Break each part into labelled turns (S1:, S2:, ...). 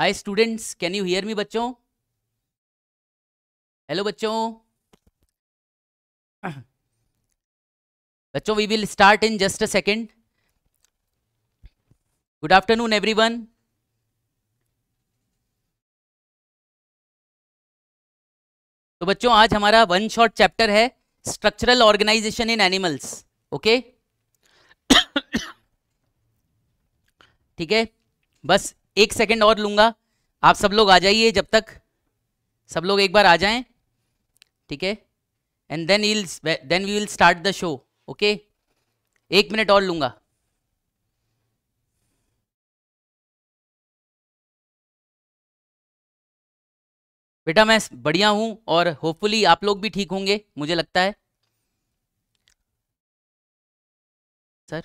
S1: Hi students can you hear me बच्चों hello बच्चों बच्चों we will start in just a second good afternoon everyone तो बच्चों आज हमारा
S2: वन शॉर्ट चैप्टर है structural organisation in animals okay ठीक है बस एक सेकेंड और लूंगा आप सब लोग आ जाइए जब तक सब लोग एक बार आ जाएं ठीक है एंड देन ईल then we will start the show okay एक मिनट और
S1: लूंगा बेटा मैं बढ़िया हूं और होपफुली आप लोग भी ठीक होंगे मुझे लगता है सर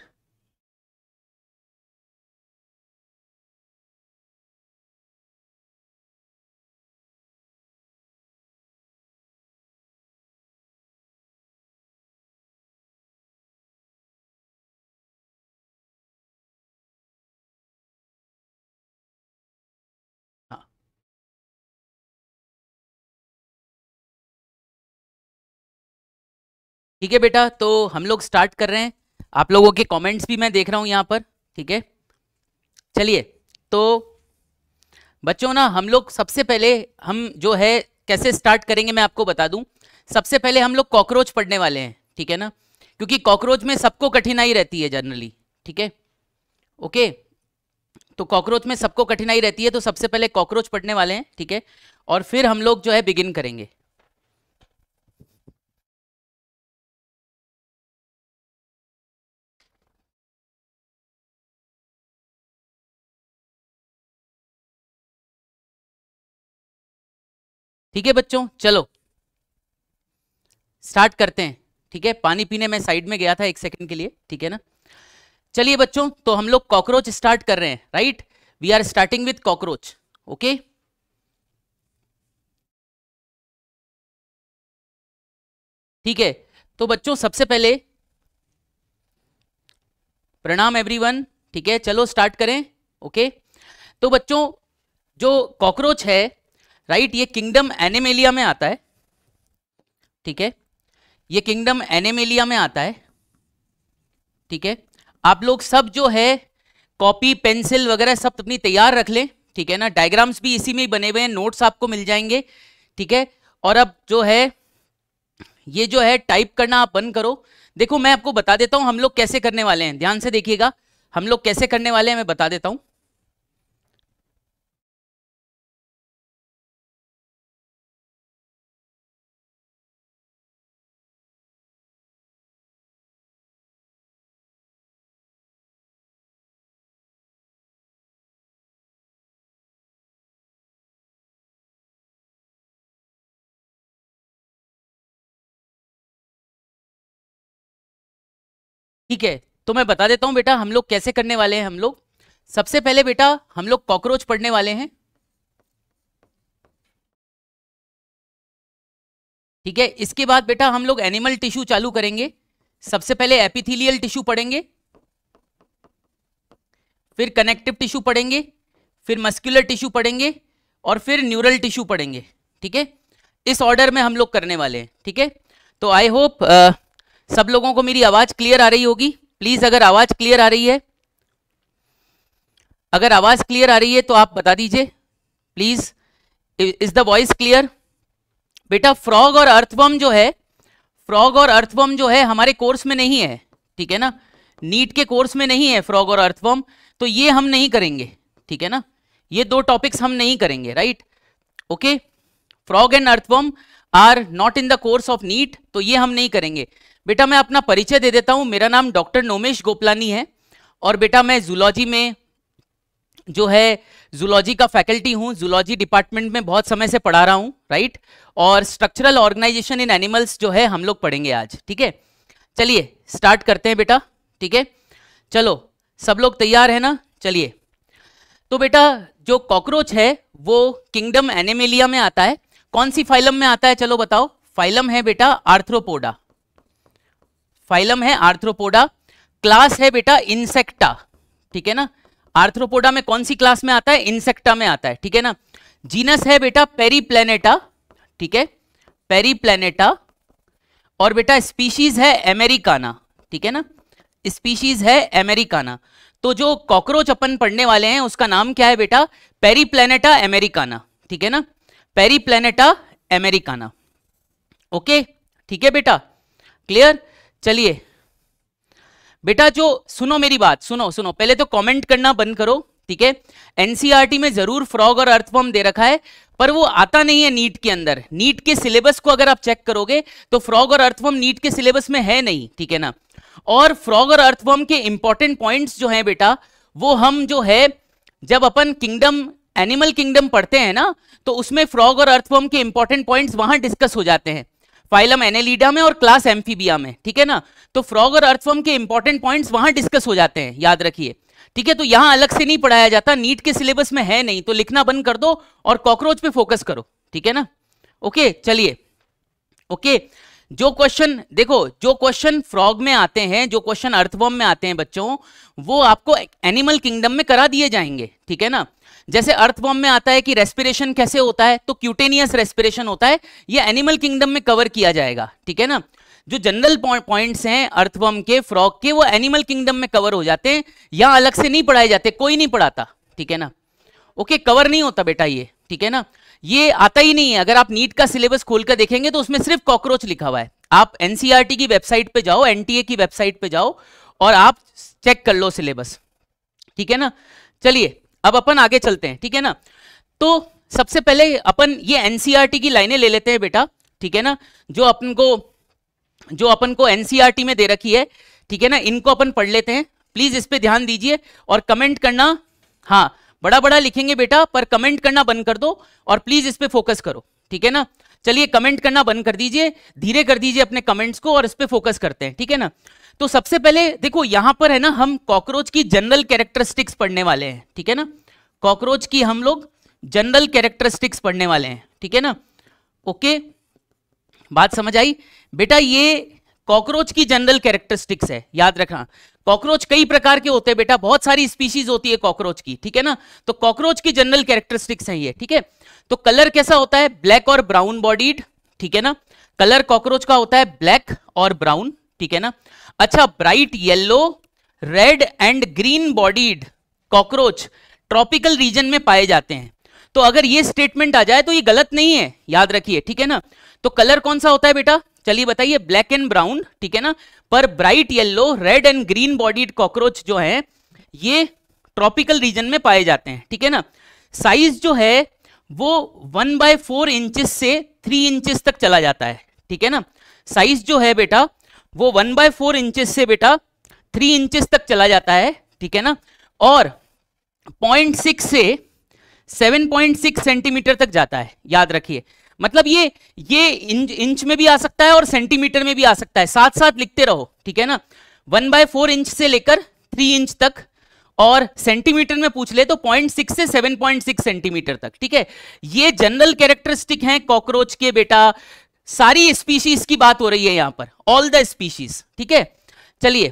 S1: ठीक है बेटा तो हम लोग स्टार्ट कर रहे हैं आप लोगों के
S2: कमेंट्स भी मैं देख रहा हूं यहां पर ठीक है चलिए तो बच्चों ना हम लोग सबसे पहले हम जो है कैसे स्टार्ट करेंगे मैं आपको बता दूं सबसे पहले हम लोग कॉकरोच पढ़ने वाले हैं ठीक है ना क्योंकि कॉकरोच में सबको कठिनाई रहती है जनरली ठीक है ओके तो कॉकरोच में सबको कठिनाई रहती है तो
S1: सबसे पहले कॉकरोच पढ़ने वाले हैं ठीक है और फिर हम लोग जो है बिगिन करेंगे ठीक है बच्चों चलो
S2: स्टार्ट करते हैं ठीक है पानी पीने में साइड में गया था एक सेकंड के लिए ठीक है ना चलिए बच्चों तो हम लोग कॉकरोच स्टार्ट कर रहे हैं right we are starting with cockroach
S1: okay ठीक है तो बच्चों सबसे पहले
S2: प्रणाम एवरीवन ठीक है चलो स्टार्ट करें ओके तो बच्चों जो कॉकरोच है राइट ये किंगडम एनेमेलिया में आता है ठीक है ये किंगडम एनेमेलिया में आता है ठीक है आप लोग सब जो है कॉपी पेंसिल वगैरह सब अपनी तैयार रख लें ठीक है ना डायग्राम्स भी इसी में ही बने हुए हैं नोट्स आपको मिल जाएंगे ठीक है और अब जो है ये जो है टाइप करना आप बंद करो देखो मैं आपको बता देता हूँ हम लोग कैसे करने वाले हैं
S1: ध्यान से देखिएगा हम लोग कैसे करने वाले हैं मैं बता देता हूँ ठीक है तो मैं बता देता हूं बेटा हम लोग कैसे करने वाले हैं हम लोग सबसे पहले बेटा हम लोग कॉकरोच पढ़ने वाले हैं
S2: ठीक है इसके बाद बेटा हम लोग एनिमल टिश्यू चालू करेंगे सबसे पहले एपिथिलियल टिश्यू पढ़ेंगे फिर कनेक्टिव टिश्यू पढ़ेंगे फिर मस्क्यूलर टिश्यू पढ़ेंगे और फिर न्यूरल टिश्यू पढ़ेंगे ठीक है इस ऑर्डर में हम लोग करने वाले हैं ठीक है तो आई होप सब लोगों को मेरी आवाज क्लियर आ रही होगी प्लीज अगर आवाज क्लियर आ रही है अगर आवाज क्लियर आ रही है तो आप बता दीजिए please is the voice clear बेटा फ्रॉग और अर्थवम जो है फ्रॉग और अर्थवम जो है हमारे कोर्स में नहीं है ठीक है ना नीट के कोर्स में नहीं है फ्रॉग और अर्थवम तो ये हम नहीं करेंगे ठीक है ना ये दो टॉपिक्स हम नहीं करेंगे right okay frog and earthworm are not in the course of NEET तो ये हम नहीं करेंगे बेटा मैं अपना परिचय दे देता हूँ मेरा नाम डॉक्टर नोमेश गोपलानी है और बेटा मैं जूलॉजी में जो है जूलॉजी का फैकल्टी हूँ जूलॉजी डिपार्टमेंट में बहुत समय से पढ़ा रहा हूँ राइट और स्ट्रक्चरल ऑर्गेनाइजेशन इन एनिमल्स जो है हम लोग पढ़ेंगे आज ठीक है चलिए स्टार्ट करते हैं बेटा ठीक है चलो सब लोग तैयार है ना चलिए तो बेटा जो कॉकरोच है वो किंगडम एनेमेलिया में आता है कौन सी फाइलम में आता है चलो बताओ फाइलम है बेटा आर्थ्रोपोडा फाइलम है आर्थ्रोपोडा क्लास है बेटा इंसेक्टा ठीक है ना आर्थ्रोपोडा में कौन सी क्लास में आता है इंसेक्टा में आता है ठीक है ना जीनस है बेटा पेरी ठीक है पेरी और बेटा स्पीशीज है अमेरिकाना ठीक है ना स्पीशीज है अमेरिकाना तो जो कॉकरोच अपन पढ़ने वाले हैं उसका नाम क्या है बेटा पेरी प्लेनेटा अमेरिकाना ठीक है ना पेरी प्लेनेटा अमेरिकाना ओके ठीक है बेटा क्लियर चलिए बेटा जो सुनो मेरी बात सुनो सुनो पहले तो कमेंट करना बंद करो ठीक है एनसीईआरटी e में जरूर फ्रॉग और अर्थवर्म दे रखा है पर वो आता नहीं है नीट के अंदर नीट के सिलेबस को अगर आप चेक करोगे तो फ्रॉग और अर्थवर्म नीट के सिलेबस में है नहीं ठीक है ना और फ्रॉग और अर्थवर्म के इंपॉर्टेंट पॉइंट जो है बेटा वो हम जो है जब अपन किंगडम एनिमल किंगडम पढ़ते हैं ना तो उसमें फ्रॉग और अर्थवर्म के इंपॉर्टेंट पॉइंट्स वहां डिस्कस हो जाते हैं फाइलम एनेलिडा में और क्लास एम्फीबिया में ठीक है ना तो फ्रॉग और अर्थफॉर्म के इंपॉर्टेंट पॉइंट्स वहां डिस्कस हो जाते हैं याद रखिए ठीक है तो यहां अलग से नहीं पढ़ाया जाता नीट के सिलेबस में है नहीं तो लिखना बंद कर दो और कॉकरोच पे फोकस करो ठीक है ना ओके चलिए ओके जो क्वेश्चन देखो जो क्वेश्चन फ्रॉग में आते हैं जो क्वेश्चन अर्थवर्म में आते हैं बच्चों वो आपको एनिमल किंगडम में करा दिए जाएंगे ठीक है ना जैसे बॉम्ब में आता है कि रेस्पिरेशन कैसे होता है तो क्यूटेनियस रेस्पिरेशन होता है ये एनिमल किंगडम में कवर किया जाएगा ठीक है ना जो जनरल पॉइंट्स हैं अर्थवॉर्म के फ्रॉग के वो एनिमल किंगडम में कवर हो जाते हैं या अलग से नहीं पढ़ाए जाते कोई नहीं पढ़ाता ठीक है ना ओके कवर नहीं होता बेटा ये ठीक है ना ये आता ही नहीं है अगर आप नीट का सिलेबस खोलकर देखेंगे तो उसमें सिर्फ कॉकरोच लिखा हुआ है आप एनसीईआरटी e की वेबसाइट पे जाओ एनटीए की वेबसाइट पे जाओ और आप चेक कर लो सिलेबस ठीक है ना चलिए अब अपन आगे चलते हैं ठीक है ना तो सबसे पहले अपन ये एनसीआरटी e की लाइनें ले लेते हैं बेटा ठीक है ना जो अपन को जो अपन को एनसीआरटी e में दे रखी है ठीक है ना इनको अपन पढ़ लेते हैं प्लीज इस पर ध्यान दीजिए और कमेंट करना हाँ बड़ा बड़ा लिखेंगे बेटा पर कमेंट करना बंद कर दो और प्लीज इस पर फोकस करो ठीक है ना चलिए कमेंट करना बंद कर दीजिए धीरे कर दीजिए अपने कमेंट्स को और इस पर फोकस करते हैं ठीक है ना तो सबसे पहले देखो यहां पर है ना हम कॉकरोच की जनरल कैरेक्टरिस्टिक्स पढ़ने वाले हैं ठीक है ना कॉकरोच की हम लोग जनरल कैरेक्टरिस्टिक्स पढ़ने वाले हैं ठीक है ना ओके बात समझ आई बेटा ये कॉकरोच की जनरल कैरेक्टरिस्टिक्स है याद रखना कॉकरोच कई प्रकार के होते हैं बेटा बहुत सारी स्पीशीज होती है कॉकरोच की ठीक है ना तो कॉकरोच की जनरल कैरेक्टरिस्टिक्स है ये ठीक है तो कलर कैसा होता है ब्लैक और ब्राउन बॉडीड ठीक है ना कलर कॉकरोच का होता है ब्लैक और ब्राउन ठीक है ना अच्छा bright yellow red and green bodied cockroach tropical region में पाए जाते हैं तो अगर ये स्टेटमेंट आ जाए तो ये गलत नहीं है याद रखिए ठीक है ना तो कलर कौन सा होता है बेटा चलिए बताइए ब्लैक एंड ब्राउन ठीक है ना पर bright yellow red and green bodied cockroach जो है ये ट्रॉपिकल रीजन में पाए जाते हैं ठीक है ना साइज जो है वो वन बाय फोर इंच से थ्री इंचज तक चला जाता है ठीक है ना साइज जो है बेटा वो वन बाय फोर इंच से बेटा थ्री इंचज तक चला जाता है ठीक है ना और पॉइंट सिक्स से सेवन पॉइंट सिक्स सेंटीमीटर तक जाता है याद रखिए मतलब ये ये इंच इंच में भी आ सकता है और सेंटीमीटर में भी आ सकता है साथ साथ लिखते रहो ठीक है ना वन बाय फोर इंच से लेकर थ्री इंच तक और सेंटीमीटर में पूछ ले तो पॉइंट सिक्स से सेवन पॉइंट सिक्स सेंटीमीटर तक ठीक है ये जनरल कैरेक्टरिस्टिक हैं कॉकरोच के बेटा सारी स्पीशीज की बात हो रही है यहां पर ऑल द स्पीशीज ठीक है चलिए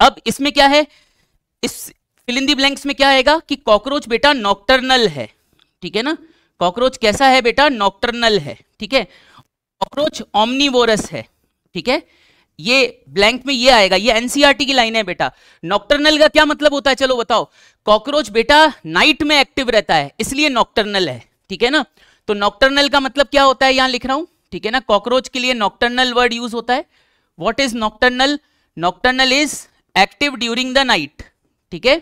S2: अब इसमें क्या है फिल इन दी ब्लैंक्स में क्या आएगा कि कॉकरोच बेटा नॉक्टर्नल है ठीक है ना कॉकरोच कैसा है बेटा नॉक्टर्नल है ठीक है कॉकरोच ऑमनीवोरस है ठीक है ये ब्लैंक में ये आएगा ये एनसीईआरटी e की लाइन है बेटा नॉक्टर्नल का क्या मतलब होता है चलो बताओ कॉकरोच बेटा नाइट में एक्टिव रहता है इसलिए नॉक्टर्नल है ठीक है ना तो नॉक्टर्नल का मतलब क्या होता है यहां लिख रहा हूं ठीक है ना कॉकरोच के लिए नॉक्टर्नल वर्ड यूज होता है what is nocturnal nocturnal is active during the night ठीक है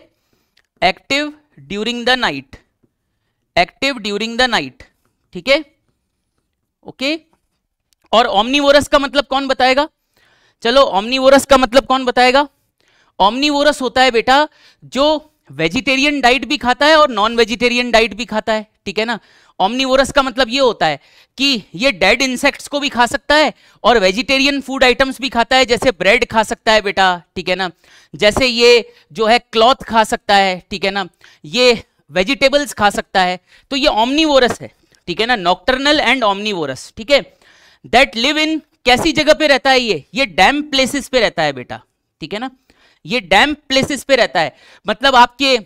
S2: active during the night active during the night ठीक है ओके और ओमनीवोरस का मतलब कौन बताएगा चलो ओमनीवोरस का मतलब कौन बताएगा ओमनीवोरस होता है बेटा जो वेजिटेरियन डाइट भी खाता है और नॉन वेजिटेरियन डाइट भी खाता है ठीक है ना ऑमनीवोरस का मतलब ये होता है कि ये डेड इंसेक्ट्स को भी खा सकता है और वेजिटेरियन फूड आइटम्स भी खाता है जैसे ब्रेड खा सकता है बेटा ठीक है ना जैसे ये जो है क्लॉथ खा सकता है ठीक है ना ये वेजिटेबल्स खा सकता है तो ये ऑमनीवोरस है ठीक है ना नॉक्टर्नल एंड ऑमनीवोरस ठीक है दैट लिव इन कैसी जगह पे रहता है ये ये डैम प्लेसेस पे रहता है बेटा ठीक है ना ये डैम प्लेसेस पे रहता है मतलब आपके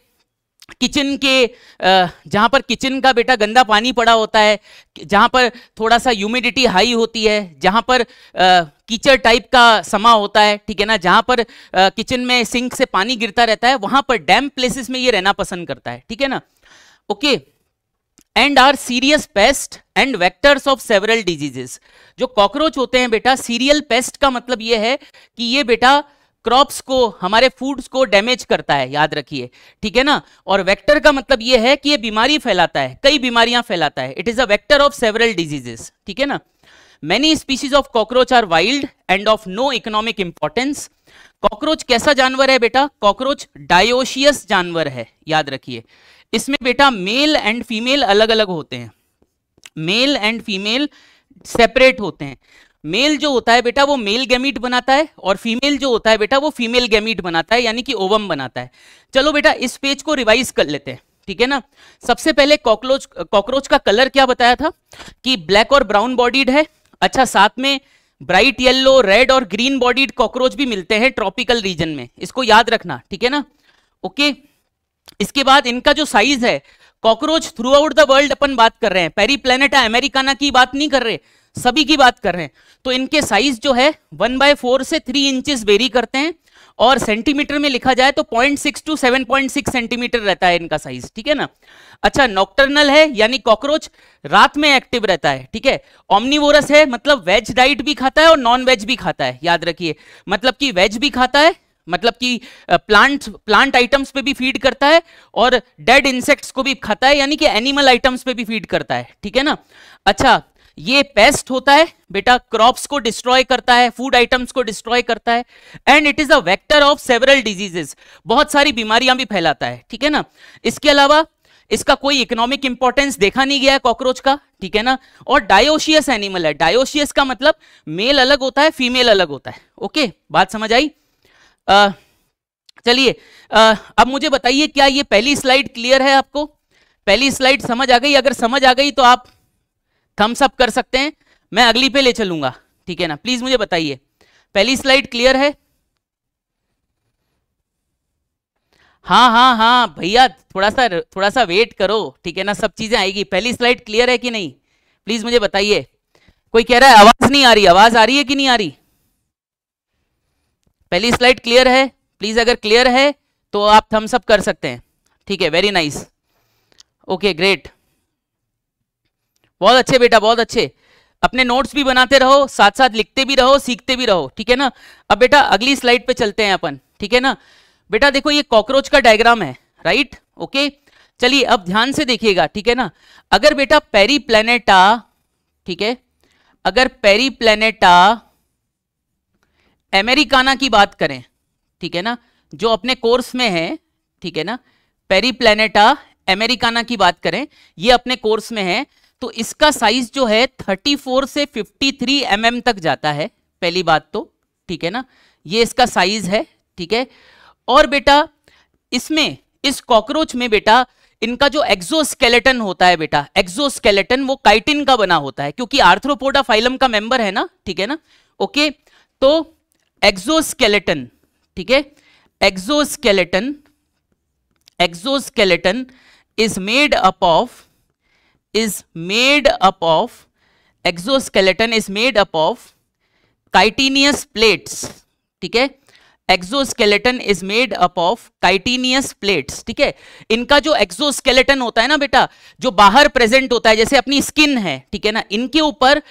S2: किचन के जहाँ पर किचन का बेटा गंदा पानी पड़ा होता है जहाँ पर थोड़ा सा ह्यूमिडिटी हाई होती है जहाँ पर कीचड़ टाइप का समा होता है ठीक है ना जहाँ पर किचन में सिंक से पानी गिरता रहता है वहाँ पर डैम प्लेसेस में ये रहना पसंद करता है ठीक है ना okay and are serious pest and vectors of several diseases जो कॉकरोच होते हैं बेटा सीरियल पेस्ट का मतलब ये है कि ये बेटा क्रॉप्स को हमारे फूड्स को डैमेज करता है याद रखिए ठीक है ना और वेक्टर का मतलब यह है कि यह बीमारी फैलाता है कई बीमारियां फैलाता है it is a vector of several diseases ठीक है ना many species of cockroach are wild and of no economic importance cockroach कैसा जानवर है बेटा कॉकरोच डायोशियस जानवर है याद रखिए इसमें बेटा मेल एंड फीमेल अलग अलग होते हैं मेल एंड फीमेल सेपरेट होते हैं मेल जो होता है बेटा वो मेल गैमीट बनाता है और फीमेल जो होता है बेटा वो फीमेल गैमीट बनाता है यानी कि ओवम बनाता है चलो बेटा इस पेज को रिवाइज कर लेते हैं ठीक है ना सबसे पहले कॉकरोच कॉकरोच का कलर क्या बताया था कि ब्लैक और ब्राउन बॉडीड है अच्छा साथ में ब्राइट येल्लो रेड और ग्रीन बॉडीड कॉकरोच भी मिलते हैं ट्रॉपिकल रीजन में इसको याद रखना ठीक है ना ओके इसके बाद इनका जो साइज है cockroach throughout the world अपन बात कर रहे हैं पेरी प्लेनेटा अमेरिकाना की बात नहीं कर रहे सभी की बात कर रहे हैं तो इनके साइज जो है वन बाय फोर से थ्री इंचेस वेरी करते हैं और सेंटीमीटर में लिखा जाए तो point six to seven point six centimetre रहता है इनका साइज ठीक है ना अच्छा नॉक्टर्नल है यानी कॉकरोच रात में एक्टिव रहता है ठीक है ओमनिवोरस है मतलब वेज डाइट भी खाता है और नॉन वेज भी खाता है याद रखिए मतलब कि वेज भी खाता है मतलब कि प्लांट प्लांट आइटम्स पे भी फीड करता है और डेड इंसेक्ट्स को भी खाता है यानी कि एनिमल आइटम्स पे भी फीड करता है ठीक है ना अच्छा ये पेस्ट होता है बेटा क्रॉप्स को डिस्ट्रॉय करता है फूड आइटम्स को डिस्ट्रॉय करता है and it is a vector of several diseases बहुत सारी बीमारियां भी फैलाता है ठीक है ना इसके अलावा इसका कोई इकोनॉमिक इंपॉर्टेंस देखा नहीं गया है कॉकरोच का ठीक है ना और डायोशियस एनिमल है डायोशियस का मतलब मेल अलग होता है फीमेल अलग होता है ओके बात समझ आई चलिए अब मुझे बताइए क्या ये पहली स्लाइड क्लियर है आपको पहली स्लाइड समझ आ गई अगर समझ आ गई तो आप थम्स अप कर सकते हैं मैं अगली पे ले चलूंगा ठीक है ना प्लीज मुझे बताइए पहली स्लाइड क्लियर है हाँ हाँ हाँ भैया थोड़ा सा थोड़ा सा वेट करो ठीक है ना सब चीजें आएगी पहली स्लाइड क्लियर है कि नहीं प्लीज मुझे बताइए कोई कह रहा है आवाज नहीं आ रही आवाज आ रही है कि नहीं आ रही पहली स्लाइड क्लियर है प्लीज अगर क्लियर है तो आप थम्स अप कर सकते हैं ठीक है वेरी नाइस ओके ग्रेट बहुत अच्छे बेटा बहुत अच्छे अपने नोट्स भी बनाते रहो साथ साथ लिखते भी रहो सीखते भी रहो ठीक है ना अब बेटा अगली स्लाइड पे चलते हैं अपन ठीक है ना बेटा देखो ये कॉकरोच का डायग्राम है राइट ओके चलिए अब ध्यान से देखिएगा ठीक है ना अगर बेटा पेरी प्लेनेटा ठीक है अगर पेरी प्लेनेटा अमेरिकाना की बात करें ठीक है ना जो अपने कोर्स में है ठीक है ना पेरी प्लेनेटा अमेरिकाना की बात करें ये अपने कोर्स में है तो इसका साइज जो है 34 से 53 थ्री mm तक जाता है पहली बात तो ठीक है ना ये इसका साइज है ठीक है और बेटा इसमें इस कॉकरोच में बेटा इनका जो एक्सोस्केलेटन होता है बेटा एक्सोस्केलेटन वो काइटिन का बना होता है क्योंकि आर्थ्रोपोडा फाइलम का मेंबर है ना ठीक है ना ओके तो एक्सोस्केलेटन ठीक है exoskeleton exoskeleton is made up of is made up of exoskeleton is made up of chitinous plates ठीक है exoskeleton is made up of chitinous plates ठीक है इनका जो एक्सोस्केलेटन होता है ना बेटा जो बाहर प्रेजेंट होता है जैसे अपनी स्किन है ठीक है ना इनके ऊपर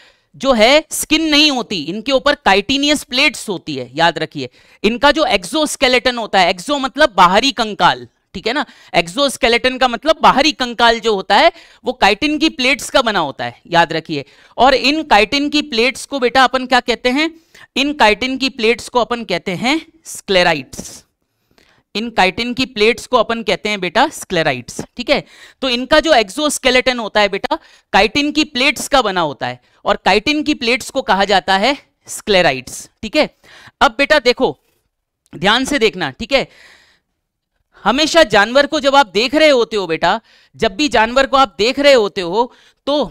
S2: जो है स्किन नहीं होती इनके ऊपर काइटीनियस प्लेट्स होती है याद रखिए इनका जो एक्सोस्केलेटन होता है एक्सो मतलब बाहरी कंकाल ठीक है ना एक्सोस्केलेटन का मतलब बाहरी कंकाल जो होता है वो काइटिन की प्लेट्स का बना होता है याद रखिए और इन काइटिन की प्लेट्स को बेटा अपन क्या कहते हैं इन काइटिन की प्लेट्स को अपन कहते हैं स्क्लेराइट्स इन काइटिन की प्लेट्स को अपन कहते हैं बेटा स्क्लेराइट्स ठीक है तो इनका जो एक्सोस्केलेटन होता है बेटा काइटिन की प्लेट्स का बना होता है और काइटिन की प्लेट्स को कहा जाता है स्क्लेराइट्स ठीक है अब बेटा देखो ध्यान से देखना ठीक है हमेशा जानवर को जब आप देख रहे होते हो बेटा जब भी जानवर को आप देख रहे होते हो तो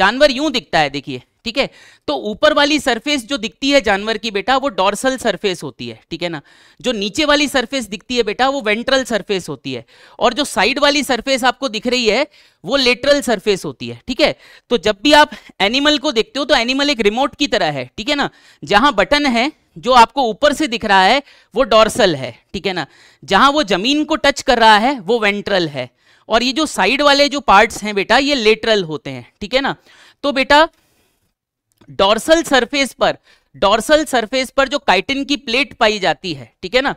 S2: जानवर यूं दिखता है देखिए ठीक है तो ऊपर वाली सरफेस जो दिखती है जानवर की बेटा वो डॉर्सल सरफेस होती है ठीक है ना जो नीचे वाली सरफेस दिखती है बेटा वो वेंट्रल सरफेस होती है और जो साइड वाली सरफेस आपको दिख रही है वो लेटरल सरफेस होती है ठीक है तो जब भी आप एनिमल को देखते हो तो एनिमल एक रिमोट की तरह है ठीक है ना जहां बटन है जो आपको ऊपर से दिख रहा है वो डॉर्सल है ठीक है ना जहां वो जमीन को टच कर रहा है वो वेंट्रल है और ये जो साइड वाले जो पार्ट्स हैं बेटा ये लेटरल होते हैं ठीक है ना तो बेटा डॉर्सल सरफेस पर डॉर्सल सरफेस पर जो काइटिन की प्लेट पाई जाती है ठीक है ना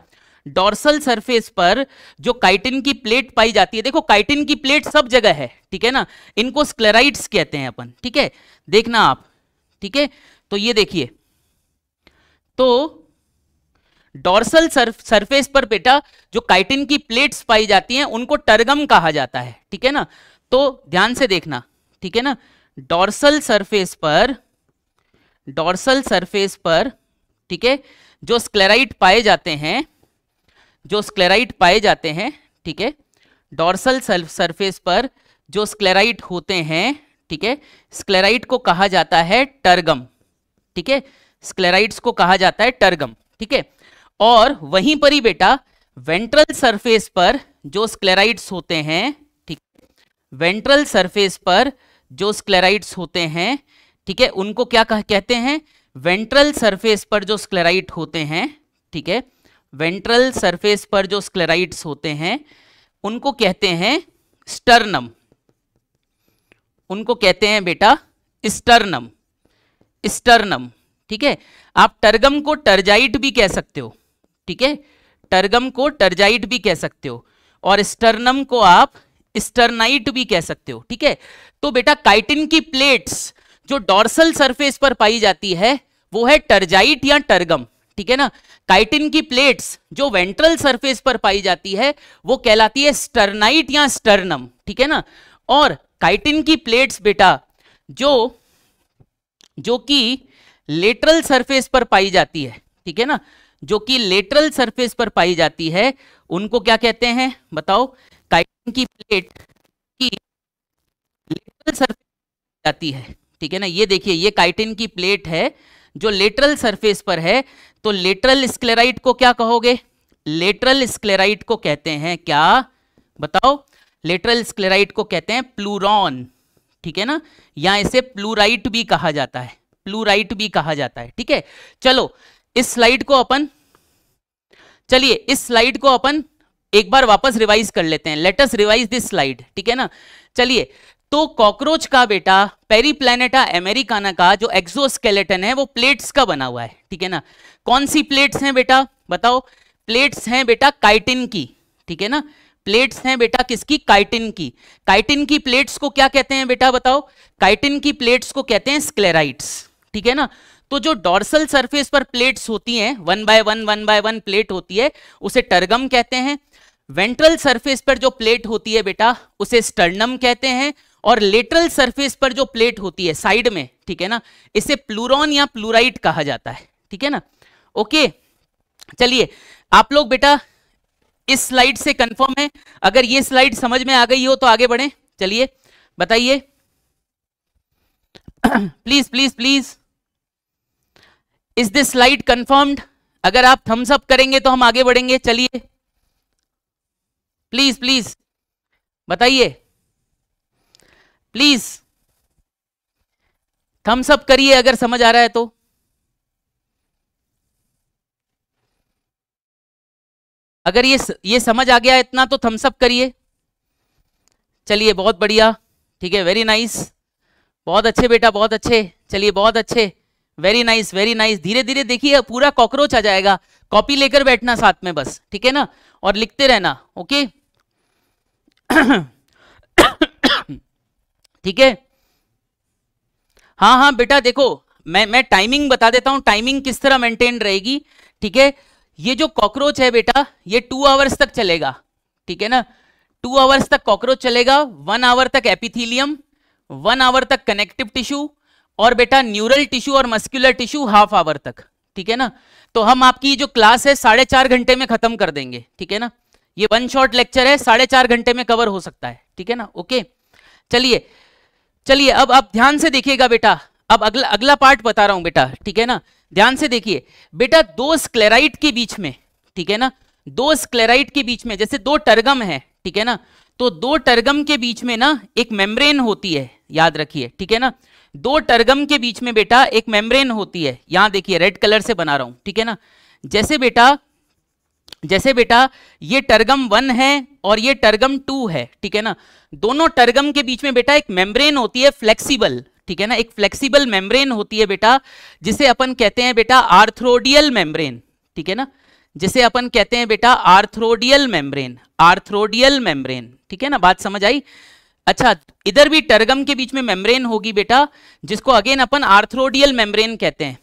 S2: डॉर्सल सरफेस पर जो काइटिन की प्लेट पाई जाती है देखो काइटिन की प्लेट सब जगह है ठीक है ना इनको स्क्लेराइड्स कहते हैं अपन ठीक है देखना आप ठीक है तो ये देखिए तो डॉर्सल सरफेस पर बेटा जो काइटिन की प्लेट्स पाई जाती हैं उनको टर्गम कहा जाता है ठीक है ना तो ध्यान से देखना ठीक है ना डॉर्सल सरफेस पर डॉर्सल सरफेस पर ठीक है जो स्क्लेराइट पाए जाते हैं जो स्क्लेराइट पाए जाते हैं ठीक है डॉर्सल सरफेस पर जो स्क्लेराइट होते हैं ठीक है स्क्लेराइट को कहा जाता है टर्गम ठीक है स्क्लेराइट्स को कहा जाता है टर्गम ठीक है और वहीं पर ही बेटा वेंट्रल सरफेस पर जो स्क्लेराइट्स होते हैं ठीक वेंट्रल सरफेस पर जो स्क्लेराइट्स होते हैं ठीक है उनको क्या कह, कहते हैं वेंट्रल सरफेस पर जो स्क्लेराइट होते हैं ठीक है वेंट्रल सरफेस पर जो स्क्लेराइट्स होते हैं उनको कहते हैं स्टर्नम उनको कहते हैं बेटा स्टर्नम स्टर्नम ठीक है आप टर्गम को टर्जाइट भी कह सकते हो ठीक है टर्गम को टर्जाइट भी कह सकते हो और स्टर्नम को आप स्टर्नाइट भी कह सकते हो ठीक है तो बेटा काइटिन की प्लेट्स जो डॉर्सल सरफेस पर पाई जाती है वो है टर्जाइट या टर्गम ठीक है ना काइटिन की प्लेट्स जो वेंट्रल सरफेस पर पाई जाती है वो कहलाती है स्टर्नाइट या स्टर्नम ठीक है ना और काइटिन की प्लेट्स बेटा जो जो कि लेटरल सरफेस पर पाई जाती है ठीक है ना जो कि लेटरल सरफेस पर पाई जाती है उनको क्या कहते हैं बताओ काइटिन की प्लेट की लेटरल सरफेस जाती है ठीक है ना ये देखिए ये काइटिन की प्लेट है जो लेटरल सरफेस पर है तो लेटरल स्क्लेराइट को क्या कहोगे लेटरल स्क्लेराइट को कहते हैं क्या बताओ लेटरल स्क्लेराइट को कहते हैं प्लूरॉन ठीक है ना या इसे प्लूराइट भी कहा जाता है प्लूराइट भी कहा जाता है ठीक है चलो इस स्लाइड को अपन चलिए इस स्लाइड को अपन एक बार वापस रिवाइज कर लेते हैं लेटस रिवाइज दिस स्लाइड ठीक है ना चलिए तो कॉकरोच का बेटा पेरी प्लेनेटा अमेरिकाना का जो एक्सोस्केलेटन है वो प्लेट्स का बना हुआ है ठीक है ना कौन सी प्लेट्स हैं बेटा बताओ प्लेट्स हैं बेटा काइटिन की ठीक है ना प्लेट्स हैं बेटा किसकी काइटिन की काइटिन की प्लेट्स को क्या कहते हैं बेटा बताओ काइटिन की प्लेट्स को कहते हैं स्क्लेराइट्स ठीक है ना तो जो डॉर्सल सरफेस पर प्लेट्स होती हैं one by one one by one plate होती है उसे टर्गम कहते हैं वेंट्रल सरफेस पर जो प्लेट होती है बेटा उसे स्टर्नम कहते हैं और लेटरल सरफेस पर जो प्लेट होती है साइड में ठीक है ना इसे प्लूरॉन या प्लूराइट कहा जाता है ठीक है ना ओके चलिए आप लोग बेटा इस स्लाइड से कंफर्म है अगर ये स्लाइड समझ में आ गई हो तो आगे बढ़े चलिए बताइए please please please is this slide confirmed अगर आप थम्स अप करेंगे तो हम आगे बढ़ेंगे चलिए प्लीज प्लीज बताइए प्लीज थम्स अप करिए अगर समझ आ रहा है तो अगर ये ये समझ आ गया इतना तो थम्स अप करिए चलिए बहुत बढ़िया ठीक है वेरी नाइस बहुत अच्छे बेटा बहुत अच्छे चलिए बहुत अच्छे वेरी नाइस वेरी नाइस धीरे धीरे देखिए पूरा कॉकरोच आ जाएगा कॉपी लेकर बैठना साथ में बस ठीक है ना और लिखते रहना ओके ठीक है हाँ हाँ बेटा देखो मैं मैं टाइमिंग बता देता हूं टाइमिंग किस तरह मेंटेन रहेगी ठीक है ये जो कॉकरोच है बेटा ये टू आवर्स तक चलेगा ठीक है ना टू आवर्स तक कॉकरोच चलेगा वन आवर तक एपिथीलियम वन आवर तक कनेक्टिव टिश्यू और बेटा न्यूरल टिश्यू और मस्क्यूलर टिश्यू हाफ आवर तक ठीक है ना तो हम आपकी जो क्लास है साढ़े चार घंटे में खत्म कर देंगे ठीक है ना ये वन शॉर्ट लेक्चर है साढ़े चार घंटे में कवर हो सकता है ठीक है ना ओके चलिए चलिए अब आप ध्यान से देखिएगा बेटा अब अगला अगला पार्ट बता रहा हूं बेटा ठीक है ना ध्यान से देखिए बेटा दो स्क्लेराइट के बीच में ठीक है ना दो स्क्लेराइट के बीच में जैसे दो टर्गम है ठीक है ना तो दो टर्गम के बीच में ना एक मेम्ब्रेन होती है याद रखिए ठीक है ना दो टर्गम के बीच में बेटा एक मेम्ब्रेन होती है यहां देखिए रेड कलर से बना रहा हूं ठीक है ना जैसे बेटा जैसे बेटा ये टर्गम वन है और ये टर्गम टू है ठीक है ना दोनों टर्गम के बीच में बेटा एक मेम्ब्रेन होती है फ्लेक्सिबल ठीक है ना एक फ्लेक्सिबल मेम्ब्रेन होती है बेटा जिसे अपन कहते हैं बेटा आर्थ्रोडियल मेम्ब्रेन ठीक है ना जिसे अपन कहते हैं बेटा आर्थ्रोडियल मेम्ब्रेन आर्थ्रोडियल मेम्ब्रेन ठीक है ना बात समझ आई अच्छा इधर भी टर्गम के बीच में मेम्ब्रेन होगी बेटा जिसको अगेन अपन आर्थ्रोडियल मेम्ब्रेन कहते हैं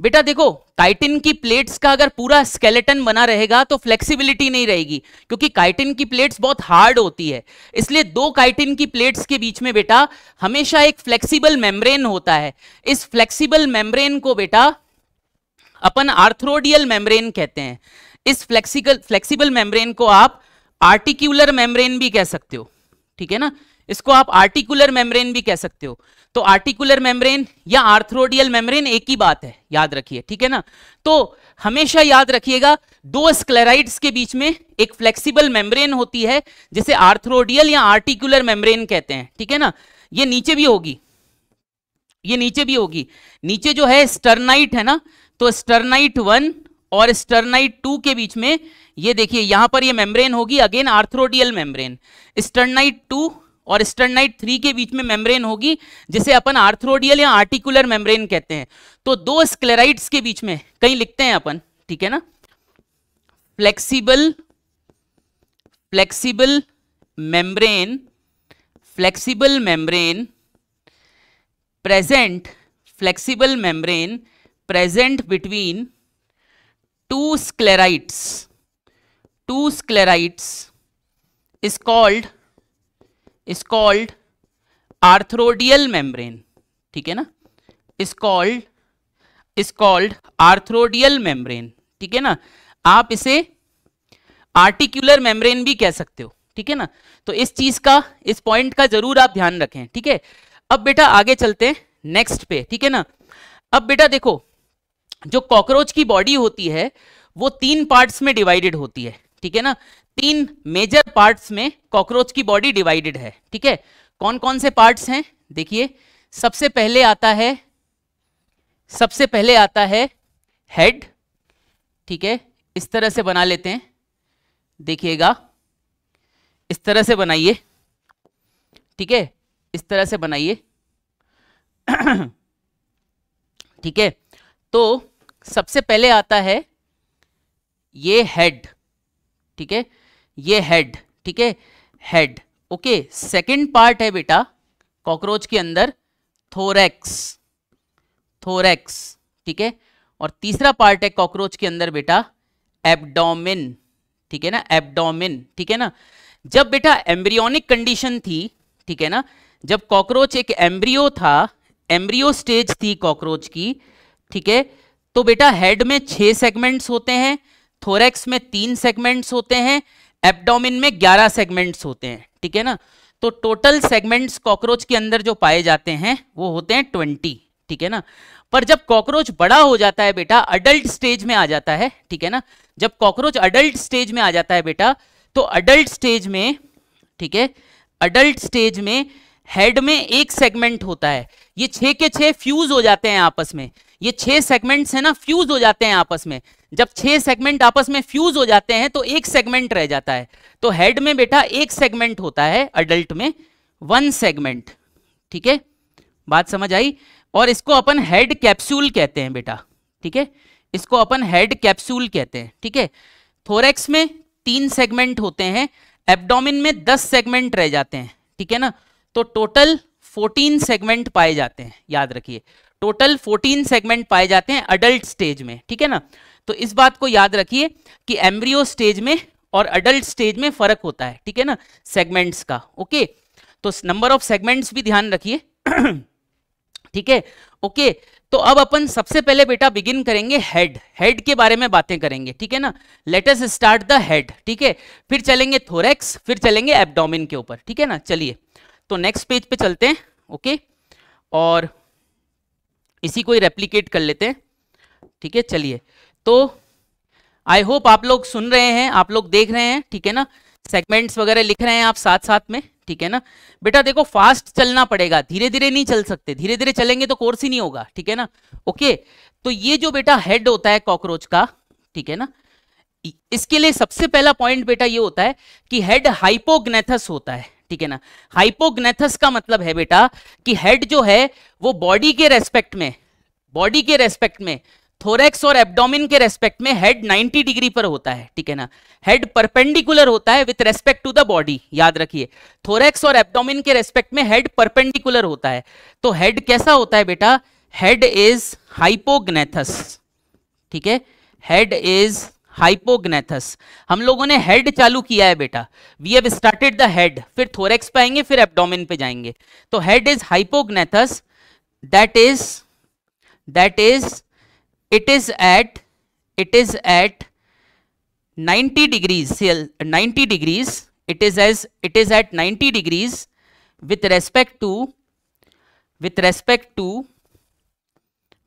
S2: बेटा देखो काइटिन की प्लेट्स का अगर पूरा स्केलेटन बना रहेगा तो फ्लेक्सिबिलिटी नहीं रहेगी क्योंकि काइटिन की प्लेट्स बहुत हार्ड होती है इसलिए दो काइटिन की प्लेट्स के बीच में बेटा हमेशा एक फ्लेक्सिबल मेम्ब्रेन होता है इस फ्लेक्सिबल मेम्ब्रेन को बेटा अपन आर्थ्रोडियल मेम्ब्रेन कहते हैं इस फ्लेक्सिकल फ्लेक्सिबल मेम्ब्रेन को आप आर्टिक्यूलर मेम्ब्रेन भी कह सकते हो ठीक है ना इसको आप आर्टिकुलर मेम्ब्रेन भी कह सकते हो तो आर्टिकुलर मेम्ब्रेन या आर्थ्रोडियल मेम्ब्रेन एक ही बात है याद रखिए ठीक है ना तो हमेशा याद रखिएगा दो स्क्लेराइड्स के बीच में एक फ्लेक्सिबल मेम्ब्रेन होती है जिसे आर्थ्रोडियल या आर्टिकुलर मेम्ब्रेन कहते हैं ठीक है ना ये नीचे भी होगी ये नीचे भी होगी नीचे जो है स्टर्नाइट है ना तो स्टरनाइट वन और स्टरनाइट टू के बीच में ये देखिए यहां पर ये मेम्ब्रेन होगी again arthrodial membrane sternite two और स्टर्नाइट थ्री के बीच में मेम्ब्रेन होगी जिसे अपन आर्थ्रोडियल या आर्टिकुलर मेम्ब्रेन कहते हैं तो दो स्क्लेराइट्स के बीच में कहीं लिखते हैं अपन ठीक है ना flexible flexible membrane flexible membrane present flexible membrane present between two sclerites two sclerites is called is called arthrodial membrane ठीक है ना is called is called arthrodial membrane ठीक है ना आप इसे आर्टिक्यूलर मेम्ब्रेन भी कह सकते हो ठीक है ना तो इस चीज का इस पॉइंट का जरूर आप ध्यान रखें ठीक है अब बेटा आगे चलते हैं नेक्स्ट पे ठीक है ना अब बेटा देखो जो कॉकरोच की बॉडी होती है वो तीन पार्ट्स में डिवाइडेड होती है ठीक है ना तीन मेजर पार्ट्स में कॉकरोच की बॉडी डिवाइडेड है ठीक है कौन कौन से पार्ट्स हैं देखिए सबसे पहले आता है सबसे पहले आता है हेड ठीक है इस तरह से बना लेते हैं देखिएगा इस तरह से बनाइए ठीक है इस तरह से बनाइए ठीक है तो सबसे पहले आता है ये हेड ठीक है ये हेड ठीक है हेड ओके सेकंड पार्ट है बेटा कॉकरोच के अंदर थोरेक्स थोरेक्स ठीक है और तीसरा पार्ट है कॉकरोच के अंदर बेटा एब्डोमिन ठीक है ना एब्डोमिन ठीक है ना जब बेटा एम्ब्रियोनिक कंडीशन थी ठीक है ना जब कॉकरोच एक एम्ब्रियो था एम्ब्रियो स्टेज थी कॉकरोच की ठीक है तो बेटा हेड में छह सेगमेंट्स होते हैं थोरेक्स में तीन सेगमेंट्स होते हैं एब्डोमिन में 11 सेगमेंट्स होते हैं ठीक है ना तो टोटल सेगमेंट्स कॉकरोच के अंदर जो पाए जाते हैं वो होते हैं 20 ठीक है ना पर जब कॉकरोच बड़ा हो जाता है बेटा अडल्ट स्टेज में आ जाता है ठीक है ना जब कॉकरोच अडल्ट स्टेज में आ जाता है बेटा तो अडल्ट स्टेज में ठीक है अडल्ट स्टेज में हेड में एक सेगमेंट होता है ये छे के छे फ्यूज हो जाते हैं आपस में ये छे सेगमेंट्स है ना फ्यूज हो जाते हैं आपस में जब छह सेगमेंट आपस में फ्यूज हो जाते हैं तो एक सेगमेंट रह जाता है तो हेड में बेटा एक सेगमेंट होता है अडल्ट में वन सेगमेंट ठीक है बात समझ आई और इसको अपन हेड कैप्सूल कहते हैं बेटा ठीक है इसको अपन हेड कैप्सूल कहते हैं ठीक है थोरेक्स में तीन सेगमेंट होते हैं एबडोमिन में दस सेगमेंट रह जाते हैं ठीक है ना तो टोटल फोर्टीन सेगमेंट पाए जाते हैं याद रखिए टोटल फोर्टीन सेगमेंट पाए जाते हैं अडल्ट स्टेज में ठीक है ना तो इस बात को याद रखिए कि एम्ब्रियो स्टेज में और अडल्ट स्टेज में फर्क होता है ठीक है ना सेगमेंट्स का ओके तो नंबर ऑफ सेगमेंट्स भी ध्यान रखिए ठीक है ओके तो अब अपन सबसे पहले बेटा बिगिन करेंगे हेड हेड के बारे में बातें करेंगे ठीक है ना लेटेस्ट स्टार्ट द हेड ठीक है फिर चलेंगे थोरेक्स फिर चलेंगे एब्डोमिन के ऊपर ठीक है ना चलिए तो नेक्स्ट पेज पे चलते हैं ओके और इसी को ही रेप्लीकेट कर लेते हैं ठीक है चलिए तो आई होप आप लोग सुन रहे हैं आप लोग देख रहे हैं ठीक है ना सेगमेंट्स वगैरह लिख रहे हैं आप साथ साथ में ठीक है ना बेटा देखो फास्ट चलना पड़ेगा धीरे धीरे नहीं चल सकते धीरे धीरे चलेंगे तो कोर्स ही नहीं होगा ठीक है ना ओके तो ये जो बेटा हेड होता है कॉकरोच का ठीक है ना इसके लिए सबसे पहला पॉइंट बेटा ये होता है कि हेड हाइपोग्नेथस होता है ठीक है ना हाइपोग्नेथस का मतलब है बेटा कि हेड जो है वो बॉडी के रेस्पेक्ट में बॉडी के रेस्पेक्ट में थोरेक्स और एब्डोमिन के रेस्पेक्ट में हेड 90 डिग्री पर होता है ठीक है ना हेड परपेंडिकुलर होता है with respect to the body याद रखिए थोरेक्स और एब्डोमिन के रेस्पेक्ट में हेड परपेंडिकुलर होता है तो हेड कैसा होता है बेटा हेड इज हाइपोग्नेथस ठीक है हेड इज हाइपोग्नेथस हम लोगों ने हेड चालू किया है बेटा we have started the head फिर थोरेक्स पे आएंगे फिर एबडोमिन पे जाएंगे तो head is hypognathous that is that is it is at it is at 90 degrees 90 degrees it is at it is at 90 degrees with respect to with respect to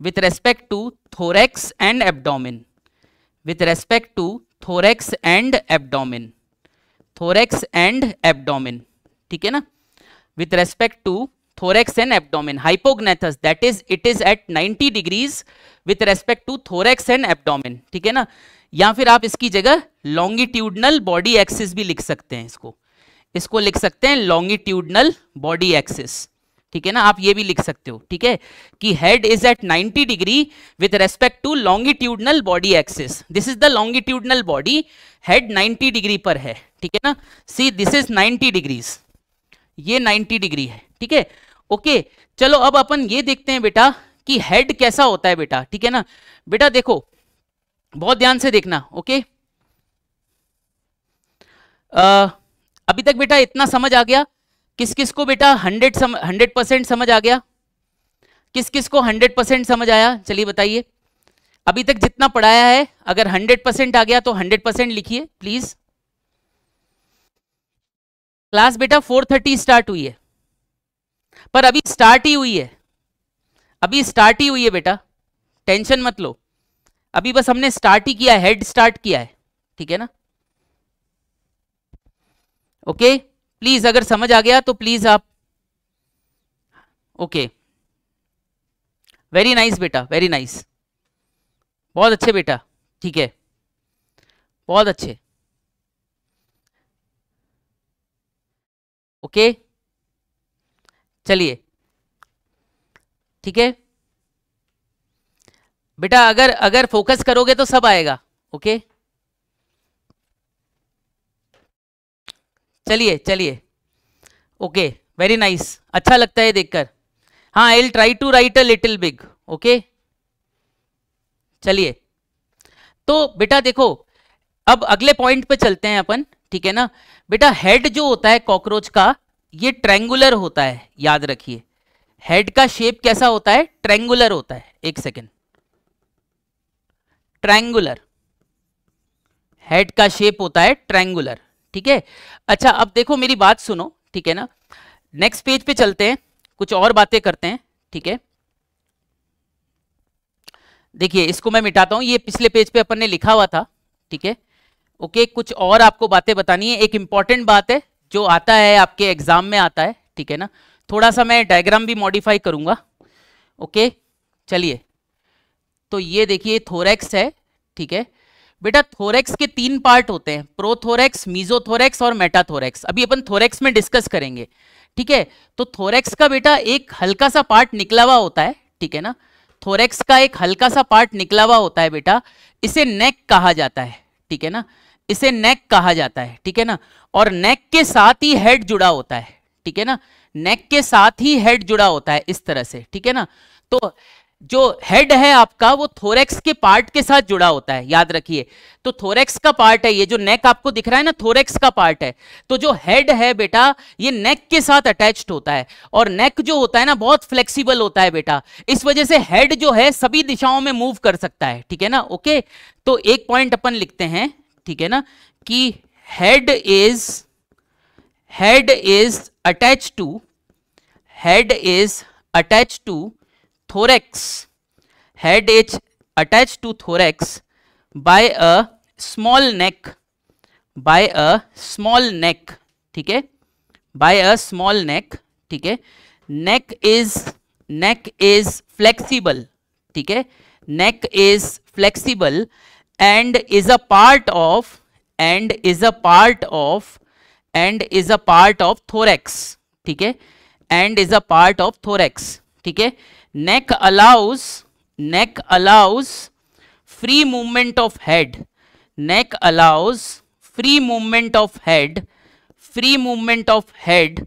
S2: with respect to thorax and abdomen with respect to thorax and abdomen thorax and abdomen ठीक है ना with respect to thorax and abdomen hypognathous that is it is at 90 degrees with respect to thorax and abdomen ठीक है ना या फिर आप इसकी जगह लॉन्गिट्यूडनल बॉडी एक्सिस भी लिख सकते हैं इसको इसको लिख सकते हैं लॉन्गिट्यूडनल बॉडी एक्सिस ठीक है ना आप ये भी लिख सकते हो ठीक है कि head is at 90 degree with respect to longitudinal body axis this is the longitudinal body head 90 degree पर है ठीक है ना सी दिस इज 90 डिग्रीज ये 90 डिग्री है ठीक है ओके चलो अब अपन ये देखते हैं बेटा कि हेड कैसा होता है बेटा ठीक है ना बेटा देखो बहुत ध्यान से देखना ओके आ, अभी तक बेटा इतना समझ आ गया किस किस को बेटा हंड्रेड सम हंड्रेड परसेंट समझ आ गया किस किस को हंड्रेड परसेंट समझ आया चलिए बताइए अभी तक जितना पढ़ाया है अगर हंड्रेड परसेंट आ गया तो हंड्रेड परसेंट लिखिए प्लीज क्लास बेटा फोर थर्टी स्टार्ट हुई है पर अभी स्टार्ट ही हुई है अभी स्टार्ट ही हुई है बेटा टेंशन मत लो अभी बस हमने स्टार्ट ही किया हेड स्टार्ट किया है ठीक है ना ओके प्लीज अगर समझ आ गया तो प्लीज आप ओके वेरी नाइस बेटा वेरी नाइस बहुत अच्छे बेटा ठीक है बहुत अच्छे ओके okay. चलिए ठीक है बेटा अगर अगर फोकस करोगे तो सब आएगा ओके चलिए चलिए ओके वेरी नाइस अच्छा लगता है देखकर हाँ I try to write a little big okay चलिए तो बेटा देखो अब अगले पॉइंट पे चलते हैं अपन ठीक है ना बेटा हेड जो होता है कॉकरोच का ये ट्रेंगुलर होता है याद रखिए हेड का शेप कैसा होता है ट्रेंगुलर होता है एक सेकेंड ट्रेंगुलर हेड का शेप होता है ट्रेंगुलर ठीक है अच्छा अब देखो मेरी बात सुनो ठीक है ना नेक्स्ट पेज पे चलते हैं कुछ और बातें करते हैं ठीक है देखिए इसको मैं मिटाता हूं ये पिछले पेज पे अपन ने लिखा हुआ था ठीक है ओके कुछ और आपको बातें बतानी है एक इंपॉर्टेंट बात है जो आता है आपके एग्जाम में आता है ठीक है ना थोड़ा सा मैं डायग्राम भी मॉडिफाई करूंगा ओके चलिए तो ये देखिए थोरेक्स है ठीक है बेटा थोरेक्स के तीन पार्ट होते हैं प्रोथोरेक्स मीजोथोरेक्स और मेटाथोरेक्स अभी अपन थोरेक्स में डिस्कस करेंगे ठीक है तो थोरेक्स का बेटा एक हल्का सा पार्ट निकला हुआ होता है ठीक है ना थोरेक्स का एक हल्का सा पार्ट निकला हुआ होता है बेटा इसे नेक कहा जाता है ठीक है ना इसे नेक कहा जाता है ठीक है ना और नेक के साथ ही हेड जुड़ा होता है ठीक है ना नेक के साथ ही हेड जुड़ा होता है इस तरह से ठीक है ना तो जो हेड है आपका वो थोरेक्स के पार्ट के साथ जुड़ा होता है याद रखिए तो थोरेक्स का पार्ट है ये जो नेक आपको दिख रहा है ना थोरेक्स का पार्ट है तो जो हेड है बेटा ये नेक के साथ अटैच्ड होता है और नेक जो होता है ना बहुत फ्लेक्सिबल होता है बेटा इस वजह से हेड जो है सभी दिशाओं में मूव कर सकता है ठीक है ना ओके तो एक पॉइंट अपन लिखते हैं ठीक है ना कि head is head is attach to head is attach to thorax head is attach to thorax by a small neck by a small neck ठीक है बाय अ स्मॉल नेक ठीक है neck is neck is flexible ठीक है neck is flexible and is a part of and is a part of and is a part of thorax ठीक है and is a part of thorax ठीक है neck allows neck allows free movement of head neck allows free movement of head free movement of head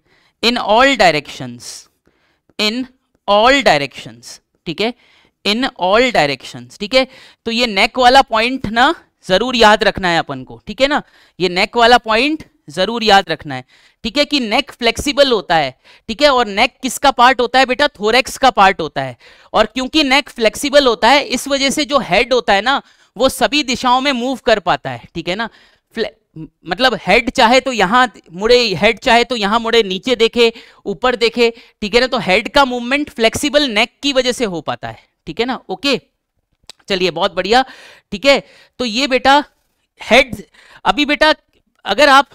S2: in all directions in all directions ठीक है in all direction ठीक है तो ये नेक वाला point ना जरूर याद रखना है अपन को ठीक है ना ये नेक वाला पॉइंट जरूर याद रखना है ठीक है कि नेक फ्लेक्सिबल होता है ठीक है और नेक किसका पार्ट होता है बेटा थोरेक्स का पार्ट होता है और क्योंकि नेक फ्लेक्सिबल होता है इस वजह से जो हेड होता है ना वो सभी दिशाओं में मूव कर पाता है ठीक है ना मतलब हेड चाहे तो यहाँ मुड़े हेड चाहे तो यहाँ मुड़े नीचे देखे ऊपर देखे ठीक है ना तो हेड का मूवमेंट फ्लेक्सिबल नेक की वजह से हो पाता है ठीक है ना ओके चलिए बहुत बढ़िया ठीक है तो ये बेटा हेड अभी बेटा अगर आप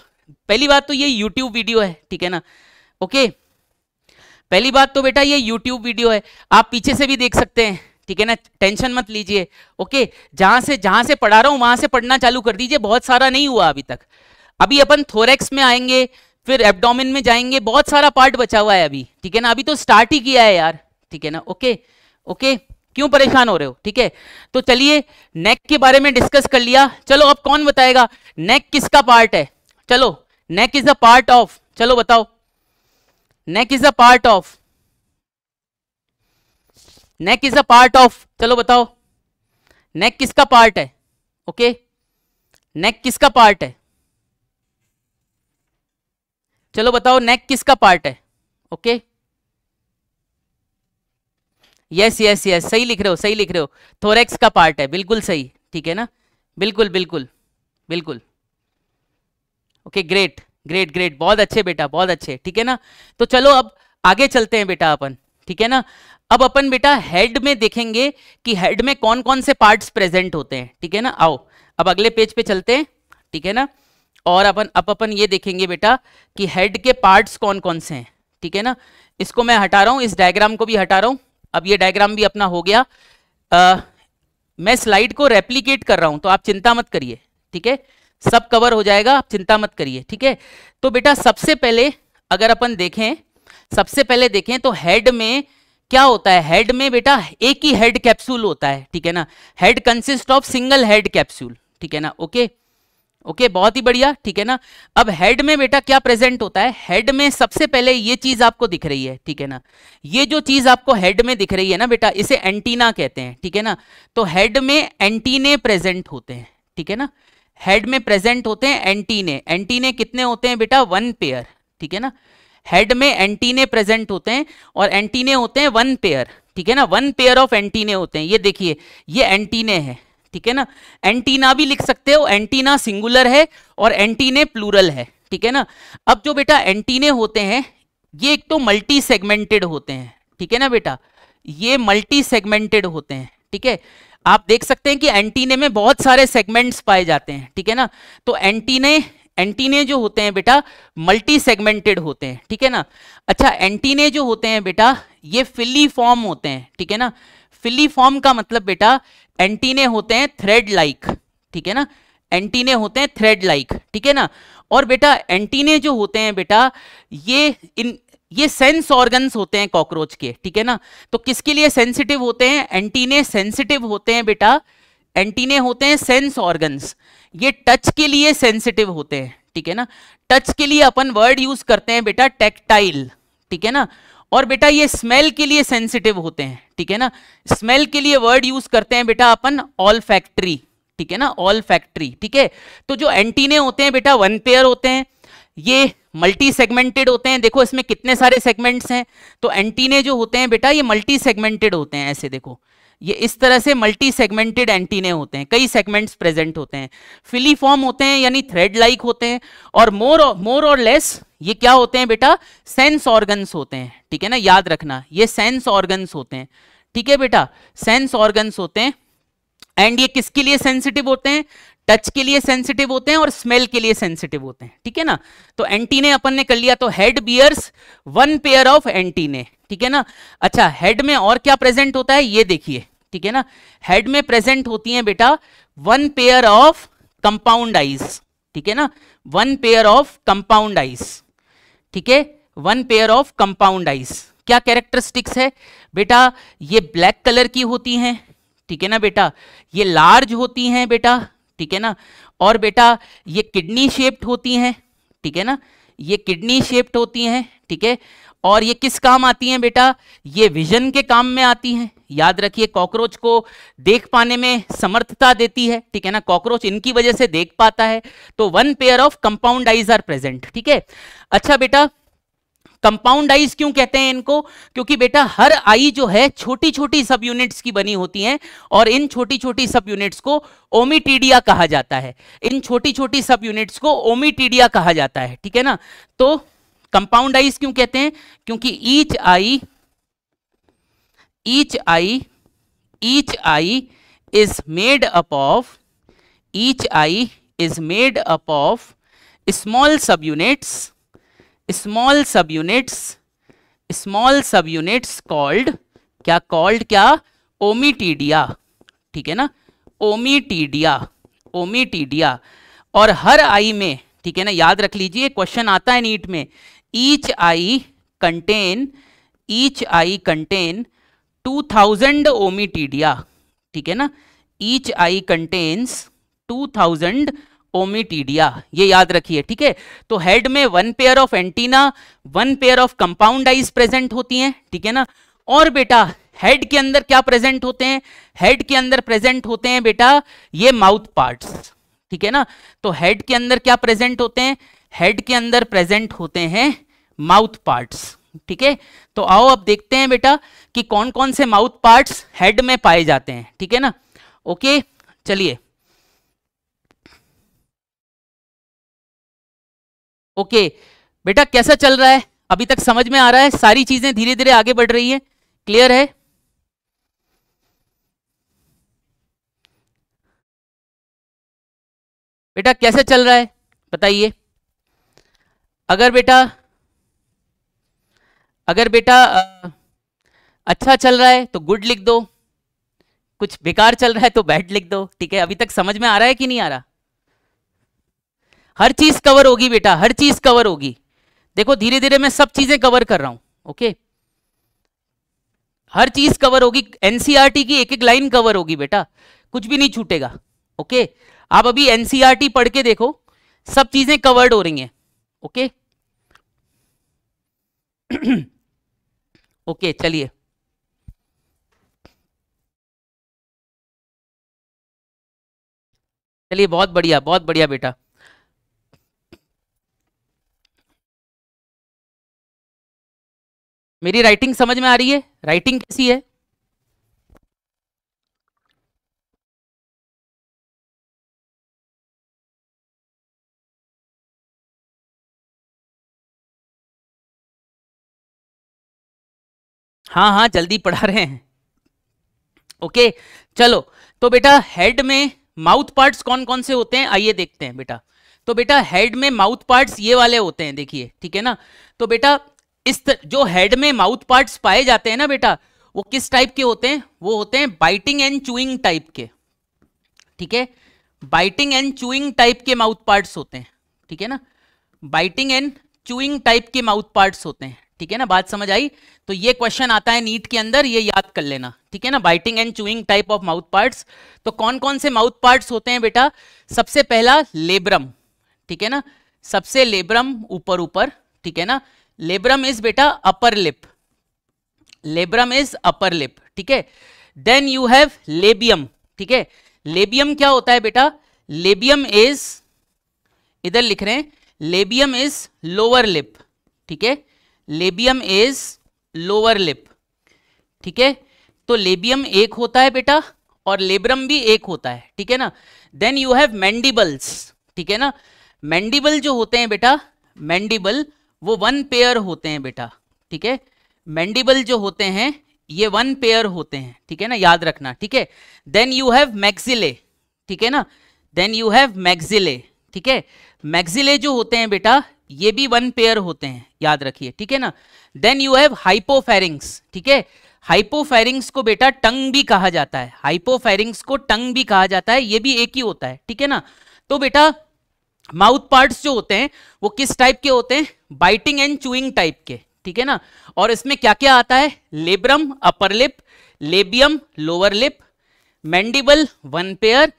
S2: पहली बात तो ये यूट्यूब वीडियो है ठीक है ना ओके पहली बात तो बेटा ये यूट्यूब वीडियो है आप पीछे से भी देख सकते हैं ठीक है ना टेंशन मत लीजिए ओके जहां से जहां से पढ़ा रहा हूं वहां से पढ़ना चालू कर दीजिए बहुत सारा नहीं हुआ अभी तक अभी अपन थोरेक्स में आएंगे फिर एब्डोमिन में जाएंगे बहुत सारा पार्ट बचा हुआ है अभी ठीक है ना अभी तो स्टार्ट ही किया है यार ठीक है ना ओके ओके क्यों परेशान हो रहे हो ठीक है तो चलिए नेक के बारे में डिस्कस कर लिया चलो अब कौन बताएगा नेक किसका पार्ट है चलो neck is a part of चलो बताओ neck is a part of neck is a part of चलो बताओ नेक किसका पार्ट है ओके नेक किसका पार्ट है चलो बताओ नेक किसका पार्ट है okay okay? Yes yes yes सही लिख रहे हो सही लिख रहे हो थोरेक्स का पार्ट है बिल्कुल सही ठीक है ना बिल्कुल बिल्कुल बिल्कुल ओके ग्रेट ग्रेट ग्रेट बहुत अच्छे बेटा बहुत अच्छे ठीक है ना तो चलो अब आगे चलते हैं बेटा अपन ठीक है ना अब अपन बेटा हेड में देखेंगे कि हेड में कौन कौन से पार्ट्स प्रेजेंट होते हैं ठीक है ना आओ अब अगले पेज पे चलते हैं ठीक है ना और अपन अब अपन ये देखेंगे बेटा कि हेड के पार्ट्स कौन कौन से हैं ठीक है ना इसको मैं हटा रहा हूँ इस डायग्राम को भी हटा रहा हूँ अब ये डायग्राम भी अपना हो गया आ, मैं स्लाइड को रेप्लीकेट कर रहा हूं तो आप चिंता मत करिए ठीक है सब कवर हो जाएगा आप चिंता मत करिए ठीक है तो बेटा सबसे पहले अगर अपन देखें सबसे पहले देखें तो हेड में क्या होता है हेड में बेटा एक ही हेड कैप्सूल होता है ठीक है ना head consist of single head capsule ठीक है ना ओके okay? ओके okay, बहुत ही बढ़िया ठीक है ना अब हेड में बेटा क्या प्रेजेंट होता है हेड में सबसे पहले ये चीज आपको दिख रही है ठीक है ना ये जो चीज आपको हेड में दिख रही है ना बेटा इसे एंटीना कहते हैं ठीक है ना तो हेड में एंटीने प्रेजेंट होते हैं ठीक है ना हेड में प्रेजेंट होते हैं एंटीने एंटीने कितने होते हैं बेटा वन पेयर ठीक है ना हेड में एंटीने प्रेजेंट होते हैं और एंटीने होते हैं वन पेयर ठीक है ना वन पेयर ऑफ एंटीने होते हैं ये देखिए ये एंटीने हैं ठीक है ना एंटीना भी लिख सकते हो एंटीना सिंगुलर है और एंटीने प्लूरल है ठीक है ना अब जो बेटा एंटीने होते हैं ये एक तो मल्टी सेगमेंटेड होते हैं ठीक है ना बेटा ये मल्टी सेगमेंटेड होते हैं ठीक है आप देख सकते हैं कि एंटीने में बहुत सारे सेगमेंट्स पाए जाते हैं ठीक है ना तो एंटीने एंटीने जो होते हैं बेटा मल्टी सेगमेंटेड होते हैं ठीक है ना अच्छा एंटीने जो होते हैं बेटा ये फिली फॉर्म होते हैं ठीक है ना फिलीफॉर्म का मतलब बेटा एंटीने होते हैं थ्रेड लाइक ठीक है ना एंटीने होते हैं थ्रेड लाइक ठीक है ना और बेटा एंटीने जो होते हैं बेटा ये इन ये सेंस ऑर्गन्स होते हैं कॉकरोच के ठीक है ना तो किसके लिए सेंसिटिव होते हैं एंटीने सेंसिटिव होते हैं बेटा एंटीने होते हैं सेंस ऑर्गन्स ये टच के लिए सेंसिटिव होते हैं ठीक है ना टच के लिए अपन वर्ड यूज करते हैं बेटा टेक्टाइल ठीक है ना और बेटा ये स्मेल के लिए सेंसिटिव होते हैं ठीक है ना स्मेल के लिए वर्ड यूज करते हैं बेटा अपन ऑल फैक्ट्री ठीक है ना ऑल फैक्ट्री ठीक है तो जो एंटीने होते हैं बेटा वन पेयर होते हैं ये मल्टी सेगमेंटेड होते हैं देखो इसमें कितने सारे सेगमेंट्स हैं तो एंटीने जो होते हैं बेटा ये मल्टी सेगमेंटेड होते हैं ऐसे देखो ये इस तरह से मल्टी सेगमेंटेड एंटीने होते हैं कई सेगमेंट्स प्रेजेंट होते हैं फिलीफॉर्म होते हैं यानी थ्रेड लाइक होते हैं और मोर मोर और लेस ये क्या होते हैं बेटा सेंस ऑर्गन्स होते हैं ठीक है ना याद रखना ये सेंस ऑर्गन्स होते हैं ठीक है बेटा सेंस ऑर्गन्स होते हैं एंड ये किसके लिए सेंसिटिव होते हैं टच के लिए सेंसिटिव होते हैं और स्मेल के लिए सेंसिटिव होते हैं ठीक है ना तो एंटीने अपन ने कर लिया तो head bears one pair of antennae ठीक है ना अच्छा हेड में और क्या प्रेजेंट होता है ये देखिए ठीक है ना हेड में प्रेजेंट होती है बेटा one pair of compound eyes ठीक है ना one pair of compound eyes ठीक है one pair of compound eyes क्या कैरेक्टरिस्टिक्स है बेटा ये ब्लैक कलर की होती हैं ठीक है ना बेटा ये लार्ज होती हैं बेटा ठीक है ना और बेटा ये किडनी शेप्ड होती हैं ठीक है ना ये किडनी शेप्ड होती हैं ठीक है और ये किस काम आती हैं बेटा ये विजन के काम में आती हैं याद रखिए कॉकरोच को देख पाने में समर्थता देती है ठीक है ना कॉकरोच इनकी वजह से देख पाता है तो one pair of compound eyes are present ठीक है अच्छा बेटा कंपाउंड आईज क्यों कहते हैं इनको क्योंकि बेटा हर आई जो है छोटी छोटी सब यूनिट्स की बनी होती हैं और इन छोटी छोटी सब यूनिट्स को ओमिटीडिया कहा जाता है इन छोटी छोटी सब यूनिट्स को ओमिटीडिया कहा जाता है ठीक है ना तो कंपाउंड आईज क्यों कहते हैं क्योंकि each eye each eye each eye is made up of each eye is made up of small sub units small sub units small sub units called क्या कॉल्ड क्या ओमिटीडिया ठीक है ना ओमिटीडिया ओमिटीडिया और हर आई में ठीक है ना याद रख लीजिए क्वेश्चन आता है नीट में each eye contain each eye contain 2000 ओमिटीडिया ठीक है ना ईच आई कंटेन्स 2000 ओमिटीडिया ये याद रखिए ठीक है तो हेड में one pair of antenna one pair of compound eyes present होती हैं ठीक है ना और बेटा हेड के अंदर क्या प्रेजेंट होते हैं हेड के अंदर प्रेजेंट होते हैं बेटा ये माउथ पार्ट्स ठीक है ना तो हेड के अंदर क्या प्रेजेंट होते हैं हेड के अंदर प्रेजेंट होते हैं माउथ पार्ट्स ठीक है तो आओ अब देखते हैं बेटा कि कौन कौन से माउथ पार्ट्स हेड में पाए जाते हैं ठीक है ना ओके चलिए ओके बेटा कैसा चल रहा है अभी तक समझ में आ रहा है सारी चीजें धीरे धीरे आगे
S1: बढ़ रही है क्लियर है बेटा कैसे चल रहा है बताइए अगर बेटा अगर बेटा
S2: अच्छा चल रहा है तो गुड लिख दो कुछ बेकार चल रहा है तो बैड लिख दो ठीक है अभी तक समझ में आ रहा है कि नहीं आ रहा हर चीज कवर होगी बेटा हर चीज कवर होगी देखो धीरे धीरे मैं सब चीजें कवर कर रहा हूं ओके हर चीज कवर होगी एनसीआरटी e की एक एक लाइन कवर होगी बेटा कुछ भी नहीं छूटेगा ओके आप अभी एनसीआरटी e पढ़ के देखो सब चीजें कवर्ड हो रही हैं ओके
S1: ओके चलिए चलिए बहुत बढ़िया बहुत बढ़िया बेटा मेरी राइटिंग समझ में आ रही है राइटिंग कैसी है हाँ हाँ जल्दी पढ़ा रहे हैं ओके चलो तो बेटा
S2: हेड में माउथ पार्ट्स कौन कौन से होते हैं आइए देखते हैं बेटा तो बेटा हेड में माउथ पार्ट्स ये वाले होते हैं देखिए ठीक है ना तो बेटा इस तर, जो हेड में माउथ पार्ट्स पाए जाते हैं ना बेटा वो किस टाइप के होते हैं वो होते हैं बाइटिंग एंड चूइंग टाइप के ठीक है बाइटिंग एंड चूइंग टाइप के माउथ पार्ट्स होते हैं ठीक है ना बाइटिंग एंड चूइंग टाइप के माउथ पार्ट्स होते हैं ठीक है ना बात समझ आई तो ये क्वेश्चन आता है नीट के अंदर ये याद कर लेना ठीक है ना biting and chewing type of mouth parts तो कौन कौन से माउथ पार्ट्स होते हैं बेटा सबसे पहला लेब्रम ठीक है ना सबसे लेब्रम ऊपर ऊपर ठीक है ना लेब्रम इज बेटा upper lip labrum is upper lip ठीक है देन यू हैव लेबियम ठीक है लेबियम क्या होता है बेटा लेबियम इज इधर लिख रहे हैं लेबियम इज लोअर लिप ठीक है लेबियम इज लोअर लिप ठीक है तो लेबियम एक होता है बेटा और लेब्रम भी एक होता है ठीक है ना देन यू हैव मैंडिबल्स ठीक है ना मैंडिबल जो होते हैं बेटा मैंडिबल वो वन पेयर होते हैं बेटा ठीक है मैंडिबल जो होते हैं ये वन पेयर होते हैं ठीक है ना याद रखना ठीक है देन यू हैव मैक्सिले ठीक है ना देन यू हैव मैक्सिले ठीक है मैक्सिले जो होते हैं बेटा ये भी वन पेयर होते हैं याद रखिए ठीक है ना देन यू हैव हाइपोफेरिंग्स ठीक है हाइपोफेरिंग्स को बेटा टंग भी कहा जाता है हाइपोफेरिंग्स को टंग भी कहा जाता है ये भी एक ही होता है ठीक है ना तो बेटा माउथ पार्ट्स जो होते हैं वो किस टाइप के होते हैं बाइटिंग एंड चूइंग टाइप के ठीक है ना और इसमें क्या क्या आता है labrum upper lip labium lower lip mandible one pair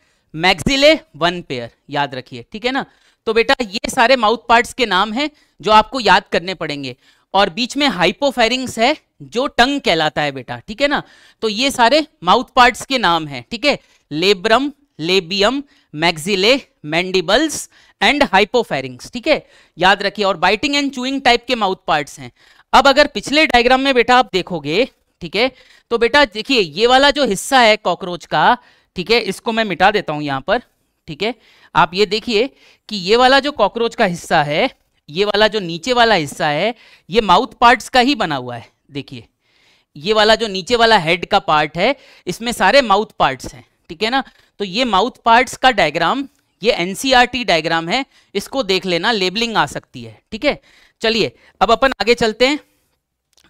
S2: maxillae one pair याद रखिए ठीक है ना तो बेटा ये सारे माउथ पार्ट्स के नाम हैं जो आपको याद करने पड़ेंगे और बीच में हाइपोफेरिंग्स है जो टंग कहलाता है बेटा ठीक है ना तो ये सारे माउथ पार्ट्स के नाम हैं ठीक है labrum labium maxillae mandibles and hypopharynx ठीक है याद रखिए और बाइटिंग एंड चूइंग टाइप के माउथ पार्ट्स हैं अब अगर पिछले डायग्राम में बेटा आप देखोगे ठीक है तो बेटा देखिए ये वाला जो हिस्सा है कॉकरोच का ठीक है इसको मैं मिटा देता हूं यहां पर ठीक है आप ये देखिए कि ये वाला जो कॉकरोच का हिस्सा है ये वाला जो नीचे वाला हिस्सा है ये माउथ पार्ट्स का ही बना हुआ है देखिए ये वाला जो नीचे वाला हेड का पार्ट है इसमें सारे माउथ पार्ट्स हैं ठीक है ना तो ये माउथ पार्ट्स का डायग्राम ये एनसीईआरटी e डायग्राम है इसको देख लेना लेबलिंग आ सकती है ठीक है चलिए अब अपन आगे चलते हैं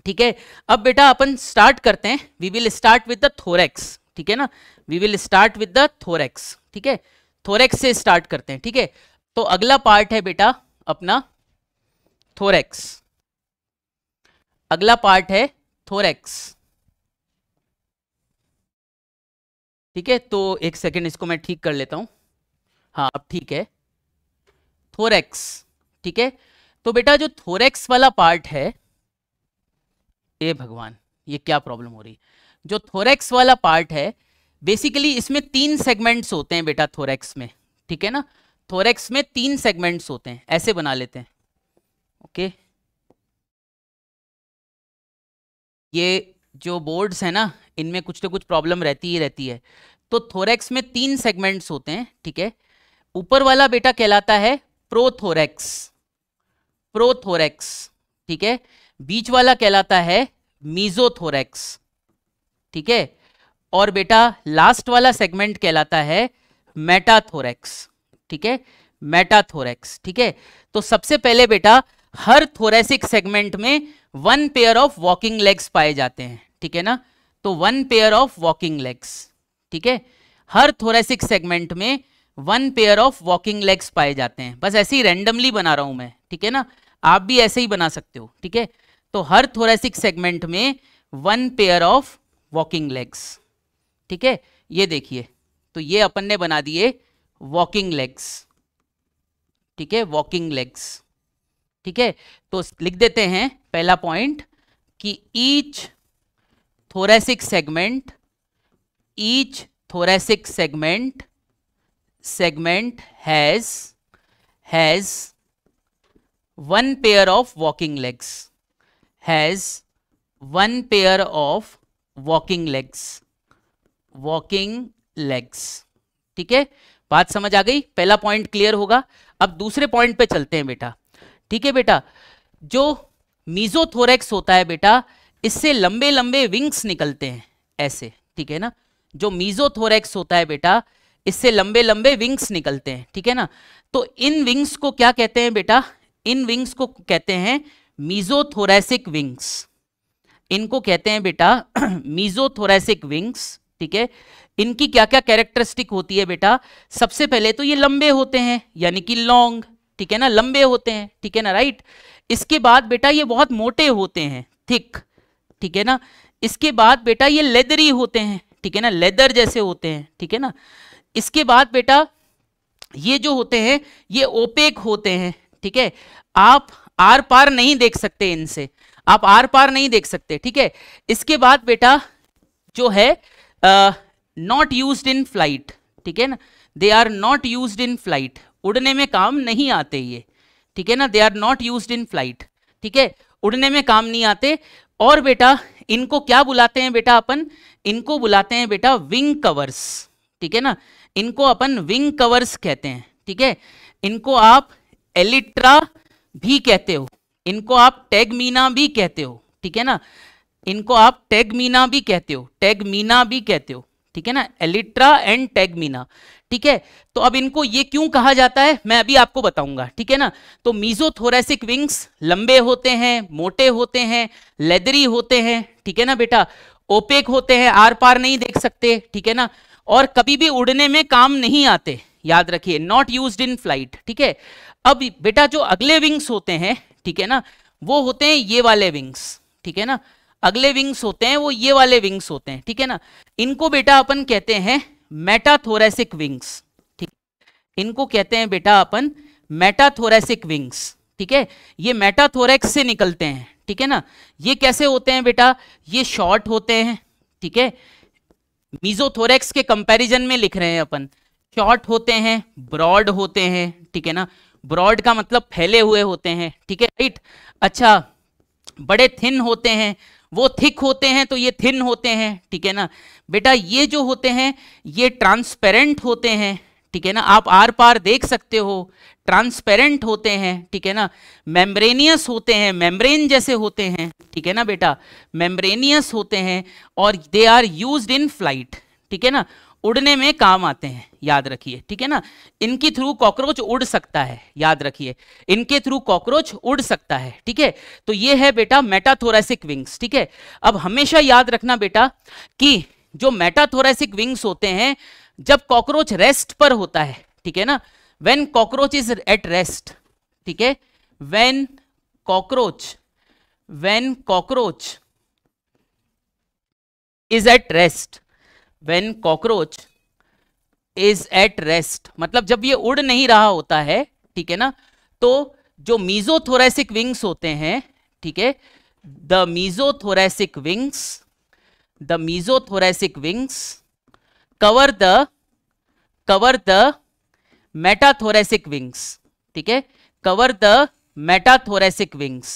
S2: ठीक है अब बेटा अपन स्टार्ट करते हैं we will start with the thorax ठीक है ना we will start with the thorax ठीक है थोरेक्स से स्टार्ट करते हैं ठीक है तो अगला पार्ट है बेटा अपना थोरेक्स अगला पार्ट है थोरेक्स ठीक है तो एक सेकेंड इसको मैं ठीक कर लेता हूं हाँ अब ठीक है थोरेक्स ठीक है तो बेटा जो थोरेक्स वाला पार्ट है ए भगवान ये क्या प्रॉब्लम हो रही है जो थोरेक्स वाला पार्ट है बेसिकली इसमें तीन सेगमेंट्स होते हैं बेटा थोरेक्स में ठीक है ना थोरेक्स में तीन सेगमेंट्स होते हैं ऐसे बना लेते हैं ओके ये जो बोर्ड्स है ना इनमें कुछ ना कुछ प्रॉब्लम रहती ही रहती है तो थोरेक्स में तीन सेगमेंट्स होते हैं ठीक है ऊपर वाला बेटा कहलाता है प्रोथोरेक्स प्रोथोरेक्स ठीक है बीच वाला कहलाता है मीजोथोरेक्स ठीक है और बेटा लास्ट वाला सेगमेंट कहलाता है मेटाथोरेक्स ठीक है मेटाथोरेक्स ठीक है तो सबसे पहले बेटा हर थोरेसिक सेगमेंट में one pair of walking legs पाए जाते हैं ठीक है ना तो one pair of walking legs ठीक है हर थोरेसिक सेगमेंट में one pair of walking legs पाए जाते हैं बस ऐसे ही रैंडमली बना रहा हूं मैं ठीक है ना आप भी ऐसे ही बना सकते हो ठीक है तो हर थोरेसिक सेगमेंट में one pair of walking legs ठीक है ये देखिए तो ये अपन ने बना दिए वॉकिंग लेग्स ठीक है वॉकिंग लेग्स ठीक है तो लिख देते हैं पहला पॉइंट कि each thoracic segment each thoracic segment segment has has one pair of walking legs has one pair of walking legs walking legs ठीक है बात समझ आ गई पहला पॉइंट क्लियर होगा अब दूसरे पॉइंट पे चलते हैं बेटा ठीक है बेटा जो मीजोथोरेक्स होता है बेटा इससे लंबे लंबे विंग्स निकलते हैं ऐसे ठीक है ना जो मीजोथोरेक्स होता है बेटा इससे लंबे लंबे विंग्स निकलते हैं ठीक है ना तो इन विंग्स को क्या कहते हैं बेटा इन विंग्स को कहते हैं मीजोथोरेसिक विंग्स इनको कहते हैं बेटा मीजोथोरेसिक विंग्स ठीक है इनकी क्या क्या कैरेक्टरिस्टिक होती है बेटा सबसे पहले तो ये लंबे होते हैं यानी कि लॉन्ग ठीक है ना लंबे होते हैं ठीक है ना राइट इसके बाद बेटा ये बहुत मोटे होते हैं थिक ठीक है ना इसके बाद बेटा ये लेदरी होते हैं ठीक है ना लेदर जैसे होते हैं ठीक है ना इसके बाद बेटा ये जो होते हैं ये ओपेक होते हैं ठीक है आप आर पार नहीं देख सकते इनसे आप आर पार नहीं देख सकते ठीक है इसके बाद बेटा जो है नॉट यूज इन फ्लाइट ठीक है ना they are not use in flight उड़ने में काम नहीं आते ये ठीक है ना they are not use in flight ठीक है उड़ने में काम नहीं आते और बेटा इनको क्या बुलाते हैं बेटा अपन इनको बुलाते हैं बेटा विंग कवर्स ठीक है ना इनको अपन विंग कवर्स कहते हैं ठीक है इनको आप एलिट्रा भी कहते हो इनको आप टेगमीना भी कहते हो ठीक है ना इनको आप टेगमीना भी कहते हो टेगमीना भी कहते हो ठीक है ना एलिट्रा एंड टेगमीना ठीक है तो अब इनको ये क्यों कहा जाता है मैं अभी आपको बताऊंगा ठीक है ना तो मीजोथोरेसिक विंग्स लंबे होते हैं मोटे होते हैं लेदरी होते हैं ठीक है ना बेटा ओपेक होते हैं आर पार नहीं देख सकते ठीक है ना और कभी भी उड़ने में काम नहीं आते याद रखिए नॉट यूज इन फ्लाइट ठीक है अब बेटा जो अगले विंग्स होते हैं ठीक है ना वो होते हैं ये वाले विंग्स ठीक है ना अगले विंग्स होते हैं वो ये वाले विंग्स होते हैं ठीक है ना इनको बेटा अपन कहते हैं मेटाथोरेसिक विंग्स ठीक इनको कहते हैं बेटा अपन मेटाथोरेसिक विंग्स ठीक है ये मेटाथोरेक्स से निकलते हैं ठीक है ना ये कैसे होते हैं बेटा ये शॉर्ट होते हैं ठीक है मीजोथोरेक्स के कंपैरिजन में लिख रहे हैं अपन शॉर्ट होते हैं ब्रॉड होते हैं ठीक है ना ब्रॉड का मतलब फैले हुए होते हैं ठीक है राइट अच्छा बड़े थिन होते हैं वो थिक होते हैं तो ये थिन होते हैं ठीक है ना बेटा ये जो होते हैं ये ट्रांसपेरेंट होते हैं ठीक है ना आप आर पार देख सकते हो ट्रांसपेरेंट होते हैं ठीक है ना मेम्ब्रेनियस होते हैं मेम्ब्रेन जैसे होते हैं ठीक है ना बेटा मेम्ब्रेनियस होते हैं और they are used in flight ठीक है ना उड़ने में काम आते हैं याद रखिए ठीक है ना इनके थ्रू कॉकरोच उड़ सकता है याद रखिए इनके थ्रू कॉकरोच उड़ सकता है ठीक है तो ये है बेटा मेटाथोरेसिक विंग्स ठीक है अब हमेशा याद रखना बेटा कि जो मेटाथोरेसिक विंग्स होते हैं जब कॉकरोच रेस्ट पर होता है ठीक है ना when cockroach is at rest ठीक है when cockroach when cockroach is at rest when cockroach is at rest मतलब जब ये उड़ नहीं रहा होता है ठीक है ना तो जो मीजोथोरेसिक विंग्स होते हैं ठीक है the mesothoracic wings the mesothoracic wings cover the cover the metathoracic wings ठीक है कवर द मेटाथोरेसिक विंग्स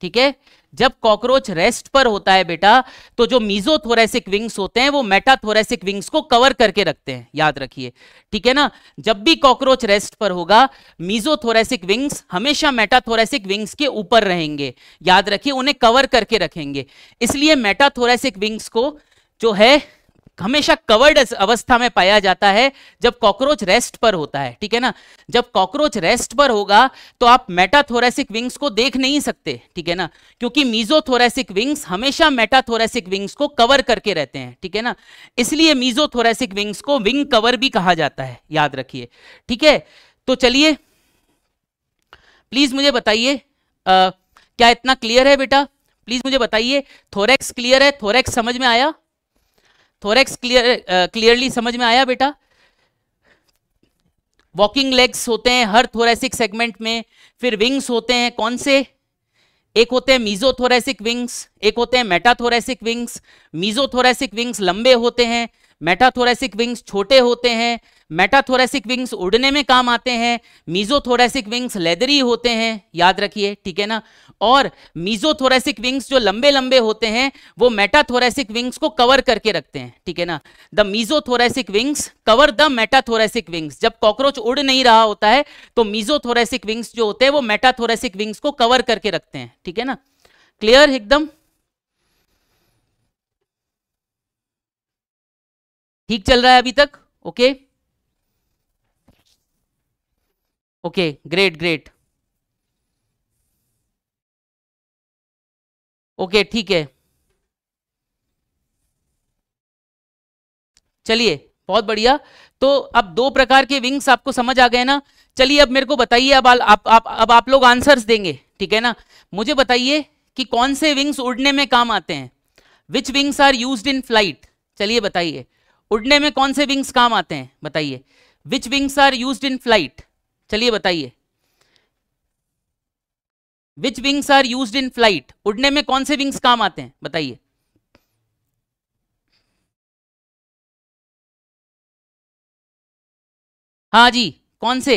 S2: ठीक है जब कॉकरोच रेस्ट पर होता है बेटा तो जो मीजोथोरेसिक विंग्स होते हैं वो मेटाथोरेसिक विंग्स को कवर करके रखते हैं याद रखिए ठीक है ना जब भी कॉकरोच रेस्ट पर होगा मीजोथोरेसिक विंग्स हमेशा मेटाथोरेसिक विंग्स के ऊपर रहेंगे याद रखिए उन्हें कवर करके रखेंगे इसलिए मेटाथोरेसिक विंग्स को जो है हमेशा कवर्ड अवस्था में पाया जाता है जब कॉकरोच रेस्ट पर होता है ठीक है ना जब कॉकरोच रेस्ट पर होगा तो आप मेटाथोरेसिक विंग्स को देख नहीं सकते ठीक है ना क्योंकि मीजोथोरेसिक विंग्स हमेशा मेटाथोरेसिक विंग्स को कवर करके रहते हैं ठीक है ना इसलिए मीजोथोरेसिक विंग्स को विंग कवर भी कहा जाता है याद रखिए ठीक है तो चलिए प्लीज मुझे बताइए क्या इतना क्लियर है बेटा प्लीज मुझे बताइए थोरेक्स क्लियर है थोरेक्स समझ में आया थोरेक्स क्लियर क्लियरली समझ में आया बेटा वॉकिंग लेग्स होते हैं हर थोरेसिक सेगमेंट में फिर विंग्स होते हैं कौन से एक होते हैं मीजोथोरेसिक विंग्स एक होते हैं मेटाथोरेसिक विंग्स मीजोथोरेसिक विंग्स लंबे होते हैं मेटाथोरेसिक विंग्स छोटे होते हैं मेटाथोरेसिक विंग्स उड़ने में काम आते हैं मीजोथोरेसिक विंग्स लेदरी होते हैं याद रखिए ठीक है ना और मीजोथोरेसिक विंग्स जो लंबे लंबे होते हैं वो मेटाथोरेसिक विंग्स को कवर करके रखते हैं ठीक है ना the mesothoracic wings cover the metathoracic wings जब कॉकरोच उड़ नहीं रहा होता है तो मीजोथोरेसिक विंग्स जो होते हैं वो मेटाथोरेसिक विंग्स को कवर करके रखते हैं ठीक है ना क्लियर एकदम ठीक चल रहा है अभी तक okay okay great great
S1: okay ठीक है चलिए बहुत बढ़िया तो
S2: अब दो प्रकार के विंग्स आपको समझ आ गए ना चलिए अब मेरे को बताइए अब आप आप अब आप लोग आंसर्स देंगे ठीक है ना मुझे बताइए कि कौन से विंग्स उड़ने में काम आते हैं which wings are use in flight चलिए बताइए उड़ने में कौन से विंग्स काम आते हैं बताइए which wings are use in flight चलिए बताइए
S1: which wings are use in flight उड़ने में कौन से विंग्स काम आते हैं बताइए हाँ जी कौन से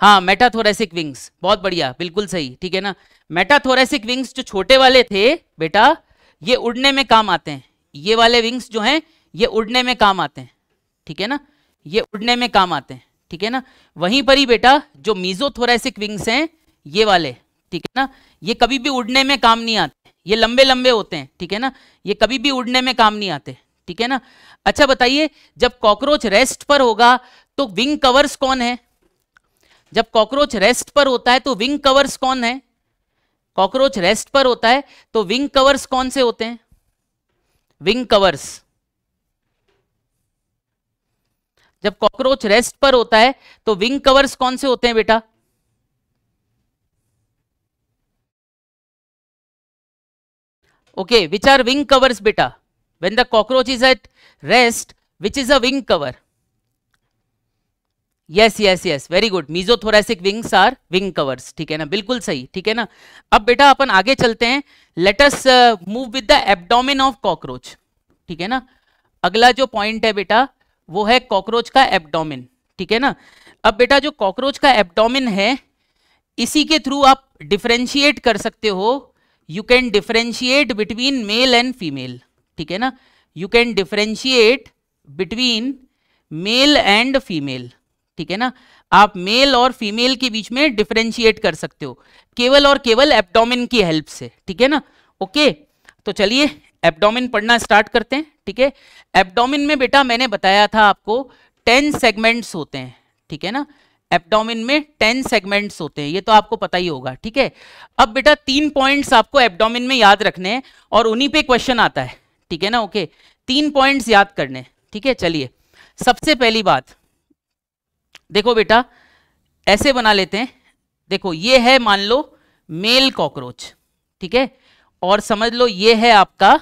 S1: हाँ मेटाथोरेसिक विंग्स बहुत
S2: बढ़िया बिल्कुल सही ठीक है ना मेटाथोरेसिक विंग्स जो छोटे वाले थे बेटा ये उड़ने में काम आते हैं ये वाले विंग्स जो हैं ये उड़ने में काम आते हैं ठीक है ना ये उड़ने में काम आते हैं ठीक है ना वहीं पर ही बेटा जो मीजोथोरेसिक विंग्स हैं ये वाले ठीक है ना ये कभी भी उड़ने में काम नहीं आते ये लंबे लंबे होते हैं ठीक है ना ये कभी भी उड़ने में काम नहीं आते ठीक है ना अच्छा बताइए जब कॉकरोच रेस्ट पर होगा तो विंग कवर्स कौन है जब कॉकरोच रेस्ट पर होता है तो विंग कवर्स कौन है कॉकरोच रेस्ट पर होता है तो विंग कवर्स कौन से होते हैं विंग कवर्स जब कॉकरोच रेस्ट पर होता है तो विंग कवर्स कौन से होते हैं बेटा okay which are wing covers बेटा when the cockroach is at rest which is a wing cover yes yes yes very good mesothoracic wings are wing covers ठीक है ना बिल्कुल सही ठीक है ना अब बेटा अपन आगे चलते हैं let's move with the abdomen of cockroach ठीक है ना अगला जो पॉइंट है बेटा वो है कॉकरोच का एब्डोमिन ठीक है ना अब बेटा जो कॉकरोच का एब्डोमिन है इसी के थ्रू आप डिफ्रेंशिएट कर सकते हो you can differentiate between male and female ठीक है ना you can differentiate between male and female ठीक है ना आप मेल और फीमेल के बीच में डिफ्रेंशिएट कर सकते हो केवल और केवल एब्डोमिन की हेल्प से ठीक है ना ओके तो चलिए एब्डोमिन पढ़ना स्टार्ट करते हैं ठीक है एब्डोमिन में बेटा मैंने बताया था आपको टेन सेगमेंट्स होते हैं ठीक है ना एब्डोमिन में टेन सेगमेंट्स होते हैं ये तो आपको पता ही होगा ठीक है अब बेटा तीन पॉइंट्स आपको एब्डोमिन में याद रखने हैं और उन्हीं पे क्वेश्चन आता है ठीक है ना ओके तीन पॉइंट्स याद करने ठीक है चलिए सबसे पहली बात देखो बेटा ऐसे बना लेते हैं देखो ये है मान लो मेल कॉकरोच ठीक है और समझ लो ये है आपका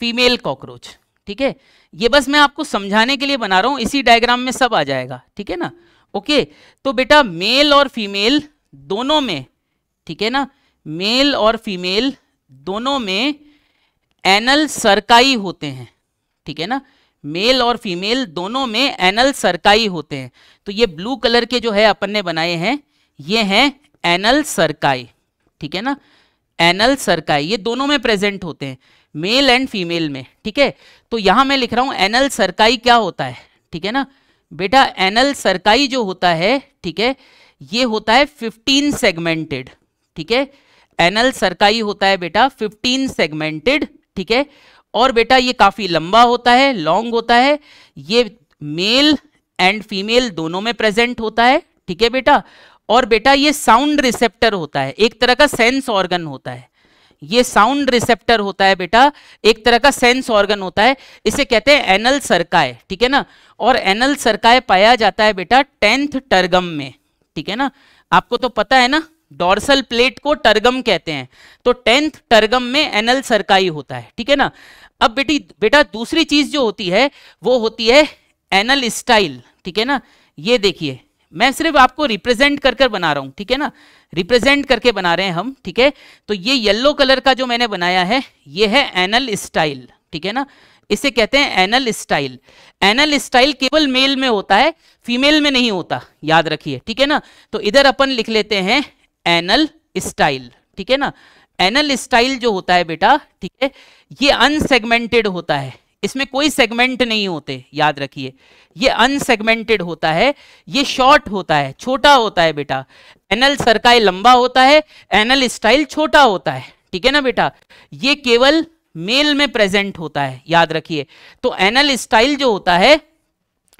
S2: फीमेल कॉकरोच ठीक है ये बस मैं आपको समझाने के लिए बना रहा हूं इसी डायग्राम में सब आ जाएगा ठीक है ना ओके तो बेटा मेल और फीमेल दोनों में ठीक है ना मेल और फीमेल दोनों में एनल सरकाई होते हैं ठीक है ना मेल और फीमेल दोनों में एनल सरकाई होते हैं तो ये ब्लू कलर के जो है अपन ने बनाए हैं ये हैं एनल सरकाई ठीक है ना एनल सरकाई ये दोनों में प्रेजेंट होते हैं मेल एंड फीमेल में ठीक है तो यहां मैं लिख रहा हूं एनल सरकाई क्या होता है ठीक है ना बेटा एनल सरकाई जो होता है ठीक है ये होता है 15 सेगमेंटेड ठीक है एनल सरकाई होता है बेटा 15 सेगमेंटेड ठीक है और बेटा ये काफी लंबा होता है लॉन्ग होता है ये मेल एंड फीमेल दोनों में प्रेजेंट होता है ठीक है बेटा और बेटा ये साउंड रिसेप्टर होता है एक तरह का सेंस ऑर्गन होता है ये साउंड रिसेप्टर होता है बेटा एक तरह का सेंस ऑर्गन होता है इसे कहते हैं एनल सरकाय ठीक है ना और एनल सरकाय पाया जाता है बेटा टेंथ टर्गम में ठीक है ना आपको तो पता है ना डॉर्सल प्लेट को टर्गम कहते हैं तो टेंथ टर्गम में एनल सरकाई होता है ठीक है ना अब बेटी बेटा दूसरी चीज जो होती है वो होती है एनल स्टाइल ठीक है ना ये देखिए मैं सिर्फ आपको रिप्रेजेंट कर कर बना रहा हूं ठीक है ना रिप्रेजेंट करके बना रहे हैं हम ठीक है तो ये येलो कलर का जो मैंने बनाया है ये है एनल स्टाइल ठीक है ना इसे कहते हैं एनल स्टाइल एनल स्टाइल केवल मेल में होता है फीमेल में नहीं होता याद रखिए ठीक है ना तो इधर अपन लिख लेते हैं एनल स्टाइल ठीक है ना एनल स्टाइल जो होता है बेटा ठीक है ये अनसेगमेंटेड होता है इसमें कोई सेगमेंट नहीं होते याद रखिए ये अनसेगमेंटेड होता है ये शॉर्ट होता है छोटा होता है बेटा एनल सरकाई लंबा होता है एनल स्टाइल छोटा होता है ठीक है ना बेटा ये केवल मेल में प्रेजेंट होता है याद रखिए तो एनल स्टाइल जो होता है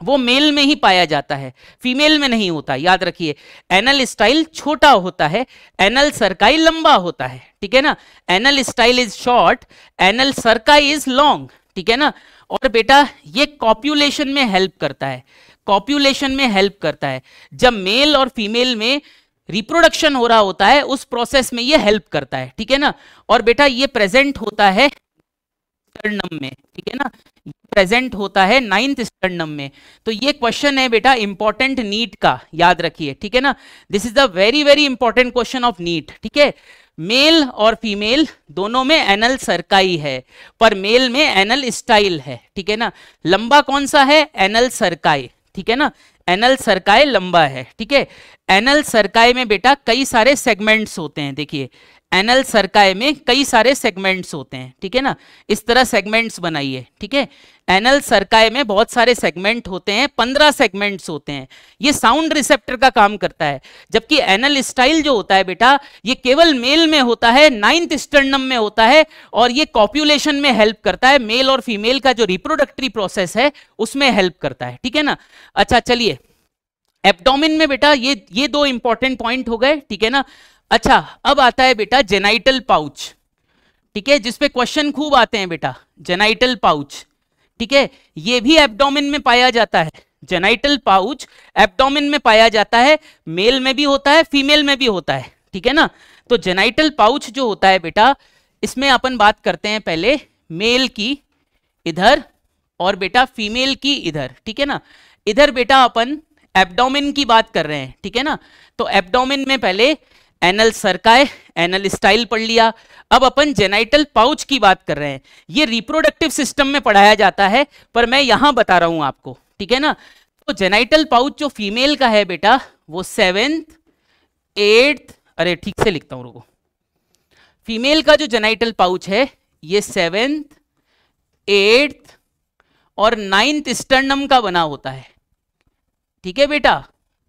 S2: वो मेल में ही पाया जाता है फीमेल में नहीं होता याद रखिए एनल स्टाइल छोटा होता है एनल सरकाई लंबा होता है ठीक है ना anal style is short anal cerci is long ठीक है ना और बेटा ये कॉप्यूलेशन में हेल्प करता है कॉप्यूलेशन में हेल्प करता है जब मेल और फीमेल में रिप्रोडक्शन हो रहा होता है उस प्रोसेस में ये हेल्प करता है ठीक है ना और बेटा ये प्रेजेंट होता है स्टर्नम में ठीक है ना प्रेजेंट होता है नाइन्थ स्टर्नम में तो ये क्वेश्चन है बेटा इंपॉर्टेंट नीट का याद रखिए ठीक है ना this is the very very important question of NEET ठीक है मेल और फीमेल दोनों में एनल सरकाई है पर मेल में एनल स्टाइल है ठीक है ना लंबा कौन सा है एनल सरकाई ठीक है ना एनल सरकाई लंबा है ठीक है एनल सरकाई में बेटा कई सारे सेगमेंट्स होते हैं देखिए एनल सरकाय में कई सारे सेगमेंट्स होते हैं ठीक है ना इस तरह सेगमेंट्स बनाइए ठीक है एनल सरकाय में बहुत सारे सेगमेंट होते हैं पंद्रह सेगमेंट्स होते हैं ये साउंड रिसेप्टर का काम करता है जबकि एनल स्टाइल जो होता है बेटा ये केवल मेल में होता है नाइन्थ स्टर्नम में होता है और ये कॉप्यूलेशन में हेल्प करता है मेल और फीमेल का जो रिप्रोडक्टरी प्रोसेस है उसमें हेल्प करता है ठीक है ना अच्छा चलिए एब्डोमिन में बेटा ये ये दो इंपॉर्टेंट पॉइंट हो गए ठीक है ना अच्छा अब आता है बेटा जेनाइटल पाउच ठीक है जिसपे क्वेश्चन खूब आते हैं बेटा जेनाइटल पाउच ठीक है ये भी एबडोमिन में पाया जाता है जेनाइटल पाउच एबडोमिन में पाया जाता है मेल में भी होता है फीमेल में भी होता है ठीक है ना तो जेनाइटल पाउच जो होता है बेटा इसमें अपन बात करते हैं पहले मेल की इधर और बेटा फीमेल की इधर ठीक है ना इधर बेटा अपन एबडोमिन की बात कर रहे हैं ठीक है ना तो एबडोमिन में पहले एनल सरकाए एनल स्टाइल पढ़ लिया अब अपन जेनाइटल पाउच की बात कर रहे हैं ये रिप्रोडक्टिव सिस्टम में पढ़ाया जाता है पर मैं यहां बता रहा हूं आपको ठीक है ना तो जेनाइटल पाउच जो फीमेल का है बेटा वो सेवेंथ एट्थ अरे ठीक से लिखता हूं रुको फीमेल का जो जेनाइटल पाउच है ये सेवेंथ एट्थ और नाइन्थ स्टर्नम का बना होता है ठीक है बेटा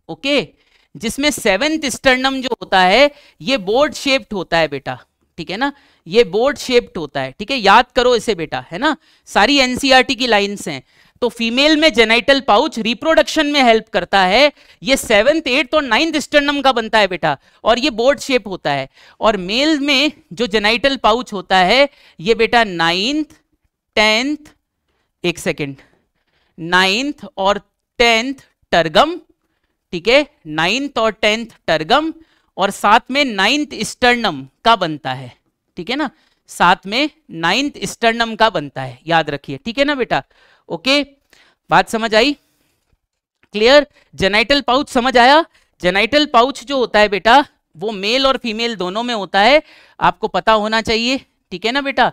S2: ओके okay. जिसमें सेवेंथ स्टर्नम जो होता है ये बोर्ड शेप्ड होता है बेटा ठीक है ना ये बोर्ड शेप्ड होता है ठीक है याद करो इसे बेटा है ना सारी एनसीआरटी e की लाइन हैं तो फीमेल में जेनाइटल पाउच रिप्रोडक्शन में हेल्प करता है ये सेवेंथ एट्थ और नाइन्थ स्टर्नम का बनता है बेटा और ये बोर्ड शेप होता है और मेल में जो जेनाइटल पाउच होता है ये बेटा नाइन्थ टेंथ एक सेकेंड नाइन्थ और टेंथ टर्गम ठीक है नाइन्थ और टेंथ टर्गम और साथ में नाइन्थ स्टर्नम का बनता है ठीक है ना साथ में नाइन्थ स्टर्नम का बनता है याद रखिए ठीक है ना बेटा ओके बात समझ आई क्लियर जेनाइटल पाउच समझ आया जेनाइटल पाउच जो होता है बेटा वो मेल और फीमेल दोनों में होता है आपको पता होना चाहिए ठीक है ना बेटा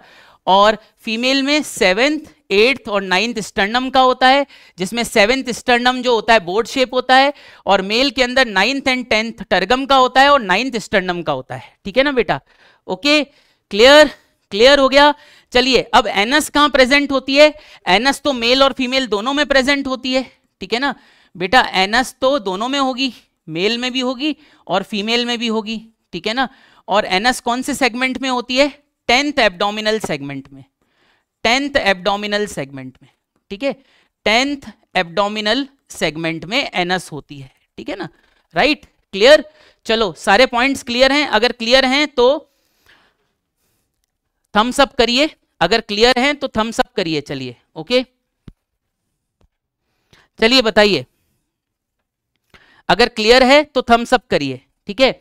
S2: और फीमेल में सेवेंथ एट्थ और नाइन्थ स्टर्नम का होता है जिसमें सेवेंथ स्टर्नम जो होता है बोर्ड शेप होता है और मेल के अंदर नाइन्थ एंड टेंथ टर्गम का होता है और नाइन्थ स्टर्नम का होता है ठीक है ना बेटा ओके क्लियर क्लियर हो गया चलिए अब एनस कहां प्रेजेंट होती है एनस तो मेल और फीमेल दोनों में प्रेजेंट होती है ठीक है ना बेटा एनस तो दोनों में होगी मेल में भी होगी और फीमेल में भी होगी ठीक है ना और एनस कौन से सेगमेंट में होती है टेंथ एबडोमिनल सेगमेंट में टेंथ एब्डोमिनल सेगमेंट में ठीक है टेंथ एब्डोमिनल सेगमेंट में एनस होती है ठीक है ना राइट right? क्लियर चलो सारे पॉइंट्स क्लियर हैं अगर क्लियर हैं तो थम्स अप करिए अगर क्लियर हैं तो थम्स अप करिए चलिए ओके चलिए बताइए अगर क्लियर है तो थम्स अप करिए ठीक है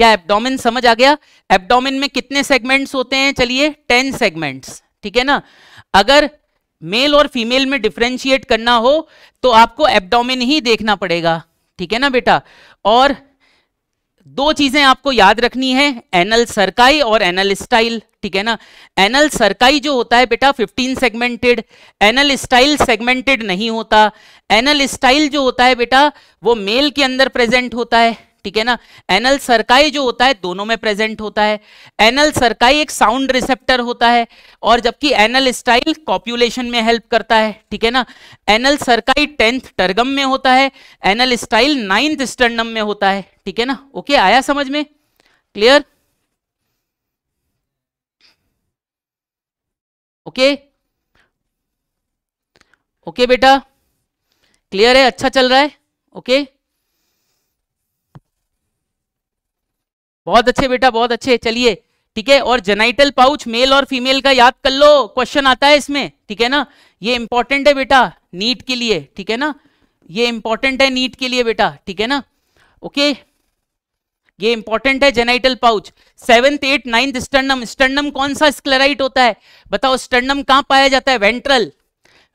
S2: क्या एब्डोमिन समझ आ गया एब्डोमिन में कितने सेगमेंट्स होते हैं चलिए टेन सेगमेंट्स ठीक है ना अगर मेल और फीमेल में डिफ्रेंशिएट करना हो तो आपको एब्डोमिन ही देखना पड़ेगा ठीक है ना बेटा और दो चीजें आपको याद रखनी है एनल सरकाई और एनल स्टाइल ठीक है ना एनल सरकाई जो होता है बेटा 15 सेगमेंटेड एनल स्टाइल सेगमेंटेड नहीं होता एनल स्टाइल जो होता है बेटा वो मेल के अंदर प्रेजेंट होता है ठीक है ना एनल सरकाई जो होता है दोनों में प्रेजेंट होता है एनल सरकाई एक साउंड रिसेप्टर होता है और जबकि एनल स्टाइल कॉप्यूलेशन में हेल्प करता है ठीक है ना एनल सरकाई टेंथ टर्गम में होता है एनल स्टाइल नाइन्थ स्टर्नम में होता है ठीक है ना ओके आया समझ में क्लियर ओके ओके बेटा क्लियर है अच्छा चल रहा है ओके okay? बहुत अच्छे बेटा बहुत अच्छे चलिए ठीक है और जेनाइटल पाउच मेल और फीमेल का याद कर लो क्वेश्चन आता है इसमें ठीक है ना ये इंपॉर्टेंट है बेटा नीट के लिए ठीक है ना ये इंपॉर्टेंट है नीट के लिए बेटा ठीक है ना ओके ये इंपॉर्टेंट है genital pouch seventh eight ninth sternum sternum कौन सा स्क्लेराइट होता है बताओ स्टर्नम कहां पाया जाता है वेंट्रल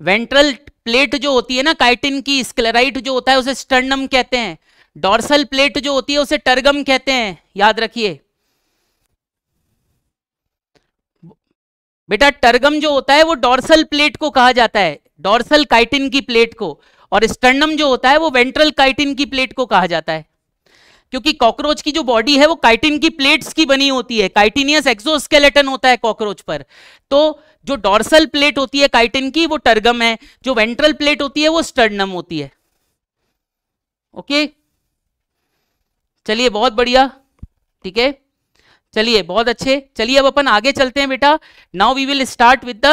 S2: वेंट्रल प्लेट जो होती है ना काइटिन की स्क्लेराइट जो होता है उसे स्टर्नम कहते हैं डॉर्सल प्लेट जो होती है उसे टर्गम कहते हैं याद रखिए बेटा टर्गम जो होता है वो डॉर्सल प्लेट को कहा जाता है डॉर्सल काइटिन की प्लेट को और स्टर्नम जो होता है वो वेंट्रल काइटिन की प्लेट को कहा जाता है क्योंकि कॉकरोच की जो बॉडी है वो काइटिन की प्लेट्स की बनी होती है काइटिनियस एक्सोस्केलेटन होता है कॉकरोच पर तो जो डॉर्सल प्लेट होती है काइटिन की वो टर्गम है जो वेंट्रल प्लेट होती है वो स्टर्नम होती है ओके okay? चलिए बहुत बढ़िया ठीक है चलिए बहुत अच्छे चलिए अब अपन आगे चलते हैं बेटा now we will start with the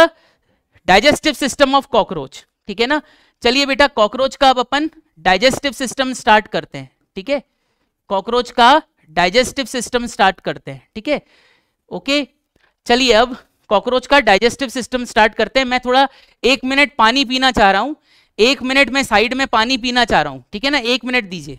S2: digestive system of cockroach ठीक है ना चलिए बेटा कॉकरोच का अब अपन डाइजेस्टिव सिस्टम स्टार्ट करते हैं ठीक है कॉकरोच का डाइजेस्टिव सिस्टम स्टार्ट करते हैं ठीक है ओके चलिए अब कॉकरोच का डाइजेस्टिव सिस्टम स्टार्ट करते हैं मैं थोड़ा एक मिनट पानी पीना चाह रहा हूं एक मिनट में साइड में पानी पीना
S1: चाह रहा हूं ठीक है ना एक मिनट दीजिए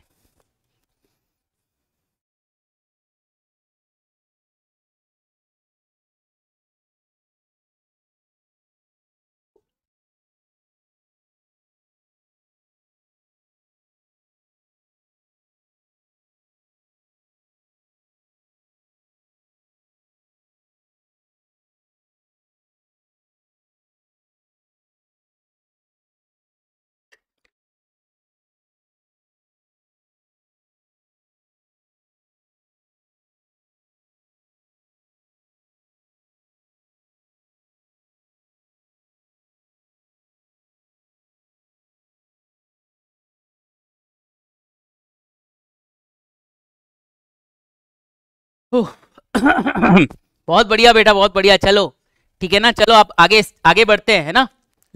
S1: बहुत बढ़िया बेटा बहुत बढ़िया चलो ठीक है ना चलो आप आगे
S2: आगे बढ़ते हैं है ना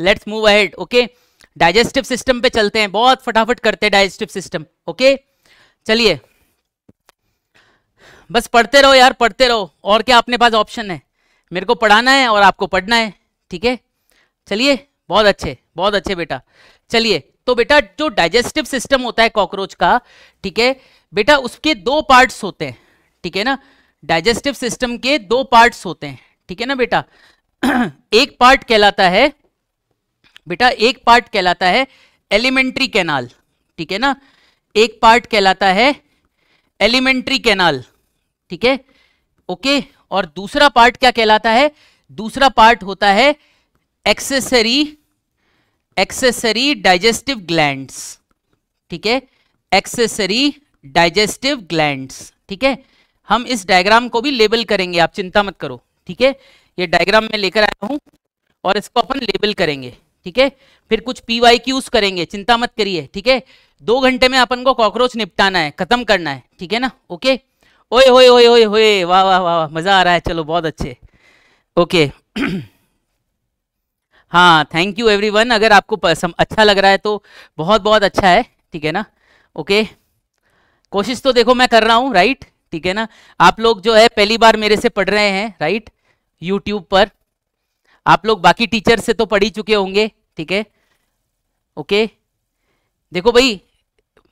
S2: let's move ahead okay digestive system पे चलते हैं बहुत फटाफट करते हैं डाइजेस्टिव सिस्टम ओके चलिए बस पढ़ते रहो यार पढ़ते रहो और क्या अपने पास ऑप्शन है मेरे को पढ़ाना है और आपको पढ़ना है ठीक है चलिए बहुत अच्छे बहुत अच्छे बेटा चलिए तो बेटा जो डाइजेस्टिव सिस्टम होता है कॉकरोच का ठीक है बेटा उसके दो पार्ट्स होते हैं ठीक है ना डाइजेस्टिव सिस्टम के दो पार्ट्स होते हैं ठीक है ना बेटा एक पार्ट कहलाता है बेटा एक पार्ट कहलाता है एलिमेंट्री कैनाल ठीक है ना एक पार्ट कहलाता है एलिमेंट्री कैनाल ठीक है ओके और दूसरा पार्ट क्या कहलाता है दूसरा पार्ट होता है एक्सेसरी एक्सेसरी डाइजेस्टिव ग्लैंड्स ठीक है एक्सेसरी डाइजेस्टिव ग्लैंड्स ठीक है हम इस डायग्राम को भी लेबल करेंगे आप चिंता मत करो ठीक है ये डायग्राम में लेकर आया हूं और इसको अपन लेबल करेंगे ठीक है फिर कुछ पी वाई क्यूज करेंगे चिंता मत करिए ठीक है दो घंटे में अपन को कॉकरोच निपटाना है खत्म करना है ठीक है ना ओके ओए होए होए होए होए वाह वाह वाह मजा आ रहा है चलो बहुत अच्छे ओके हाँ थैंक यू एवरीवन अगर आपको अच्छा लग रहा है तो बहुत बहुत अच्छा है ठीक है ना ओके कोशिश तो देखो मैं कर रहा हूँ राइट ठीक है ना आप लोग जो है पहली बार मेरे से पढ़ रहे हैं राइट यूट्यूब पर आप लोग बाकी टीचर से तो पढ़ ही चुके होंगे ठीक है ओके देखो भाई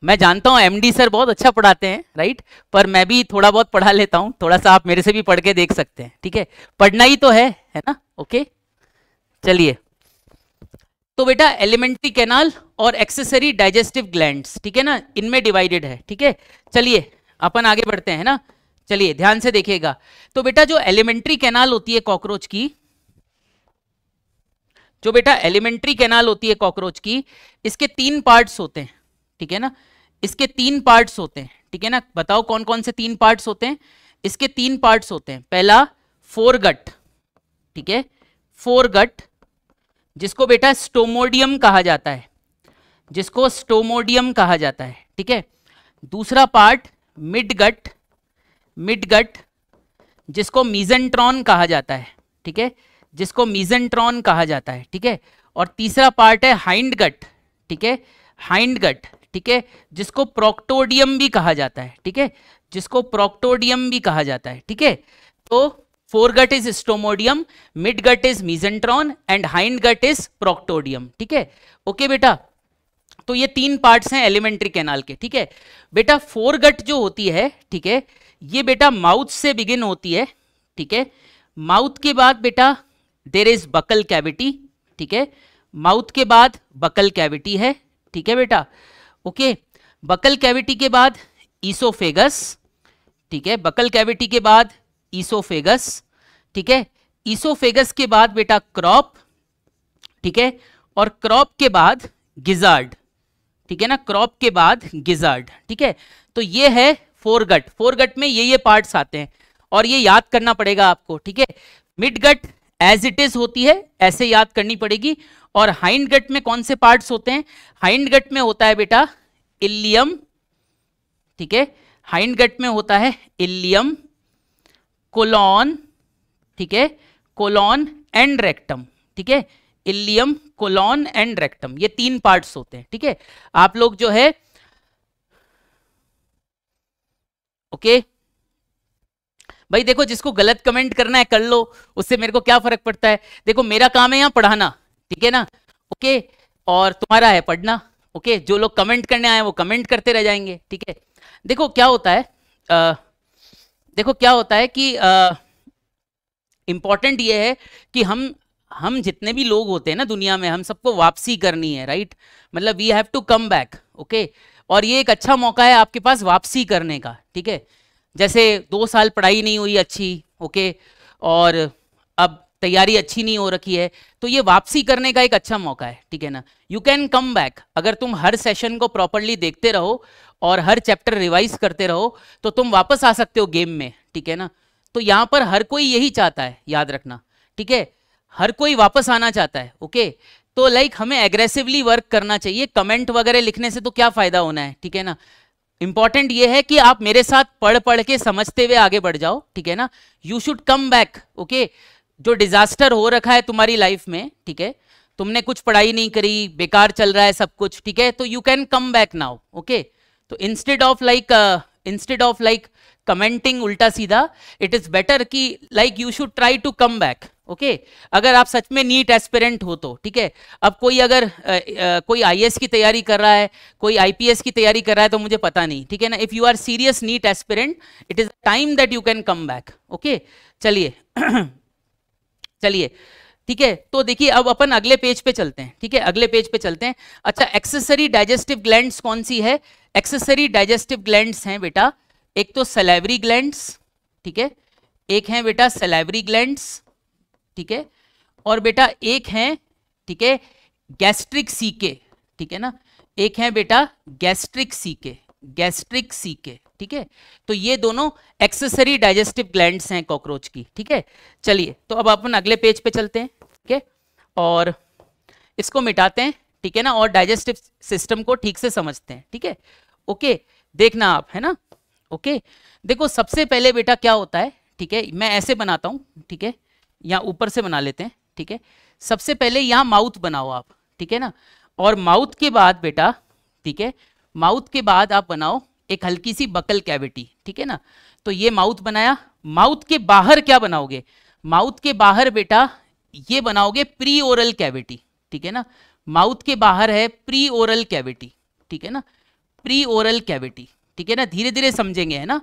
S2: मैं जानता हूं एमडी सर बहुत अच्छा पढ़ाते हैं राइट पर मैं भी थोड़ा बहुत पढ़ा लेता हूं थोड़ा सा आप मेरे से भी पढ़ के देख सकते हैं ठीक है पढ़ना ही तो है है ना ओके चलिए तो बेटा एलिमेंट्री कैनाल और एक्सेसरी डाइजेस्टिव ग्लैंड्स ठीक है ना इनमें डिवाइडेड है ठीक है चलिए अपन आगे बढ़ते हैं ना चलिए ध्यान से देखिएगा तो बेटा जो एलिमेंट्री कैनाल होती है कॉकरोच की जो बेटा एलिमेंट्री कैनाल होती है कॉकरोच की इसके तीन पार्ट्स होते हैं ठीक है ना इसके तीन पार्ट्स होते हैं ठीक है ना बताओ कौन कौन से तीन पार्ट्स होते हैं इसके तीन पार्ट्स होते हैं पहला फोर गट ठीक है फोर गट जिसको बेटा स्टोमोडियम कहा जाता है जिसको स्टोमोडियम कहा जाता है ठीक है दूसरा part mid gut mid gut जिसको मीजेंट्रॉन कहा जाता है ठीक है जिसको मीजेंट्रॉन कहा जाता है ठीक है और तीसरा पार्ट है हाइंड गट ठीक है हाइंड गट ठीक है जिसको प्रोक्टोडियम भी कहा जाता है ठीक है जिसको प्रोक्टोडियम भी कहा जाता है ठीक है तो foregut is stomodeum mid gut is mesenteron and hind gut is proctodeum ठीक है ओके बेटा तो ये तीन पार्ट्स हैं एलिमेंट्री कैनाल के ठीक है बेटा फोर गट जो होती है ठीक है ये बेटा माउथ से बिगिन होती है ठीक है माउथ के बाद बेटा देर इज बकल कैविटी ठीक है माउथ के बाद बकल कैविटी है ठीक है बेटा ओके बकल कैविटी के बाद ईसोफेगस ठीक है बकल कैविटी के बाद ईसोफेगस ठीक है ईसोफेगस के बाद बेटा क्रॉप ठीक है और क्रॉप के बाद गिजार्ड ठीक है ना क्रॉप के बाद गिजार्ड ठीक है तो ये है फोरगट फोरगट में ये ये पार्ट्स आते हैं और ये याद करना पड़ेगा आपको ठीक है mid gut as it is होती है ऐसे याद करनी पड़ेगी और हाइंड गट में कौन से पार्ट्स होते हैं हाइंड गट में होता है बेटा इलियम ठीक है हाइंड गट में होता है इलियम कोलॉन ठीक है कोलॉन एंड रेक्टम ठीक है इलियम कोलोन एंड रेक्टम ये तीन पार्ट्स होते हैं ठीक है आप लोग जो है ओके भाई देखो जिसको गलत कमेंट करना है कर लो उससे मेरे को क्या फर्क पड़ता है देखो मेरा काम है यहां पढ़ाना ठीक है ना ओके और तुम्हारा है पढ़ना ओके जो लोग कमेंट करने आए वो कमेंट करते रह जाएंगे ठीक है देखो क्या होता है आ, देखो क्या होता है कि इंपॉर्टेंट ये है कि हम हम जितने भी लोग होते हैं ना दुनिया में हम सबको वापसी करनी है राइट मतलब we have to come back okay और ये एक अच्छा मौका है आपके पास वापसी करने का ठीक है जैसे दो साल पढ़ाई नहीं हुई अच्छी ओके और अब तैयारी अच्छी नहीं हो रखी है तो ये वापसी करने का एक अच्छा मौका है ठीक है ना यू कैन कम बैक अगर तुम हर सेशन को प्रॉपरली देखते रहो और हर चैप्टर रिवाइज करते रहो तो तुम वापस आ सकते हो गेम में ठीक है ना तो यहाँ पर हर कोई यही चाहता है याद रखना ठीक है हर कोई वापस आना चाहता है ओके तो लाइक हमें एग्रेसिवली वर्क करना चाहिए कमेंट वगैरह लिखने से तो क्या फायदा होना है ठीक है ना इंपॉर्टेंट ये है कि आप मेरे साथ पढ़ पढ़ के समझते हुए आगे बढ़ जाओ ठीक है ना you should come back okay जो डिजास्टर हो रखा है तुम्हारी लाइफ में ठीक है तुमने कुछ पढ़ाई नहीं करी बेकार चल रहा है सब कुछ ठीक है तो you can come back now okay तो instead of like instead of like commenting उल्टा सीधा इट इज बेटर कि like you should try to come back okay okay? अगर आप सच में नीट एस्पिरेंट हो तो ठीक है अब कोई अगर आ, आ, कोई आईएएस की तैयारी कर रहा है कोई आईपीएस की तैयारी कर रहा है तो मुझे पता नहीं ठीक है ना if you are serious NEET aspirant it is time that you can come back okay चलिए चलिए ठीक है तो देखिए अब अपन अगले पेज पे चलते हैं ठीक है अगले पेज पे चलते हैं अच्छा एक्सेसरी डाइजेस्टिव ग्लैंड्स कौन सी है एक्सेसरी डाइजेस्टिव ग्लैंड्स हैं बेटा एक तो सलेवरी ग्लैंड्स ठीक है एक है बेटा सलेवरी ग्लैंड्स ठीक है और बेटा एक है ठीक है गैस्ट्रिक सीके ठीक है ना एक है बेटा गैस्ट्रिक सीके गैस्ट्रिक सीके ठीक है तो ये दोनों एक्सेसरी डाइजेस्टिव ग्लैंड हैं कॉकरोच की ठीक है चलिए तो अब अपन अगले पेज पे चलते हैं ठीक है और इसको मिटाते हैं ठीक है ना और डाइजेस्टिव सिस्टम को ठीक से समझते हैं ठीक है ओके देखना आप है ना ओके देखो सबसे पहले बेटा क्या होता है ठीक है मैं ऐसे बनाता हूँ ठीक है यहाँ ऊपर से बना लेते हैं ठीक है सबसे पहले यहाँ माउथ बनाओ आप ठीक है ना और माउथ के बाद बेटा ठीक है माउथ के बाद आप बनाओ एक हल्की सी बकल कैविटी ठीक है ना तो ये माउथ बनाया माउथ के बाहर क्या बनाओगे माउथ के बाहर बेटा ये बनाओगे प्री ओरल कैविटी ठीक है ना माउथ के बाहर है प्री ओरल कैविटी ठीक है ना प्री ओरल कैविटी ठीक है ना धीरे धीरे समझेंगे है ना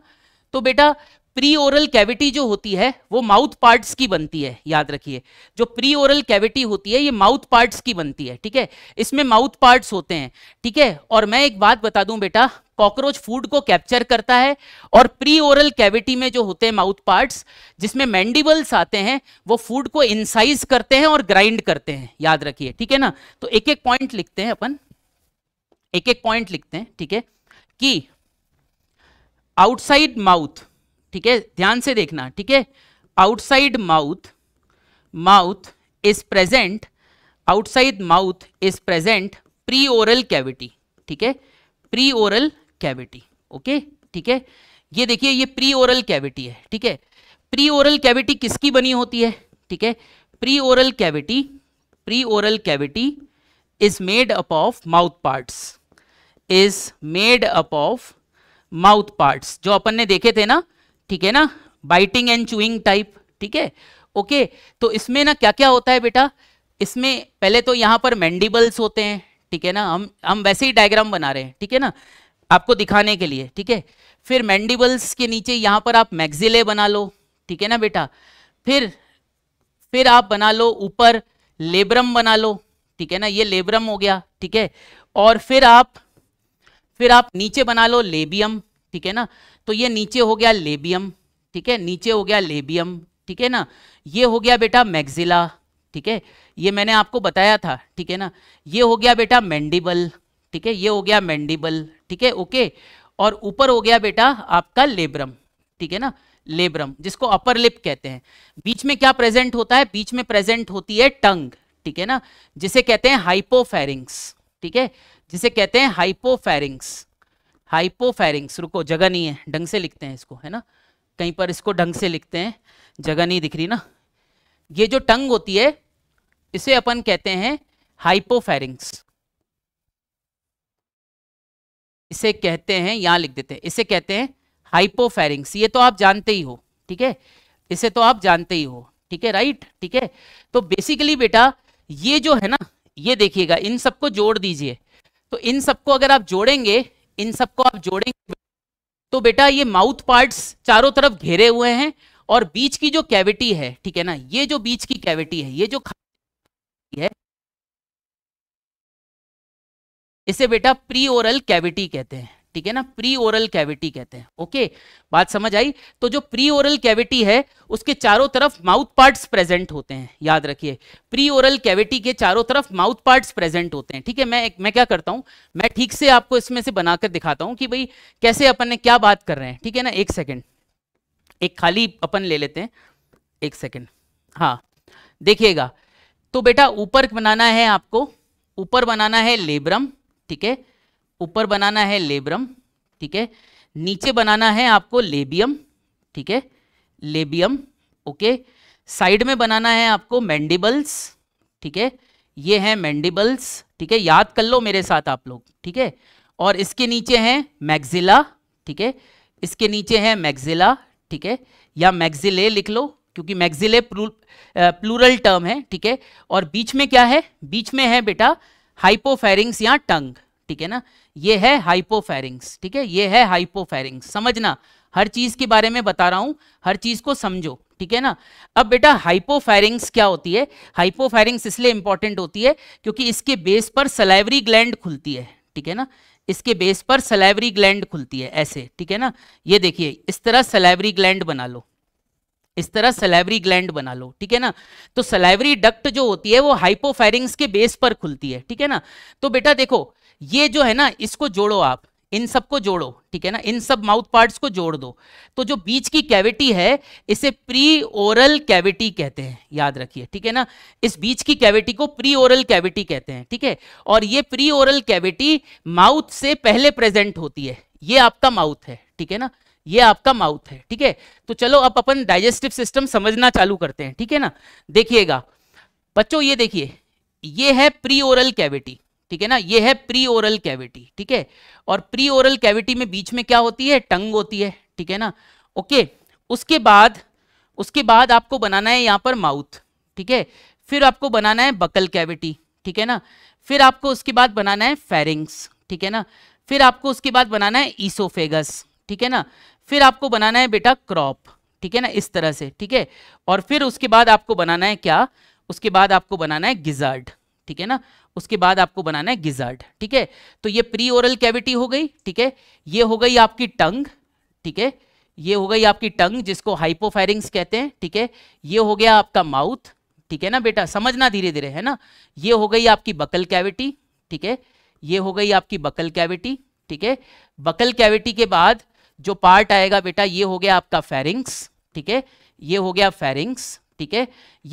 S2: तो बेटा प्री ओरल कैविटी जो होती है वो माउथ पार्ट्स की बनती है याद रखिए जो प्री ओरल कैविटी होती है ये माउथ पार्ट्स की बनती है ठीक है इसमें माउथ पार्ट्स होते हैं ठीक है और मैं एक बात बता दूं बेटा कॉकरोच फूड को कैप्चर करता है और प्री ओरल कैविटी में जो होते हैं माउथ पार्ट्स जिसमें मैंडिबल्स आते हैं वो फूड को इंसाइज करते हैं और ग्राइंड करते हैं याद रखिए ठीक है ना तो एक एक पॉइंट लिखते हैं अपन एक एक पॉइंट लिखते हैं ठीक है कि आउटसाइड माउथ ठीक है ध्यान से देखना ठीक है outside mouth mouth is present outside mouth is present pre oral cavity ठीक है प्री ओरल कैविटी ओके ठीक है ये देखिए ये प्री ओरल कैविटी है ठीक है प्री ओरल कैविटी किसकी बनी होती है ठीक है pre oral cavity pre oral cavity is made up of mouth part is made up of mouth parts जो अपन ने देखे थे ना ठीक है ना बाइटिंग एंड चूइंग टाइप ठीक है ओके तो इसमें ना क्या क्या होता है बेटा इसमें पहले तो यहां पर मैंडिबल्स होते हैं ठीक है ना हम हम वैसे ही डायग्राम बना रहे हैं ठीक है ना आपको दिखाने के लिए ठीक है फिर मैंडिबल्स के नीचे यहाँ पर आप मैग्जिले बना लो ठीक है ना बेटा फिर फिर आप बना लो ऊपर लेब्रम बना लो ठीक है ना ये लेब्रम हो गया ठीक है और फिर आप फिर आप नीचे बना लो लेबियम ठीक है ना तो ये नीचे हो गया लेबियम ठीक है नीचे हो गया लेबियम ठीक है ना ये हो गया बेटा मैग्जिला ठीक है ये मैंने आपको बताया था ठीक है ना ये हो गया बेटा मैंडिबल ठीक है ये हो गया मैंडिबल ठीक है ओके और ऊपर हो गया बेटा आपका लेब्रम ठीक है ना लेब्रम जिसको अपर लिप कहते हैं बीच में क्या प्रेजेंट होता है बीच में प्रेजेंट होती है टंग ठीक है ना जिसे कहते हैं हाइपोफेरिंग्स ठीक है जिसे कहते हैं हाइपोफेरिंग्स हाइपोफेरिंग्स रुको जगह नहीं है ढंग से लिखते हैं इसको है ना कहीं पर इसको ढंग से लिखते हैं जगह नहीं दिख रही ना ये जो टंग होती है इसे अपन कहते हैं हाइपोफेरिंग्स इसे कहते हैं यहां लिख देते हैं इसे कहते हैं हाइपोफेरिंग्स ये तो आप जानते ही हो ठीक है इसे तो आप जानते ही हो ठीक है राइट ठीक है तो बेसिकली बेटा ये जो है ना ये देखिएगा इन सबको जोड़ दीजिए तो इन सबको अगर आप जोड़ेंगे इन सबको आप जोड़ेंगे तो बेटा ये माउथ पार्ट्स चारों तरफ घेरे हुए हैं और बीच की जो कैविटी है ठीक है ना ये जो बीच की कैविटी है ये जो है इसे बेटा प्री ओरल कैविटी कहते हैं ठीक है ना प्री ओरल कैविटी कहते हैं ओके बात समझ आई तो जो प्री ओरल कैविटी है उसके चारों तरफ माउथ पार्ट्स प्रेजेंट होते हैं याद रखिए प्री ओरल कैविटी के चारों तरफ माउथ पार्ट्स प्रेजेंट होते हैं ठीक है मैं मैं क्या करता हूं मैं ठीक से आपको इसमें से बनाकर दिखाता हूं कि भाई कैसे अपन ने क्या बात कर रहे हैं ठीक है ना एक सेकेंड एक खाली अपन ले लेते हैं एक सेकेंड हाँ देखिएगा तो बेटा ऊपर बनाना है आपको ऊपर बनाना है लेब्रम ठीक है ऊपर बनाना है लेब्रम ठीक है नीचे बनाना है आपको लेबियम ठीक है लेबियम ओके साइड में बनाना है आपको मैंडिबल्स ठीक है ये है मैंडिबल्स ठीक है याद कर लो मेरे साथ आप लोग ठीक है और इसके नीचे है मैगजिला ठीक है इसके नीचे है मैगजिला ठीक है या मैगजिले लिख लो क्योंकि मैगजिले प्लूरल टर्म है ठीक है और बीच में क्या है बीच में है बेटा हाइपोफेरिंग्स या टंग ठीक है ना ये है हाइपोफेरिंग्स ठीक है ये है हाइपोफेरिंग्स समझना हर चीज के बारे में बता रहा हूं हर चीज को समझो ठीक है ना अब बेटा हाइपोफेरिंग्स क्या होती है हाइपोफेरिंग्स इसलिए इंपॉर्टेंट होती है क्योंकि इसके बेस पर सलाइवरी ग्लैंड खुलती है ठीक है ना इसके बेस पर सलाइवरी ग्लैंड खुलती है ऐसे ठीक है ना ये देखिए इस तरह सलाइवरी ग्लैंड बना लो इस तरह सलाइवरी ग्लैंड बना लो ठीक है ना तो सलाइवरी डक्ट जो होती है वो हाइपोफेरिंग्स के बेस पर खुलती है ठीक है ना तो बेटा देखो ये जो है ना इसको जोड़ो आप इन सबको जोड़ो ठीक है ना इन सब माउथ पार्ट्स को जोड़ दो तो जो बीच की कैविटी है इसे प्री ओरल कैविटी कहते हैं याद रखिए ठीक है ना इस बीच की कैविटी को प्री ओरल कैविटी कहते हैं ठीक है और ये प्री ओरल कैविटी माउथ से पहले प्रेजेंट होती है ये आपका माउथ है ठीक है ना ये आपका माउथ है ठीक है तो चलो अब अपन डाइजेस्टिव सिस्टम समझना चालू करते हैं ठीक है ना देखिएगा बच्चों ये देखिए ये है प्री ओरल कैविटी ठीक है ना ये है प्री ओरल कैविटी ठीक है और प्री ओरल कैविटी में बीच में क्या होती है टंग होती है ठीक है ना ओके उसके बाद उसके बाद आपको बनाना है यहाँ पर माउथ ठीक है फिर आपको बनाना है बकल कैविटी ठीक है ना फिर आपको उसके बाद बनाना है फेरिंग्स ठीक है ना फिर आपको उसके बाद बनाना है ईसोफेगस ठीक है ना फिर आपको बनाना है बेटा क्रॉप ठीक है ना इस तरह से ठीक है और फिर उसके बाद आपको बनाना है क्या उसके बाद आपको बनाना है गिजार्ड ठीक है ना उसके बाद आपको बनाना है गिजर्ड ठीक है तो ये प्री ओरल कैविटी हो गई ठीक है ये हो गई आपकी टंग ठीक है ये हो गई आपकी टंग जिसको हाइपोफायरिंग्स कहते हैं ठीक है ये हो गया आपका माउथ ठीक है ना बेटा समझना धीरे धीरे है ना ये हो गई आपकी बकल कैविटी ठीक है ये हो गई आपकी बकल कैविटी ठीक है बकल कैविटी के बाद जो पार्ट आएगा बेटा ये हो गया आपका फेरिंग्स ठीक है ये हो गया फेरिंग्स ठीक है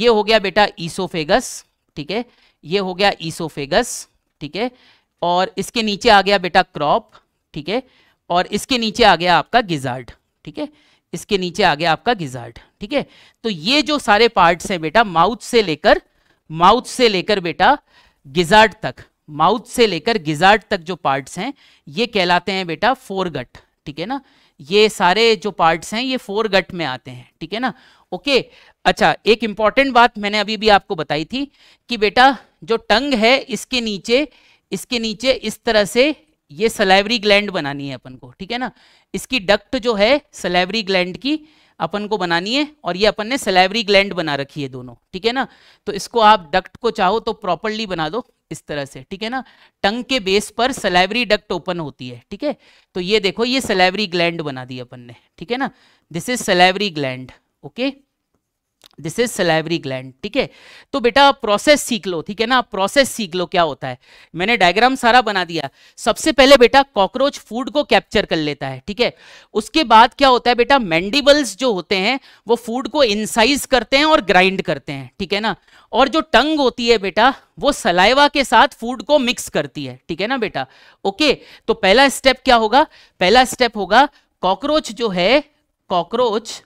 S2: ये हो गया बेटा ईसोफेगस ठीक है ये हो गया ईसोफेगस ठीक है और इसके नीचे आ गया बेटा क्रॉप ठीक है और इसके नीचे आ गया आपका गिजार्ड ठीक है इसके नीचे आ गया आपका गिजार्ड ठीक है तो ये जो सारे पार्ट्स हैं बेटा माउथ से लेकर माउथ से लेकर बेटा गिजार्ड तक माउथ से लेकर गिजार्ड तक जो पार्ट्स हैं ये कहलाते हैं बेटा फोरगट ठीक है ना ये सारे जो पार्ट्स हैं ये फोरगट में आते हैं ठीक है ना ओके अच्छा एक इंपॉर्टेंट बात मैंने अभी भी आपको बताई थी कि बेटा जो टंग है इसके नीचे इसके नीचे इस तरह से ये सलाइवरी ग्लैंड बनानी है अपन को ठीक है ना इसकी डक्ट जो है सलाइवरी ग्लैंड की अपन को बनानी है और ये अपन ने सलाइवरी ग्लैंड बना रखी है दोनों ठीक है ना तो इसको आप डक्ट को चाहो तो प्रॉपरली बना दो इस तरह से ठीक है ना टंग के बेस पर सलाइवरी डक्ट ओपन होती है ठीक है तो ये देखो ये सलाइवरी ग्लैंड बना दी अपन ने ठीक है ना this is salivary gland okay this is salivary gland ठीक है तो बेटा प्रोसेस सीख लो ठीक है ना प्रोसेस सीख लो क्या होता है मैंने डायग्राम सारा बना दिया सबसे पहले बेटा कॉकरोच फूड को कैप्चर कर लेता है ठीक है उसके बाद क्या होता है बेटा मैंडिबल्स जो होते हैं वो फूड को इनसाइज करते हैं और ग्राइंड करते हैं ठीक है ना और जो टंग होती है बेटा वो सलाइवा के साथ फूड को मिक्स करती है ठीक है ना बेटा ओके तो पहला स्टेप क्या होगा पहला स्टेप होगा कॉकरोच जो है कॉकरोच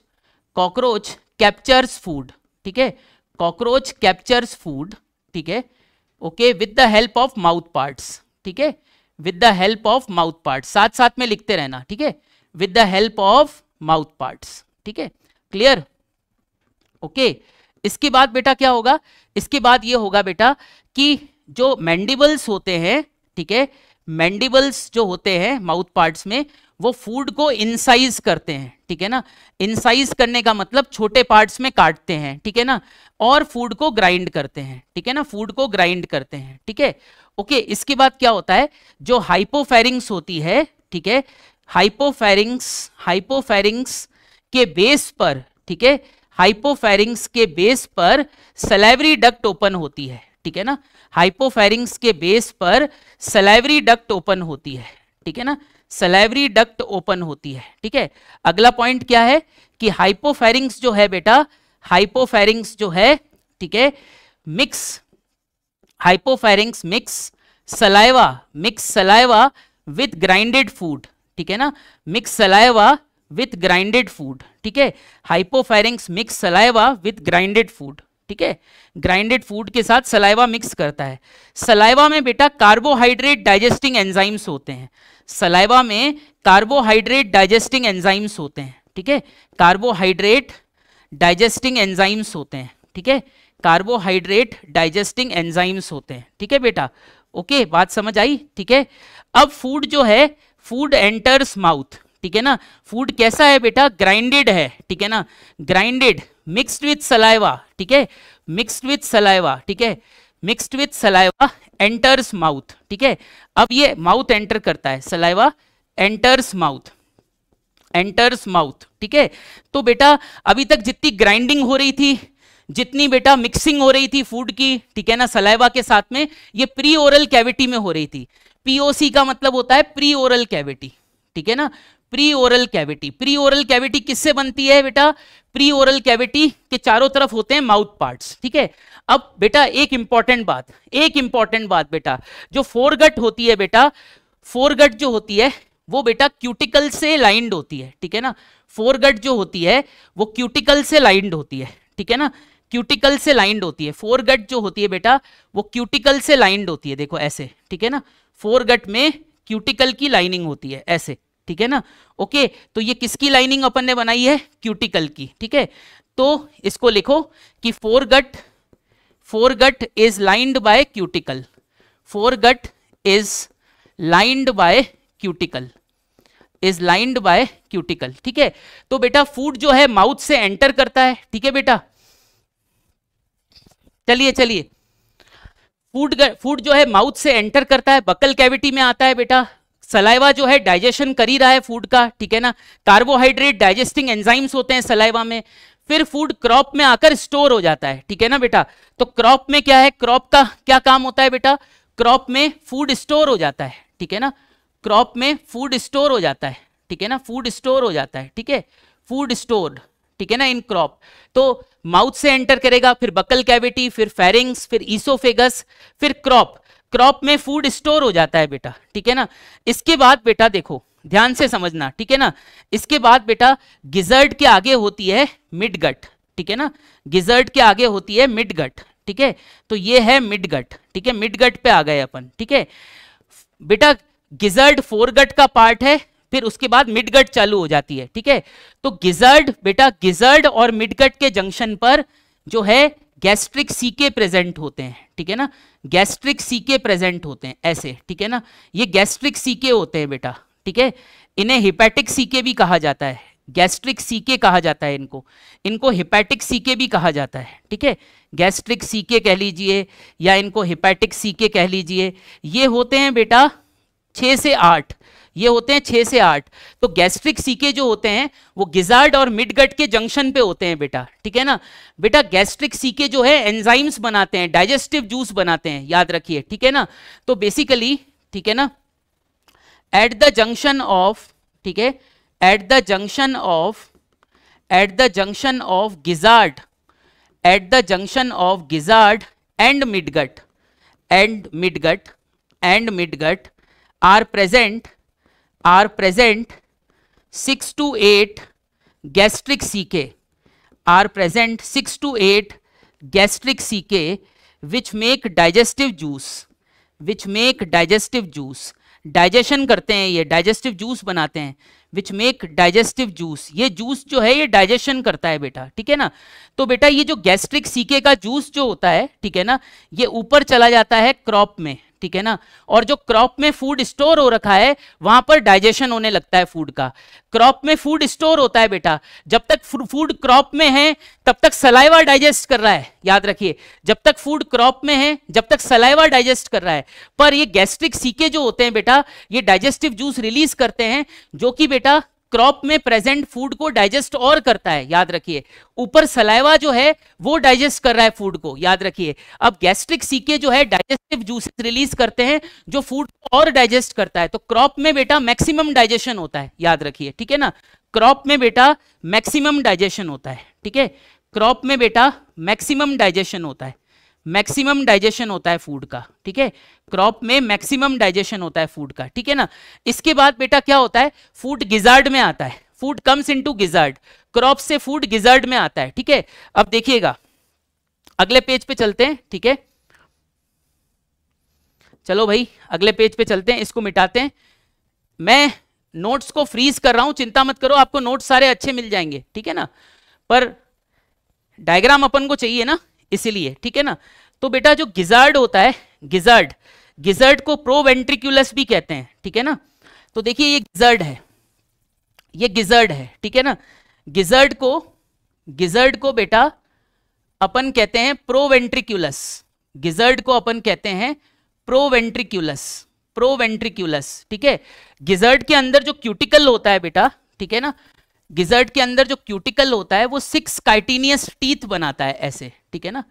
S2: कॉकरोच कैप्चर्स फूड ठीक है कॉकरोच कैप्चर्स फूड ठीक है okay with the help of mouth parts ठीक है with the help of mouth parts साथ साथ में लिखते रहना ठीक है with the help of mouth parts ठीक है क्लियर ओके इसके बाद बेटा क्या होगा इसके बाद ये होगा बेटा कि जो मैंडिबल्स होते हैं ठीक है मैंडिबल्स जो होते हैं माउथ पार्ट्स में वो फूड को इनसाइज करते हैं ठीक है ना इंसाइज करने का मतलब छोटे पार्ट्स में काटते हैं ठीक है ना और फूड को ग्राइंड करते हैं ठीक है ना फूड को ग्राइंड करते हैं ठीक है ओके इसके बाद क्या होता है जो हाइपोफेरिंग्स होती है ठीक है हाइपोफेरिंग्स हाइपोफेरिंग्स के बेस पर ठीक है हाइपोफेरिंग्स के बेस पर सलाइवरी डक्ट ओपन होती है ठीक है ना हाइपोफेरिंग्स के बेस पर सलाइवरी डक्ट ओपन होती है ठीक है ना सलेवरी डक्ट ओपन होती है ठीक है अगला पॉइंट क्या है कि हाइपोफेरिंग्स जो है बेटा हाइपोफेरिंग्स जो है ठीक है mix hypopharynx mix saliva mix saliva with grinded food ठीक है ना mix saliva with grinded food ठीक है hypopharynx mix saliva with grinded food ठीक है ग्राइंडेड फूड के साथ सलाइवा मिक्स करता है सलाइवा में बेटा कार्बोहाइड्रेट डाइजेस्टिंग एंजाइम्स होते हैं सलाइवा में कार्बोहाइड्रेट डाइजेस्टिंग एंजाइम्स होते हैं ठीक है कार्बोहाइड्रेट डाइजेस्टिंग एंजाइम्स होते हैं ठीक है कार्बोहाइड्रेट डाइजेस्टिंग एंजाइम्स होते हैं ठीक है बेटा ओके बात समझ आई ठीक है अब फूड जो है फूड एंटर्स माउथ ठीक है ना फूड कैसा है बेटा ग्राइंडेड है ठीक है ना ग्राइंडेड मिक्सड विथ सलाइवा ठीक है मिक्सड विथ सलाइवा ठीक है mixed with saliva enters mouth ठीक है अब ये माउथ एंटर करता है saliva enters mouth enters mouth ठीक है तो बेटा अभी तक जितनी ग्राइंडिंग हो रही थी जितनी बेटा मिक्सिंग हो रही थी फूड की ठीक है ना सलाइवा के साथ में ये प्री ओरल कैविटी में हो रही थी पीओसी का मतलब होता है प्री ओरल कैविटी ठीक है ना pre oral cavity pre oral cavity किससे बनती है बेटा प्री ओरल कैविटी के चारों तरफ होते हैं माउथ पार्ट्स ठीक है अब बेटा एक इंपॉर्टेंट बात एक इंपॉर्टेंट बात बेटा जो फोरगट होती है बेटा फोरगट जो होती है वो बेटा क्यूटिकल से लाइंड होती है ठीक है ना फोरगट जो होती है वो क्यूटिकल से लाइंड होती है ठीक है ना क्यूटिकल से लाइंड होती है फोरगट जो होती है बेटा वो क्यूटिकल से लाइंड होती है देखो ऐसे ठीक है ना फोरगट में क्यूटिकल की लाइनिंग होती है ऐसे ठीक है ना ओके तो ये किसकी लाइनिंग अपन ने बनाई है क्यूटिकल की ठीक है तो इसको लिखो कि foregut foregut is lined by cuticle foregut is lined by cuticle is lined by cuticle ठीक है तो बेटा फूड जो है माउथ से एंटर करता है ठीक है बेटा चलिए चलिए फूड फूड जो है माउथ से एंटर करता है बकल कैविटी में आता है बेटा सलाइवा जो है डाइजेशन कर ही रहा है फूड का ठीक है ना कार्बोहाइड्रेट डाइजेस्टिंग एंजाइम्स होते हैं सलाइवा में फिर फूड क्रॉप में आकर स्टोर हो जाता है ठीक है ना बेटा तो क्रॉप में क्या है क्रॉप का क्या काम होता है बेटा क्रॉप में फूड स्टोर हो जाता है ठीक है ना क्रॉप में फूड स्टोर हो जाता है ठीक है ना फूड स्टोर हो जाता है ठीक है फूड स्टोर ठीक है ना इन क्रॉप तो माउथ से एंटर करेगा फिर बकल कैविटी फिर फेरिंग्स फिर ईसोफेगस फिर क्रॉप क्रॉप में फूड स्टोर हो जाता है बेटा ठीक है ना इसके बाद बेटा देखो ध्यान से समझना ठीक है ना इसके बाद बेटा गिजर्ड के आगे होती है मिडगट ठीक है ना गिजर्ड के आगे होती है मिडगट ठीक है तो ये है मिडगट ठीक है मिडगट पे आ गए अपन ठीक है बेटा गिजर्ड फोरगट का पार्ट है फिर उसके बाद मिडगट चालू हो जाती है ठीक है तो गिजर्ड बेटा गिजर्ड और मिडगट के जंक्शन पर जो है गैस्ट्रिक सीके प्रेजेंट होते हैं ठीक है ना गैस्ट्रिक सीके प्रेजेंट होते हैं ऐसे ठीक है ना ये गैस्ट्रिक सीके होते हैं बेटा ठीक है इन्हें हिपैटिक सीके भी कहा जाता है गैस्ट्रिक सीके कहा जाता है इनको इनको हिपैटिक सीके भी कहा जाता है ठीक है गैस्ट्रिक सीके कह लीजिए या इनको हिपैटिक सीके कह लीजिए ये होते हैं बेटा छ से आठ ये होते हैं छह से आठ तो गैस्ट्रिक सीके जो होते हैं वो गिजार्ड और मिडगट के जंक्शन पे होते हैं बेटा ठीक है ना बेटा गैस्ट्रिक सीके जो है एंजाइम्स बनाते हैं डाइजेस्टिव जूस बनाते हैं याद रखिए ठीक है ना तो बेसिकली ठीक है ना एट द जंक्शन ऑफ ठीक है at the junction of at the junction of gizzard at the junction of gizzard and midgut and midgut and midgut are present are present six to eight gastric caeca are present six to eight gastric caeca which make digestive juice which make digestive juice digestion करते हैं ये digestive juice बनाते हैं which make digestive juice ये juice जो है ये digestion करता है बेटा ठीक है ना तो बेटा ये जो गैस्ट्रिक सीके का जूस जो होता है ठीक है ना ये ऊपर चला जाता है क्रॉप में ठीक है ना और जो क्रॉप में फूड स्टोर हो रखा है वहां पर डाइजेशन होने लगता है फूड का क्रॉप में फूड स्टोर होता है बेटा जब तक फूड क्रॉप में है तब तक सलाइवा डाइजेस्ट कर रहा है याद रखिए जब तक फूड क्रॉप में है जब तक सलाइवा डाइजेस्ट कर रहा है पर ये गैस्ट्रिक सीके जो होते हैं बेटा ये डाइजेस्टिव जूस रिलीज करते हैं जो कि बेटा क्रॉप में प्रेजेंट फूड को डाइजेस्ट और करता है याद रखिए ऊपर सलाइवा जो है वो डाइजेस्ट कर रहा है फूड को याद रखिए अब गैस्ट्रिक सीके जो है डाइजेस्टिव जूसेस रिलीज करते हैं जो फूड को और डाइजेस्ट करता है तो क्रॉप में बेटा मैक्सिमम डाइजेशन होता है याद रखिए ठीक है ना क्रॉप में बेटा मैक्सिमम डाइजेशन होता है ठीक है क्रॉप में बेटा मैक्सिमम डाइजेशन होता है मैक्सिमम डाइजेशन होता है फूड का ठीक है क्रॉप में मैक्सिमम डाइजेशन होता है फूड का ठीक है ना इसके बाद बेटा क्या होता है फूड गिजार्ड में आता है food comes into gizzard crop से फूड गिजार्ड में आता है ठीक है अब देखिएगा अगले पेज पे चलते हैं ठीक है चलो भाई अगले पेज पे चलते हैं इसको मिटाते हैं मैं नोट्स को फ्रीज कर रहा हूं चिंता मत करो आपको नोट्स सारे अच्छे मिल जाएंगे ठीक है ना पर डायग्राम अपन को चाहिए ना इसीलिए ठीक है ना तो बेटा जो गिजार्ड होता है गिजार्ड गिजर्ड को प्रोवेंट्रिक्यूलस भी कहते हैं ठीक है ना तो देखिए ये गिजर्ड है ये गिजर्ड है ठीक है ना गिजर्ड को गिजर्ड को बेटा अपन कहते हैं प्रोवेंट्रिक्यूलस गिजर्ड को अपन कहते हैं प्रोवेंट्रिक्यूलस प्रोवेंट्रिक्यूलस ठीक है गिजर्ड के अंदर जो क्यूटिकल होता है बेटा ठीक है ना गिजर्ट के अंदर जो क्यूटिकल होता है वो सिक्स काइटीनियस टीथ बनाता है ऐसे ठीक है ना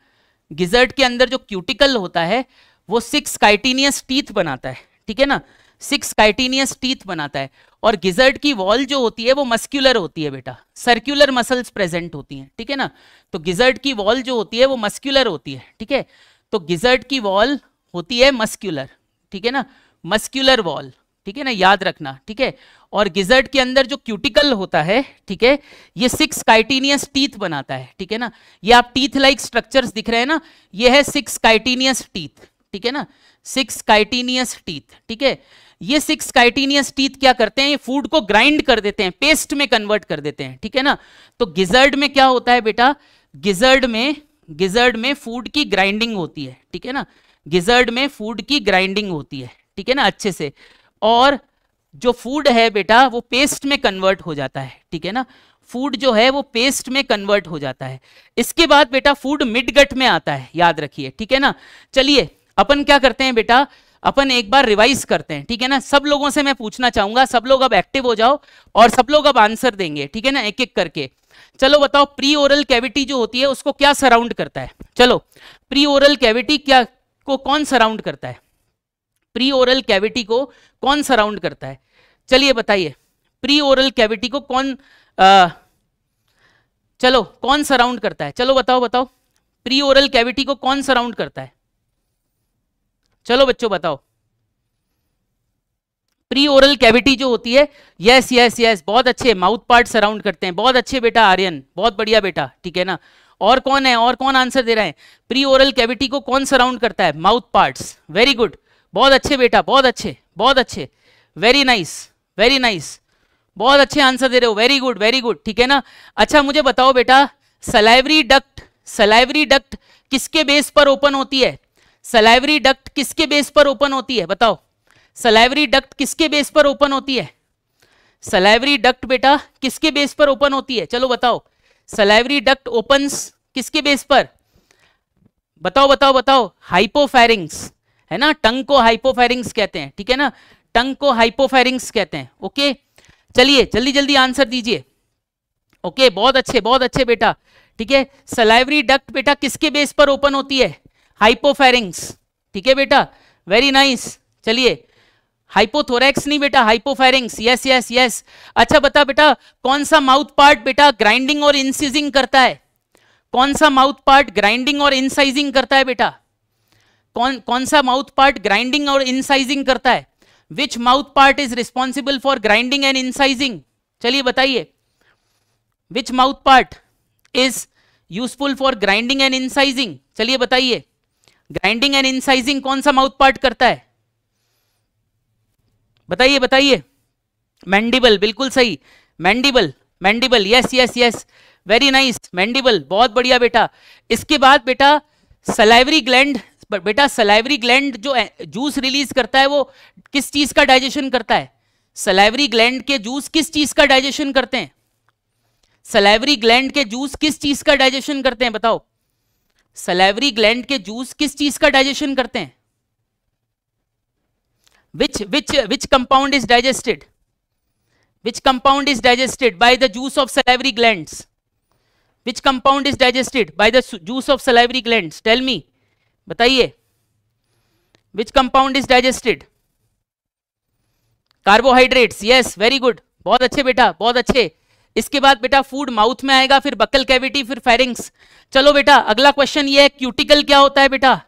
S2: गिजर्ट के अंदर जो क्यूटिकल होता है वो सिक्स काइटीनियस टीथ बनाता है ठीक है ना सिक्स काइटीनियस टीथ बनाता है और गिजर्ट की वॉल जो होती है वो मस्क्यूलर होती है बेटा सर्क्यूलर मसल्स प्रेजेंट होती हैं ठीक है ना तो गिजर्ट की वॉल जो होती है वो मस्क्यूलर होती है ठीक है तो गिजर्ट की वॉल होती है मस्क्यूलर ठीक है ना मस्क्यूलर वॉल ठीक है ना याद रखना ठीक है और गिजर्ट के अंदर जो क्यूटिकल होता है ठीक है ये सिक्स काइटीनियस टीथ बनाता है ठीक है ना ये आप टीथ लाइक स्ट्रक्चर्स दिख रहे हैं ना ये है सिक्स काइटीनियस टीथ ठीक है ना सिक्स काइटीनियस टीथ ठीक है ये सिक्स काइटीनियस टीथ क्या करते हैं ये फूड को ग्राइंड कर देते हैं पेस्ट में कन्वर्ट कर देते हैं ठीक है ना तो गिजर्ड में क्या होता है बेटा गिजर्ड में गिजर्ड में फूड की ग्राइंडिंग होती है ठीक है ना गिजर्ड में फूड की ग्राइंडिंग होती है ठीक है ना अच्छे से और जो फूड है बेटा वो पेस्ट में कन्वर्ट हो जाता है ठीक है ना फूड जो है वो पेस्ट में कन्वर्ट हो जाता है इसके बाद बेटा फूड मिडगट में आता है याद रखिए ठीक है ना चलिए अपन क्या करते हैं बेटा अपन एक बार रिवाइज करते हैं ठीक है ना सब लोगों से मैं पूछना चाहूंगा सब लोग अब एक्टिव हो जाओ और सब लोग अब आंसर देंगे ठीक है ना एक एक करके चलो बताओ प्री ओरल कैविटी जो होती है उसको क्या सराउंड करता है चलो प्री ओरल कैविटी क्या को कौन सराउंड करता है प्री ओरल कैविटी को कौन सराउंड करता है चलिए बताइए प्री ओरल कैविटी को कौन आ, चलो कौन सराउंड करता है चलो बताओ बताओ प्री ओरल कैविटी को कौन सराउंड करता है चलो बच्चों बताओ प्री ओरल कैविटी जो होती है यस यस यस बहुत अच्छे माउथ पार्ट सराउंड करते हैं बहुत अच्छे बेटा आर्यन बहुत बढ़िया बेटा ठीक है ना और कौन है और कौन आंसर दे रहे हैं प्री ओरल कैविटी को कौन सराउंड करता है माउथ पार्ट्स वेरी गुड बहुत अच्छे बेटा बहुत अच्छे बहुत अच्छे very nice nice. Very nice बहुत अच्छे आंसर दे रहे हो वेरी गुड वेरी गुड ठीक है ना अच्छा मुझे बताओ बेटा सलाइवरी डक्ट सलाइवरी डक्ट किसके बेस पर ओपन होती है सलाइवरी डक्ट किसके बेस पर ओपन होती है बताओ सलाइवरी डक्ट किसके बेस पर ओपन होती है सलाइवरी डक्ट बेटा किसके बेस पर ओपन होती है चलो बताओ सलाइवरी डक्ट ओपन किसके बेस पर बताओ बताओ बताओ हाइपोफेरिंग्स है ना टंग को हाइपोफेरिंग्स कहते हैं ठीक है ना टंग को हाइपोफेरिंग्स कहते हैं ओके चलिए जल्दी जल्दी आंसर दीजिए ओके बहुत अच्छे बहुत अच्छे बेटा ठीक है सलाइवरी डक्ट बेटा किसके बेस पर ओपन होती है हाइपोफेरिंग्स ठीक है बेटा वेरी नाइस चलिए हाइपोथोरेक्स नहीं बेटा हाइपोफेरिंग्स यस यस यस अच्छा बता बेटा कौन सा माउथ पार्ट बेटा ग्राइंडिंग और इंसाइजिंग करता है कौन सा माउथ पार्ट ग्राइंडिंग और इंसाइजिंग करता है बेटा कौन कौन सा माउथ पार्ट ग्राइंडिंग और इंसाइजिंग करता है which mouth part is responsible for grinding and incising चलिए बताइए which mouth part is useful for grinding and incising चलिए बताइए ग्राइंडिंग एंड इंसाइजिंग कौन सा माउथ पार्ट करता है बताइए बताइए मैंडिबल बिल्कुल सही mandible mandible yes yes yes very nice mandible बहुत बढ़िया बेटा इसके बाद बेटा सलाइवरी ग्लैंड पर बेटा सलाइवरी ग्लैंड जो जूस रिलीज करता है वो किस चीज का डाइजेशन करता है सलाइवरी ग्लैंड के जूस किस चीज का डाइजेशन करते हैं सलाइवरी ग्लैंड के जूस किस चीज का डाइजेशन करते हैं बताओ सलाइवरी ग्लैंड के जूस किस चीज का डाइजेशन करते हैं which which which compound is digested which compound is digested by the juice of salivary glands which compound is digested by the juice of salivary glands tell me बताइए which compound is digested carbohydrates yes very good बहुत अच्छे बेटा बहुत अच्छे इसके बाद बेटा food mouth में आएगा फिर बकल कैविटी फिर फेरिंग्स चलो बेटा अगला क्वेश्चन ये है क्यूटिकल क्या होता है बेटा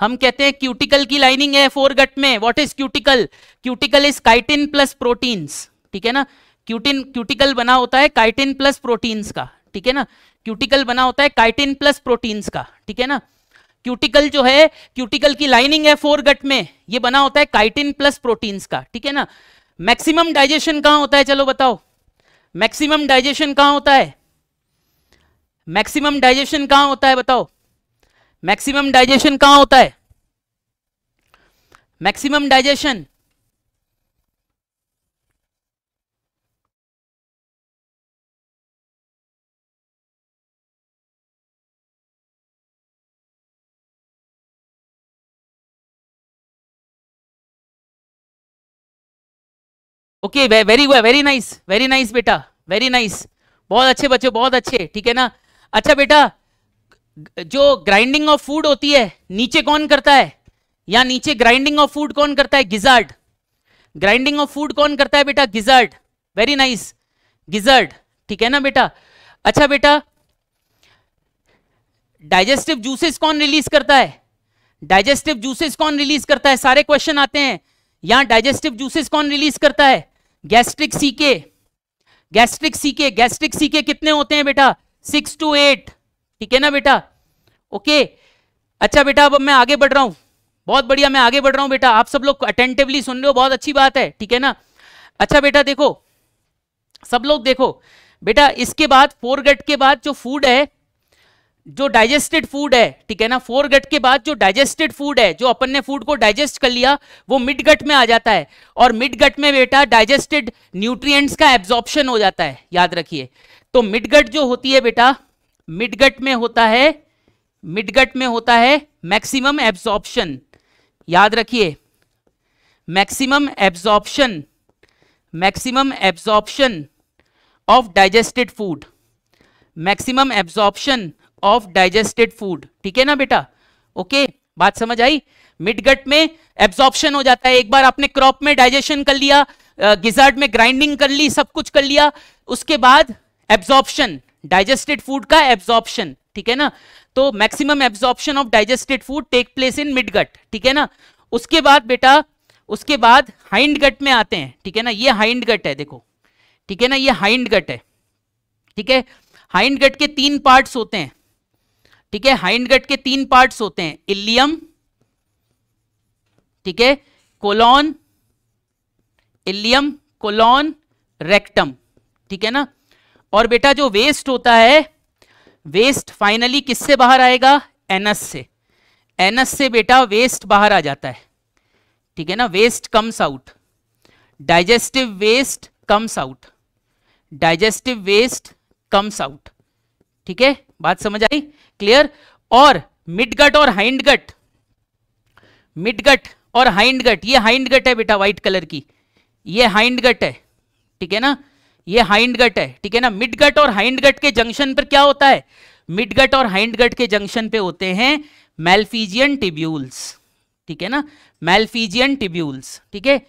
S2: हम कहते हैं क्यूटिकल की लाइनिंग है फोर गट में what is cuticle cuticle is chitin plus proteins ठीक है ना क्यूटिन क्यूटिकल बना होता है काइटिन प्लस प्रोटीन्स का ठीक है ना क्यूटिकल बना होता है काइटिन प्लस प्रोटीन्स का ठीक है ना क्यूटिकल जो है क्यूटिकल की लाइनिंग है फोर गट में ये बना होता है काइटिन प्लस प्रोटीन्स का ठीक है ना मैक्सिमम डाइजेशन कहां होता है चलो बताओ मैक्सिमम डाइजेशन कहां होता है मैक्सिमम डाइजेशन कहां होता है बताओ मैक्सिमम डाइजेशन कहां होता है
S1: maximum digestion okay very good very nice very nice बेटा वेरी नाइस बहुत अच्छे बच्चे बहुत अच्छे ठीक है ना
S2: अच्छा बेटा जो ग्राइंडिंग ऑफ फूड होती है नीचे कौन करता है या नीचे ग्राइंडिंग ऑफ फूड कौन करता है गिजार्ड ग्राइंडिंग ऑफ फूड कौन करता है बेटा गिजर्ड वेरी नाइस गिजर्ड ठीक है ना बेटा अच्छा बेटा डाइजेस्टिव जूसेस कौन रिलीज करता है डाइजेस्टिव जूसेस कौन रिलीज करता है सारे क्वेश्चन आते हैं यहां डाइजेस्टिव जूसेस कौन रिलीज करता है gastric caeca gastric caeca gastric caeca कितने होते हैं बेटा सिक्स टू एट ठीक है ना बेटा ओके अच्छा बेटा अब मैं आगे बढ़ रहा हूं बहुत बढ़िया मैं आगे बढ़ रहा हूं बेटा आप सब लोग अटेंटिवली सुन रहे हो बहुत अच्छी बात है ठीक है ना अच्छा बेटा देखो सब लोग देखो बेटा इसके बाद फोर गट के बाद जो फूड है जो डाइजेस्टेड फूड है ठीक है ना फोर गट के बाद जो डाइजेस्टेड फूड है जो अपन ने फूड को डाइजेस्ट कर लिया वो मिड गट में आ जाता है और मिड गट में बेटा डाइजेस्टेड न्यूट्रिएंट्स का एब्जॉर्प्शन हो जाता है याद रखिए तो मिड गट जो होती है बेटा मिड गट में होता है मिड गट में होता है मैक्सिमम एब्जॉर्प्शन याद रखिए maximum absorption maximum absorption of digested food maximum absorption of digested food ठीक है ना बेटा ओके बात समझ आई मिडगट में एब्जॉर्प्शन हो जाता है एक बार आपने क्रॉप में डाइजेशन कर लिया गिजार्ड में ग्राइंडिंग कर ली सब कुछ कर लिया उसके बाद एब्जॉर्प्शन डाइजेस्टेड फूड का एब्जॉर्प्शन ठीक है ना तो maximum absorption of digested food take place in midgut ठीक है ना उसके बाद बेटा उसके बाद हाइंड गट में आते हैं ठीक है ना ये हाइंड गट है देखो ठीक है ना ये हाइंड गट है ठीक है हाइंड गट के तीन पार्ट्स होते हैं ठीक है हाइंडगट के तीन पार्ट्स होते हैं इलियम ठीक है कोलोन इलियम कोलोन रेक्टम ठीक है ना और बेटा जो वेस्ट होता है वेस्ट फाइनली किससे बाहर आएगा एनस से एनस से बेटा वेस्ट बाहर आ जाता है ठीक है ना waste comes out digestive waste comes out digestive waste comes out ठीक है बात समझ आई क्लियर और मिडगट और हाइंडगट मिडगट और हाइंडगट ये हाइंडगट है बेटा व्हाइट कलर की ये हाइंडगट है ठीक है ना ये हाइंडगट है ठीक है ना मिडगट और हाइंडगट के जंक्शन पर क्या होता है मिडगट और हाइंडगट के जंक्शन पे होते हैं मेल्फीजियन टिब्यूल्स ठीक है ना मेल्फीजियन टिब्यूल्स ठीक है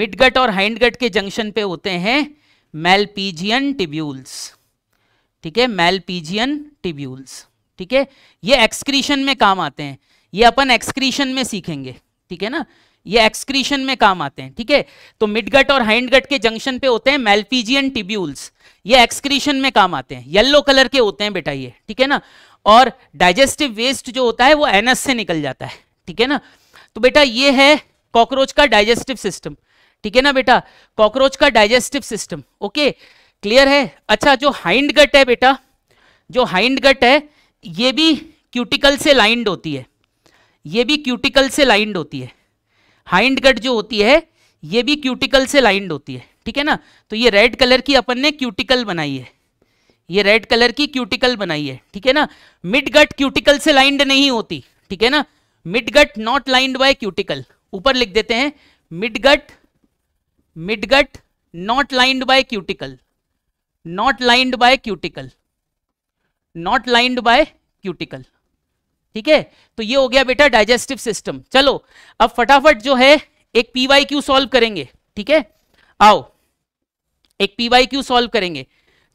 S2: मिडगट और हाइंडगट के जंक्शन पे होते हैं मेल्पीजियन टिब्यूल्स ठीक है मेल्पीजियन टिब्यूल्स ठीक है ये एक्सक्रीशन में काम आते हैं ये अपन एक्सक्रीशन में सीखेंगे ठीक है ना ये एक्सक्रीशन में काम आते हैं ठीक है तो मिडगट और हाइंडगट के जंक्शन पे होते हैं मेल्फीजियन टिब्यूल्स ये एक्सक्रीशन में काम आते हैं येल्लो कलर के होते हैं बेटा ये ठीक है ना और डाइजेस्टिव वेस्ट जो होता है वो एनस से निकल जाता है ठीक है ना तो बेटा ये है कॉकरोच का डाइजेस्टिव सिस्टम ठीक है ना बेटा कॉकरोच का डाइजेस्टिव सिस्टम ओके क्लियर है अच्छा जो हाइंड गट है बेटा जो हाइंड गट है ये भी क्यूटिकल से लाइंड होती है ये भी क्यूटिकल से लाइंड होती है हाइंड गट जो होती है ये भी क्यूटिकल से लाइंड होती है ठीक है ना तो ये रेड कलर की अपन ने क्यूटिकल बनाई है ये रेड कलर की क्यूटिकल बनाई है ठीक है ना मिड गट क्यूटिकल से लाइंड नहीं होती ठीक है ना mid gut not lined by cuticle ऊपर लिख देते हैं mid gut mid gut not lined by cuticle not lined by cuticle not lined by cuticle ठीक है तो ये हो गया बेटा डाइजेस्टिव सिस्टम चलो अब फटाफट जो है एक पीवाई क्यू सॉल्व करेंगे ठीक है आओ एक पीवाई क्यू सॉल्व करेंगे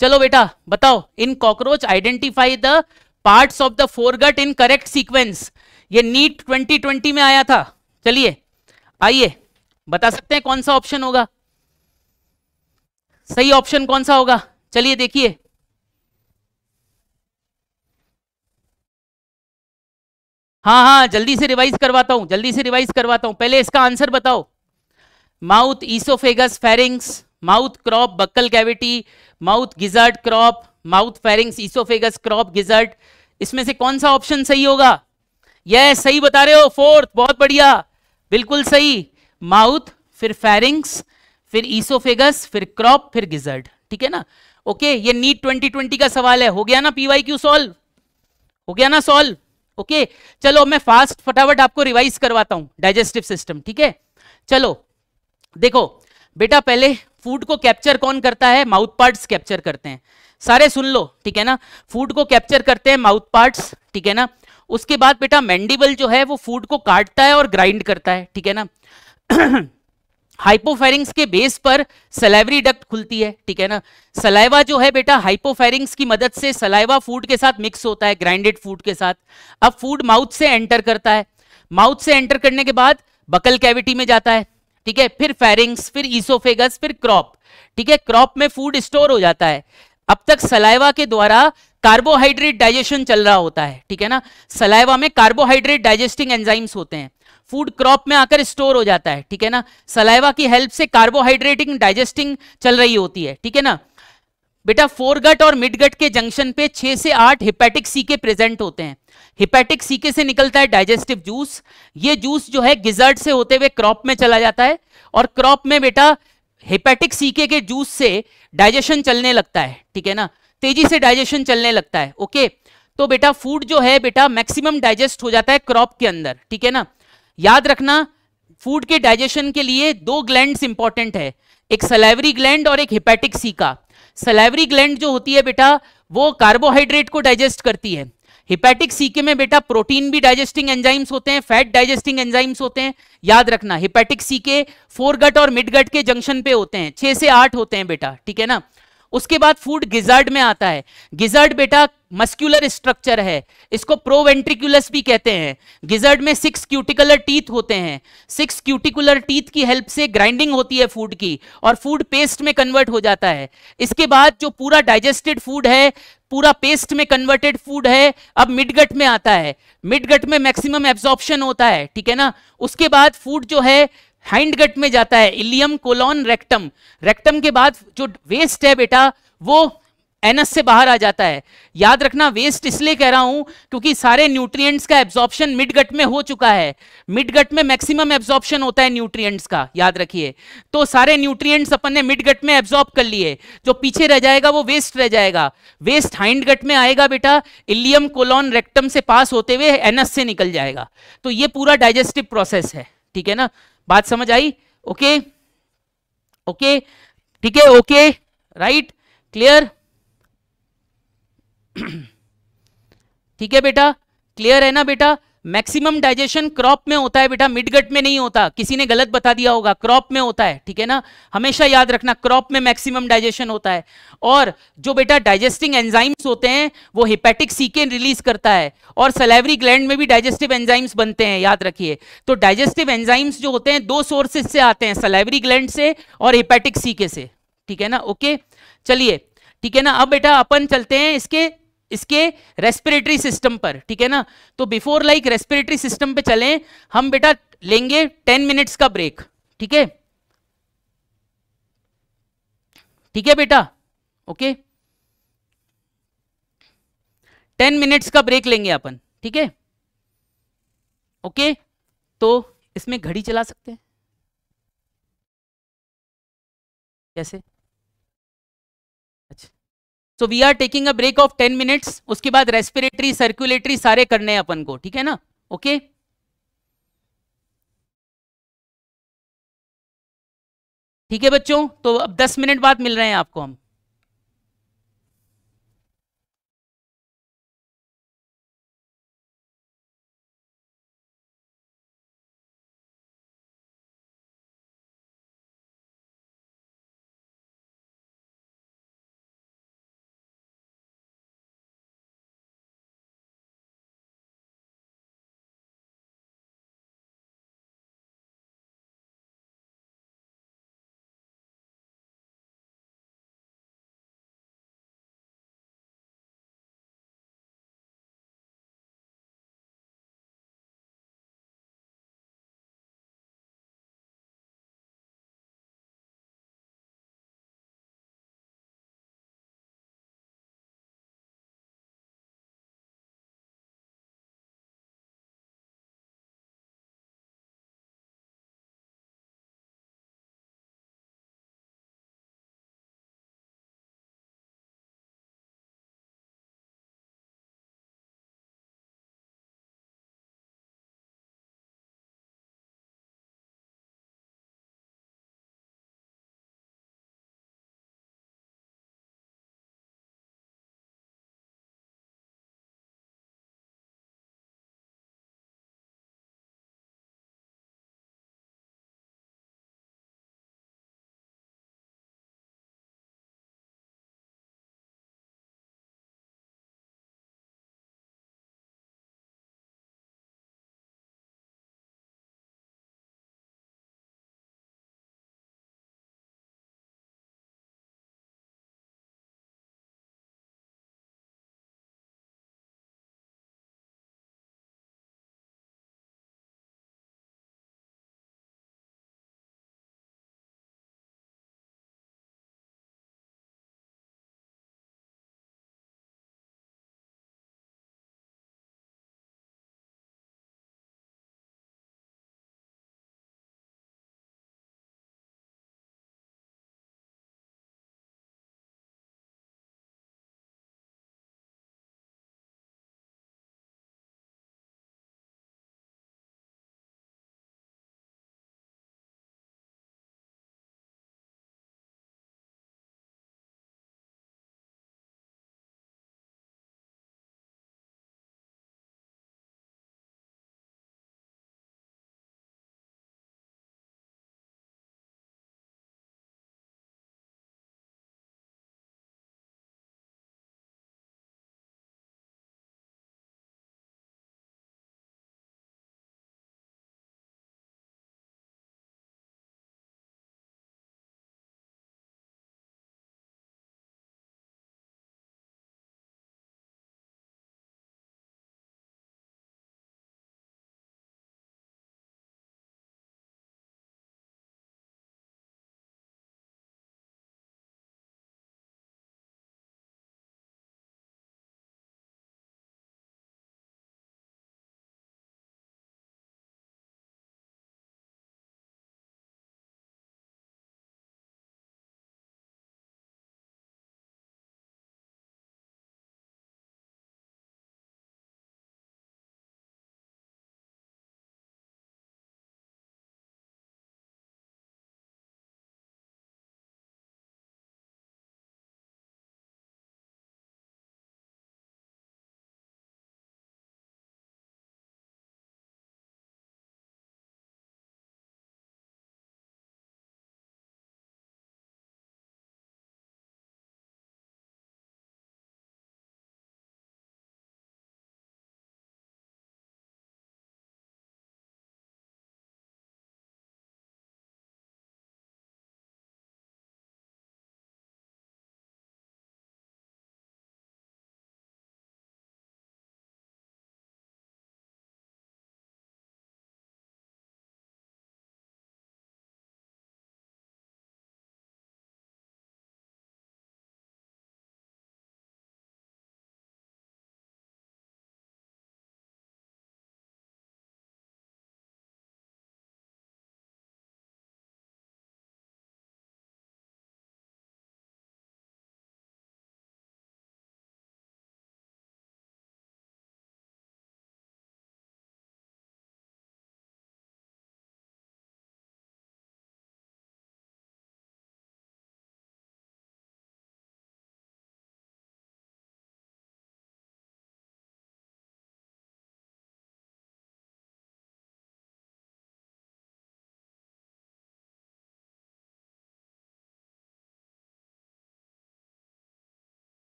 S2: चलो बेटा बताओ in cockroach identify the parts of the foregut in correct sequence ये नीट ट्वेंटी ट्वेंटी में आया था चलिए आइए बता सकते हैं कौन सा ऑप्शन होगा सही ऑप्शन कौन सा होगा चलिए देखिए हाँ हाँ जल्दी से रिवाइज करवाता हूं जल्दी से रिवाइज करवाता हूं पहले इसका आंसर बताओ mouth oesophagus pharynx mouth crop buccal cavity mouth gizzard crop mouth pharynx oesophagus crop gizzard इसमें से कौन सा ऑप्शन सही होगा यह सही बता रहे हो फोर्थ बहुत बढ़िया बिल्कुल सही माउथ फिर फेरिंग्स फिर ईसोफेगस फिर क्रॉप फिर गिजर्ट ठीक है ना ओके ये नीट ट्वेंटी का सवाल है हो गया ना पीवाई क्यू सॉल्व हो गया ना सॉल्व ओके चलो मैं फास्ट फटाफट आपको रिवाइज करवाता हूं डाइजेस्टिव सिस्टम ठीक है चलो देखो बेटा पहले फूड को कैप्चर कौन करता है माउथ पार्ट्स कैप्चर करते हैं सारे सुन लो ठीक है ना फूड को कैप्चर करते हैं माउथ पार्ट्स ठीक है ना उसके बाद बेटा मैंडिबल जो है वो फूड को काटता है और ग्राइंड करता है ठीक है ना हाइपोफेरिंग्स के बेस पर सलाइवरी डक्ट खुलती है ठीक है ना सलाइवा जो है बेटा हाइपोफेरिंग्स की मदद से सलाइवा फूड के साथ मिक्स होता है ग्राइंडेड फूड के साथ अब फूड माउथ से एंटर करता है माउथ से एंटर करने के बाद बकल कैविटी में जाता है ठीक है फिर फेरिंग्स फिर ईसोफेगस फिर क्रॉप ठीक है क्रॉप में फूड स्टोर हो जाता है अब तक सलाइवा के द्वारा कार्बोहाइड्रेट डाइजेशन चल रहा होता है ठीक है ना सलाइवा में कार्बोहाइड्रेट डाइजेस्टिंग एंजाइम्स होते हैं फूड क्रॉप में आकर स्टोर हो जाता है ठीक है ना सलाइवा की हेल्प से कार्बोहाइड्रेटिंग डाइजेस्टिंग चल रही होती है ठीक है ना बेटा फोरगट और मिडगट के जंक्शन पे छह से आठ हिपैटिक सीके प्रेजेंट होते हैं हिपैटिक सीके से निकलता है डाइजेस्टिव जूस ये जूस जो है गिजर्ट से होते हुए क्रॉप में चला जाता है और क्रॉप में बेटा हिपैटिक सीके के जूस से डाइजेशन चलने लगता है ठीक है ना तेजी से डाइजेशन चलने लगता है ओके तो बेटा फूड जो है बेटा मैक्सिमम डाइजेस्ट हो जाता है क्रॉप के अंदर ठीक है ना याद रखना फूड के डाइजेशन के लिए दो ग्लैंड इंपॉर्टेंट है एक सलाइवरी ग्लैंड और एक हिपैटिक सीका सलाइवरी ग्लैंड जो होती है बेटा वो कार्बोहाइड्रेट को डाइजेस्ट करती है हिपैटिक सीके में बेटा प्रोटीन भी डाइजेस्टिंग एंजाइम्स होते हैं फैट डाइजेस्टिंग एंजाइम्स होते हैं याद रखना हिपैटिक सीके फोरगट और मिडगट के जंक्शन पे होते हैं छह से आठ होते हैं बेटा ठीक है ना उसके बाद फूड गिजर्ड में आता है गिजर्ड बेटा मस्क्यूलर स्ट्रक्चर है इसको प्रोवेंट्रिकुलस भी कहते हैं गिजर्ड में सिक्स क्यूटिकुलर टीथ होते हैं सिक्स क्यूटिकुलर टीथ की हेल्प से ग्राइंडिंग होती है फूड की और फूड पेस्ट में कन्वर्ट हो जाता है इसके बाद जो पूरा डाइजेस्टेड फूड है पूरा पेस्ट में कन्वर्टेड फूड है अब मिडगट में आता है मिडगट में मैक्सिमम एब्जॉर्प्शन होता है ठीक है ना उसके बाद फूड जो है हैंडगट में जाता है इलियम कोलॉन रेक्टम रेक्टम के बाद जो वेस्ट है बेटा वो एनस से बाहर आ जाता है याद रखना वेस्ट इसलिए कह रहा हूं क्योंकि सारे न्यूट्रिएंट्स का एब्जॉर्प्शन मिडगट में हो चुका है मिडगट में मैक्सिमम एब्जॉर्प्शन होता है न्यूट्रिएंट्स का याद रखिए तो सारे न्यूट्रिएंट्स अपन ने मिडगट में एब्जॉर्ब कर लिए जो पीछे रह जाएगा वो वेस्ट रह जाएगा वेस्ट हाइंडगट में आएगा बेटा इलियम कोलॉन रेक्टम से पास होते हुए एनस से निकल जाएगा तो ये पूरा डाइजेस्टिव प्रोसेस है ठीक है ना बात समझ आई ओके ओके ठीक है ओके राइट क्लियर ठीक है बेटा क्लियर है ना बेटा मैक्सिमम डाइजेशन क्रॉप में होता है बेटा मिडगट में नहीं होता किसी ने गलत बता दिया होगा क्रॉप में होता है ठीक है ना हमेशा याद रखना क्रॉप में मैक्सिमम डाइजेशन होता है और जो बेटा डाइजेस्टिंग एंजाइम्स होते हैं वो हिपेटिक सीकेन रिलीज करता है और सलेवरी ग्लैंड में भी डाइजेस्टिव एंजाइम्स बनते हैं याद रखिए तो डाइजेस्टिव एंजाइम्स जो होते हैं दो सोर्सेज से आते हैं सलेवरी ग्लैंड से और हिपेटिक सीके से ठीक है ना ओके चलिए ठीक है ना अब बेटा अपन चलते हैं इसके इसके रेस्पिरेटरी सिस्टम पर ठीक है ना तो बिफोर लाइक रेस्पिरेटरी सिस्टम पे चलें हम बेटा लेंगे टेन मिनट्स का ब्रेक ठीक है ठीक है बेटा ओके टेन मिनट्स का ब्रेक लेंगे अपन ठीक है ओके तो
S1: इसमें घड़ी चला सकते हैं कैसे so we are taking a break of ten minutes उसके बाद
S2: रेस्पिरेटरी सर्कुलेटरी सारे करने हैं अपन को ठीक है ना ओके okay?
S1: ठीक है बच्चों तो अब 10 मिनट बाद मिल रहे हैं आपको हम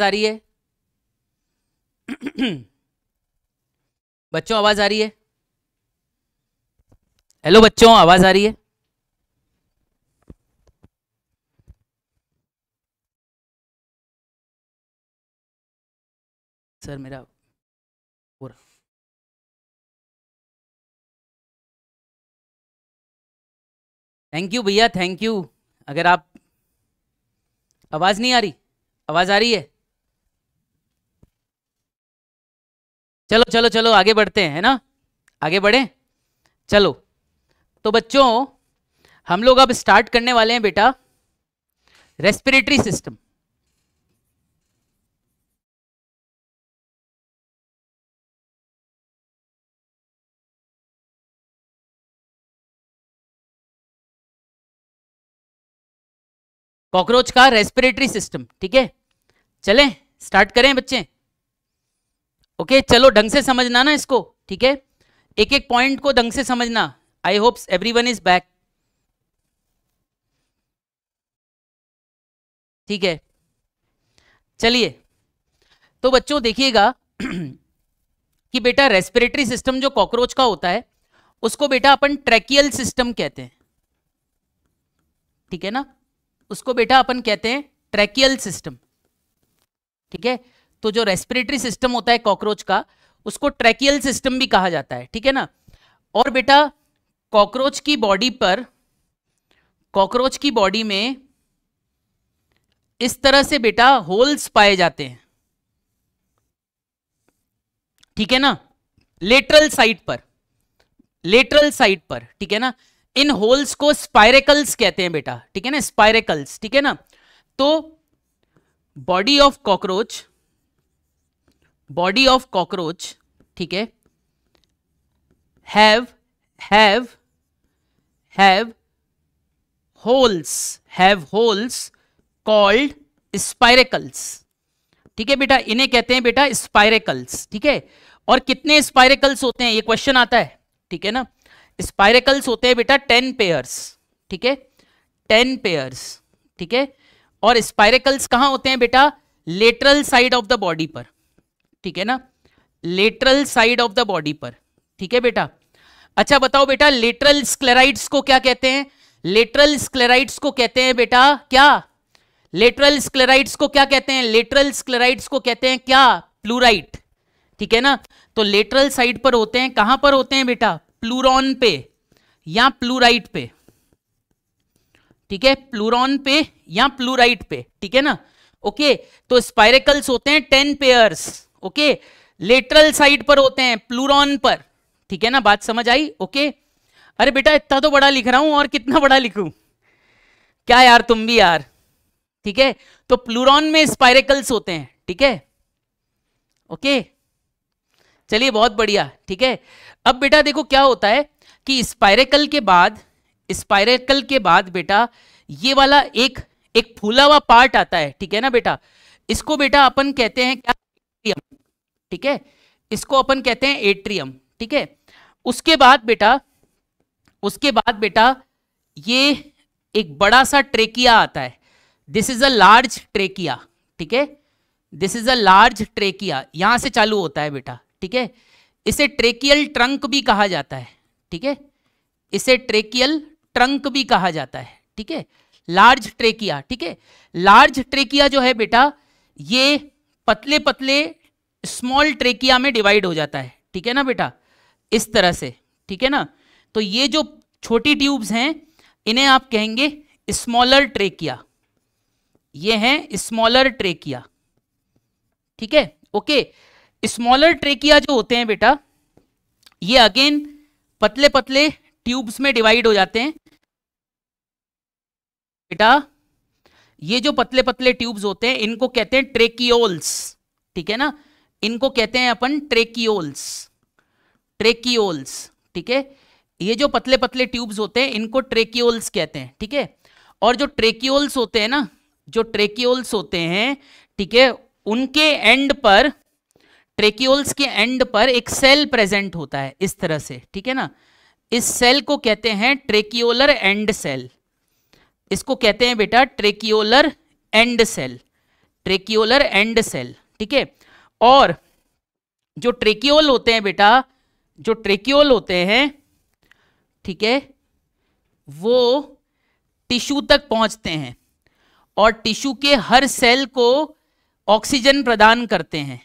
S1: आ रही है बच्चों आवाज आ रही है हेलो बच्चों आवाज आ रही है सर मेरा पूरा थैंक यू भैया थैंक यू अगर आप
S2: आवाज़ नहीं आ रही आवाज़ आ रही है चलो चलो चलो आगे बढ़ते हैं है ना आगे बढ़े चलो तो बच्चों हम लोग अब स्टार्ट करने वाले हैं बेटा
S1: रेस्पिरेटरी सिस्टम कॉकरोच का रेस्पिरेटरी सिस्टम ठीक है चलें स्टार्ट करें बच्चे
S2: ओके चलो ढंग से समझना ना इसको ठीक है एक एक पॉइंट को ढंग से समझना I hopes everyone is back ठीक है चलिए तो बच्चों देखिएगा कि बेटा रेस्पिरेटरी सिस्टम जो कॉकरोच का होता है उसको बेटा अपन ट्रैकियल सिस्टम कहते हैं ठीक है ना उसको बेटा अपन कहते हैं ट्रैकियल सिस्टम ठीक है तो जो रेस्पिरेटरी सिस्टम होता है कॉकरोच का उसको ट्रैकियल सिस्टम भी कहा जाता है ठीक है ना और बेटा कॉकरोच की बॉडी पर कॉकरोच की बॉडी में इस तरह से बेटा होल्स पाए जाते हैं ठीक है ना लेटरल साइड पर लेटरल साइड पर ठीक है ना इन होल्स को स्पायरेकल्स कहते हैं बेटा ठीक है ना स्पायरेकल्स ठीक है ना तो body of cockroach body of cockroach ठीक है have have have holes have holes called spiracles ठीक है बेटा इन्हें कहते हैं बेटा स्पायरेकल्स ठीक है और कितने स्पायरेकल्स होते हैं ये क्वेश्चन आता है ठीक है ना स्पायरेकल्स होते हैं बेटा टेन पेयर्स ठीक है टेन पेयर्स ठीक है और स्पायरेकल्स कहां होते हैं बेटा lateral side of the body पर ठीक है ना lateral side of the body पर ठीक है बेटा अच्छा बताओ बेटा लेटरल स्क्लेराइड्स को क्या कहते हैं लेटरल स्क्लेराइड्स को कहते हैं बेटा क्या लेटरल स्क्लेराइड्स को क्या कहते हैं लेटरल स्क्लेराइड्स को कहते हैं क्या प्लूराइट ठीक है ना तो लेटरल साइड पर होते हैं कहां पर होते हैं बेटा प्लूरॉन पे या प्लूराइट पे ठीक है प्लूरॉन पे या प्लूराइट पे ठीक है ना ओके तो स्पाइरेकल्स होते हैं ten pairs okay lateral side पर होते हैं प्लूरॉन पर ठीक है ना बात समझ आई ओके अरे बेटा इतना तो बड़ा लिख रहा हूं और कितना बड़ा लिखू क्या यार तुम भी यार ठीक है तो प्लूरॉन में स्पाइरेकल्स होते हैं ठीक है ओके चलिए बहुत बढ़िया ठीक है अब बेटा देखो क्या होता है कि स्पाइरेकल के बाद स्पाइरेकल के बाद बेटा ये वाला एक एक फूला हुआ पार्ट आता है ठीक है ना बेटा इसको बेटा अपन कहते हैं क्या ठीक है इसको अपन कहते हैं एट्रियम ठीक है उसके बाद बेटा उसके बाद बेटा ये एक बड़ा सा ट्रेकिया आता है this is a large trachea ठीक है this is a large trachea यहां से चालू होता है बेटा ठीक है इसे ट्रेकियल ट्रंक भी कहा जाता है ठीक है इसे ट्रेकियल ट्रंक भी कहा जाता है ठीक है लार्ज ट्रेकिया ठीक है लार्ज ट्रेकिया जो है बेटा ये पतले पतले स्मॉल ट्रेकिया में डिवाइड हो जाता है ठीक है ना बेटा इस तरह से ठीक है ना तो ये जो छोटी ट्यूब्स हैं इन्हें आप कहेंगे स्मॉलर ट्रेकिया ये हैं स्मॉलर ट्रेकिया ठीक है ओके स्मॉलर ट्रेकिया जो होते हैं बेटा ये अगेन पतले पतले ट्यूब्स में डिवाइड हो जाते हैं बेटा ये जो पतले पतले ट्यूब्स होते हैं इनको कहते हैं ट्रेकिओल्स ठीक है ना इनको कहते हैं अपन ट्रेकिओल्स ट्रेकिओल्स ठीक है ये जो पतले पतले ट्यूब्स होते हैं इनको ट्रेकिओल्स कहते हैं ठीक है और जो ट्रेकिओल्स होते हैं ना जो ट्रेकिओल्स होते हैं ठीक है उनके एंड पर ट्रेकिओल्स के एंड पर एक सेल प्रेजेंट होता है इस तरह से ठीक है ना इस सेल को कहते हैं ट्रेकिओलर एंड सेल इसको कहते हैं बेटा tracheolar end cell tracheolar end cell ठीक है और जो ट्रेक्योल होते हैं बेटा जो ट्रेक्योल होते हैं ठीक है वो टिश्यू तक पहुंचते हैं और टिश्यू के हर सेल को ऑक्सीजन प्रदान करते हैं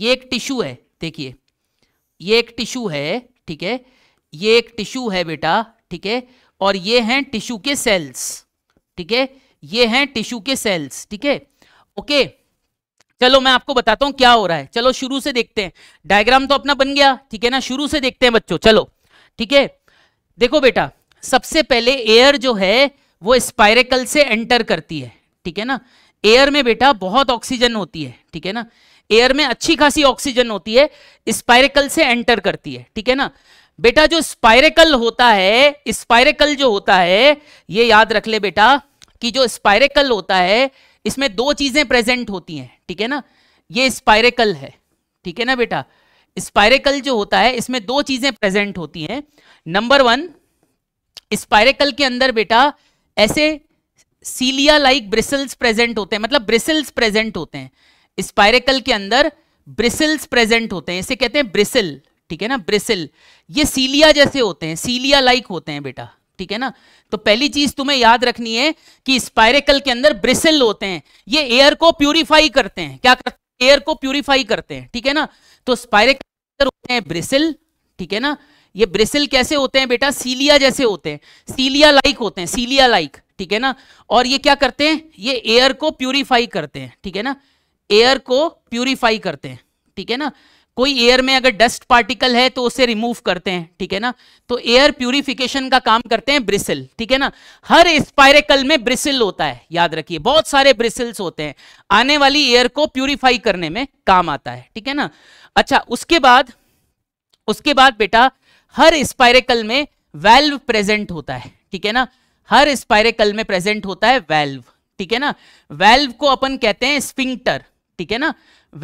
S2: ये एक टिश्यू है देखिए ये एक टिश्यू है ठीक है ये एक टिश्यू है बेटा ठीक है और ये हैं टिश्यू के सेल्स ठीक है ये हैं टिश्यू के सेल्स ठीक है ओके चलो मैं आपको बताता हूं क्या हो रहा है चलो शुरू से देखते हैं डायग्राम तो अपना बन गया ठीक है ना शुरू से देखते हैं बच्चों चलो ठीक है देखो बेटा सबसे पहले एयर जो है वो स्पाइरेकल से एंटर करती है ठीक है ना एयर में बेटा बहुत ऑक्सीजन होती है ठीक है ना एयर में अच्छी खासी ऑक्सीजन होती है स्पाइरेकल से एंटर करती है ठीक है ना बेटा जो स्पाइरेकल होता है स्पाइरेकल जो होता है ये याद रख ले बेटा कि जो स्पाइरेकल होता है इसमें दो चीजें प्रेजेंट होती हैं ठीक है ना ये स्पाइरेकल है ठीक है ना बेटा स्पाइरेकल जो होता है इसमें दो चीजें प्रेजेंट होती हैं नंबर वन स्पाइरेकल के अंदर बेटा ऐसे सीलिया लाइक ब्रिसल्स प्रेजेंट होते हैं मतलब ब्रिसल्स प्रेजेंट होते हैं स्पाइरेकल के अंदर ब्रिसल्स प्रेजेंट होते हैं इसे कहते हैं ब्रिसल ठीक है ना ब्रिसल ये सीलिया जैसे होते हैं सीलिया लाइक होते हैं बेटा ठीक है ना तो पहली चीज तुम्हें याद रखनी है कि स्पाइरेकल के अंदर ब्रिसल होते हैं ये एयर को प्यूरिफाई करते हैं क्या करते हैं एयर को प्यूरिफाई करते हैं ठीक है ना तो स्पायरेकल होते हैं ब्रिसल ठीक है ना ये ब्रिसल कैसे होते हैं बेटा सीलिया जैसे होते हैं सीलिया लाइक होते हैं सीलिया लाइक ठीक है ना और ये क्या करते हैं ये एयर को प्यूरिफाई करते हैं ठीक है ना एयर को प्यूरिफाई करते हैं ठीक है ना कोई एयर में अगर डस्ट पार्टिकल है तो उसे रिमूव करते हैं ठीक है ना तो एयर प्यूरिफिकेशन का काम करते हैं ब्रिसिल ठीक है ना हर स्पायरेकल में ब्रिसिल होता है याद रखिए बहुत सारे ब्रिसिल्स होते हैं आने वाली एयर को प्यूरिफाई करने में काम आता है ठीक है ना अच्छा उसके बाद उसके बाद बेटा हर स्पायरेकल में वेल्व प्रेजेंट होता है ठीक है ना हर स्पायरेकल में प्रेजेंट होता है वेल्व ठीक है ना वेल्व को अपन कहते हैं स्पिंगटर ठीक है ना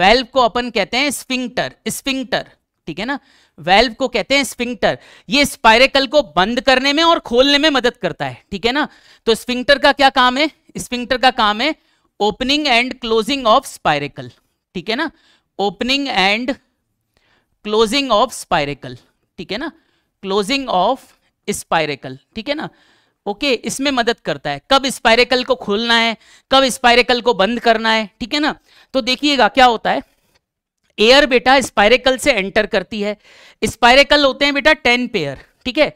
S2: वेल्व को अपन कहते हैं स्पिंगटर स्पिंगटर ठीक है ना वेल्व को कहते हैं स्पिंगटर ये स्पाइरेकल को बंद करने में और खोलने में मदद करता है ठीक है ना तो स्पिंगटर का क्या काम है स्पिंगटर का काम है opening and closing of spiracle ठीक है ना opening and closing of spiracle ठीक है ना क्लोजिंग ऑफ स्पाइरेकल ठीक है ना ओके इसमें मदद करता है कब स्पाइरेकल को खोलना है कब स्पाइरेकल को बंद करना है ठीक है ना तो देखिएगा क्या होता है एयर बेटा स्पाइरेकल से एंटर करती है स्पाइरेकल होते हैं बेटा टेन पेयर ठीक है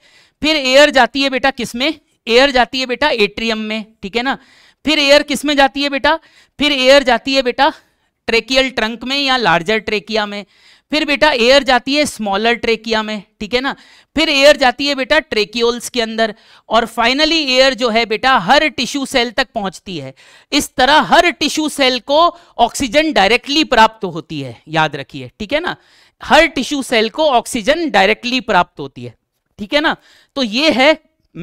S2: फिर एयर जाती है बेटा किसमें एयर जाती है बेटा एट्रियम में ठीक है ना फिर एयर किसमें जाती है बेटा फिर एयर जाती है बेटा ट्रेकियल ट्रंक में या लार्जर ट्रेकिया में फिर बेटा एयर जाती है स्मॉलर ट्रेकिया में ठीक है ना फिर एयर जाती है बेटा ट्रेकियोल्स के अंदर और फाइनली एयर जो है बेटा हर टिश्यू सेल तक पहुंचती है इस तरह हर टिश्यू सेल को ऑक्सीजन डायरेक्टली प्राप्त होती है याद रखिए ठीक है ना हर टिश्यू सेल को ऑक्सीजन डायरेक्टली प्राप्त होती है ठीक है ना तो ये है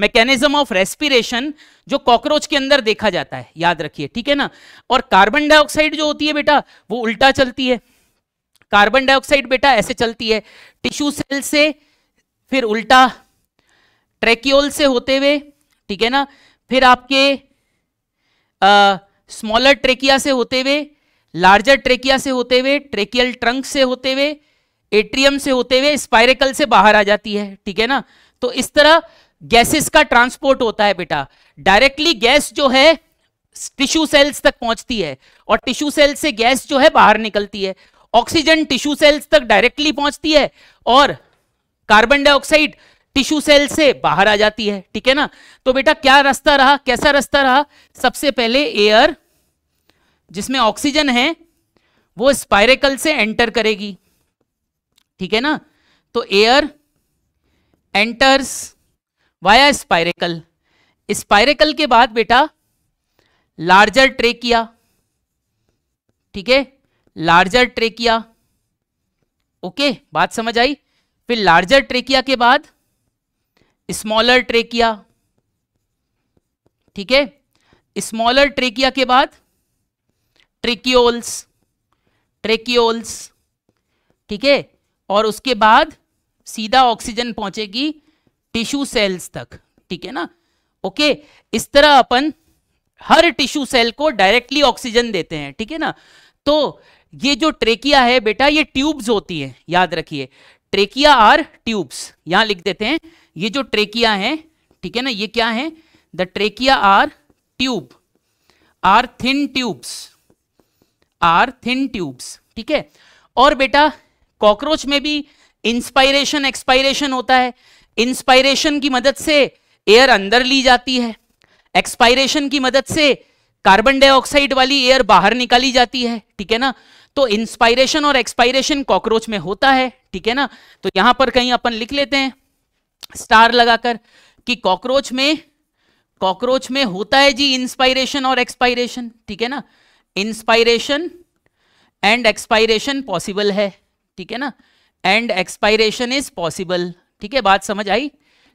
S2: मैकेनिज्म ऑफ रेस्पिरेशन जो कॉकरोच के अंदर देखा जाता है याद रखिए ठीक है ना और कार्बन डाइऑक्साइड जो होती है बेटा वो उल्टा चलती है कार्बन डाइऑक्साइड बेटा ऐसे चलती है टिश्यू सेल से फिर उल्टा ट्रेक्योल से होते हुए ठीक है ना फिर आपके स्मॉलर ट्रेकिया से होते हुए लार्जर ट्रेकिया से होते हुए ट्रेकियल ट्रंक से होते हुए एट्रियम से होते हुए स्पाइरेकल से बाहर आ जाती है ठीक है ना तो इस तरह गैसेस का ट्रांसपोर्ट होता है बेटा डायरेक्टली गैस जो है टिश्यू सेल्स तक पहुंचती है और टिश्यू सेल से गैस जो है बाहर निकलती है ऑक्सीजन टिश्यू सेल्स तक डायरेक्टली पहुंचती है और कार्बन डाइऑक्साइड टिश्यू सेल से बाहर आ जाती है ठीक है ना तो बेटा क्या रास्ता रहा कैसा रास्ता रहा सबसे पहले एयर जिसमें ऑक्सीजन है वो स्पाइरेकल से एंटर करेगी ठीक है ना तो air enters via spiracle spiracle के बाद बेटा लार्जर ट्रे किया ठीक है लार्जर ट्रेकिया ओके बात समझ आई फिर लार्जर ट्रेकिया के बाद स्मॉलर ट्रेकिया ठीक है स्मॉलर ट्रेकिया के बाद ट्रेकियोल्स ट्रेकियोल्स ठीक है और उसके बाद सीधा ऑक्सीजन पहुंचेगी टिश्यू सेल्स तक ठीक है ना ओके इस तरह अपन हर टिश्यू सेल को डायरेक्टली ऑक्सीजन देते हैं ठीक है ना तो ये जो ट्रेकिया है बेटा ये ट्यूब्स होती है याद रखिए ट्रेकिया आर ट्यूब्स यहां लिख देते हैं ये जो ट्रेकिया है ठीक है ना ये क्या है the trachea are tube are thin tubes are thin tubes ठीक है और बेटा कॉकरोच में भी इंस्पायरेशन एक्सपायरेशन होता है इंस्पायरेशन की मदद से एयर अंदर ली जाती है एक्सपायरेशन की मदद से कार्बन डाइऑक्साइड वाली एयर बाहर निकाली जाती है ठीक है ना तो इंस्पायरेशन और एक्सपायरेशन कॉकरोच में होता है ठीक है ना तो यहां पर कहीं अपन लिख लेते हैं स्टार लगाकर कि कॉकरोच में कॉकरोच में होता है जी इंस्पायरेशन और एक्सपायरेशन ठीक है ना इंस्पायरेशन एंड एक्सपायरेशन पॉसिबल है ठीक है ना एंड एक्सपायरेशन इज पॉसिबल ठीक है बात समझ आई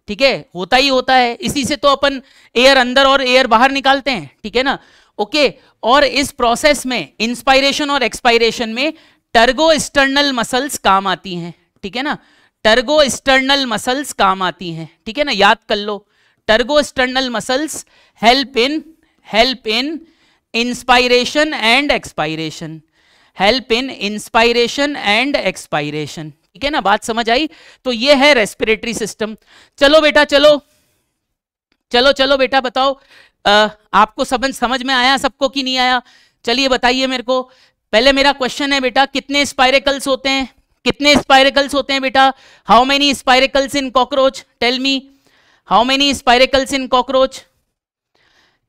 S2: ठीक है होता ही होता है इसी से तो अपन एयर अंदर और एयर बाहर निकालते हैं ठीक है ना ओके और इस प्रोसेस में इंस्पायरेशन और एक्सपायरेशन में टर्गो एक्सटर्नल मसल्स काम आती हैं ठीक है ना टर्गो एक्सटर्नल मसल्स काम आती हैं ठीक है ना याद कर लो tergo external muscles help in help in inspiration and expiration help in inspiration and expiration ठीक है ना बात समझ आई तो ये है रेस्पिरेटरी सिस्टम चलो बेटा चलो चलो चलो बेटा बताओ आपको समझ समझ में आया सबको कि नहीं आया चलिए बताइए मेरे को पहले मेरा क्वेश्चन है बेटा कितने स्पायरेकल्स होते हैं कितने स्पायरेकल्स होते हैं बेटा how many spiracles in cockroach tell me how many spiracles in cockroach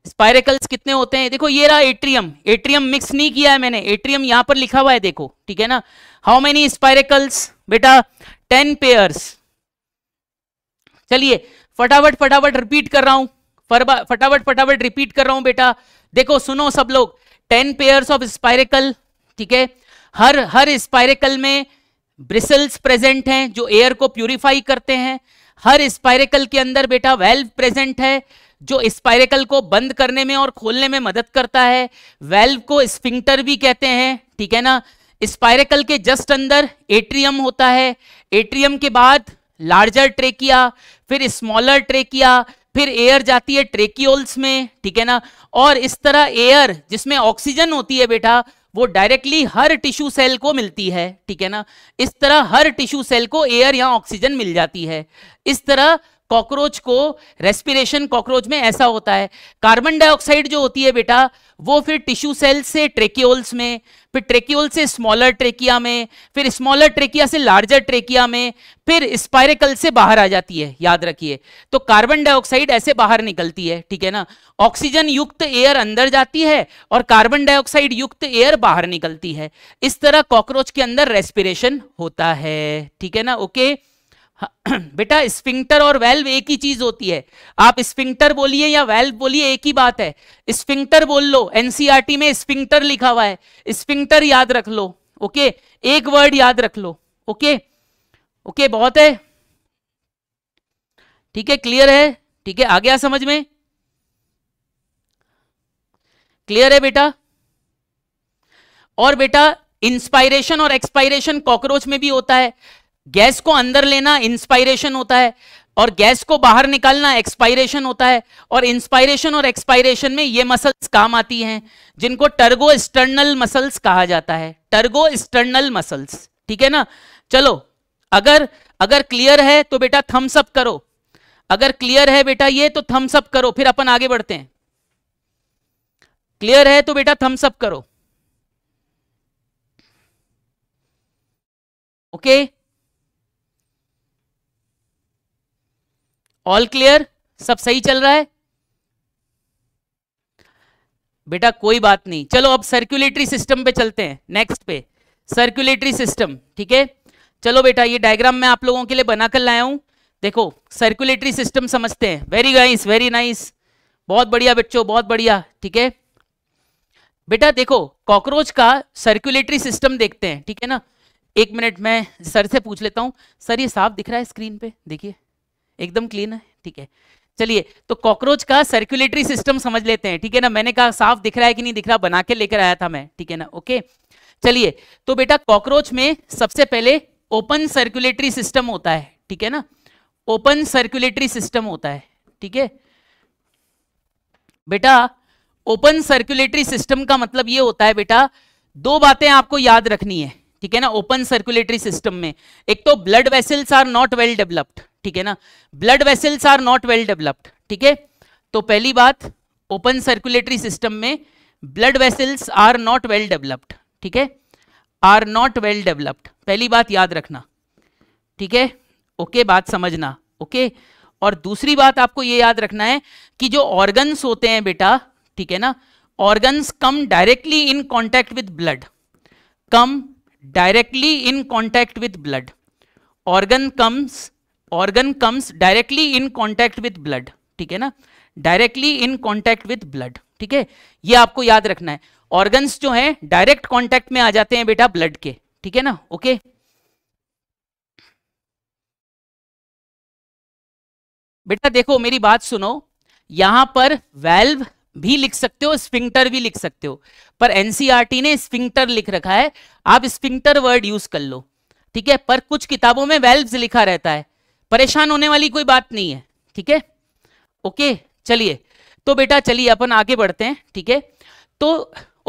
S2: spiracles कितने होते हैं देखो ये रहा एट्रियम एट्रियम मिक्स नहीं किया है मैंने एट्रियम यहां पर लिखा हुआ है देखो ठीक है ना हाउ मेनी स्पायरेकल्स बेटा टेन पेयर्स चलिए फटाफट फटाफट रिपीट कर रहा हूं फटाफट फटाफट रिपीट कर रहा हूं बेटा देखो सुनो सब लोग टेन पेयर ऑफ स्पायरेकल ठीक है हर हर स्पायरेकल में ब्रिसल्स प्रेजेंट हैं जो एयर को प्यूरिफाई करते हैं हर स्पायरेकल के अंदर बेटा वेल्व प्रेजेंट है जो स्पायरेकल को बंद करने में और खोलने में मदद करता है वेल्व को स्पिंक्टर भी कहते हैं ठीक है ना स्पायरेकल के जस्ट अंदर एट्रियम होता है एट्रियम के बाद लार्जर ट्रेकिया फिर स्मॉलर ट्रेकिया फिर एयर जाती है ट्रेकियोल्स में ठीक है ना और इस तरह एयर जिसमें ऑक्सीजन होती है बेटा वो डायरेक्टली हर टिश्यू सेल को मिलती है ठीक है ना इस तरह हर टिश्यू सेल को एयर या ऑक्सीजन मिल जाती है इस तरह कॉकरोच को रेस्पिरेशन कॉकरोच में ऐसा होता है कार्बन डाइऑक्साइड जो होती है बेटा वो फिर टिश्यू सेल्स से ट्रेक्योल्स में फिर ट्रेक्योल से स्मॉलर ट्रेकिया में फिर स्मॉलर ट्रेकिया से लार्जर ट्रेकिया में फिर स्पायरकल से बाहर आ जाती है याद रखिए तो कार्बन डाइऑक्साइड ऐसे बाहर निकलती है ठीक है ना ऑक्सीजन युक्त एयर अंदर जाती है और कार्बन डाइऑक्साइड युक्त एयर बाहर निकलती है इस तरह कॉकरोच के अंदर रेस्पिरेशन होता है ठीक है ना ओके okay? हाँ, बेटा स्पिंगटर और वेल्व एक ही चीज होती है आप स्फिंक्टर बोलिए या वेल्व बोलिए एक ही बात है स्पिंगटर बोल लो एनसीआरटी e में स्फिंक्टर लिखा हुआ है स्पिंगटर याद रख लो ओके एक वर्ड याद रख लो ओके ओके बहुत है ठीक है क्लियर है ठीक है आ गया समझ में क्लियर है बेटा और बेटा इंस्पायरेशन और एक्सपायरेशन कॉकरोच में भी होता है गैस को अंदर लेना इंस्पायरेशन होता है और गैस को बाहर निकालना एक्सपायरेशन होता है और इंस्पायरेशन और एक्सपायरेशन में ये मसल्स काम आती हैं जिनको टर्गो एक्सटर्नल मसल्स कहा जाता है टर्गो एक्सटर्नल मसल्स ठीक है ना चलो अगर अगर क्लियर है तो बेटा थम्स अप करो अगर क्लियर है बेटा ये तो थम्स अप करो फिर अपन आगे बढ़ते हैं क्लियर है तो बेटा थम्स अप करो ओके okay? ऑल क्लियर सब सही चल रहा है बेटा कोई बात नहीं चलो अब सर्कुलेटरी सिस्टम पे चलते हैं नेक्स्ट पे सर्कुलेटरी सिस्टम ठीक है चलो बेटा ये डायग्राम मैं आप लोगों के लिए बनाकर लाया हूं देखो सर्कुलेटरी सिस्टम समझते हैं वेरी नाइस वेरी नाइस बहुत बढ़िया बच्चों बहुत बढ़िया ठीक है बेटा देखो कॉकरोच का सर्कुलेटरी सिस्टम देखते हैं ठीक है ना एक मिनट मैं सर से पूछ लेता हूं सर ये साफ दिख रहा है स्क्रीन पे देखिए एकदम क्लीन है ठीक है चलिए तो कॉकरोच का सर्कुलेटरी सिस्टम समझ लेते हैं ठीक है ना मैंने कहा साफ दिख रहा है कि नहीं दिख रहा बना के लेकर आया था मैं ठीक है ना ओके चलिए तो बेटा कॉकरोच में सबसे पहले ओपन सर्कुलेटरी सिस्टम होता है ठीक है ना ओपन सर्कुलेटरी सिस्टम होता है ठीक है बेटा ओपन सर्कुलेटरी सिस्टम का मतलब ये होता है बेटा दो बातें आपको याद रखनी है ठीक है ना ओपन सर्कुलेटरी सिस्टम में एक तो blood vessels are not well developed ठीक है ना blood vessels are not well developed ठीक है तो पहली बात ओपन सर्कुलेटरी सिस्टम में blood vessels are not well developed ठीक है आर नॉट वेल डेवलप्ड पहली बात याद रखना ठीक है ओके बात समझना ओके और दूसरी बात आपको ये याद रखना है कि जो ऑर्गन्स होते हैं बेटा ठीक है ना organs come directly in contact with blood come directly in contact with blood organ comes organ comes directly in contact with blood ठीक है ना directly in contact with blood ठीक है ये आपको याद रखना है ऑर्गन्स जो है डायरेक्ट कॉन्टैक्ट में आ जाते हैं बेटा ब्लड के ठीक है ना ओके बेटा देखो मेरी बात सुनो यहां पर वेल्व भी लिख सकते हो स्फिंक्टर भी लिख सकते हो पर एनसीआरटी e ने स्फिंक्टर लिख रखा है आप स्फिंक्टर वर्ड यूज कर लो ठीक है पर कुछ किताबों में वेल्व्स लिखा रहता है परेशान होने वाली कोई बात नहीं है ठीक है ओके चलिए तो बेटा चलिए अपन आगे बढ़ते हैं ठीक है तो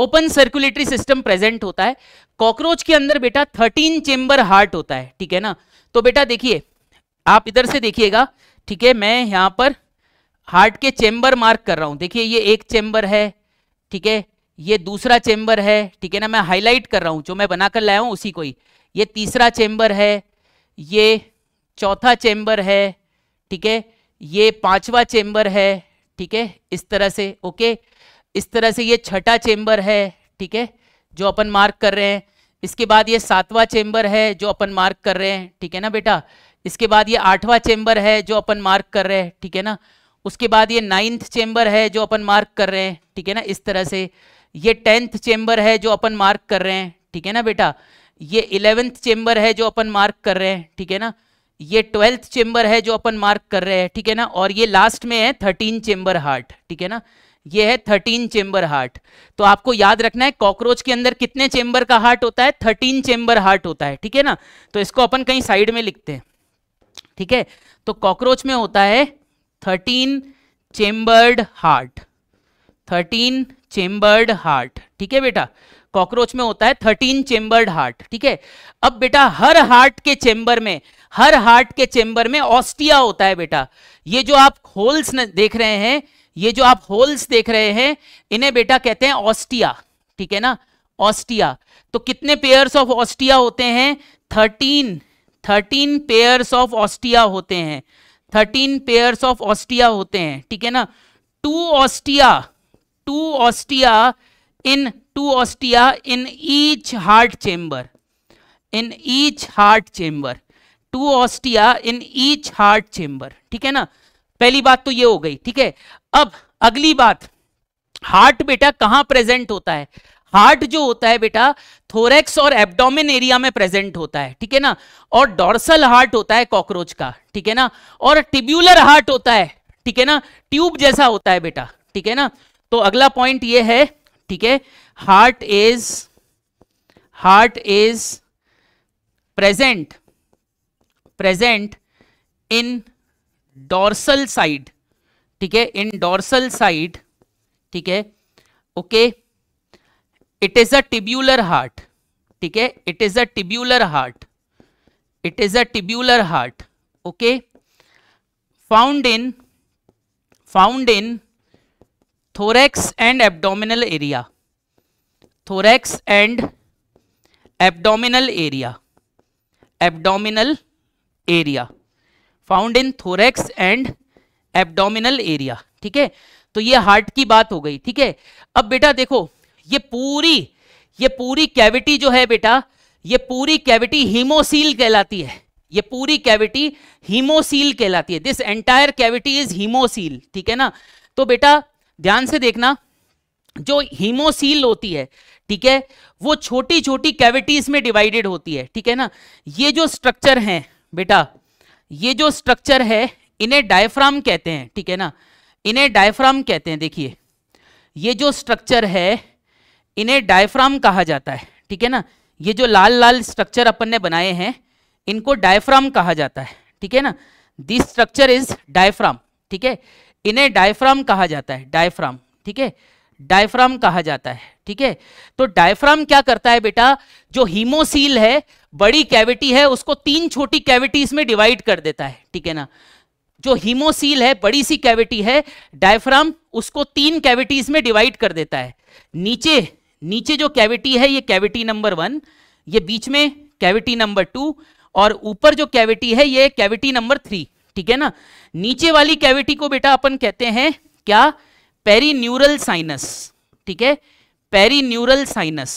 S2: ओपन सर्कुलेटरी सिस्टम प्रेजेंट होता है कॉकरोच के अंदर बेटा थर्टीन चेंबर हार्ट होता है ठीक है ना तो बेटा देखिए आप इधर से देखिएगा ठीक है मैं यहां पर हार्ट के चेंबर मार्क कर रहा हूं देखिए ये एक चेंबर है ठीक है ये दूसरा चेंबर है ठीक है ना मैं हाईलाइट कर रहा हूं जो मैं बनाकर लाया हूं उसी को ही ये तीसरा चेंबर है ये चौथा चेंबर है ठीक है ये पांचवा चेंबर है ठीक है इस तरह से ओके इस तरह से ये छठा चेंबर है ठीक है जो अपन मार्क कर रहे हैं इसके बाद ये सातवां चेंबर है जो अपन मार्क कर रहे हैं ठीक है ना बेटा इसके बाद ये आठवां चेंबर है जो अपन मार्क कर रहे हैं ठीक है ना उसके बाद ये नाइन्थ चेंबर है जो अपन मार्क कर रहे हैं ठीक है ना इस तरह से ये टेंथ चेम्बर है जो अपन मार्क कर रहे हैं ठीक है ना बेटा ये इलेवेंथ चेंबर है जो अपन मार्क कर रहे हैं ठीक है ना ये ट्वेल्थ चेंबर है जो अपन मार्क कर रहे हैं ठीक है ना और ये लास्ट में है थर्टीन चेंबर हार्ट ठीक है ना ये है थर्टीन चेंबर हार्ट तो आपको याद रखना है कॉकरोच के अंदर कितने चेंबर का हार्ट होता है थर्टीन चेंबर हार्ट होता है ठीक है ना तो इसको अपन कहीं साइड में लिखते हैं ठीक है तो कॉकरोच में होता है thirteen chambered heart thirteen chambered heart ठीक है बेटा कॉकरोच में होता है थर्टीन चेम्बर्ड हार्ट ठीक है अब बेटा हर हार्ट के चेम्बर में हर हार्ट के चेम्बर में ऑस्टिया होता है बेटा ये जो आप होल्स देख रहे हैं ये जो आप होल्स देख रहे हैं इन्हें बेटा कहते हैं ऑस्टिया ठीक है ना ऑस्टिया तो कितने पेयर्स ऑफ ऑस्टिया होते हैं thirteen thirteen pairs of ostia होते हैं थर्टीन पेयर्स ऑफ ऑस्टिया होते हैं ठीक है ना two ostia two ostia in two ostia in each heart chamber in each heart chamber two ostia in each heart chamber ठीक है ना पहली बात तो ये हो गई ठीक है अब अगली बात हार्ट बेटा कहां प्रेजेंट होता है हार्ट जो होता है बेटा थोरेक्स और एबडोमिन एरिया में प्रेजेंट होता है ठीक है ना और डोर्सल हार्ट होता है कॉकरोच का ठीक है ना और टिब्यूलर हार्ट होता है ठीक है ना ट्यूब जैसा होता है बेटा ठीक है ना तो अगला पॉइंट ये है ठीक है heart is heart is present present in dorsal side ठीक है इन डोर्सल साइड ठीक है okay okay? It is a tubular heart ठीक है it is a tubular heart it is a tubular heart okay found in found in thorax and abdominal area thorax and abdominal area abdominal area found in thorax and abdominal area ठीक है तो ये heart की बात हो गई ठीक है अब बेटा देखो ये पूरी ये पूरी कैविटी जो है बेटा ये पूरी कैविटी हीमोसील कहलाती है ये पूरी कैविटी हीमोसील कहलाती है this entire cavity is hemocoel ठीक है ना तो बेटा ध्यान से देखना जो हीमोसील होती है ठीक है वो छोटी छोटी कैविटीज में डिवाइडेड होती है ठीक है ना ये जो स्ट्रक्चर है बेटा ये जो स्ट्रक्चर है इन्हें डायफ्राम कहते हैं ठीक है ना इन्हें डायफ्राम कहते हैं देखिए ये जो स्ट्रक्चर है इन्हें डायफ्राम कहा जाता है ठीक है ना ये जो लाल लाल स्ट्रक्चर अपन ने बनाए हैं इनको डायफ्राम कहा जाता है ठीक है ना दिस स्ट्रक्चर इज डायफ्राम ठीक है इन्हें डायफ्राम कहा जाता है डायफ्राम ठीक है डायफ्राम कहा जाता है ठीक है तो डायफ्राम क्या करता है बेटा जो हीमोसील है बड़ी कैविटी है उसको तीन छोटी कैविटीज में डिवाइड कर देता है ठीक है ना जो हीमोसील है बड़ी सी कैविटी है डायफ्राम उसको तीन कैविटीज में डिवाइड कर देता है नीचे नीचे जो कैविटी है ये कैविटी नंबर वन ये बीच में कैविटी नंबर टू और ऊपर जो कैविटी है ये कैविटी नंबर थ्री ठीक है ना नीचे वाली कैविटी को बेटा अपन कहते हैं क्या न्यूरल साइनस ठीक है न्यूरल साइनस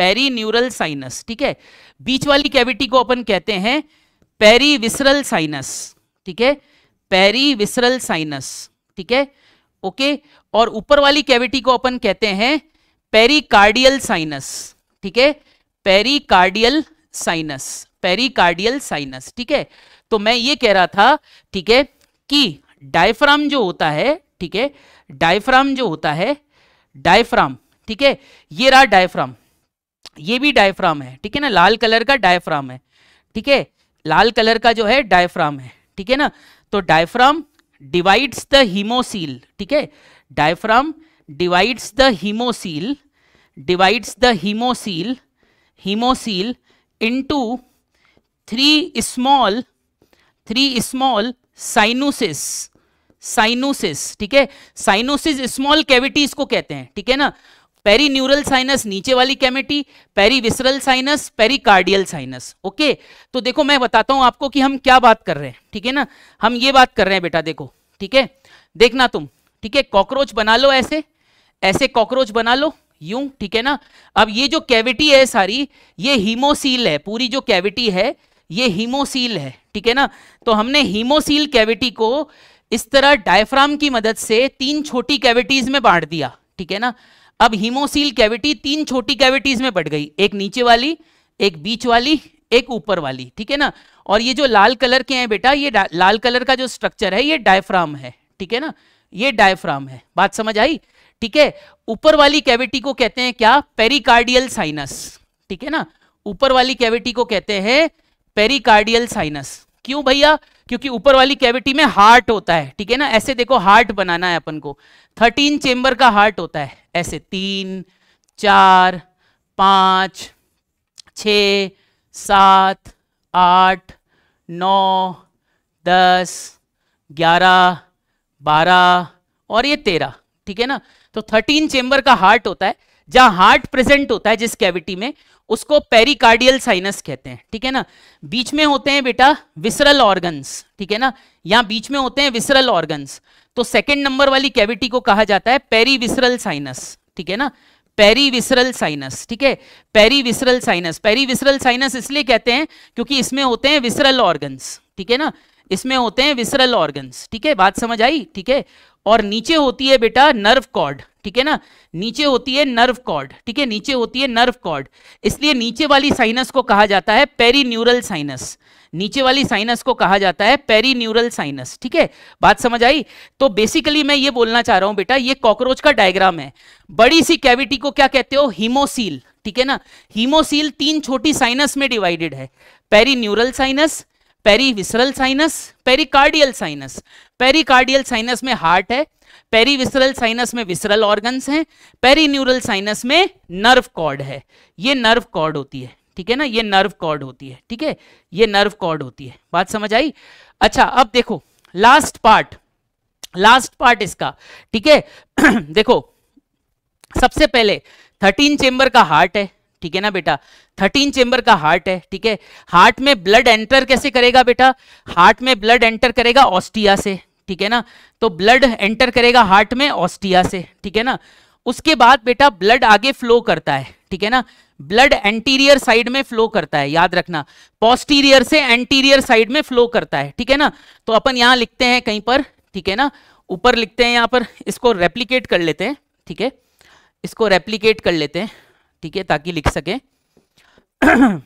S2: न्यूरल साइनस ठीक है बीच वाली कैविटी को अपन कहते हैं पेरीविसरल साइनस ठीक है पेरीविसरल साइनस ठीक है ओके और ऊपर वाली कैविटी को अपन कहते हैं पेरिकार्डियल साइनस ठीक है पेरिकार्डियल साइनस पेरिकार्डियल साइनस ठीक है तो मैं ये कह रहा था ठीक है कि डायफ्राम जो होता है ठीक है डायफ्राम जो होता है डायफ्राम ठीक है ये रहा डायफ्राम ये भी डायफ्राम है ठीक है ना लाल कलर का डायफ्राम है ठीक है लाल कलर का जो है डायफ्राम है ठीक है ना तो डायफ्राम डिवाइड्स द हीमोसील ठीक है diaphragm divides the hemocele divides the hemocele hemocele into three small three small sinuses sinuses ठीक है साइनोसिस स्मॉल कैविटीज को कहते हैं ठीक है ना पेरी न्यूरल साइनस नीचे वाली cavity perivisceral sinus pericardial sinus okay तो देखो मैं बताता हूं आपको कि हम क्या बात कर रहे हैं ठीक है ना हम ये बात कर रहे हैं बेटा देखो ठीक है देखना तुम ठीक है कॉकरोच बना लो ऐसे ऐसे कॉकरोच बना लो यूं ठीक है ना अब ये जो कैविटी है सारी ये हीमोसील है पूरी जो कैविटी है ये हीमोसील है ठीक है ना तो हमने हीमोसील कैविटी को इस तरह डायफ्राम की मदद से तीन छोटी कैविटीज में बांट दिया ठीक है ना अब हीमोसील कैविटी तीन छोटी कैविटीज में बढ़ गई एक नीचे वाली एक बीच वाली एक ऊपर वाली ठीक है ना और ये जो लाल कलर के हैं बेटा ये लाल कलर का जो स्ट्रक्चर है ये डायफ्राम है ठीक है ना ये डायफ्राम है बात समझ आई ठीक है ऊपर वाली कैविटी को कहते हैं क्या पेरिकार्डियल साइनस ठीक है ना ऊपर वाली कैविटी को कहते हैं पेरिकार्डियल साइनस क्यों भैया क्योंकि ऊपर वाली कैविटी में हार्ट होता है ठीक है ना ऐसे देखो हार्ट बनाना है अपन को थर्टीन चेंबर का हार्ट होता है ऐसे तीन चार पांच छ सात आठ नौ दस ग्यारह बारह और ये तेरह ठीक है ना तो थर्टीन चेंबर का हार्ट होता है जहां हार्ट प्रेजेंट होता है जिस कैविटी में उसको पेरिकार्डियल साइनस कहते हैं ठीक है ना बीच में होते हैं बेटा विसरल ऑर्गन्स ठीक है ना यहाँ बीच में होते हैं विसरल ऑर्गन्स तो सेकेंड नंबर वाली कैविटी को कहा जाता है पेरीविसरल साइनस ठीक है ना पेरीविसरल साइनस ठीक है पेरीविसरल साइनस पेरीविसरल साइनस इसलिए कहते हैं क्योंकि इसमें होते हैं विसरल ऑर्गन्स ठीक है ना इसमें होते हैं विसरल ऑर्गन्स ठीक है बात समझ आई ठीक है और नीचे होती है बेटा नर्व कॉर्ड ठीक है ना नीचे होती है नर्व कॉर्ड ठीक है नीचे होती है नर्व कॉर्ड इसलिए नीचे वाली साइनस को कहा जाता है पेरी साइनस नीचे वाली साइनस को कहा जाता है पेरीन्यूरल साइनस ठीक है बात समझ आई तो बेसिकली मैं ये बोलना चाह रहा हूं बेटा ये कॉकरोच का डायग्राम है बड़ी सी कैविटी को क्या कहते हो हीमोसील ठीक है ना हीमोसील तीन छोटी साइनस में डिवाइडेड है neural sinus perivisceral sinus pericardial sinus pericardial sinus में हार्ट है पेरीविसरल साइनस में विसरल ऑर्गन्स हैं पेरीन्यूरल साइनस में नर्व कॉर्ड है ये नर्व कॉर्ड होती है ठीक है ना ये नर्व कॉर्ड होती है ठीक है ये नर्व कॉर्ड होती है बात समझ आई अच्छा अब देखो लास्ट पार्ट लास्ट पार्ट इसका ठीक है देखो सबसे पहले थर्टीन चेंबर का हार्ट है ठीक है ना बेटा थर्टीन चेंबर का हार्ट है ठीक है हार्ट में ब्लड एंटर कैसे करेगा बेटा हार्ट में ब्लड एंटर करेगा ऑस्टिया से ठीक है ना तो ब्लड एंटर करेगा हार्ट में ऑस्टिया से ठीक है ना उसके बाद बेटा ब्लड आगे फ्लो करता है ठीक है ना ब्लड एंटीरियर साइड में फ्लो करता है याद रखना पोस्टीरियर से एंटीरियर साइड में फ्लो करता है ठीक है ना तो अपन यहां लिखते हैं कहीं पर ठीक है ना ऊपर लिखते हैं यहां पर इसको रेप्लीकेट कर लेते हैं ठीक है इसको रेप्लीकेट कर लेते हैं ठीक है ताकि लिख सकें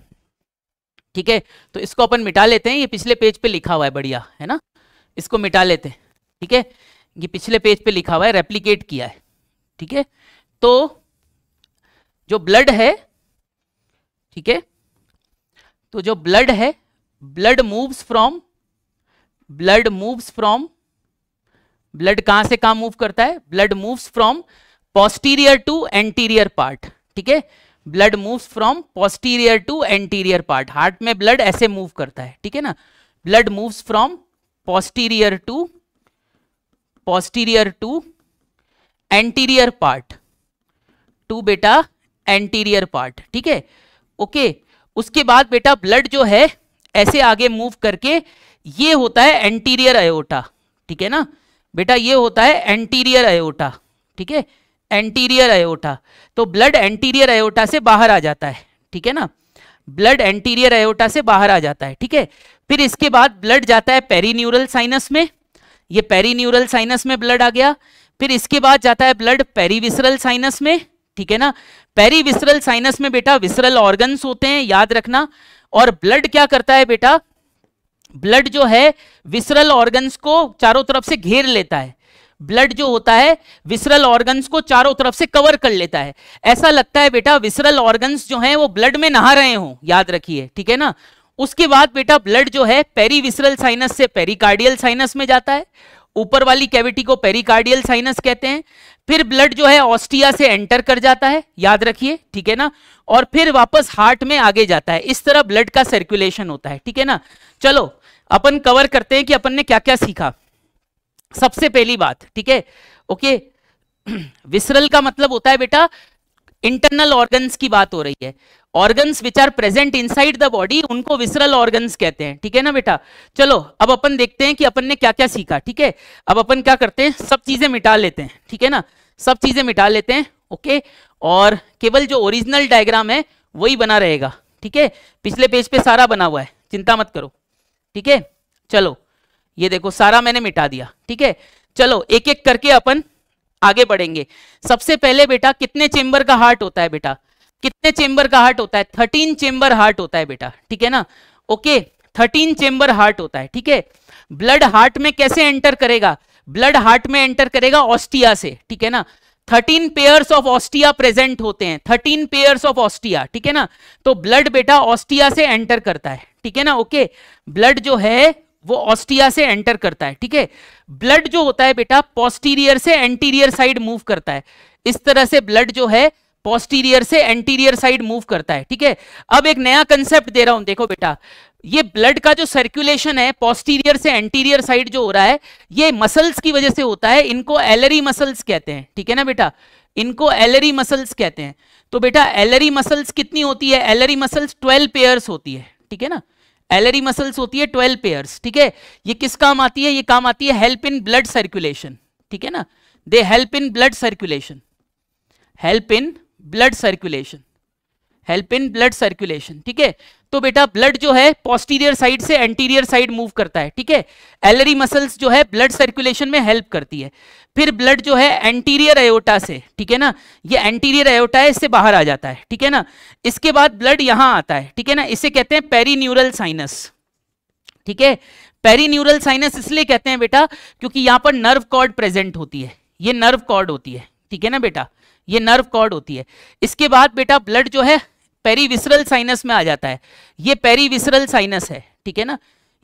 S2: ठीक है तो इसको अपन मिटा लेते हैं ये पिछले पेज पे लिखा हुआ है बढ़िया है ना इसको मिटा लेते हैं ठीक है ये पिछले पेज पे लिखा हुआ है रेप्लीकेट किया है ठीक है तो जो ब्लड है ठीक है तो जो ब्लड है blood moves from blood moves from blood कहां से कहां मूव करता है blood moves from posterior to anterior part ठीक है blood moves from posterior to anterior part heart में ब्लड ऐसे मूव करता है ठीक है ना blood moves from posterior to posterior to anterior part to बेटा एंटीरियर पार्ट ठीक है ओके उसके बाद बेटा ब्लड जो है ऐसे आगे मूव करके ये होता है एंटीरियर आयोटा ठीक है ना बेटा ये होता है एंटीरियर आयोटा ठीक है एंटीरियर आयोटा तो ब्लड एंटीरियर आयोटा से बाहर आ जाता है ठीक है ना ब्लड एंटीरियर आयोटा से बाहर आ जाता है ठीक है फिर इसके बाद ब्लड जाता है पेरीन्यूरल साइनस में ये पेरीन्यूरल साइनस में ब्लड आ गया फिर इसके बाद जाता है ब्लड पेरीविसरल साइनस में ठीक है ना पेरीविसरल साइनस में बेटा विसरल ऑर्गन्स होते हैं याद रखना और ब्लड क्या करता है बेटा ब्लड जो है विसरल ऑर्गन्स को चारों तरफ से घेर लेता है ब्लड जो होता है विसरल ऑर्गन्स को चारों तरफ से कवर कर लेता है ऐसा लगता है बेटा विसरल ऑर्गन्स जो हैं वो ब्लड में नहा रहे हो याद रखिए ठीक है ना उसके बाद बेटा ब्लड जो है पेरीविसरल साइनस से पेरिकार्डियल साइनस में जाता है ऊपर वाली कैविटी को पेरिकार्डियल साइनस कहते हैं फिर ब्लड जो है ऑस्टिया से एंटर कर जाता है याद रखिए ठीक है ना और फिर वापस हार्ट में आगे जाता है इस तरह ब्लड का सर्कुलेशन होता है ठीक है ना चलो अपन कवर करते हैं कि अपन ने क्या क्या सीखा सबसे पहली बात ठीक है ओके विसरल का मतलब होता है बेटा इंटरनल ऑर्गन्स की बात हो रही है organs which are present inside the body उनको विसरल ऑर्गन्स कहते हैं ठीक है ना बेटा चलो अब अपन देखते हैं कि अपन ने क्या क्या सीखा ठीक है अब अपन क्या करते हैं सब चीजें मिटा लेते हैं ठीक है ना सब चीजें मिटा लेते हैं ओके और केवल जो ओरिजिनल डायग्राम है वही बना रहेगा ठीक है पिछले पेज पे सारा बना हुआ है चिंता मत करो ठीक है चलो ये देखो सारा मैंने मिटा दिया ठीक है चलो एक एक करके अपन आगे बढ़ेंगे सबसे पहले बेटा कितने चेंबर का हार्ट होता है बेटा कितने चेंबर का हार्ट होता है थर्टीन चेंबर हार्ट होता है बेटा ठीक है ना ओके थर्टीन चेंबर हार्ट होता है ठीक है ब्लड हार्ट में कैसे एंटर करेगा ब्लड हार्ट में एंटर करेगा ऑस्टिया से ठीक है ना thirteen pairs of ostia present होते हैं थर्टीन पेयर्स ऑफ ऑस्टिया ठीक है ना तो ब्लड बेटा ऑस्टिया से एंटर करता है ठीक है ना ओके ब्लड जो है वो ऑस्टिया से एंटर करता है ठीक है ब्लड जो होता है बेटा पोस्टीरियर से एंटीरियर साइड मूव करता है इस तरह से ब्लड जो है पोस्टीरियर से एंटीरियर साइड मूव करता है ठीक है अब एक नया कंसेप्ट दे रहा हूं देखो बेटा ये ब्लड का जो सर्कुलेशन है पोस्टीरियर से एंटीरियर साइड जो हो रहा है ये मसल्स की वजह से होता है इनको एलरी मसल्स कहते हैं ठीक है ना बेटा इनको एलरी मसल्स कहते हैं तो बेटा एलरी मसल्स कितनी होती है एलरी मसल्स ट्वेल्व पेयर्स होती है ठीक है ना एलरी मसल्स होती है ट्वेल्व पेयर्स ठीक है ये किस काम आती है ये काम आती है हेल्प इन ब्लड सर्कुलेशन ठीक है ना they help in blood circulation help in blood circulation help in blood circulation ठीक है तो बेटा ब्लड जो है पोस्टीरियर साइड से एंटीरियर साइड मूव करता है ठीक है एलरी मसल्स जो है ब्लड सर्कुलेशन में हेल्प करती है फिर ब्लड जो है एंटीरियर एयोटा से ठीक है ना ये एंटीरियर एयोटा है इससे बाहर आ जाता है ठीक है ना इसके बाद ब्लड यहां आता है ठीक है ना इसे कहते हैं पेरी साइनस ठीक है पेरी साइनस इसलिए कहते हैं बेटा क्योंकि यहां पर नर्व कॉर्ड प्रेजेंट होती है ये नर्व कॉर्ड होती है ठीक है ना बेटा ये नर्व कॉर्ड होती है इसके बाद बेटा ब्लड जो है पेरीविसरल साइनस में आ जाता है ये पेरीविसरल साइनस है ठीक है ना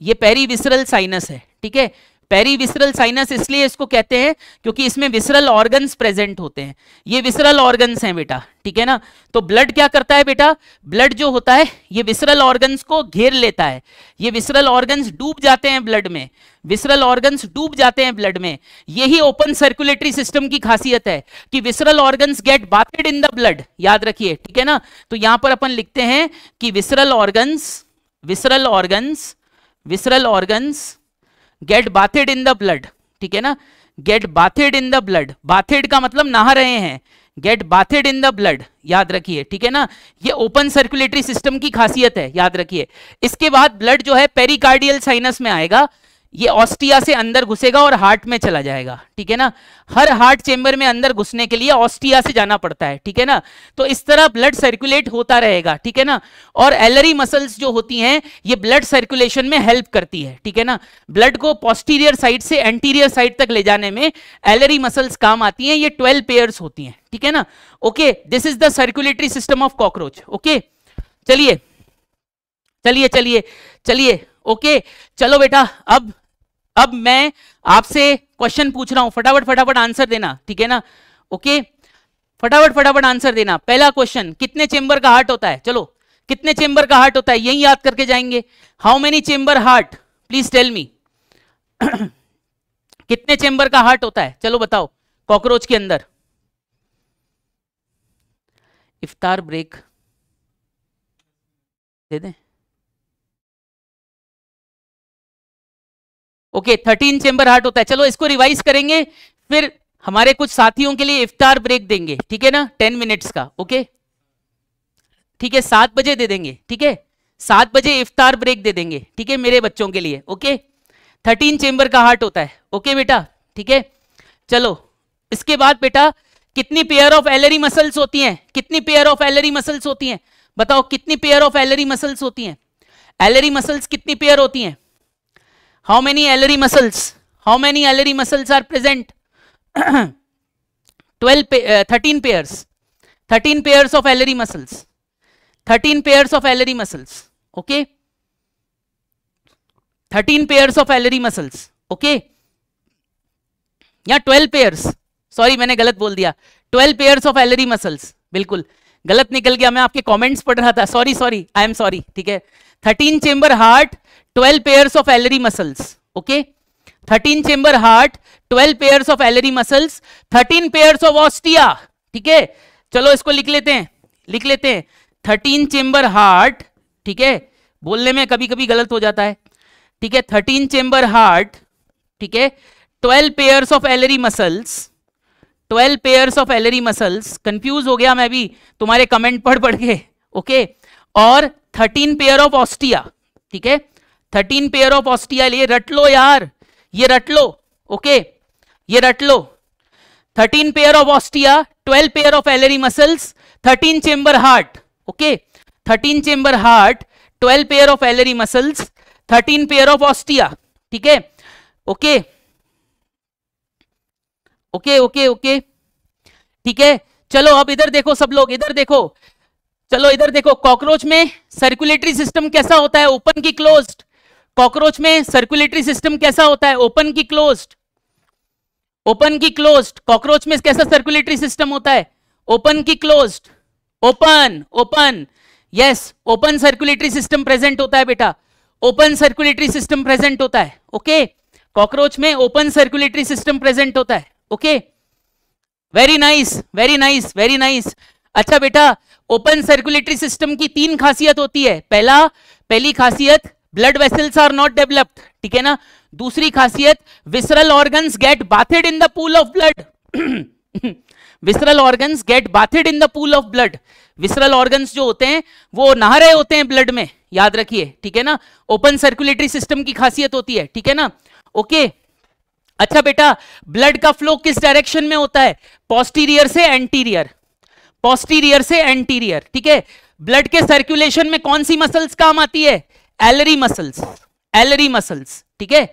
S2: ये पेरीविसरल साइनस है ठीक है पेरीविसरल साइनस इसलिए इसको कहते हैं क्योंकि इसमें विसरल ऑर्गन्स प्रेजेंट होते हैं ये विसरल ऑर्गन्स हैं बेटा ठीक है ना तो ब्लड क्या करता है बेटा ब्लड जो होता है ये विसरल ऑर्गन्स को घेर लेता है ये विसरल ऑर्गन्स डूब जाते हैं ब्लड में विसरल ऑर्गन्स डूब जाते हैं ब्लड में यही ओपन सर्कुलेटरी सिस्टम की खासियत है कि visceral organs get bathed in the blood याद रखिए ठीक है ना तो यहां पर अपन लिखते हैं कि visceral organs visceral organs visceral organs get bathed in the blood ठीक है ना get bathed in the blood bathed का मतलब नहा रहे हैं get bathed in the blood याद रखिए ठीक है ना ये ओपन सर्कुलेटरी सिस्टम की खासियत है याद रखिए इसके बाद ब्लड जो है पेरिकार्डियल साइनस में आएगा ये ऑस्टिया से अंदर घुसेगा और हार्ट में चला जाएगा ठीक है ना हर हार्ट चेंबर में अंदर घुसने के लिए ऑस्टिया से जाना पड़ता है ठीक है ना तो इस तरह ब्लड सर्कुलेट होता रहेगा ठीक है ना और एलरी मसल्स जो होती हैं ये ब्लड सर्कुलेशन में हेल्प करती है ठीक है ना ब्लड को पोस्टीरियर साइड से एंटीरियर साइड तक ले जाने में एलरी मसल्स काम आती है ये ट्वेल्व पेयर्स होती है ठीक है ना okay this is the circulatory system of cockroach okay चलिए चलिए चलिए चलिए ओके चलो बेटा अब अब मैं आपसे क्वेश्चन पूछ रहा हूं फटाफट फटाफट आंसर देना ठीक है ना ओके फटाफट फटाफट आंसर देना पहला क्वेश्चन कितने चेंबर का हार्ट होता है चलो कितने चेंबर का हार्ट होता है यही याद करके जाएंगे how many chamber heart please tell me कितने चेंबर का हार्ट होता है चलो बताओ कॉकरोच के अंदर
S1: इफ्तार ब्रेक दे दें ओके थर्टीन चेंबर हार्ट होता है चलो इसको रिवाइज
S2: करेंगे फिर हमारे कुछ साथियों के लिए इफ्तार ब्रेक देंगे ठीक है ना टेन मिनट्स का ओके ठीक है सात बजे दे देंगे ठीक है सात बजे इफ्तार ब्रेक दे देंगे ठीक है मेरे बच्चों के लिए ओके थर्टीन चेंबर का हार्ट होता है ओके बेटा ठीक है चलो इसके बाद बेटा कितनी पेयर ऑफ एलरी मसल्स होती हैं कितनी पेयर ऑफ एलरी मसल्स होती हैं बताओ कितनी पेयर ऑफ एलरी मसल्स होती हैं एलरी मसल्स कितनी पेयर होती हैं how many alveolar muscles how many alveolar muscles are present 12 uh, 13 pairs 13 pairs of alveolar muscles 13 pairs of alveolar muscles okay 13 pairs of alveolar muscles okay या 12 pairs sorry मैंने गलत बोल दिया 12 pairs of alveolar muscles बिल्कुल गलत निकल गया मैं आपके कमेंट्स पढ़ रहा था sorry sorry I am sorry ठीक है 13 chamber heart twelve pairs of alary muscles okay thirteen chamber heart twelve pairs of alary muscles thirteen pairs of ostia ठीक है चलो इसको लिख लेते हैं लिख लेते हैं थर्टीन चेंबर हार्ट ठीक है बोलने में कभी कभी गलत हो जाता है ठीक है थर्टीन चेंबर हार्ट ठीक है twelve pairs of alary muscles twelve pairs of alary muscles confuse हो गया मैं भी तुम्हारे कमेंट पढ़ पढ़ के ओके और थर्टीन पेयर ऑफ ऑस्टिया ठीक है थर्टीन पेयर ऑफ ऑस्टिया ये रट लो यार ये रट लो ओके ये रट लो thirteen pair of ostia twelve pair of alary muscles thirteen chamber heart okay thirteen chamber heart twelve pair of alary muscles thirteen pair of ostia ठीक है ओके ओके ओके ओके ठीक है चलो अब इधर देखो सब लोग इधर देखो चलो इधर देखो कॉकरोच में सर्कुलेटरी सिस्टम कैसा होता है ओपन की क्लोज्ड कॉकरोच में सर्कुलेटरी सिस्टम कैसा होता है ओपन की क्लोज ओपन की क्लोज कॉकरोच में कैसा सर्कुलेटरी सिस्टम होता है ओपन की close open open yes open circulatory system present होता है बेटा ओपन सर्कुलेटरी सिस्टम प्रेजेंट होता है ओके okay? कॉकरोच में ओपन सर्कुलेटरी सिस्टम प्रेजेंट होता है okay very nice very nice very nice अच्छा बेटा ओपन सर्कुलेटरी सिस्टम की तीन खासियत होती है पहला पहली खासियत blood vessels are not developed ठीक है ना दूसरी खासियत visceral organs get bathed in the pool of blood visceral organs get bathed in the pool of blood visceral organs जो होते हैं वो नहा रहे होते हैं ब्लड में याद रखिए ठीक है ना ओपन सर्कुलेटरी सिस्टम की खासियत होती है ठीक है ना ओके अच्छा बेटा ब्लड का फ्लो किस डायरेक्शन में होता है पॉस्टीरियर से एंटीरियर पॉस्टीरियर से एंटीरियर ठीक है ब्लड के सर्कुलेशन में कौन सी मसल्स काम आती है एलरी मसल्स एलरी मसल्स ठीक है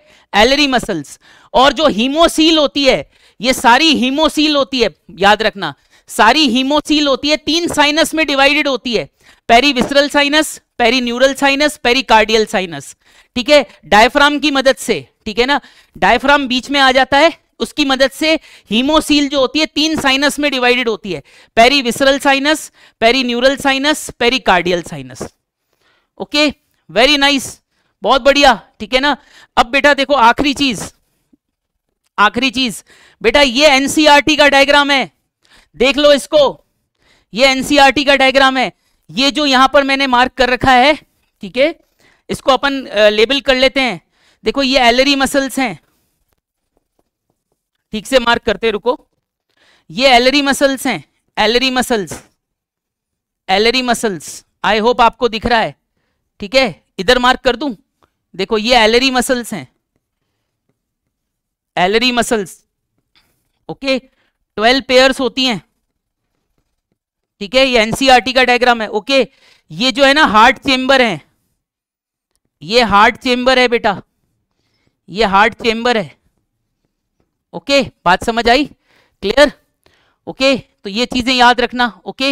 S2: एलरी मसल्स और जो हीमोसील होती है ये सारी हीमोसील होती है याद रखना सारी हीमोसील होती है तीन साइनस में डिवाइडेड होती है perivisceral sinus perineural sinus pericardial sinus ठीक है डायफ्राम की मदद से ठीक है ना डायफ्राम बीच में आ जाता है उसकी मदद से हीमोसील जो होती है तीन साइनस में डिवाइडेड होती है perivisceral sinus perineural sinus pericardial sinus okay okay? Very nice बहुत बढ़िया ठीक है ना अब बेटा देखो आखिरी चीज आखिरी चीज बेटा ये एनसीआरटी e का डायग्राम है देख लो इसको ये एनसीआरटी e का डायग्राम है ये जो यहां पर मैंने मार्क कर रखा है ठीक है इसको अपन लेबल कर लेते हैं देखो ये एलरी मसल्स हैं ठीक से मार्क करते रुको ये एलरी मसल्स हैं alary muscles alary muscles I hope आपको दिख रहा है ठीक है इधर मार्क कर दूं देखो ये एलरी मसल्स हैं alary muscles okay twelve pairs होती हैं ठीक है ये एनसीआरटी e का डायग्राम है ओके ये जो है ना हार्ट चेम्बर है ये हार्ट चेम्बर है बेटा ये हार्ट चेम्बर है ओके बात समझ आई क्लियर ओके तो ये चीजें याद रखना ओके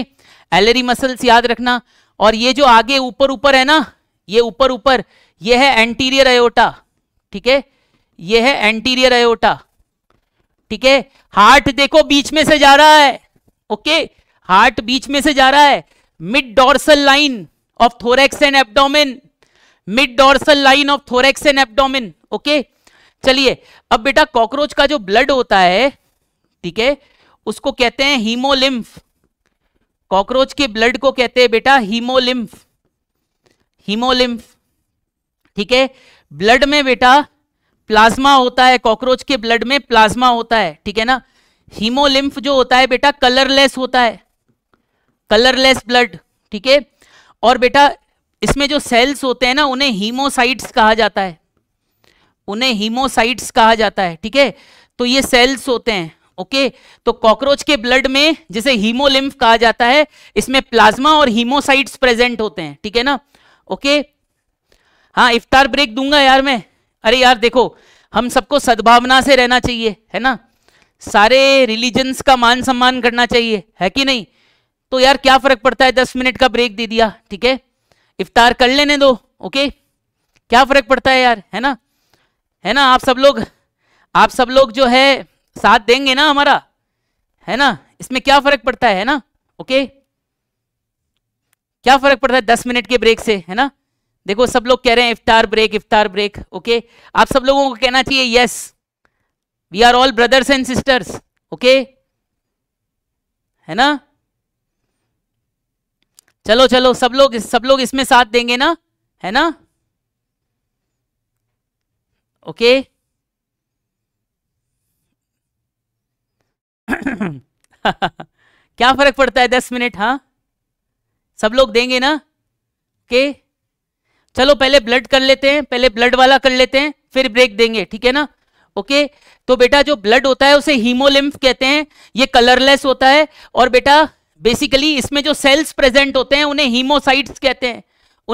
S2: एलरी मसल्स याद रखना और ये जो आगे ऊपर ऊपर है ना ये ऊपर ऊपर ये है एंटीरियर आयोटा ठीक है ये है एंटीरियर आयोटा ठीक है हार्ट देखो बीच में से जा रहा है ओके हार्ट बीच में से जा रहा है mid dorsal line of thorax and abdomen mid dorsal line of thorax and abdomen okay चलिए अब बेटा कॉकरोच का जो ब्लड होता है ठीक है उसको कहते हैं हीमोलिम्फ कॉकरोच के ब्लड को कहते हैं बेटा हीमोलिम्फ हीमोलिम्फ ठीक है ब्लड में बेटा प्लाज्मा होता है कॉकरोच के ब्लड में प्लाज्मा होता है ठीक है ना हीमोलिम्फ जो होता है बेटा कलरलेस होता है कलरलेस ब्लड ठीक है और बेटा इसमें जो सेल्स होते हैं ना उन्हें हीमोसाइट्स कहा जाता है उन्हें हीमोसाइट्स कहा जाता है ठीक है तो ये सेल्स होते हैं ओके तो कॉकरोच के ब्लड में जिसे हीमोलिम्फ कहा जाता है इसमें प्लाज्मा और हीमोसाइट्स प्रेजेंट होते हैं ठीक है ना ओके हाँ इफ्तार ब्रेक दूंगा यार मैं अरे यार देखो हम सबको सद्भावना से रहना चाहिए है ना सारे रिलीजन्स का मान सम्मान करना चाहिए है कि नहीं तो यार क्या फर्क पड़ता है दस मिनट का ब्रेक दे दिया ठीक है इफ्तार कर लेने दो ओके क्या फर्क पड़ता है यार है ना है ना आप सब लोग आप सब लोग जो है साथ देंगे ना हमारा है ना इसमें क्या फर्क पड़ता है ना ओके क्या फर्क पड़ता है दस मिनट के ब्रेक से है ना देखो सब लोग कह रहे हैं इफ्तार ब्रेक इफ्तार ब्रेक ओके आप सब लोगों को कहना चाहिए yes we are all brothers and sisters okay है ना चलो चलो सब लोग सब लोग इसमें साथ देंगे ना है ना ओके क्या फर्क पड़ता है दस मिनट हाँ सब लोग देंगे ना के चलो पहले ब्लड कर लेते हैं पहले ब्लड वाला कर लेते हैं फिर ब्रेक देंगे ठीक है ना ओके तो बेटा जो ब्लड होता है उसे हीमोलिम्फ कहते हैं ये कलरलेस होता है और बेटा बेसिकली इसमें जो सेल्स प्रेजेंट होते हैं उन्हें हीमोसाइट्स कहते हैं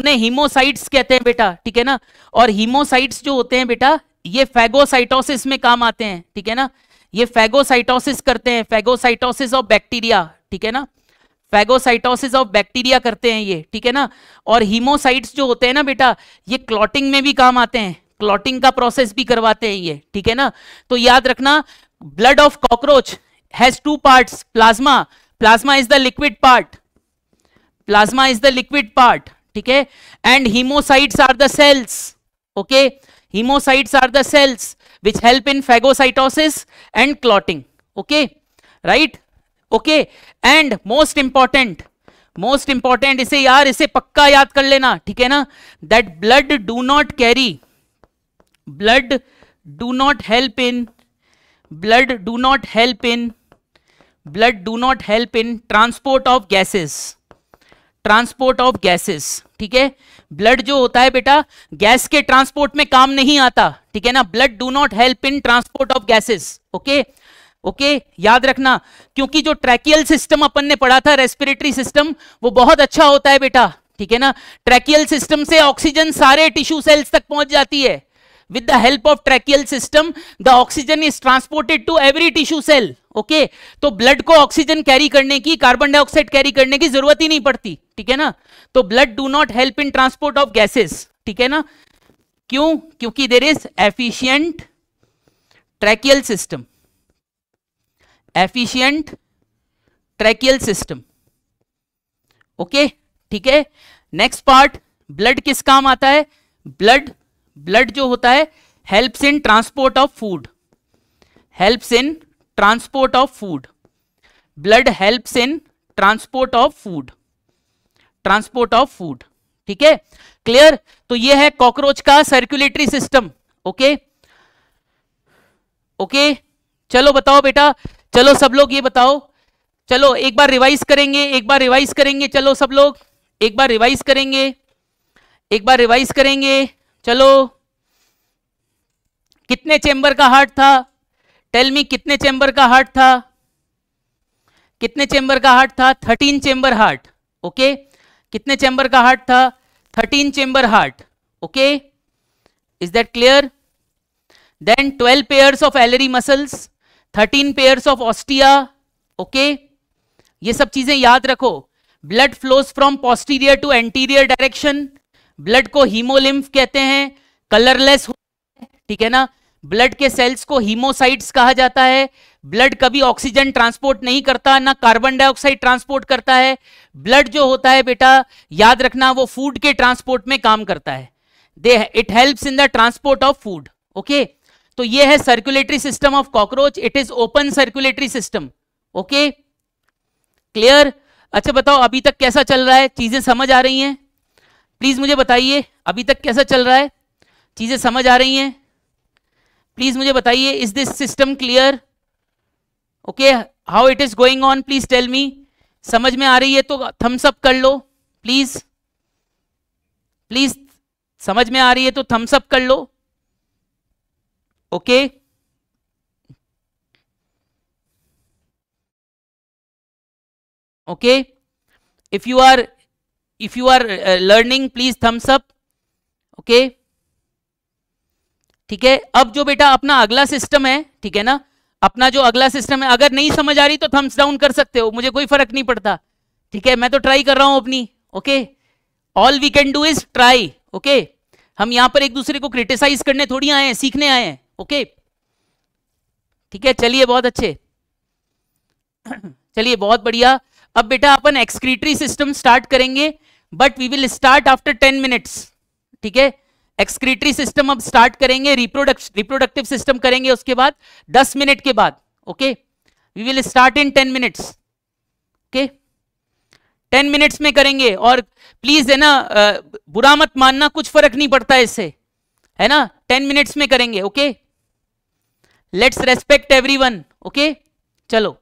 S2: उन्हें हीमोसाइट्स कहते हैं बेटा ठीक है ना और हीमोसाइट्स जो होते हैं बेटा ये फैगोसाइटोसिस में काम आते हैं ठीक है ना ये फैगोसाइटोसिस करते हैं फैगोसाइटोसिस ऑफ बैक्टीरिया ठीक है ना फैगोसाइटोसिस ऑफ बैक्टीरिया करते हैं ये ठीक है ना और हीमोसाइट्स जो होते हैं ना बेटा ये क्लॉटिंग में भी काम आते हैं क्लॉटिंग का प्रोसेस भी करवाते हैं ये ठीक है ना तो याद रखना blood of cockroach has two part plasma plasma is the liquid part plasma is the liquid part ठीक है and hemocytes are the cells okay hemocytes are the cells which help in phagocytosis and clotting okay right okay and most important most important इसे यार इसे पक्का याद कर लेना ठीक है ना that blood do not carry blood do not help in blood do not help in blood do not help in transport of gases transport of gases ठीक है ब्लड जो होता है बेटा गैस के ट्रांसपोर्ट में काम नहीं आता ठीक है ना blood do not help in transport of gases okay okay याद रखना क्योंकि जो ट्रैकियल सिस्टम अपन ने पढ़ा था रेस्पिरेटरी सिस्टम वो बहुत अच्छा होता है बेटा ठीक है ना ट्रैकियल सिस्टम से ऑक्सीजन सारे टिश्यू सेल्स तक पहुंच जाती है with the help of tracheal system the oxygen is transported to every tissue cell okay तो ब्लड को ऑक्सीजन कैरी करने की कार्बन डाइऑक्साइड कैरी करने की जरूरत ही नहीं पड़ती ठीक है ना तो blood do not help in transport of gases ठीक है ना क्यों क्योंकि there is efficient tracheal system efficient tracheal system okay ठीक है नेक्स्ट पार्ट ब्लड किस काम आता है ब्लड ब्लड जो होता है helps in transport of food helps in transport of food blood helps in transport of food transport of food ठीक है क्लियर तो ये है कॉकरोच का सर्कुलेटरी सिस्टम ओके ओके चलो बताओ बेटा चलो सब लोग ये बताओ चलो एक बार रिवाइज करेंगे एक बार रिवाइज करेंगे चलो सब लोग एक बार रिवाइज करेंगे एक बार रिवाइज करेंगे चलो कितने चैम्बर का हार्ट था टेल मी कितने चैम्बर का हार्ट था कितने चैम्बर का हार्ट था थर्टीन चैम्बर हार्ट ओके कितने चैम्बर का हार्ट था thirteen chamber heart okay is that clear then twelve pairs of alary muscles thirteen pairs of ostia okay ये सब चीजें याद रखो blood flows from posterior to anterior direction blood को haemolymph कहते हैं कलरलेस ठीक है ना ब्लड के सेल्स को हीमोसाइट्स कहा जाता है ब्लड कभी ऑक्सीजन ट्रांसपोर्ट नहीं करता ना कार्बन डाइऑक्साइड ट्रांसपोर्ट करता है ब्लड जो होता है बेटा याद रखना वो फूड के ट्रांसपोर्ट में काम करता है they it helps in the transport of food okay तो ये है circulatory system of cockroach it is open circulatory system okay clear अच्छा बताओ अभी तक कैसा चल रहा है चीजें समझ आ रही हैं प्लीज मुझे बताइए अभी तक कैसा चल रहा है चीजें समझ आ रही हैं प्लीज मुझे बताइए is this system clear okay how it is going on please tell me समझ में आ रही है तो थम्स अप कर लो प्लीज प्लीज समझ में आ रही है तो
S1: थम्स अप कर लो okay okay
S2: if you are if you are learning please thumbs up okay ठीक है अब जो बेटा अपना अगला सिस्टम है ठीक है ना अपना जो अगला सिस्टम है अगर नहीं समझ आ रही तो थम्स डाउन कर सकते हो मुझे कोई फर्क नहीं पड़ता ठीक है मैं तो ट्राई कर रहा हूं अपनी okay all we can do is try okay हम यहां पर एक दूसरे को क्रिटिसाइज करने थोड़ी आए हैं सीखने आए हैं ओके ठीक है चलिए बहुत अच्छे चलिए बहुत बढ़िया अब बेटा अपन एक्सक्रीटरी सिस्टम स्टार्ट करेंगे but we will start after ten minutes ठीक है एक्सक्रीटरी सिस्टम अब स्टार्ट करेंगे रिप्रोडक्ट रिप्रोडक्टिव सिस्टम करेंगे उसके बाद दस मिनट के बाद okay we will start in ten minutes okay ten minutes में करेंगे और प्लीज है ना बुरा मत मानना कुछ फर्क नहीं पड़ता इससे है ना टेन मिनट्स में करेंगे okay okay? Let's respect every
S1: okay चलो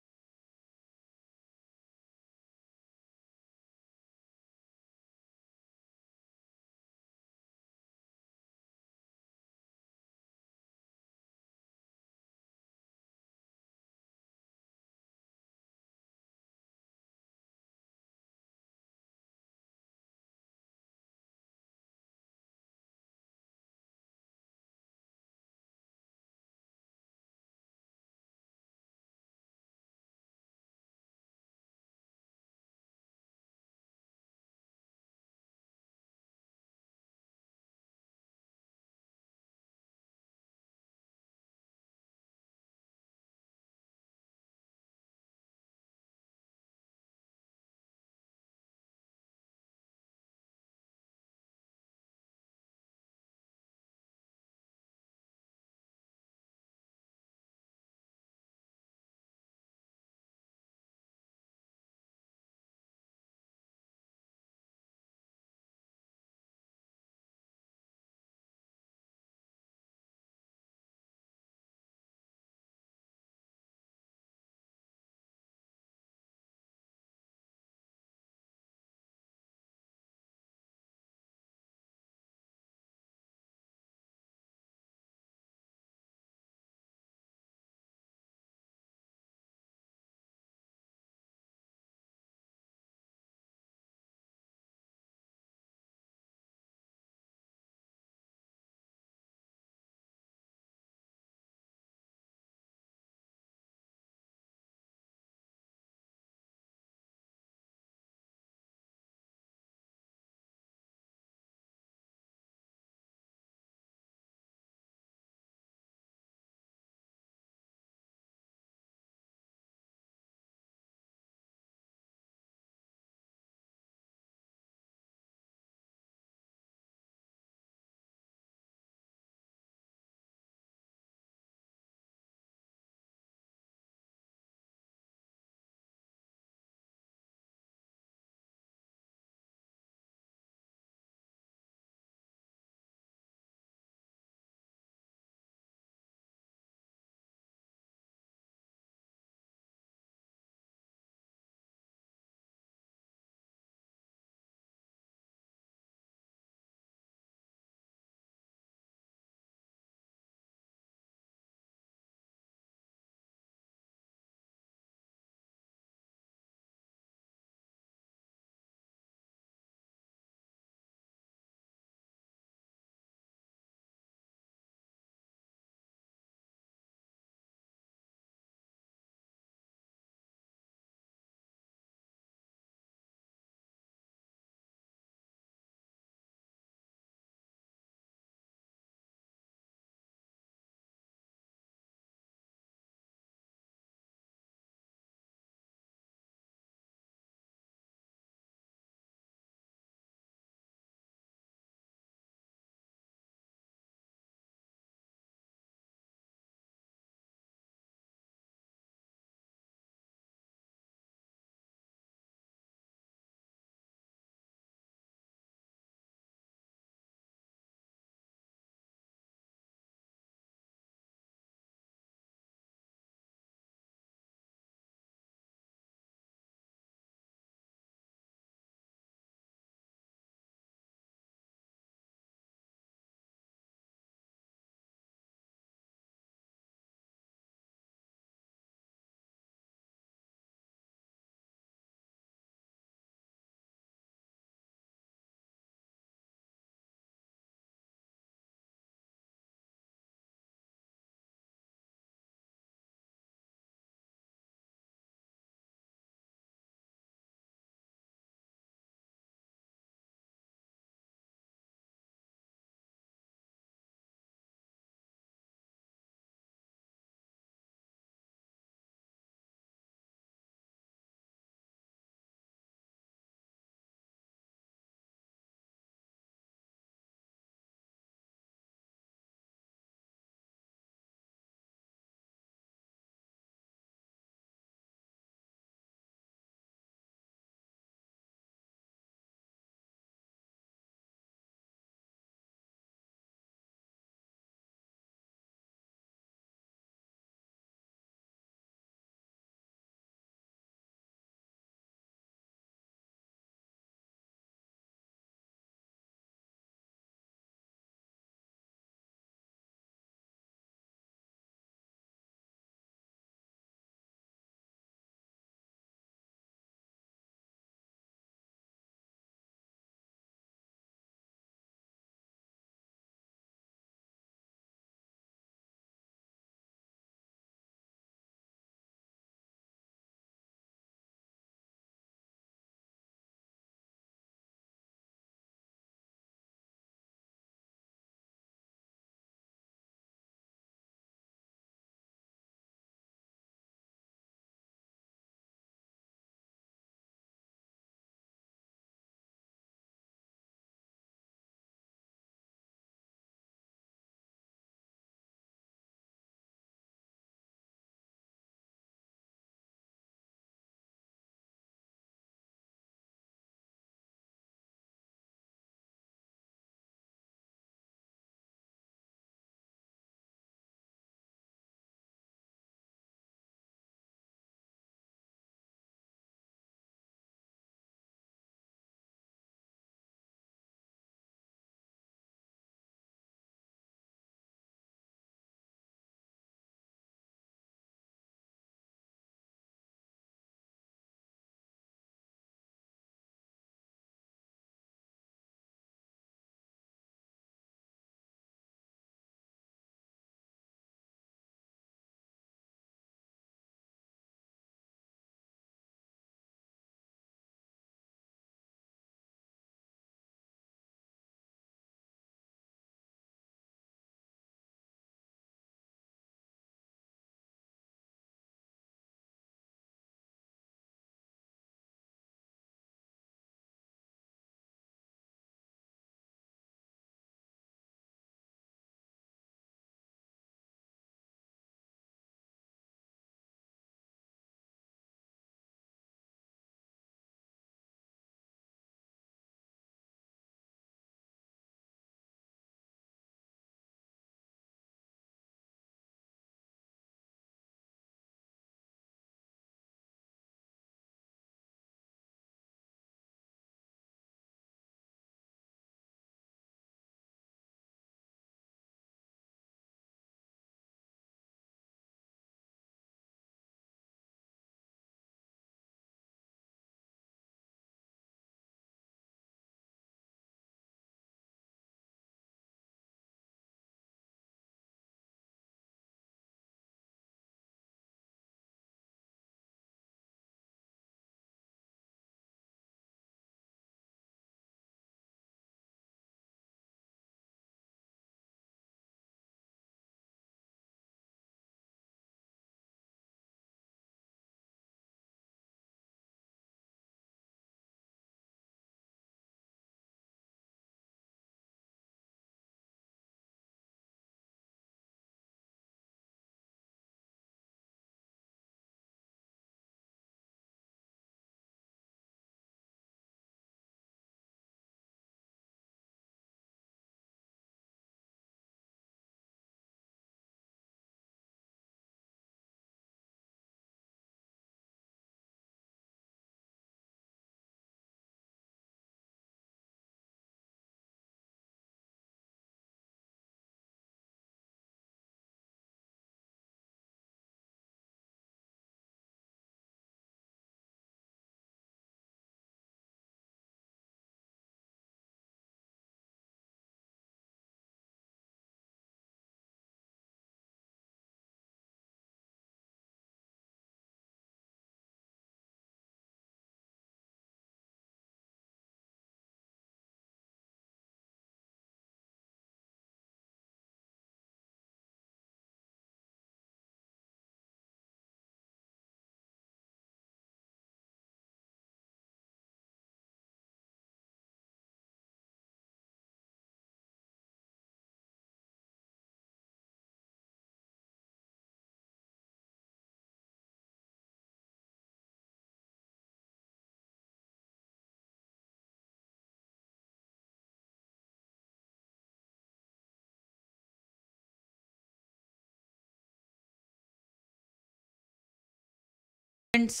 S1: फ्रेंड्स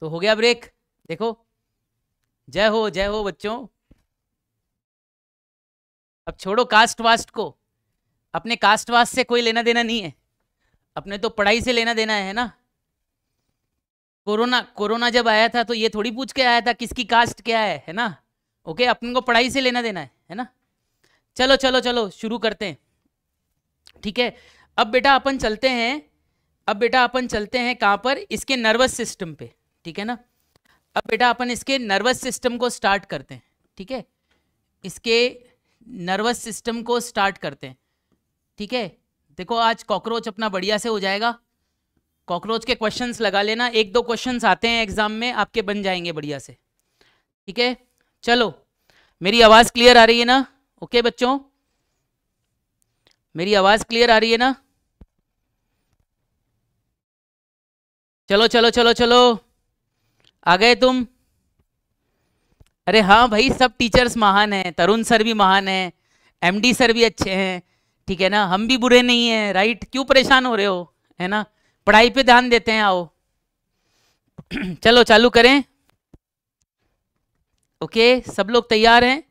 S1: तो हो गया ब्रेक देखो जय हो जय हो बच्चों
S2: अब छोड़ो कास्ट वास्ट को अपने कास्ट वास्ट से कोई लेना देना नहीं है अपने तो पढ़ाई से लेना देना है ना कोरोना कोरोना जब आया था तो ये थोड़ी पूछ के आया था किसकी कास्ट क्या है है ना ओके अपन को पढ़ाई से लेना देना है है ना चलो चलो चलो शुरू करते हैं ठीक है अब बेटा अपन चलते हैं अब बेटा अपन चलते हैं कहाँ पर इसके नर्वस सिस्टम पे ठीक है ना अब बेटा अपन इसके नर्वस सिस्टम को स्टार्ट करते हैं ठीक है इसके नर्वस सिस्टम को स्टार्ट करते हैं ठीक है देखो आज कॉकरोच अपना बढ़िया से हो जाएगा कॉकरोच के क्वेश्चंस लगा लेना एक दो क्वेश्चंस आते हैं एग्जाम में आपके बन जाएंगे बढ़िया से ठीक है चलो मेरी आवाज़ क्लियर आ रही है ना ओके बच्चों मेरी आवाज़ क्लियर आ रही है ना चलो चलो चलो चलो आ गए तुम अरे हाँ भाई सब टीचर्स महान हैं तरुण सर भी महान हैं एमडी सर भी अच्छे हैं ठीक है ना हम भी बुरे नहीं हैं राइट क्यों परेशान हो रहे हो है ना पढ़ाई पे ध्यान देते हैं आओ चलो चालू करें ओके सब लोग तैयार हैं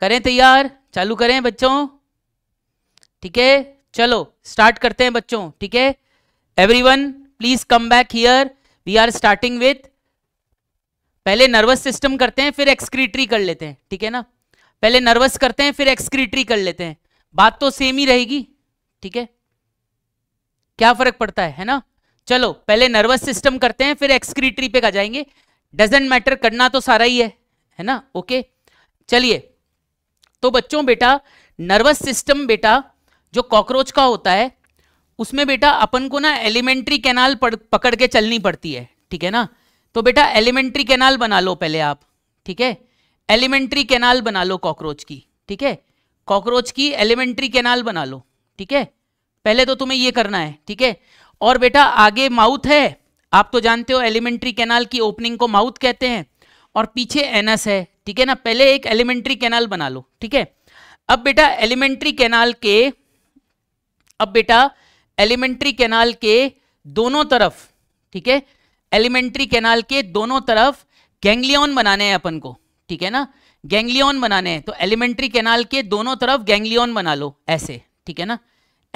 S2: करें तैयार चालू करें बच्चों ठीक है चलो स्टार्ट करते हैं बच्चों ठीक है everyone please come back here we are starting with पहले नर्वस सिस्टम करते हैं फिर एक्सक्रीटरी कर लेते हैं ठीक है ना पहले नर्वस करते हैं फिर एक्सक्रीटरी कर लेते हैं बात तो सेम ही रहेगी ठीक है क्या फर्क पड़ता है है ना चलो पहले नर्वस सिस्टम करते हैं फिर एक्सक्रीटरी पे का जाएंगे डजेंट मैटर करना तो सारा ही है है ना ओके चलिए तो बच्चों बेटा नर्वस सिस्टम बेटा जो कॉकरोच का होता है उसमें बेटा अपन को ना एलिमेंट्री कैनाल पकड़ के चलनी पड़ती है ठीक है ना तो बेटा एलिमेंट्री कैनाल बना लो पहले आप ठीक है एलिमेंट्री कैनाल बना लो कॉकरोच की ठीक है कॉकरोच की एलिमेंट्री कैनाल बना लो ठीक है पहले तो तुम्हें ये करना है ठीक है और बेटा आगे माउथ है आप तो जानते हो एलिमेंट्री कैनाल की ओपनिंग को माउथ कहते हैं और पीछे एनस है ठीक है ना पहले एक एलिमेंट्री कैनाल बना लो ठीक है अब बेटा एलिमेंट्री कैनाल के अब बेटा एलिमेंट्री कैनाल के दोनों तरफ ठीक है एलिमेंट्री कैनाल के दोनों तरफ गैंग्लियन बनाने हैं अपन को ठीक है ना गैंग्लियन बनाने हैं तो एलिमेंट्री कैनाल के दोनों तरफ गैंग्लियन बना लो ऐसे ठीक है ना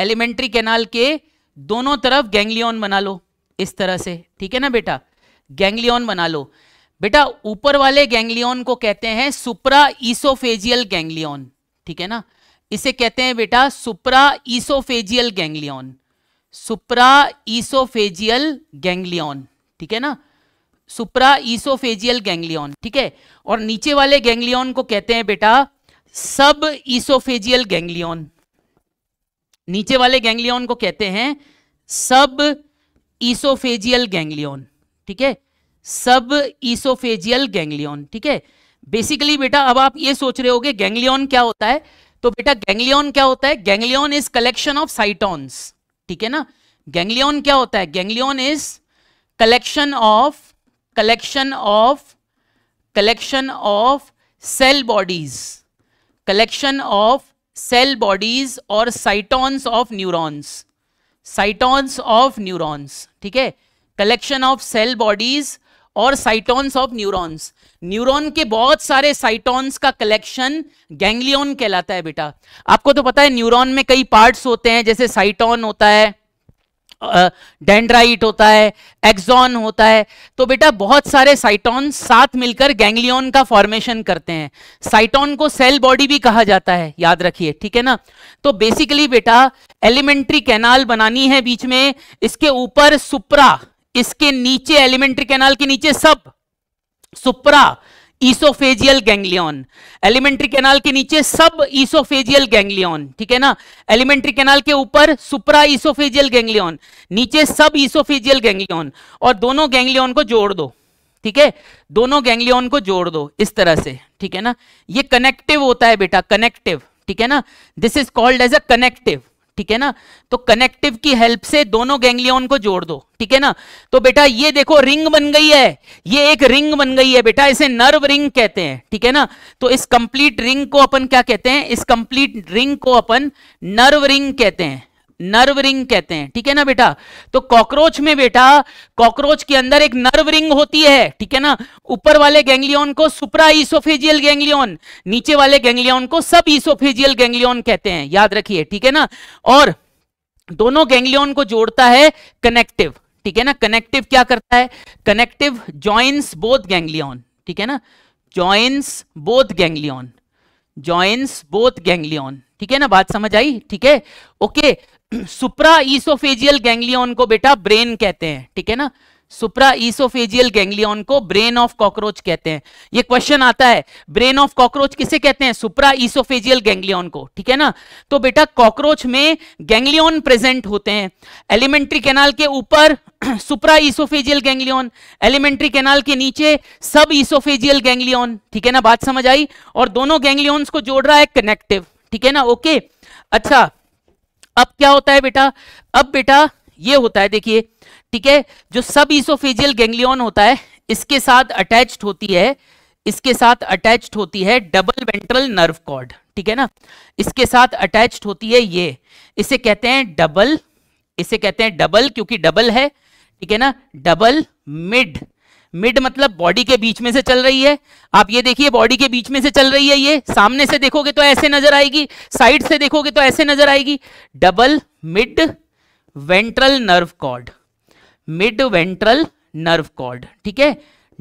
S2: एलिमेंट्री कैनाल के दोनों तरफ गैंग्लियन बना लो इस तरह से ठीक है ना बेटा गैंग्लियन बना लो बेटा ऊपर वाले गैंग्लियन को कहते हैं सुप्रा ईसोफेजियल गैंग्लियन ठीक है ना इसे कहते हैं बेटा supra oesophageal ganglion supra oesophageal ganglion ठीक है ना सुप्रा ईसोफेजियल गैंग्लियन ठीक है और नीचे वाले गैंग्लियन को कहते हैं बेटा सब ईसोफेजियल गैंग्लियन नीचे वाले गैंग्लियन को कहते हैं सब ईसोफेजियल गैंग्लियन ठीक है सब ईसोफेजियल गैंग्लियन ठीक है बेसिकली बेटा अब आप ये सोच रहे होगे गैंग्लियन क्या होता है तो बेटा गैंग्लियन क्या होता है ganglion is collection of cytons ठीक है ना गैंग्लियन क्या होता है ganglion is collection of collection of collection of cell bodies collection of cell bodies और cytons of neurons cytons of neurons ठीक है कलेक्शन ऑफ सेल बॉडीज और साइटॉन्स ऑफ न्यूरॉन्स न्यूरॉन के बहुत सारे साइटॉन्स का कलेक्शन गैंग्लियन कहलाता है बेटा आपको तो पता है न्यूरॉन में कई पार्ट्स होते हैं जैसे साइटॉन होता है डेंड्राइट होता है एक्सॉन होता है तो बेटा बहुत सारे साइटॉन साथ मिलकर गैंग्लियन का फॉर्मेशन करते हैं साइटॉन को सेल बॉडी भी कहा जाता है याद रखिए ठीक है ना तो बेसिकली बेटा एलिमेंट्री कैनाल बनानी है बीच में इसके ऊपर सुप्रा इसके नीचे एलिमेंट्री कैनाल के नीचे sub supra oesophageal ganglion alimentary canal के नीचे सब इसोफेजियल गैंग्लियन ठीक है ना एलिमेंट्री कैनाल के ऊपर सुप्रा इसोफेजियल गैंग्लियन नीचे सब इसोफेजियल गैंग्लियन और दोनों गैंग्लियन को जोड़ दो ठीक है दोनों गैंग्लियन को जोड़ दो इस तरह से ठीक है ना ये कनेक्टिव होता है बेटा कनेक्टिव ठीक है ना this is called as a connective ठीक है ना तो कनेक्टिव की हेल्प से दोनों गैंग्लियन को जोड़ दो ठीक है ना तो बेटा ये देखो रिंग बन गई है ये एक रिंग बन गई है बेटा इसे नर्व रिंग कहते हैं ठीक है ना तो इस कंप्लीट रिंग को अपन क्या कहते हैं इस कंप्लीट रिंग को अपन नर्व रिंग कहते हैं नर्व रिंग कहते हैं ठीक है ना बेटा तो कॉकरोच में बेटा कॉकरोच के अंदर एक नर्व रिंग होती है ठीक है ना ऊपर वाले गैंग्लियन को सुप्रा इसोफेजियल गैंग्लियन नीचे वाले गैंग्लियन को सब इसोफेजियल गैंग्लियन कहते हैं याद रखिए ठीक है ना और दोनों गैंग्लियन को जोड़ता है कनेक्टिव ठीक है ना कनेक्टिव क्या करता है कनेक्टिव ज्वाइंस बोथ गैंग्लियन ठीक है ना joins both ganglion joins both ganglion ठीक है ना बात समझ आई ठीक है ओके सुप्रा ईसोफेजियल गैंग्लियन को बेटा ब्रेन कहते हैं ठीक है ना सुप्रा ईसोफेजियल गैंग्लियन को ब्रेन ऑफ कॉकरोच कहते हैं ये क्वेश्चन आता है ब्रेन ऑफ कॉकरोच किसे कहते हैं सुप्रा ईसोफेजियल गैंग्लियन को ठीक है ना तो बेटा कॉकरोच में गैंग्लियन प्रेजेंट होते हैं एलिमेंट्री कैनाल के ऊपर supra oesophageal ganglion alimentary canal के नीचे सब ईसोफेजियल गैंग्लियन ठीक है ना बात समझ आई और दोनों गैंग्लियंस को जोड़ रहा है कनेक्टिव ठीक है ना ओके अच्छा अब क्या होता है बेटा अब बेटा ये होता है देखिए ठीक है जो सब इसोफेजियल गैंग्लियन होता है इसके साथ अटैच्ड होती है इसके साथ अटैच्ड होती है डबल वेंट्रल नर्व कॉर्ड ठीक है ना इसके साथ अटैच्ड होती है ये इसे कहते हैं डबल इसे कहते हैं डबल क्योंकि डबल है ठीक है ना डबल मिड मिड मतलब बॉडी के बीच में से चल रही है आप ये देखिए बॉडी के बीच में से चल रही है ये सामने से देखोगे तो ऐसे नजर आएगी साइड से देखोगे तो ऐसे नजर आएगी double mid ventral nerve cord mid ventral nerve cord ठीक है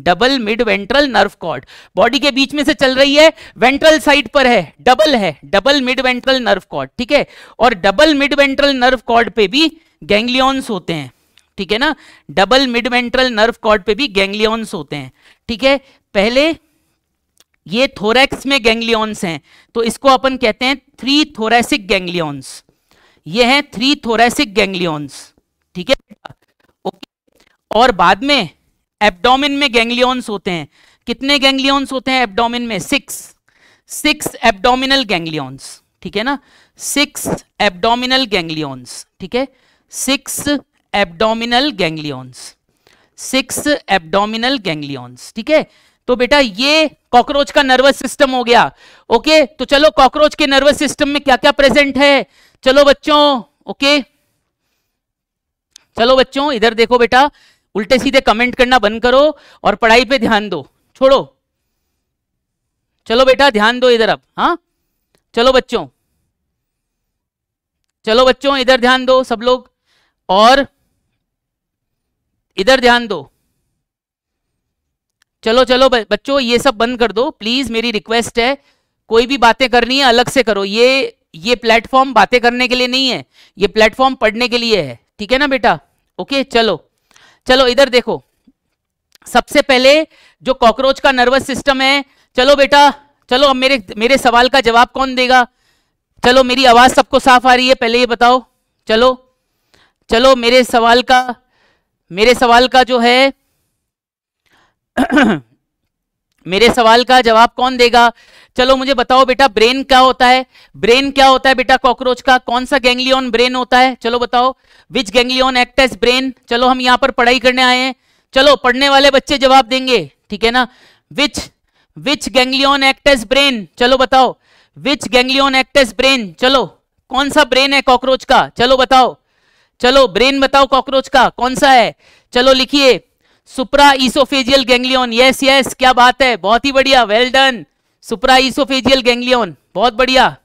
S2: double mid ventral nerve cord body के बीच में से चल रही है वेंट्रल साइड पर है डबल है double mid ventral nerve cord ठीक है और double mid ventral nerve cord पे भी गैंग्लियॉन्स होते हैं ठीक है ना double mid ventral nerve cord पे भी गैंग्लियॉन्स होते हैं ठीक है पहले ये थोरैक्स में गैंग्लियॉन्स हैं तो इसको अपन कहते हैं थ्री थोरेसिक गैंग्लियॉन्स ये हैं थ्री थोरेसिक गैंग्लियॉन्स ठीक है ओके और बाद में एब्डोमिन में गैंग्लियॉन्स होते हैं कितने गैंग्लियॉन्स होते हैं एब्डोमिन में सिक्स सिक्स एब्डोमिनल गैंग्लियॉन्स ठीक है ना सिक्स एब्डोमिनल गैंग्लियॉन्स ठीक है six abdominal ganglions six abdominal ganglions ठीक है तो बेटा ये कॉकरोच का नर्वस सिस्टम हो गया ओके तो चलो कॉकरोच के नर्वस सिस्टम में क्या क्या प्रेजेंट है चलो बच्चों ओके चलो बच्चों इधर देखो बेटा उल्टे सीधे कमेंट करना बंद करो और पढ़ाई पे ध्यान दो छोड़ो चलो बेटा ध्यान दो इधर अब हाँ चलो बच्चों चलो बच्चों इधर ध्यान दो सब लोग और इधर ध्यान दो चलो चलो बच्चों ये सब बंद कर दो प्लीज मेरी रिक्वेस्ट है कोई भी बातें करनी है अलग से करो ये ये प्लेटफॉर्म बातें करने के लिए नहीं है ये प्लेटफॉर्म पढ़ने के लिए है ठीक है ना बेटा ओके चलो चलो इधर देखो सबसे पहले जो कॉकरोच का नर्वस सिस्टम है चलो बेटा चलो अब मेरे मेरे सवाल का जवाब कौन देगा चलो मेरी आवाज सबको साफ आ रही है पहले ये बताओ चलो चलो मेरे सवाल का मेरे सवाल का जो है मेरे सवाल का जवाब कौन देगा चलो मुझे बताओ बेटा ब्रेन क्या होता है ब्रेन क्या होता है बेटा कॉकरोच का कौन सा गैंग्लियन ब्रेन होता है चलो बताओ which ganglion act as brain चलो हम यहां पर पढ़ाई करने आए हैं चलो पढ़ने वाले बच्चे जवाब देंगे ठीक है ना which which ganglion act as brain चलो बताओ which ganglion act as brain चलो कौन सा ब्रेन है कॉकरोच का चलो बताओ चलो ब्रेन बताओ कॉकरोच का कौन सा है चलो लिखिए supra oesophageal ganglion yes yes क्या बात है बहुत ही बढ़िया well done supra oesophageal ganglion बहुत बढ़िया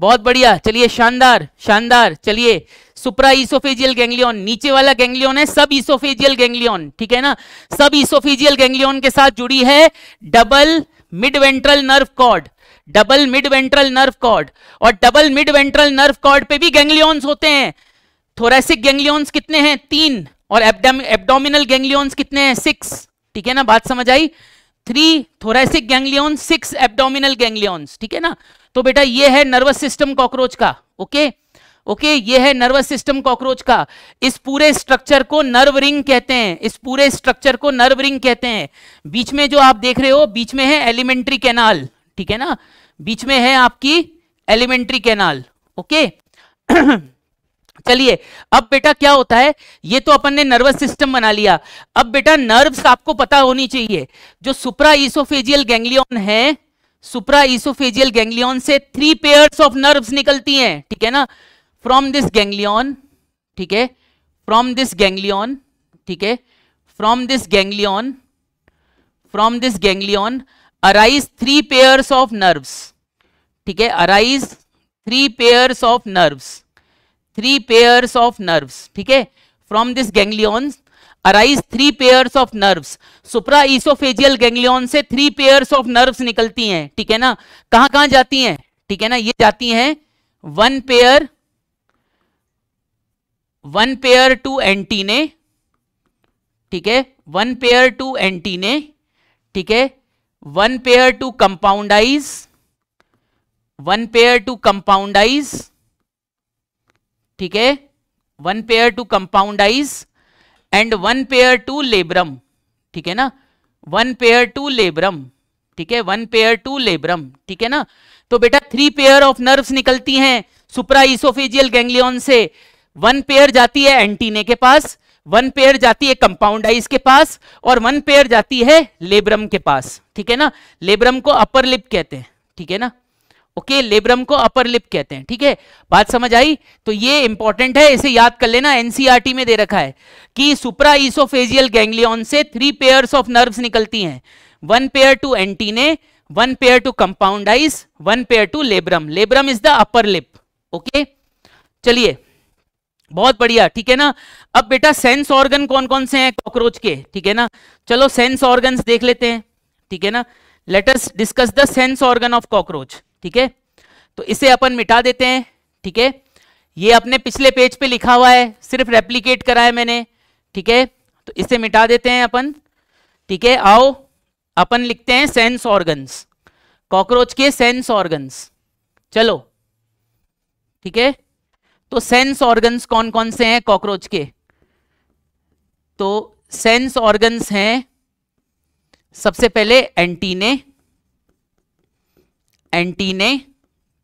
S2: बहुत बढ़िया चलिए शानदार शानदार चलिए सुप्रा इसोफेजियल गैंग्लियन नीचे वाला गैंग्लियन है सब इसोफेजियल गैंग्लियन ठीक है ना सब इसोफेजियल गैंग्लियन के साथ जुड़ी है double mid ventral nerve cord double mid ventral nerve cord और double mid ventral nerve cord पे भी गैंग्लियॉन्स होते हैं थोरेसिक गैंग्लियंस कितने हैं तीन और एब्डोमिनल गैंग्लियंस कितने हैं सिक्स ठीक है ना बात समझ आई three thoracic ganglion six abdominal ganglions ठीक है ना तो बेटा ये है नर्वस सिस्टम कॉकरोच का ओके ओके ये है नर्वस सिस्टम कॉकरोच का इस पूरे स्ट्रक्चर को नर्व रिंग कहते हैं इस पूरे स्ट्रक्चर को नर्व रिंग कहते हैं बीच में जो आप देख रहे हो बीच में है एलिमेंट्री कैनाल ठीक है ना बीच में है आपकी एलिमेंट्री कैनाल ओके चलिए अब बेटा क्या होता है ये तो अपन ने नर्वस सिस्टम बना लिया अब बेटा नर्व्स आपको पता होनी चाहिए जो सुप्रा इसोफेजियल गैंग्लियन है सुप्रा इसोफेजियल गैंग्लियन से थ्री पेयर्स ऑफ नर्व्स निकलती हैं ठीक है ना फ्रॉम दिस गैंग्लियन ठीक है फ्रॉम दिस गैंग्लियन ठीक है from this ganglion from this ganglion arise three pairs of nerves ठीक है arise three pairs of nerves three pairs of nerves ठीक है from this ganglions arise three pairs of nerves supra oesophageal ganglion से three pairs of nerves निकलती हैं ठीक है ना कहां कहां जाती हैं ठीक है ना ये जाती हैं one pair one pair to antennae ठीक है वन पेयर टू एंटीने ठीक है one pair to compound eyes one pair to compound eyes ठीक है one pair to compound eyes and one pair to labrum ठीक है ना वन पेयर टू लेब्रम ठीक है वन पेयर टू लेब्रम ठीक है ना तो बेटा थ्री पेयर ऑफ नर्व्स निकलती हैं सुप्रा इसोफेजियल गैंग्लियन से वन पेयर जाती है एंटीने के पास वन पेयर जाती है कंपाउंड आइज के पास और वन पेयर जाती है लेब्रम के पास ठीक है ना लेब्रम को अपर लिप कहते हैं ठीक है ना ओके okay, लेब्रम को अपर लिप कहते हैं ठीक है बात समझ आई तो ये इंपॉर्टेंट है इसे याद कर लेना एनसीआरटी e में दे रखा है कि सुपरा इसोफेजियल गैंग्लियन से थ्री पेयर्स ऑफ नर्व्स निकलती हैं one pair to antennae one pair to compound eyes one pair to labrum labrum is the upper lip okay चलिए बहुत बढ़िया ठीक है ना अब बेटा सेंस ऑर्गन कौन कौन से हैं कॉकरोच के ठीक है ना चलो सेंस ऑर्गन देख लेते हैं ठीक है ना let's discuss the sense organ of cockroach ठीक है तो इसे अपन मिटा देते हैं ठीक है ये अपने पिछले पेज पे लिखा हुआ है सिर्फ रेप्लीकेट करा है मैंने ठीक है तो इसे मिटा देते हैं अपन ठीक है आओ अपन लिखते हैं सेंस ऑर्गन्स कॉकरोच के सेंस ऑर्गन्स चलो ठीक है तो सेंस ऑर्गन्स कौन कौन से हैं कॉकरोच के तो सेंस ऑर्गन्स हैं सबसे पहले एंटीने एंटीने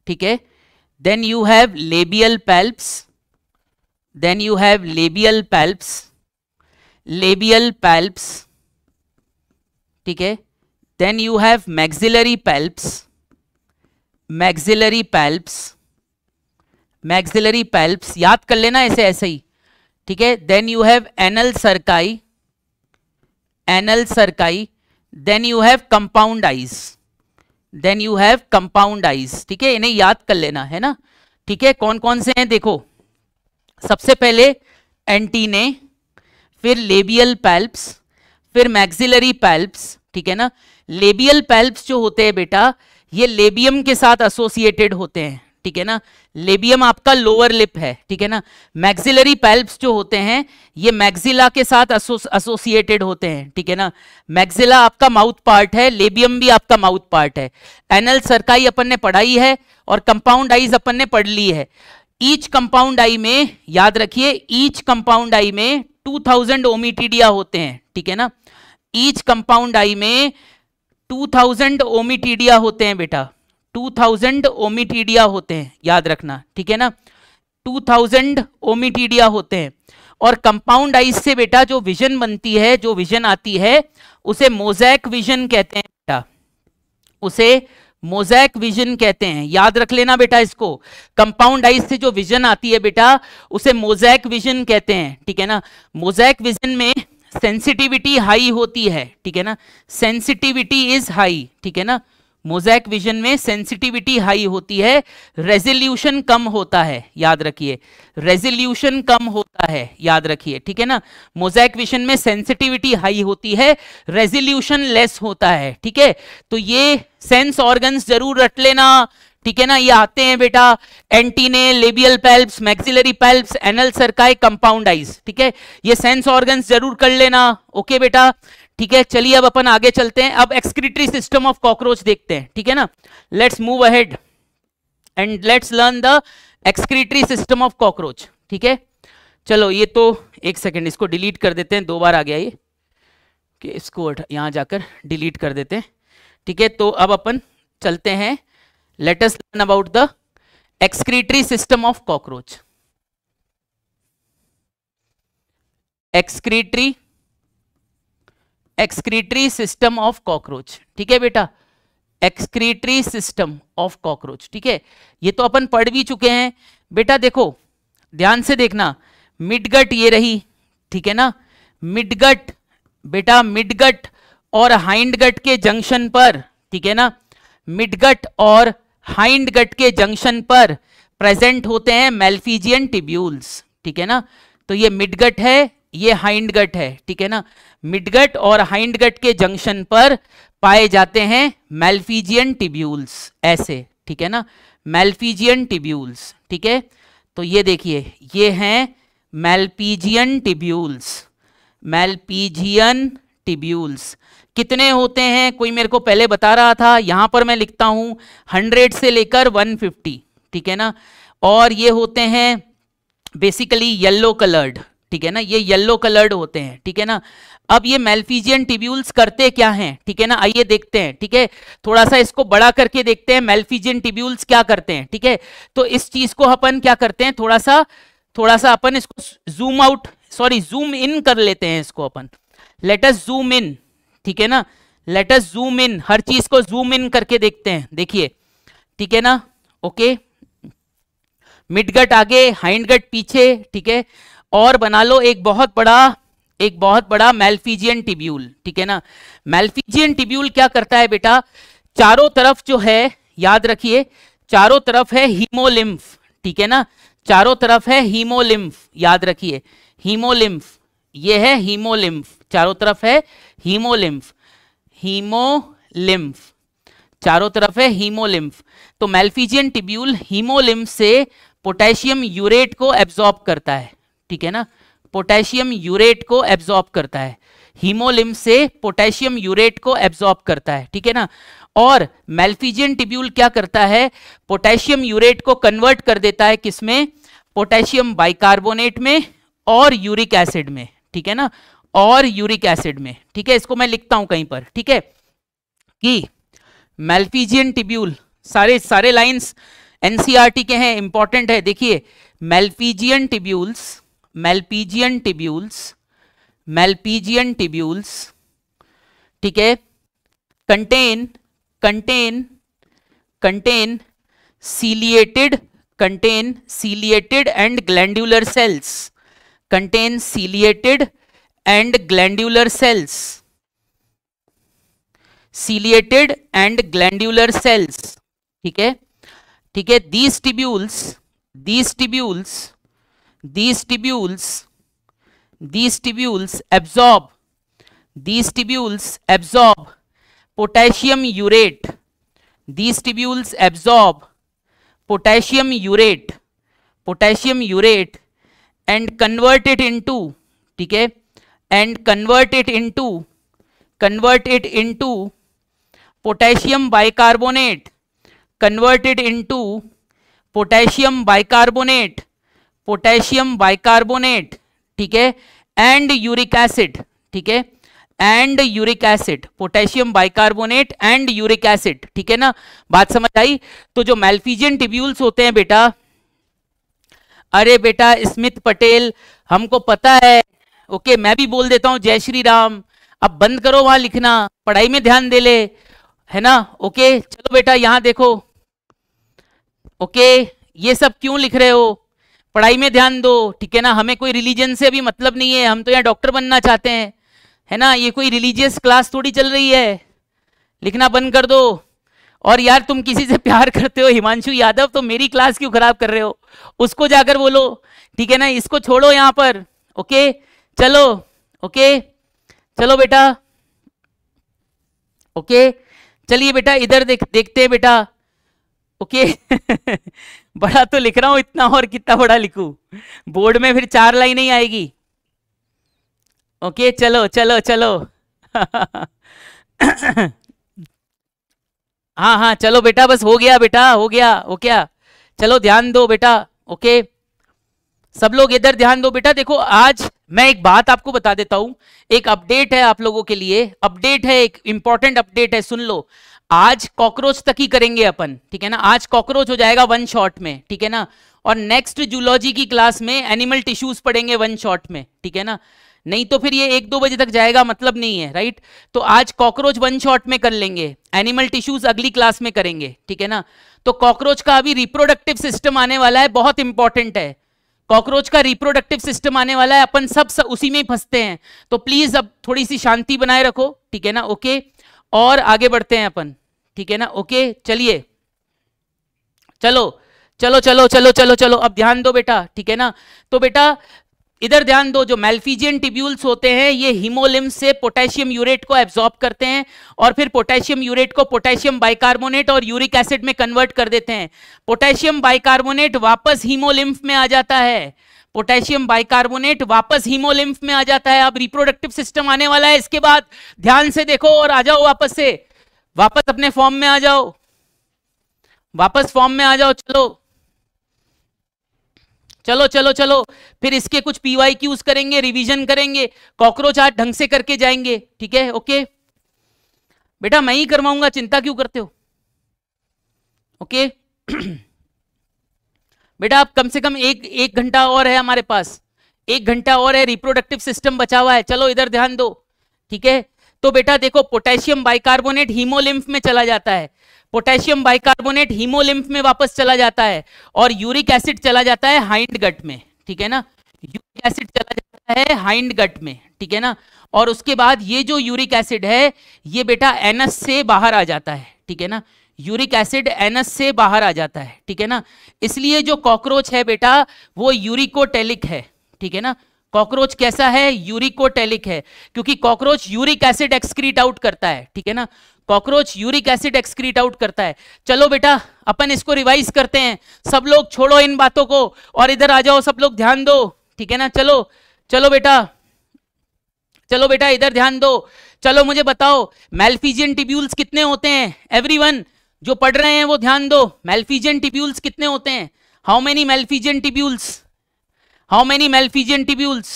S2: ठीक है then you have labial palps then you have labial palps labial palps ठीक है then you have maxillary palps maxillary palps maxillary palps याद कर लेना ऐसे ऐसे ही ठीक है then you have anal cerci anal cerci then you have compound eyes then you have compound eyes ठीक है इन्हें याद कर लेना है ना ठीक है कौन कौन से हैं देखो सबसे पहले एंटीने फिर लेबियल पैल्प्स फिर मैक्सिलरी पैल्प्स ठीक है ना लेबियल पैल्प्स जो होते हैं बेटा ये लेबियम के साथ एसोसिएटेड होते हैं ठीक है ना लेबियम आपका लोअर लिप है ठीक है ना मैक्सिलरी पैल्प्स जो होते हैं ये मैक्सिला के साथ एसोसिएटेड असो, होते हैं ठीक है ना मैक्सिला आपका माउथ पार्ट है लेबियम भी आपका माउथ पार्ट है एनल सरकाई अपन ने पढ़ाई है और कंपाउंड आईज अपन ने पढ़ ली है ईच कंपाउंड आई में याद रखिए ईच कंपाउंड आई में 2000 ओमिटिडिया होते हैं ठीक है ना ईच कंपाउंड आई में 2000 ओमिटिडिया होते हैं बेटा 2000 ओमिटीडिया होते हैं याद रखना ठीक है ना 2000 ओमिटीडिया होते हैं और कंपाउंड आइज से बेटा जो विजन बनती है जो विजन आती है उसे मोजैक विजन कहते हैं बेटा उसे मोजैक विजन कहते हैं याद रख लेना बेटा इसको कंपाउंड आइज से जो विजन आती है बेटा उसे मोजैक विजन कहते हैं ठीक है ना मोजैक विजन में सेंसिटिविटी हाई होती है ठीक है ना सेंसिटिविटी इज हाई ठीक है ना मोजैक विजन में सेंसिटिविटी हाई होती है रेजोल्यूशन कम होता है याद रखिए रेजोल्यूशन कम होता है याद रखिए ठीक है ना मोजैक विजन में सेंसिटिविटी हाई होती है रेजोल्यूशन लेस होता है ठीक है तो ये सेंस ऑर्गन्स जरूर रट लेना ठीक है ना ये आते हैं बेटा antennae labial palps maxillary palps anal cerci compound eyes ठीक है ये सेंस ऑर्गन्स जरूर कर लेना ओके बेटा ठीक है चलिए अब अपन आगे चलते हैं अब एक्सक्रीटरी सिस्टम ऑफ कॉकरोच देखते हैं ठीक है ना let's move ahead and let's learn the excretory system of cockroach ठीक है चलो ये तो एक सेकेंड इसको डिलीट कर देते हैं दो बार आ गया ये कि इसको यहां जाकर डिलीट कर देते हैं ठीक है तो अब अपन चलते हैं let's learn about the excretory system of cockroach excretory excretory system of cockroach ठीक है बेटा एक्सक्रीटरी सिस्टम ऑफ कॉकरोच ठीक है ये तो अपन पढ़ भी चुके हैं बेटा देखो ध्यान से देखना मिडगट ये रही ठीक है ना मिडगट बेटा मिडगट और हाइंडगट के जंक्शन पर ठीक है ना मिडगट और हाइंडगट के जंक्शन पर प्रेजेंट होते हैं मेल्फीजियन टिब्यूल्स ठीक है ना तो ये मिडगट है ये हाइंड गट है ठीक है ना मिडगट और हाइंड गट के जंक्शन पर पाए जाते हैं मेल्फीजियन टिब्यूल्स ऐसे ठीक है ना मेल्फीजियन टिब्यूल्स ठीक है तो ये देखिए ये हैं मेल्पीजियन टिब्यूल्स मेल्पीजियन टिब्यूल्स कितने होते हैं कोई मेरे को पहले बता रहा था यहां पर मैं लिखता हूं हंड्रेड से लेकर वन फिफ्टी ठीक है ना और ये होते हैं बेसिकली येलो कलर्ड ठीक है ना ये येलो कलर्ड होते हैं ठीक है ना अब ये मेल्फीजियन टिब्यूल्स करते क्या हैं ठीक है ना आइए देखते हैं ठीक है थोड़ा सा इसको बड़ा करके देखते हैं मेल्फीजियन टिब्यूल्स क्या करते हैं ठीक है तो इस चीज को अपन क्या करते हैं थोड़ा सा थोड़ा सा अपन इसको zoom out sorry zoom in कर लेते हैं इसको अपन लेटस जूम इन ठीक है ना लेटस जूम इन हर चीज को जूम इन करके देखते हैं देखिए ठीक है ना ओके मिडगट आगे हाइंडगट पीछे ठीक है और बना लो एक बहुत बड़ा एक बहुत बड़ा मेल्फीजियन टिब्यूल ठीक है ना मेल्फीजियन टिब्यूल क्या करता है बेटा चारों तरफ जो है याद रखिए चारों तरफ है हीमोलिम्फ ठीक है ना चारों तरफ है हीमोलिम्फ याद रखिए हीमोलिम्फ ये है हीमोलिम्फ चारों तरफ है हीमोलिम्फ हीमोलिम्फ चारों तरफ है हीमोलिम्फ तो मेल्फीजियन टिब्यूल हीमोलिम्फ से पोटेशियम यूरेट को एब्जॉर्ब करता है ठीक है ना पोटेशियम यूरेट को एब्जॉर्ब करता है हीमोलिम से पोटेशियम यूरेट को एब्जॉर्ब करता है ठीक है ना और मेल्फिजियन टिब्यूल क्या करता है पोटेशियम यूरेट को कन्वर्ट कर देता है किसमें पोटेशियम बाइकार्बोनेट में और यूरिक एसिड में ठीक है ना और यूरिक एसिड में ठीक है इसको मैं लिखता हूं कहीं पर ठीक है कि मेल्फिजियन टिब्यूल सारे सारे लाइन एनसीआरटी e के हैं इंपॉर्टेंट है देखिए malpighian tubules malpighian tubules malpighian tubules ठीक है contain contain contain ciliated contain ciliated and glandular cells contain ciliated and glandular cells ciliated and glandular cells ठीक है ठीक है these tubules these tubules these tubules these tubules absorb these tubules absorb potassium urate these tubules absorb potassium urate potassium urate and convert it into ठीक है and convert it into convert it into potassium bicarbonate convert it into potassium bicarbonate potassium bicarbonate ठीक है and uric acid ठीक है and uric acid potassium bicarbonate and uric acid ठीक है ना बात समझ आई तो जो मेल्फिजियन टिब्यूल्स होते हैं बेटा अरे बेटा स्मित पटेल हमको पता है ओके मैं भी बोल देता हूं जय श्री राम अब बंद करो वहां लिखना पढ़ाई में ध्यान दे ले है ना ओके चलो बेटा यहां देखो ओके ये सब क्यों लिख रहे हो पढ़ाई में ध्यान दो ठीक है ना हमें कोई रिलीजन से अभी मतलब नहीं है हम तो यहाँ डॉक्टर बनना चाहते हैं है ना ये कोई रिलीजियस क्लास थोड़ी चल रही है लिखना बंद कर दो और यार तुम किसी से प्यार करते हो हिमांशु यादव तो मेरी क्लास क्यों खराब कर रहे हो उसको जाकर बोलो ठीक है ना इसको छोड़ो यहाँ पर ओके चलो ओके चलो बेटा ओके चलिए बेटा इधर देख देखते हैं बेटा ओके बड़ा तो लिख रहा हूं इतना और कितना बड़ा लिखू बोर्ड में फिर चार लाइन नहीं आएगी ओके चलो चलो चलो हाँ हाँ चलो बेटा बस हो गया बेटा हो गया हो क्या चलो ध्यान दो बेटा ओके सब लोग इधर ध्यान दो बेटा देखो आज मैं एक बात आपको बता देता हूं एक अपडेट है आप लोगों के लिए अपडेट है एक इंपॉर्टेंट अपडेट है सुन लो आज कॉकरोच तक ही करेंगे अपन ठीक है ना आज कॉकरोच हो जाएगा वन शॉट में ठीक है ना और नेक्स्ट जूलॉजी की क्लास में एनिमल टिश्यूज पढ़ेंगे वन शॉट में ठीक है ना नहीं तो फिर ये एक दो बजे तक जाएगा मतलब नहीं है राइट तो आज कॉकरोच वन शॉट में कर लेंगे एनिमल टिश्यूज अगली क्लास में करेंगे ठीक है ना तो कॉकरोच का अभी रिप्रोडक्टिव सिस्टम आने वाला है बहुत इंपॉर्टेंट है कॉकरोच का रिप्रोडक्टिव सिस्टम आने वाला है अपन सब, सब उसी में ही फंसते हैं तो प्लीज अब थोड़ी सी शांति बनाए रखो ठीक है ना ओके okay? और आगे बढ़ते हैं अपन ठीक है ना ओके चलिए चलो चलो चलो चलो चलो चलो अब ध्यान दो बेटा ठीक है ना तो बेटा इधर ध्यान दो जो मेल्फीजियन टिब्यूल्स होते हैं ये हिमोलिम से पोटेशियम यूरेट को एब्जॉर्ब करते हैं और फिर पोटेशियम यूरेट को पोटेशियम बाइकार्बोनेट और यूरिक एसिड में कन्वर्ट कर देते हैं पोटेशियम बाइकार्बोनेट वापस हीमोलिम्फ में आ जाता है पोटेशियम बाइकार्बोनेट वापस हीमोलिम्फ में आ जाता है अब रिप्रोडक्टिव सिस्टम आने वाला है इसके बाद ध्यान से देखो और आ जाओ वापस से वापस अपने फॉर्म में आ जाओ वापस फॉर्म में आ जाओ चलो चलो चलो चलो फिर इसके कुछ पीवाई क्यूज करेंगे रिवीजन करेंगे कॉकरोच आज ढंग से करके जाएंगे ठीक है ओके बेटा मैं ही करवाऊंगा चिंता क्यों करते हो ओके बेटा आप कम से कम एक एक घंटा और है हमारे पास एक घंटा और है रिप्रोडक्टिव सिस्टम बचा हुआ है चलो इधर ध्यान दो ठीक है तो बेटा देखो पोटेशियम बाइकार्बोनेट हीमोलिम्फ में चला जाता है पोटेशियम बाइकार्बोनेट हीमोलिम्फ में वापस चला जाता है और यूरिक एसिड चला जाता है हाइंड गट में ठीक है ना यूरिक एसिड चला जाता है हाइंड गट में ठीक है ना और उसके बाद ये जो यूरिक एसिड है ये बेटा एनस से बाहर आ जाता है ठीक है ना यूरिक एसिड एनस से बाहर आ जाता है ठीक है ना इसलिए जो कॉकरोच है बेटा वो यूरिकोटेलिक है ठीक है ना कॉकरोच कैसा है यूरिकोटेलिक है क्योंकि cockroach uric acid excrete out करता है ठीक है ना cockroach uric acid excrete out करता है चलो बेटा अपन इसको रिवाइज करते हैं सब लोग छोड़ो इन बातों को और इधर आ जाओ सब लोग ध्यान दो ठीक है ना चलो चलो बेटा चलो बेटा इधर ध्यान दो चलो मुझे बताओ मेलफीजियन टिब्यूल्स कितने होते हैं एवरीवन जो पढ़ रहे हैं वो ध्यान दो मेल्फीजियन टिब्यूल्स कितने होते हैं how many malpighian tubules how many malpighian tubules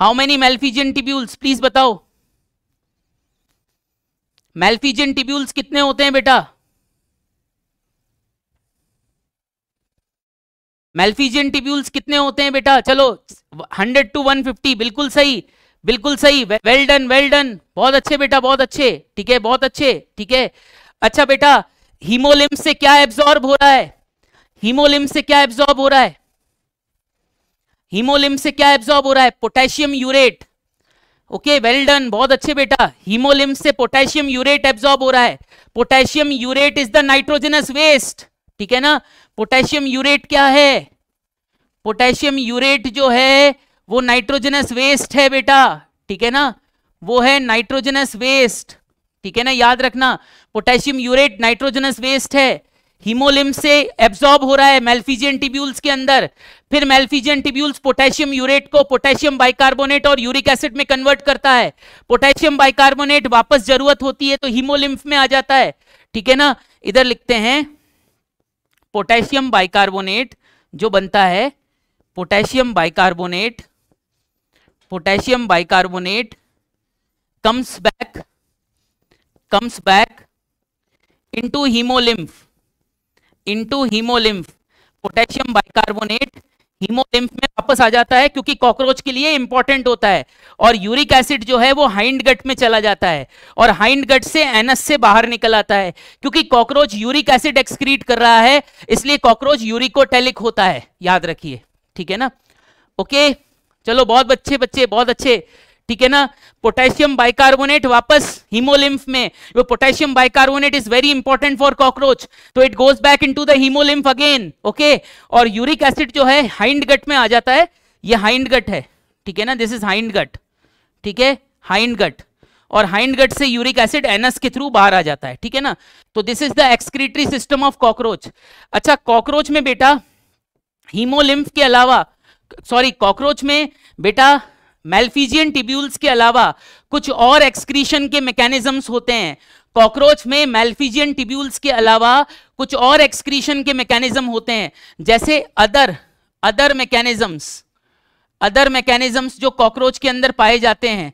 S2: how many malpighian tubules please बताओ मेल्फीजियन टिब्यूल्स कितने होते हैं बेटा मेल्फीजियन टिब्यूल्स कितने होते हैं बेटा चलो 100 टू 150 बिल्कुल सही बिल्कुल सही वेल डन वेल डन बहुत अच्छे बेटा बहुत अच्छे ठीक है बहुत अच्छे ठीक है अच्छा बेटा हीमोलिम्ब से क्या एब्जॉर्ब हो रहा है हीमोलिम्ब से क्या एब्जॉर्ब हो रहा है हीमोलिम्ब से क्या एब्जॉर्ब हो रहा है potassium urate okay well done बहुत अच्छे बेटा हीमोलिम्ब से पोटेशियम यूरेट एब्जॉर्ब हो रहा है potassium urate is the nitrogenous waste ठीक है ना पोटेशियम यूरेट क्या है पोटेशियम यूरेट जो है वो नाइट्रोजनस वेस्ट है बेटा ठीक है ना वो है नाइट्रोजनस वेस्ट ठीक है ना याद रखना पोटेशियम यूरेट नाइट्रोजनस वेस्ट है हीमोलिम से एब्जॉर्ब हो रहा है मेल्फीजियन टिब्यूल्स के अंदर फिर मेल्फीजियन टिब्यूल्स पोटेशियम यूरेट को पोटेशियम बाइकार्बोनेट और यूरिक एसिड में कन्वर्ट करता है पोटेशियम बाइकार्बोनेट वापस जरूरत होती है तो हीमोलिम्फ में आ जाता है ठीक है ना इधर लिखते हैं पोटेशियम बाइकार्बोनेट जो बनता है potassium bicarbonate potassium bicarbonate comes back comes back into haemolymph into haemolymph potassium bicarbonate haemolymph में वापस आ जाता है क्योंकि कॉकरोच के लिए इंपॉर्टेंट होता है और यूरिक एसिड जो है वो हाइंड गट में चला जाता है और हाइंड गट से एनस से बाहर निकल आता है क्योंकि कॉकरोच यूरिक एसिड एक्सक्रीट कर रहा है इसलिए कॉकरोच यूरिकोटेलिक होता है याद रखिए ठीक है ना ओके चलो बहुत बच्चे बच्चे बहुत अच्छे ठीक है ना पोटेशियम बाइकार्बोनेट वापस हीमोलिम्फ में वो potassium bicarbonate is very important for cockroach तो it goes back to the haemolymph again okay और यूरिक एसिड जो है हाइंड गट में आ जाता है ये हाइंड गट है ठीक है ना दिस इज हाइंड गट ठीक है हाइंड गट और हाइंड गट से यूरिक एसिड एनस के थ्रू बाहर आ जाता है ठीक है ना तो this is the excretory system of cockroach अच्छा कॉकरोच में बेटा हीमोलिम्फ के अलावा सॉरी कॉकरोच में बेटा मेल्फीजियन टिब्यूल्स के अलावा कुछ और एक्सक्रीशन के मैकेनिज्म्स होते हैं कॉकरोच में मेल्फीजियन टिब्यूल्स के अलावा कुछ और एक्सक्रीशन के मैकेनिज्म होते हैं जैसे other other mechanisms other mechanisms जो कॉकरोच के अंदर पाए जाते हैं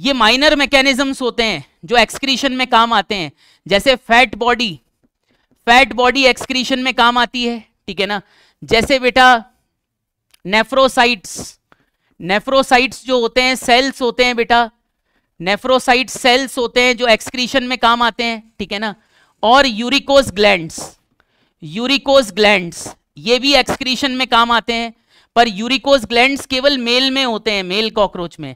S2: ये माइनर मैकेनिज्म्स होते हैं जो एक्सक्रीशन में काम आते हैं जैसे fat body fat body excretion में काम आती है ठीक है ना जैसे बेटा नेफ्रोसाइट्स नेफ्रोसाइट्स जो होते हैं सेल्स होते हैं बेटा नेफ्रोसाइट सेल्स होते हैं जो एक्सक्रीशन में काम आते हैं ठीक है ना और यूरिकोज ग्लैंड्स यूरिकोज ग्लैंड्स ये भी एक्सक्रीशन में काम आते हैं पर यूरिकोज ग्लैंड्स केवल मेल में होते हैं मेल कॉकरोच में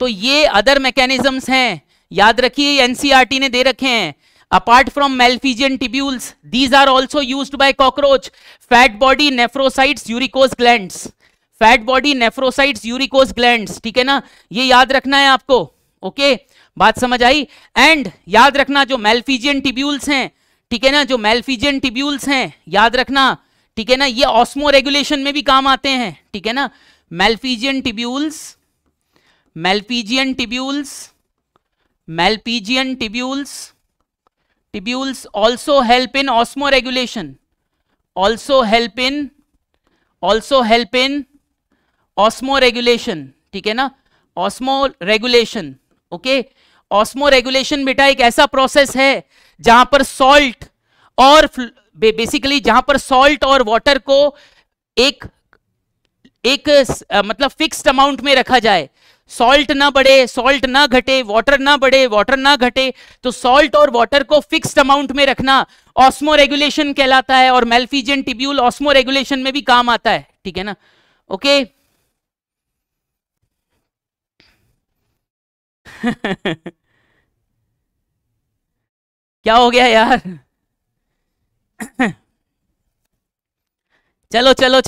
S2: तो ये अदर मैकेनिज्म्स हैं याद रखिए एनसीईआरटी e ने दे रखे हैं apart from Malpighian tubules these are also use by cockroach fat body nephrocytes uricose gland fat body nephrocytes uricose gland ठीक है ना ये याद रखना है आपको ओके बात समझ आई एंड याद रखना जो मेल्फिजियन टिब्यूल्स हैं ठीक है ना जो मेल्फिजियन टिब्यूल्स हैं याद रखना ठीक है ना ये ऑस्मो रेगुलेशन में भी काम आते हैं ठीक है ना Malpighian tubules Malpighian tubules Malpighian tubules tubules also help in osmoregulation also help in also help in osmoregulation ठीक है ना osmoregulation okay osmoregulation बेटा एक ऐसा प्रोसेस है जहां पर सॉल्ट और बेसिकली जहां पर सॉल्ट और वाटर को एक एक मतलब फिक्स्ड अमाउंट में रखा जाए सॉल्ट ना बढ़े सॉल्ट ना घटे वाटर ना बढ़े वाटर ना घटे तो सॉल्ट और वाटर को फिक्स्ड अमाउंट में रखना ऑस्मो रेगुलेशन कहलाता है और मेलफीजियन टिब्यूल ऑस्मो रेगुलेशन में भी काम आता है ठीक है ना ओके okay?
S1: क्या हो गया यार चलो चलो चलो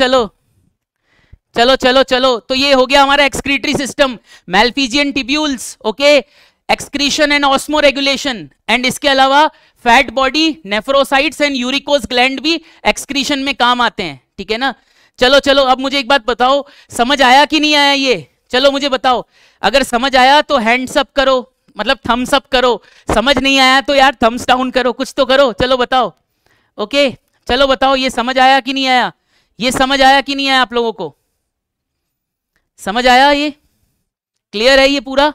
S2: चलो चलो चलो तो ये हो गया हमारा excretory system Malpighian tubules okay excretion and osmoregulation and इसके अलावा fat body nephrocytes and uricose gland भी एक्सक्रीशन में काम आते हैं ठीक है ना चलो चलो अब मुझे एक बात बताओ समझ आया कि नहीं आया ये चलो मुझे बताओ अगर समझ आया तो हैंड्स अप करो मतलब थम्स अप करो समझ नहीं आया तो यार थम्स डाउन करो कुछ तो करो चलो बताओ ओके चलो बताओ ये समझ आया कि नहीं आया ये समझ आया कि नहीं आया आप लोगों को समझ आया ये क्लियर है ये
S1: पूरा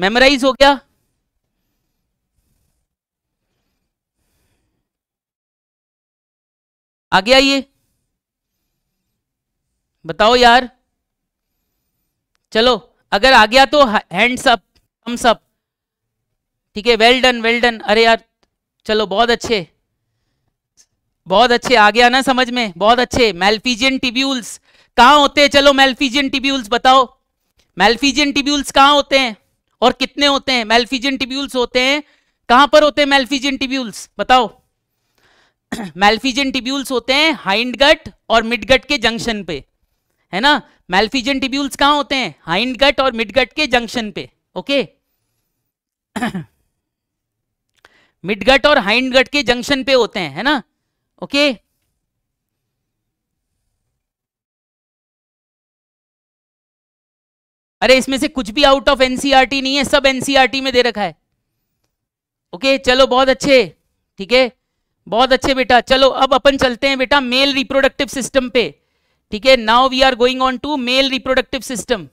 S1: मेमोराइज हो गया आ गया ये बताओ यार चलो अगर आ
S2: गया तो हैंड्स अप थम्स अप ठीक है वेल डन वेल डन अरे यार चलो बहुत अच्छे बहुत अच्छे आ गया ना समझ में बहुत अच्छे मेल्फिजियन टिब्यूल्स कहाँ होते हैं चलो मेल्फिजियन टिब्यूल्स बताओ मेल्फिजियन टिब्यूल्स कहाँ होते हैं और कितने होते हैं मेल्फिजियन टिब्यूल्स होते हैं कहाँ पर होते हैं मेल्फिजियन टिब्यूल्स बताओ मेल्फिजियन टिब्यूल्स होते हैं हाइंड गट और मिड गट के जंक्शन पे है ना मेल्फिजन टिब्यूल्स कहा होते हैं हाइंड गट और मिड गट के जंक्शन पे ओके मिड
S1: गट और हाइंड गट के जंक्शन पे होते हैं है ना ओके अरे इसमें से कुछ भी आउट ऑफ एनसीआरटी नहीं है सब एनसीआरटी e में दे रखा है ओके चलो बहुत अच्छे
S2: ठीक है बहुत अच्छे बेटा चलो अब अपन चलते हैं बेटा मेल रिप्रोडक्टिव सिस्टम पे ठीक है now we are going on to male reproductive system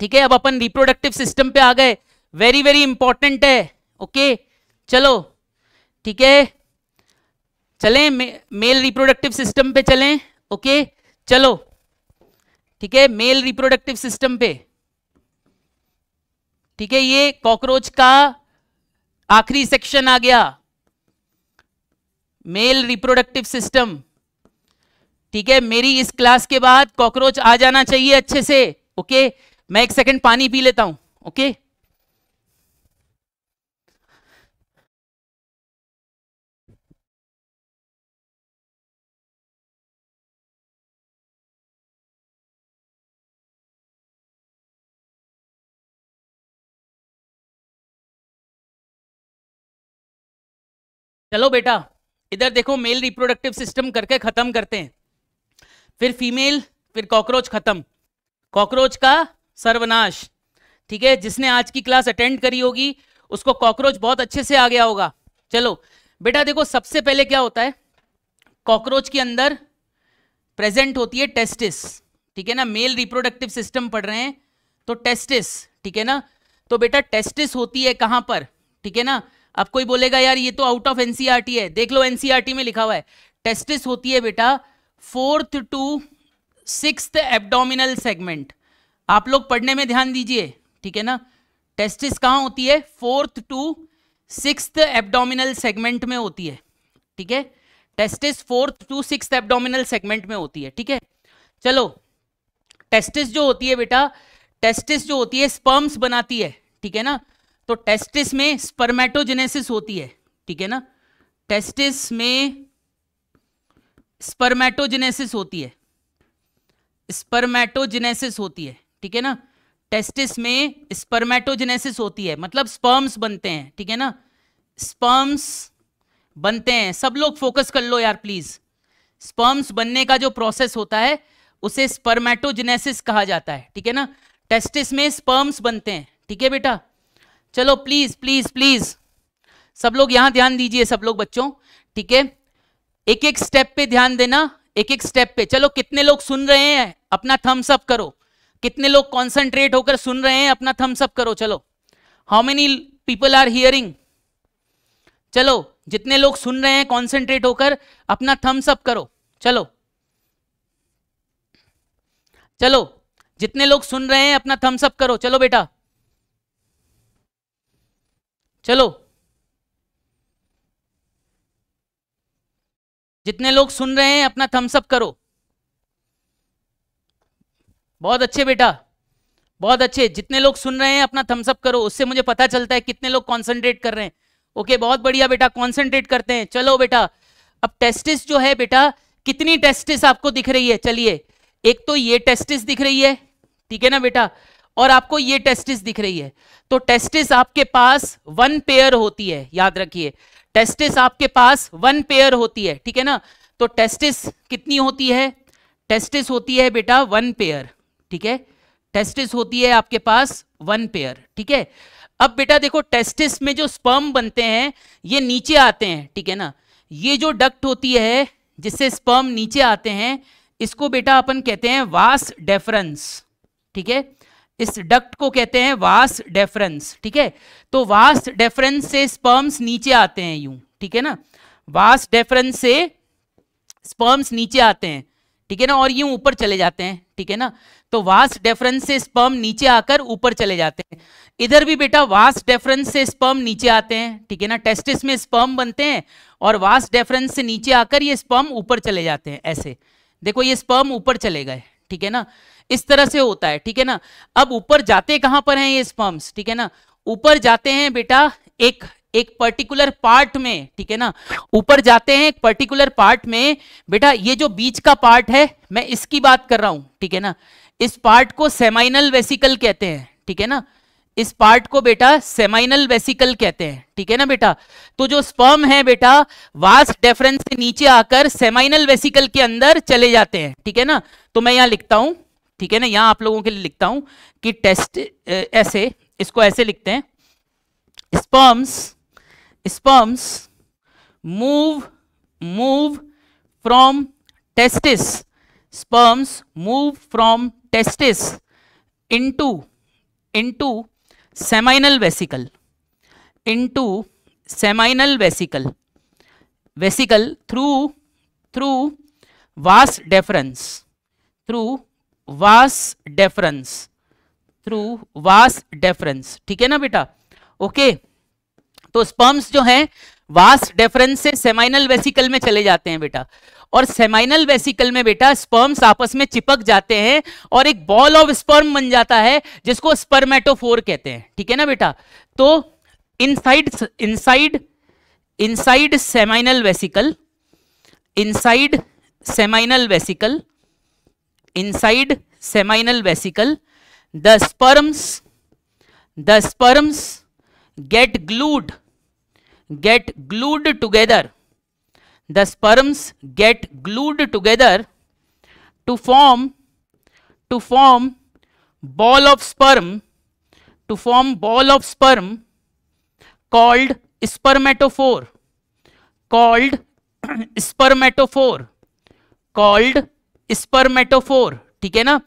S2: ठीक है अब अपन रिप्रोडक्टिव सिस्टम पे आ गए वेरी वेरी इंपॉर्टेंट है ओके okay? चलो ठीक है चलें मेल रिप्रोडक्टिव सिस्टम पे चलें ओके okay? चलो ठीक है मेल रिप्रोडक्टिव सिस्टम पे ठीक है ये कॉकरोच का आखिरी सेक्शन आ गया मेल रिप्रोडक्टिव सिस्टम ठीक है मेरी इस क्लास के बाद कॉकरोच आ जाना चाहिए अच्छे से
S1: ओके मैं एक सेकंड पानी पी लेता हूं ओके चलो बेटा इधर देखो मेल रिप्रोडक्टिव सिस्टम
S2: करके खत्म करते हैं फिर फीमेल फिर कॉकरोच खत्म कॉकरोच का सर्वनाश ठीक है जिसने आज की क्लास अटेंड करी होगी उसको कॉकरोच बहुत अच्छे से आ गया होगा चलो बेटा देखो सबसे पहले क्या होता है कॉकरोच के अंदर प्रेजेंट होती है टेस्टिस ठीक है ना मेल रिप्रोडक्टिव सिस्टम पढ़ रहे हैं तो टेस्टिस ठीक है ना तो बेटा टेस्टिस होती है कहां पर ठीक है ना अब कोई बोलेगा यार ये तो आउट ऑफ एनसीआरटी है देख लो एनसीआरटी e में लिखा हुआ है टेस्टिस होती है बेटा fourth to six abdominal segment आप लोग पढ़ने में ध्यान दीजिए ठीक है ना टेस्टिस कहां होती है fourth to six abdominal segment में होती है ठीक है testis fourth to six abdominal segment में होती है ठीक है चलो टेस्टिस जो होती है बेटा टेस्टिस जो होती है स्पर्म्स बनाती है ठीक है ना तो टेस्टिस में स्पर्मेटोजेनेसिस होती है ठीक है ना टेस्टिस में स्पर्मेटोजेनेसिस होती है स्पर्मेटोजेनेसिस होती है ठीक है ना टेस्टिस में स्पर्मेटोजेनेसिस होती है मतलब स्पर्म्स बनते हैं ठीक है ना स्पर्म्स बनते हैं सब लोग फोकस कर लो यार प्लीज स्पर्म्स बनने का जो प्रोसेस होता है उसे स्पर्मेटोजेनेसिस कहा जाता है ठीक है ना टेस्टिस में स्पर्म्स बनते हैं ठीक है बेटा चलो प्लीज प्लीज प्लीज सब लोग यहां ध्यान दीजिए सब लोग बच्चों ठीक है एक एक स्टेप पे ध्यान देना एक एक स्टेप पे चलो कितने लोग सुन रहे हैं अपना थम्स अप करो कितने लोग कॉन्सेंट्रेट होकर सुन रहे हैं अपना थम्स अप करो चलो how many people are hearing चलो जितने लोग सुन रहे हैं कॉन्सेंट्रेट होकर अपना थम्स अप करो चलो चलो जितने लोग सुन रहे हैं अपना थम्स अप करो चलो बेटा चलो जितने लोग सुन रहे हैं अपना थम्सअप करो बहुत अच्छे बेटा बहुत अच्छे जितने लोग सुन रहे हैं अपना थम्सअप करो उससे मुझे पता चलता है कितने लोग कॉन्सेंट्रेट कर रहे हैं ओके बहुत बढ़िया बेटा कॉन्सेंट्रेट करते हैं चलो बेटा अब टेस्टिस जो है बेटा कितनी टेस्टिस आपको दिख रही है चलिए एक तो ये टेस्टिस दिख रही है ठीक है ना बेटा और आपको ये टेस्टिस दिख रही है तो टेस्टिस आपके पास वन पेयर होती है याद रखिए टेस्टिस आपके पास वन पेयर होती है ठीक है ना तो टेस्टिस कितनी होती है टेस्टिस होती है बेटा वन पेयर ठीक है टेस्टिस होती है आपके पास वन पेयर ठीक है अब बेटा देखो टेस्टिस में जो स्पर्म बनते हैं ये नीचे आते हैं ठीक है ना ये जो डक्ट होती है जिससे स्पर्म नीचे आते हैं इसको बेटा अपन कहते हैं वास डेफरेंस ठीक है इस डक्ट को कहते हैं वास डेफरेंस ठीक है तो वास डेफरेंस से स्पर्म्स नीचे आते हैं यूं ठीक है ना वास डेफरेंस से स्पर्म्स नीचे आते हैं ठीक है ना और यूं ऊपर चले जाते हैं ठीक है ना तो वास डेफरेंस से स्पर्म नीचे आकर ऊपर चले जाते हैं इधर भी बेटा वास डेफरेंस से स्पर्म नीचे आते हैं ठीक है ना टेस्टिस में स्पर्म बनते हैं और वास डेफरेंस से नीचे आकर ये स्पर्म ऊपर चले जाते हैं ऐसे देखो ये स्पर्म ऊपर चले गए ठीक है ना इस तरह से होता है ठीक है ना अब ऊपर जाते कहां पर हैं ये स्पर्म्स ठीक है ना ऊपर जाते हैं बेटा एक एक पर्टिकुलर पार्ट में ठीक है ना ऊपर जाते हैं एक पर्टिकुलर पार्ट में बेटा ये जो बीच का पार्ट है मैं इसकी बात कर रहा हूं ठीक है ना इस पार्ट को सेमाइनल वेसिकल कहते हैं ठीक है ना इस पार्ट को बेटा सेमाइनल वेसिकल कहते हैं ठीक है ना बेटा तो जो स्पर्म है बेटा वास्ट डेफरेंस से नीचे आकर सेमाइनल वेसिकल के अंदर चले जाते हैं ठीक है ना तो मैं यहां लिखता हूं ठीक है ना यहां आप लोगों के लिए लिखता हूं कि टेस्ट ऐसे इसको ऐसे लिखते हैं sperms sperms move move from testis sperms move from testis into into seminal vesicle into seminal vesicle vesicle through through vas deferens through vas deferens through vas deferens ठीक है ना बेटा ओके तो स्पर्म्स जो हैं वास डेफरेंस से seminal vesicle में चले जाते हैं बेटा और सेमाइनल वेसिकल में बेटा स्पर्म्स आपस में चिपक जाते हैं और एक बॉल ऑफ स्पर्म बन जाता है जिसको स्पर्मेटोफोर कहते हैं ठीक है ना बेटा तो inside inside inside seminal vesicle inside seminal vesicle inside seminal vesicle the sperms the sperms get glued get glued together the sperms get glued together to form to form ball of sperm to form ball of sperm called spermatophore called spermatophore called spermatophore ठीक है ना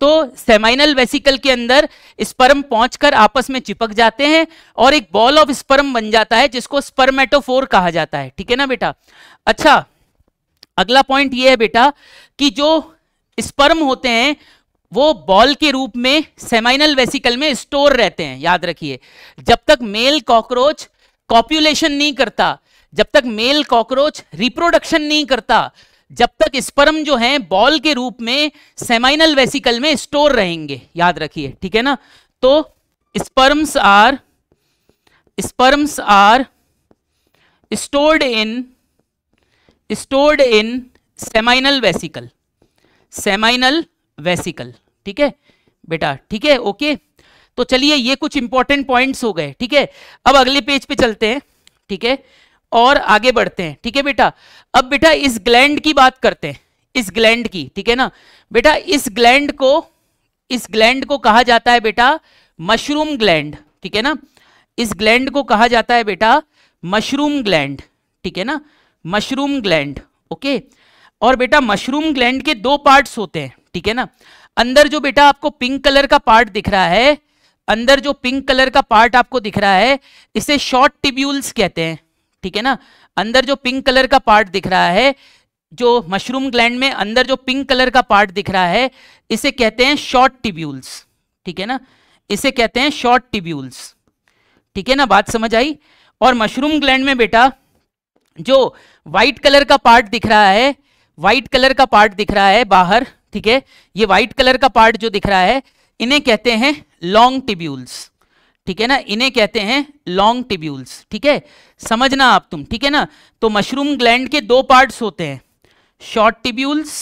S2: तो seminal vesicle के अंदर sperm पहुंचकर आपस में चिपक जाते हैं और एक बॉल ऑफ स्पर्म बन जाता है जिसको स्पर्मेटोफोर कहा जाता है ठीक है ना बेटा अच्छा अगला पॉइंट ये है बेटा कि जो स्पर्म होते हैं वो बॉल के रूप में सेमाइनल वेसिकल में स्टोर रहते हैं याद रखिए जब तक मेल कॉकरोच कॉप्यूलेशन नहीं करता जब तक मेल कॉकरोच रिप्रोडक्शन नहीं करता जब तक स्पर्म जो है बॉल के रूप में सेमाइनल वेसिकल में स्टोर रहेंगे याद रखिए ठीक है ना तो sperms are sperms are stored in stored in seminal vesicle seminal vesicle ठीक है बेटा ठीक है ओके तो चलिए ये कुछ इंपॉर्टेंट पॉइंट्स हो गए ठीक है अब अगले पेज पे चलते हैं ठीक है और आगे बढ़ते हैं ठीक है बेटा अब बेटा इस ग्लैंड की बात करते हैं इस ग्लैंड की ठीक है ना बेटा इस ग्लैंड को इस ग्लैंड को कहा जाता है बेटा मशरूम ग्लैंड ठीक है ना इस ग्लैंड को कहा जाता है बेटा मशरूम ग्लैंड ठीक है ना मशरूम ग्लैंड ओके और बेटा मशरूम ग्लैंड के दो पार्ट्स होते हैं ठीक है ना अंदर जो बेटा आपको पिंक कलर का पार्ट दिख रहा है अंदर जो पिंक कलर का पार्ट आपको दिख रहा है इसे शॉर्ट टिब्यूल्स कहते हैं ठीक है ना अंदर जो पिंक कलर का पार्ट दिख रहा है जो मशरूम ग्लैंड में अंदर जो पिंक कलर का पार्ट दिख रहा है इसे कहते हैं शॉर्ट टिब्यूल्स ठीक है ना इसे कहते हैं शॉर्ट टिब्यूल्स ठीक है ना बात समझ आई और मशरूम ग्लैंड में बेटा जो व्हाइट कलर का पार्ट दिख रहा है व्हाइट कलर का पार्ट दिख रहा है बाहर ठीक है ये व्हाइट कलर का पार्ट जो दिख रहा है इन्हें कहते हैं लॉन्ग टिब्यूल्स ठीक है ना इन्हें कहते हैं लॉन्ग टिब्यूल्स ठीक है समझना आप तुम ठीक है ना तो मशरूम ग्लैंड के दो पार्ट्स होते हैं short tubules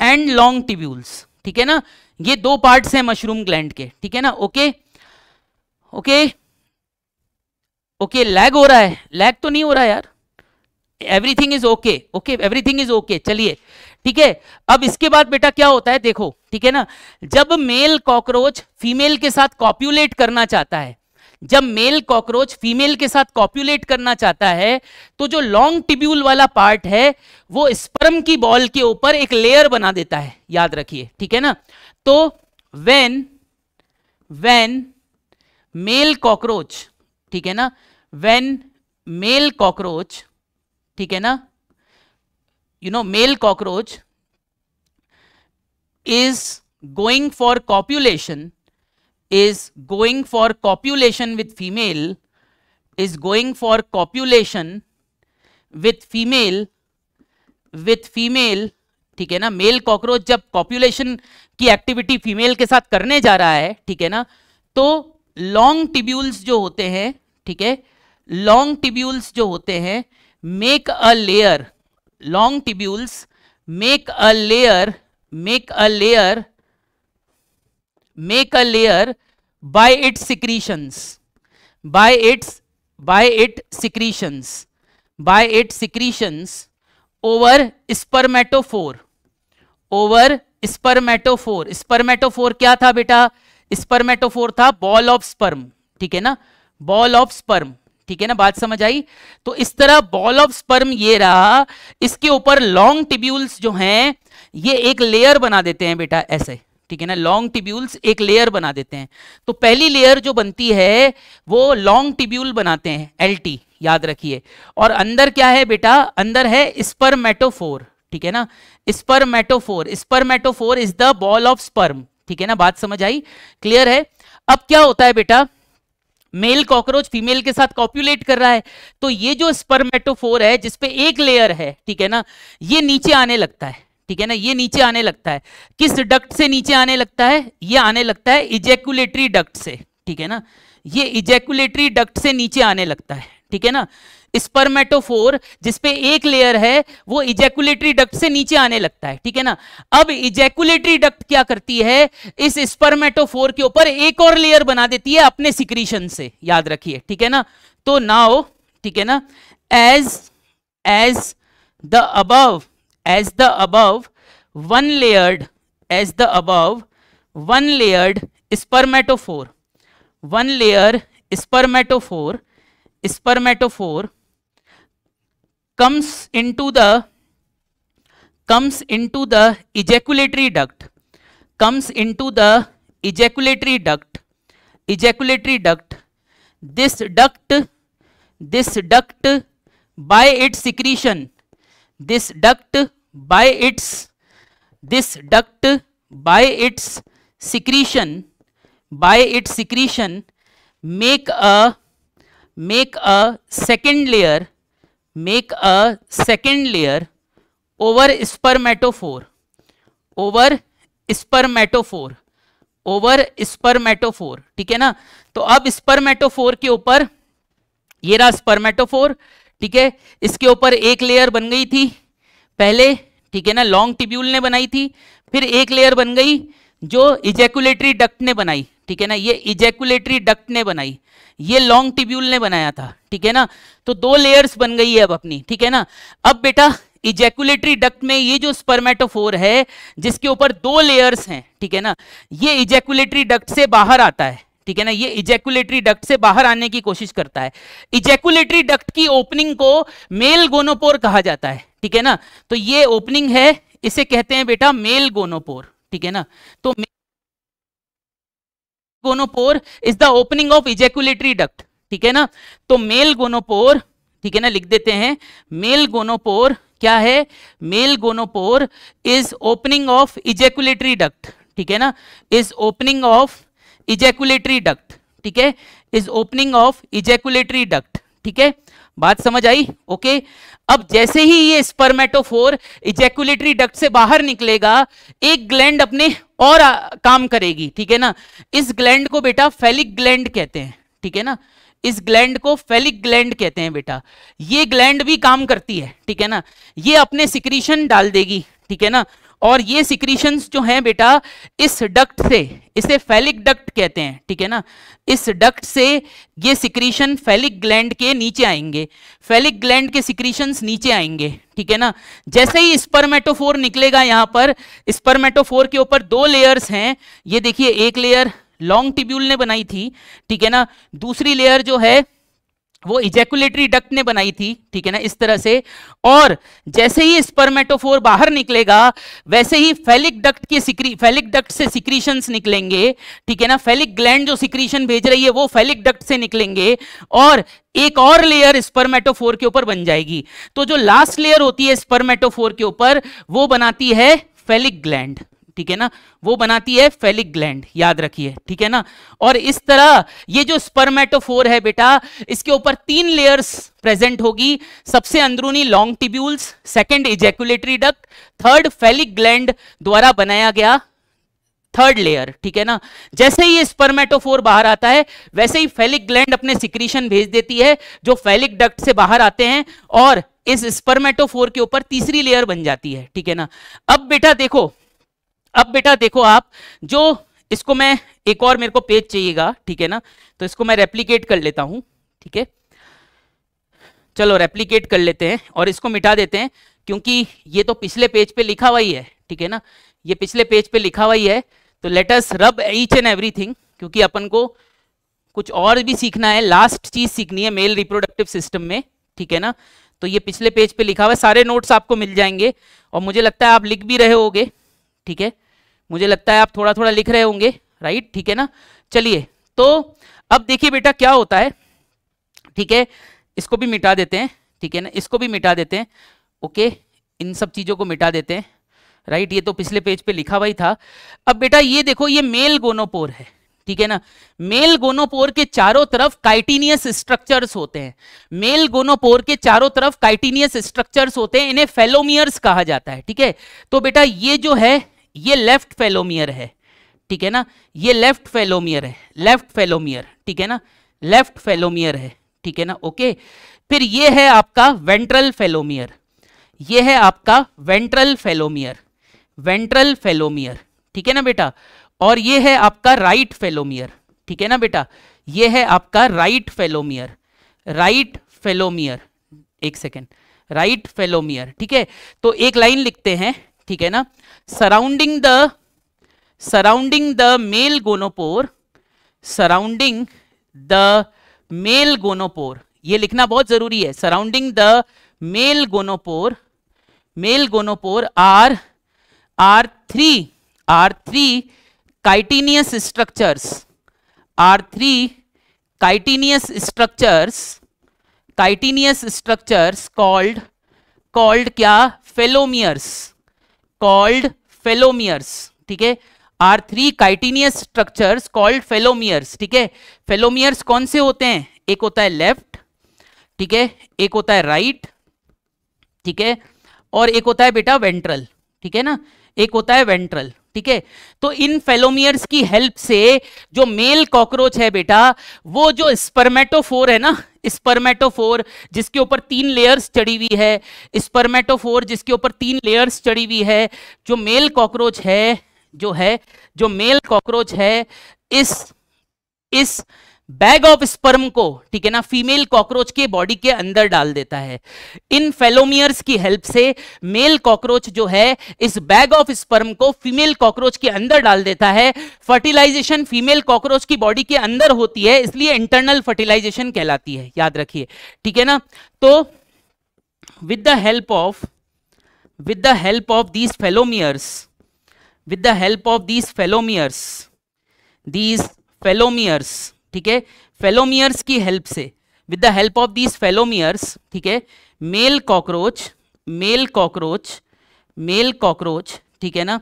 S2: and long tubules ठीक है ना ये दो पार्ट्स हैं मशरूम ग्लैंड के ठीक है ना ओके ओके ओके लैग हो रहा है लैग तो नहीं हो रहा यार everything is okay okay everything is okay चलिए ठीक है अब इसके बाद बेटा क्या होता है देखो ठीक है ना जब मेल कॉकरोच फीमेल के साथ कॉप्यूलेट करना चाहता है जब मेल कॉकरोच फीमेल के साथ कॉप्यूलेट करना चाहता है तो जो लॉन्ग टिब्यूल वाला पार्ट है वो स्पर्म की बॉल के ऊपर एक लेयर बना देता है याद रखिए ठीक है ना तो वेन वेन मेल कॉकरोच ठीक है ना वेन मेल कॉकरोच ठीक है ना you know male cockroach is going for copulation is going for copulation with female is going for copulation with female with female ठीक है ना मेल कॉकरोच जब कॉपुलेशन की एक्टिविटी फीमेल के साथ करने जा रहा है ठीक है ना तो लॉन्ग टिब्यूल्स जो होते हैं ठीक है लॉन्ग टिब्यूल्स जो होते हैं make a layer long tubules make a layer make a layer make a layer by its secretions by its by its secretions by its secretions over spermatophore over spermatophore spermatophore kya tha beta spermatophore tha ball of sperm theek hai na ball of sperm ठीक है ना बात समझ आई तो इस तरह ball of sperm ये रहा इसके ऊपर लॉन्ग टिब्यूल्स जो हैं ये एक लेयर बना देते हैं बेटा ऐसे ठीक है ना लॉन्ग टिब्यूल्स एक लेयर बना देते हैं तो पहली लेयर जो बनती है वो लॉन्ग टिब्यूल बनाते हैं एल याद रखिए और अंदर क्या है बेटा अंदर है स्पर्मेटोफोर ठीक है ना spermatophore spermatophore is the ball of sperm ठीक है ना बात समझ आई क्लियर है अब क्या होता है बेटा मेल कॉकरोच फीमेल के साथ कॉप्यूलेट कर रहा है तो ये जो स्पर्मेटोफोर है जिसपे एक लेयर है ठीक है ना ये नीचे आने लगता है ठीक है ना ये नीचे आने लगता है किस डक्ट से नीचे आने लगता है ये आने लगता है इजेकुलेटरी डक्ट से ठीक है ना ये इजेकुलेटरी डक्ट से नीचे आने लगता है ठीक है ना स्पर्मेटोफोर जिसपे एक लेयर है वो इजेकुलेटरी डक्ट से नीचे आने लगता है ठीक है ना अब इजेकुलेटरी डक्ट क्या करती है इस स्पर्मेटोफोर के ऊपर एक और लेयर बना देती है अपने सिक्रीशन से याद रखिए ठीक है ना तो नाउ ठीक है ना as as the above as the above one layered as the above one layered spermatophore one layer spermatophore spermatophore comes into the comes into the ejaculatory duct comes into the ejaculatory duct ejaculatory duct this duct this duct by its secretion this duct by its this duct by its secretion by its secretion make a make a second layer make a second layer over spermatophore over spermatophore over spermatophore ठीक है ना तो अब स्पर्मेटोफोर के ऊपर ये रहा स्पर्मेटोफोर ठीक है इसके ऊपर एक लेयर बन गई थी पहले ठीक है ना लॉन्ग टिब्यूल ने बनाई थी फिर एक लेयर बन गई जो इजेकुलेटरी डक्ट ने बनाई ठीक है ना ये इजेकुलेटरी डक्ट ने बनाई ये लॉन्ग टिब्यूल ने बनाया था ठीक है ना तो दो लेयर्स बन गई है अब अपनी ठीक है ना अब बेटा इजेकुलेटरी डक्ट में ये जो स्पर्मेटोफोर है जिसके ऊपर दो लेयर्स हैं ठीक है ना ये इजेकुलेटरी डक्ट से बाहर आता है ठीक है ना ये इजेकुलेटरी डक्ट से बाहर आने की कोशिश करता है इजेकुलेटरी डक्ट की ओपनिंग को मेल गोनोपोर कहा जाता है ठीक है ना तो ये ओपनिंग है इसे कहते हैं बेटा मेल गोनोपोर ठीक है ना तो male gonopore is the opening of ejaculatory duct ठीक है ना तो मेल गोनोपोर ठीक है ना लिख देते हैं मेल गोनोपोर क्या है male gonopore is opening of ejaculatory duct ठीक है ना is opening of ejaculatory duct ठीक है is opening of ejaculatory duct ठीक है बात समझ आई ओके अब जैसे ही ये स्पर्मेटोफोर इजेकुलेटरी डक्ट से बाहर निकलेगा एक ग्लैंड अपने और आ, काम करेगी ठीक है ना इस ग्लैंड को बेटा फेलिक ग्लैंड कहते हैं ठीक है ना इस ग्लैंड को फेलिक ग्लैंड कहते हैं बेटा ये ग्लैंड भी काम करती है ठीक है ना ये अपने सिक्रीशन डाल देगी ठीक है ना और ये सिक्रीशंस जो हैं बेटा इस डक्ट से इसे फैलिक डक्ट कहते हैं ठीक है ना इस डक्ट से ये सिक्रीशन फैलिक ग्लैंड के नीचे आएंगे फैलिक ग्लैंड के सिक्रीशंस नीचे आएंगे ठीक है ना जैसे ही स्पर्मेटोफोर निकलेगा यहां पर स्पर्मेटोफोर के ऊपर दो लेयर्स हैं ये देखिए एक लेयर लॉन्ग टिब्यूल ने बनाई थी ठीक है ना दूसरी लेयर जो है वो इजेकुलेटरी डक्ट ने बनाई थी ठीक है ना इस तरह से और जैसे ही स्पर्मेटोफोर बाहर निकलेगा वैसे ही फेलिक डक्ट के सिक्री फेलिक डक्ट से सिक्रीशंस निकलेंगे ठीक है ना फेलिक ग्लैंड जो सिक्रीशन भेज रही है वो फेलिक डक्ट से निकलेंगे और एक और लेयर स्पर्मेटोफोर के ऊपर बन जाएगी तो जो लास्ट लेयर होती है स्पर्मेटोफोर के ऊपर वो बनाती है फेलिक ग्लैंड ठीक है ना वो बनाती है फेलिक ग्लैंड याद रखिए ठीक है ना और इस तरह ये जो स्पर्मेटोफोर है बेटा इसके ऊपर तीन लेयर्स प्रेजेंट होगी सबसे अंदरूनी long tubules second ejaculatory duct third phallic gland द्वारा बनाया गया थर्ड लेयर ठीक है ना जैसे ही ये स्पर्मेटोफोर बाहर आता है वैसे ही फेलिक ग्लैंड अपने सिक्रीशन भेज देती है जो फेलिक डक्ट से बाहर आते हैं और इस स्पर्मेटोफोर के ऊपर तीसरी लेयर बन जाती है ठीक है ना अब बेटा देखो अब बेटा देखो आप जो इसको मैं एक और मेरे को पेज चाहिएगा ठीक है ना तो इसको मैं रेप्लीकेट कर लेता हूं ठीक है चलो रेप्लीकेट कर लेते हैं और इसको मिटा देते हैं क्योंकि ये तो पिछले पेज पे लिखा हुआ ही है ठीक है ना ये पिछले पेज पे लिखा हुआ ही है तो अस रब ईच एंड एवरीथिंग क्योंकि अपन को कुछ और भी सीखना है लास्ट चीज सीखनी है मेल रिप्रोडक्टिव सिस्टम में ठीक है ना तो ये पिछले पेज पे लिखा हुआ है सारे नोट्स आपको मिल जाएंगे और मुझे लगता है आप लिख भी रहे होगे ठीक है मुझे लगता है आप थोड़ा थोड़ा लिख रहे होंगे राइट ठीक है ना चलिए तो अब देखिए बेटा क्या होता है ठीक है इसको भी मिटा देते हैं ठीक है ना इसको भी मिटा देते हैं ओके इन सब चीज़ों को मिटा देते हैं राइट ये तो पिछले पेज पे लिखा हुआ ही था अब बेटा ये देखो ये मेल गोनोपोर है ठीक है ना मेल गोनोपोर के चारों तरफ काइटिनियस स्ट्रक्चर्स होते हैं मेल गोनोपोर के चारों तरफ काइटिनियस स्ट्रक्चर्स होते हैं इन्हें फेलोमियर्स कहा जाता है ठीक है तो बेटा ये जो है ये लेफ्ट फेलोमियर है ठीक है ना ये लेफ्ट फेलोमियर है लेफ्ट फेलोमियर ठीक है ना लेफ्ट फेलोमियर है ठीक है ना ओके फिर ये है आपका वेंट्रल फेलोमियर ये है आपका वेंट्रल फेलोमियर वेंट्रल फेलोमियर ठीक है ना बेटा और ये है आपका राइट फेलोमियर ठीक है ना बेटा ये है आपका राइट फेलोमियर राइट फेलोमियर एक सेकेंड राइट फेलोमियर ठीक है तो एक लाइन लिखते हैं ठीक है ना surrounding the surrounding the male gonopore surrounding the male gonopore ये लिखना बहुत जरूरी है surrounding the male gonopore male gonopore are are three are three chitinous structures are three chitinous structures chitinous structures called called क्या fellomeres called phallomeres ठीक है are three chitinous structures called phallomeres ठीक है फेलोमियर्स कौन से होते हैं एक होता है लेफ्ट ठीक है एक होता है राइट ठीक है और एक होता है बेटा वेंट्रल ठीक है ना एक होता है वेंट्रल ठीक है तो इन फेलोमियर्स की हेल्प से जो मेल कॉकरोच है बेटा वो जो स्पर्मेटोफोर है ना स्पर्मेटोफोर जिसके ऊपर तीन लेयर्स चढ़ी हुई है स्पर्मेटोफोर जिसके ऊपर तीन लेयर्स चढ़ी हुई है जो मेल कॉकरोच है जो है जो मेल कॉकरोच है इस इस बैग ऑफ स्पर्म को ठीक है ना फीमेल कॉकरोच के बॉडी के अंदर डाल देता है इन फेलोमियर्स की हेल्प से मेल कॉकरोच जो है इस बैग ऑफ स्पर्म को फीमेल कॉकरोच के अंदर डाल देता है फर्टिलाइजेशन फीमेल कॉकरोच की बॉडी के अंदर होती है इसलिए इंटरनल फर्टिलाइजेशन कहलाती है याद रखिए ठीक है ना तो with the help of with the help of these phallomeres with the help of these phallomeres these phallomeres ठीक है फेलोमियर्स की हेल्प से with the help of these phallomeres ठीक है male cockroach male cockroach male cockroach ठीक है ना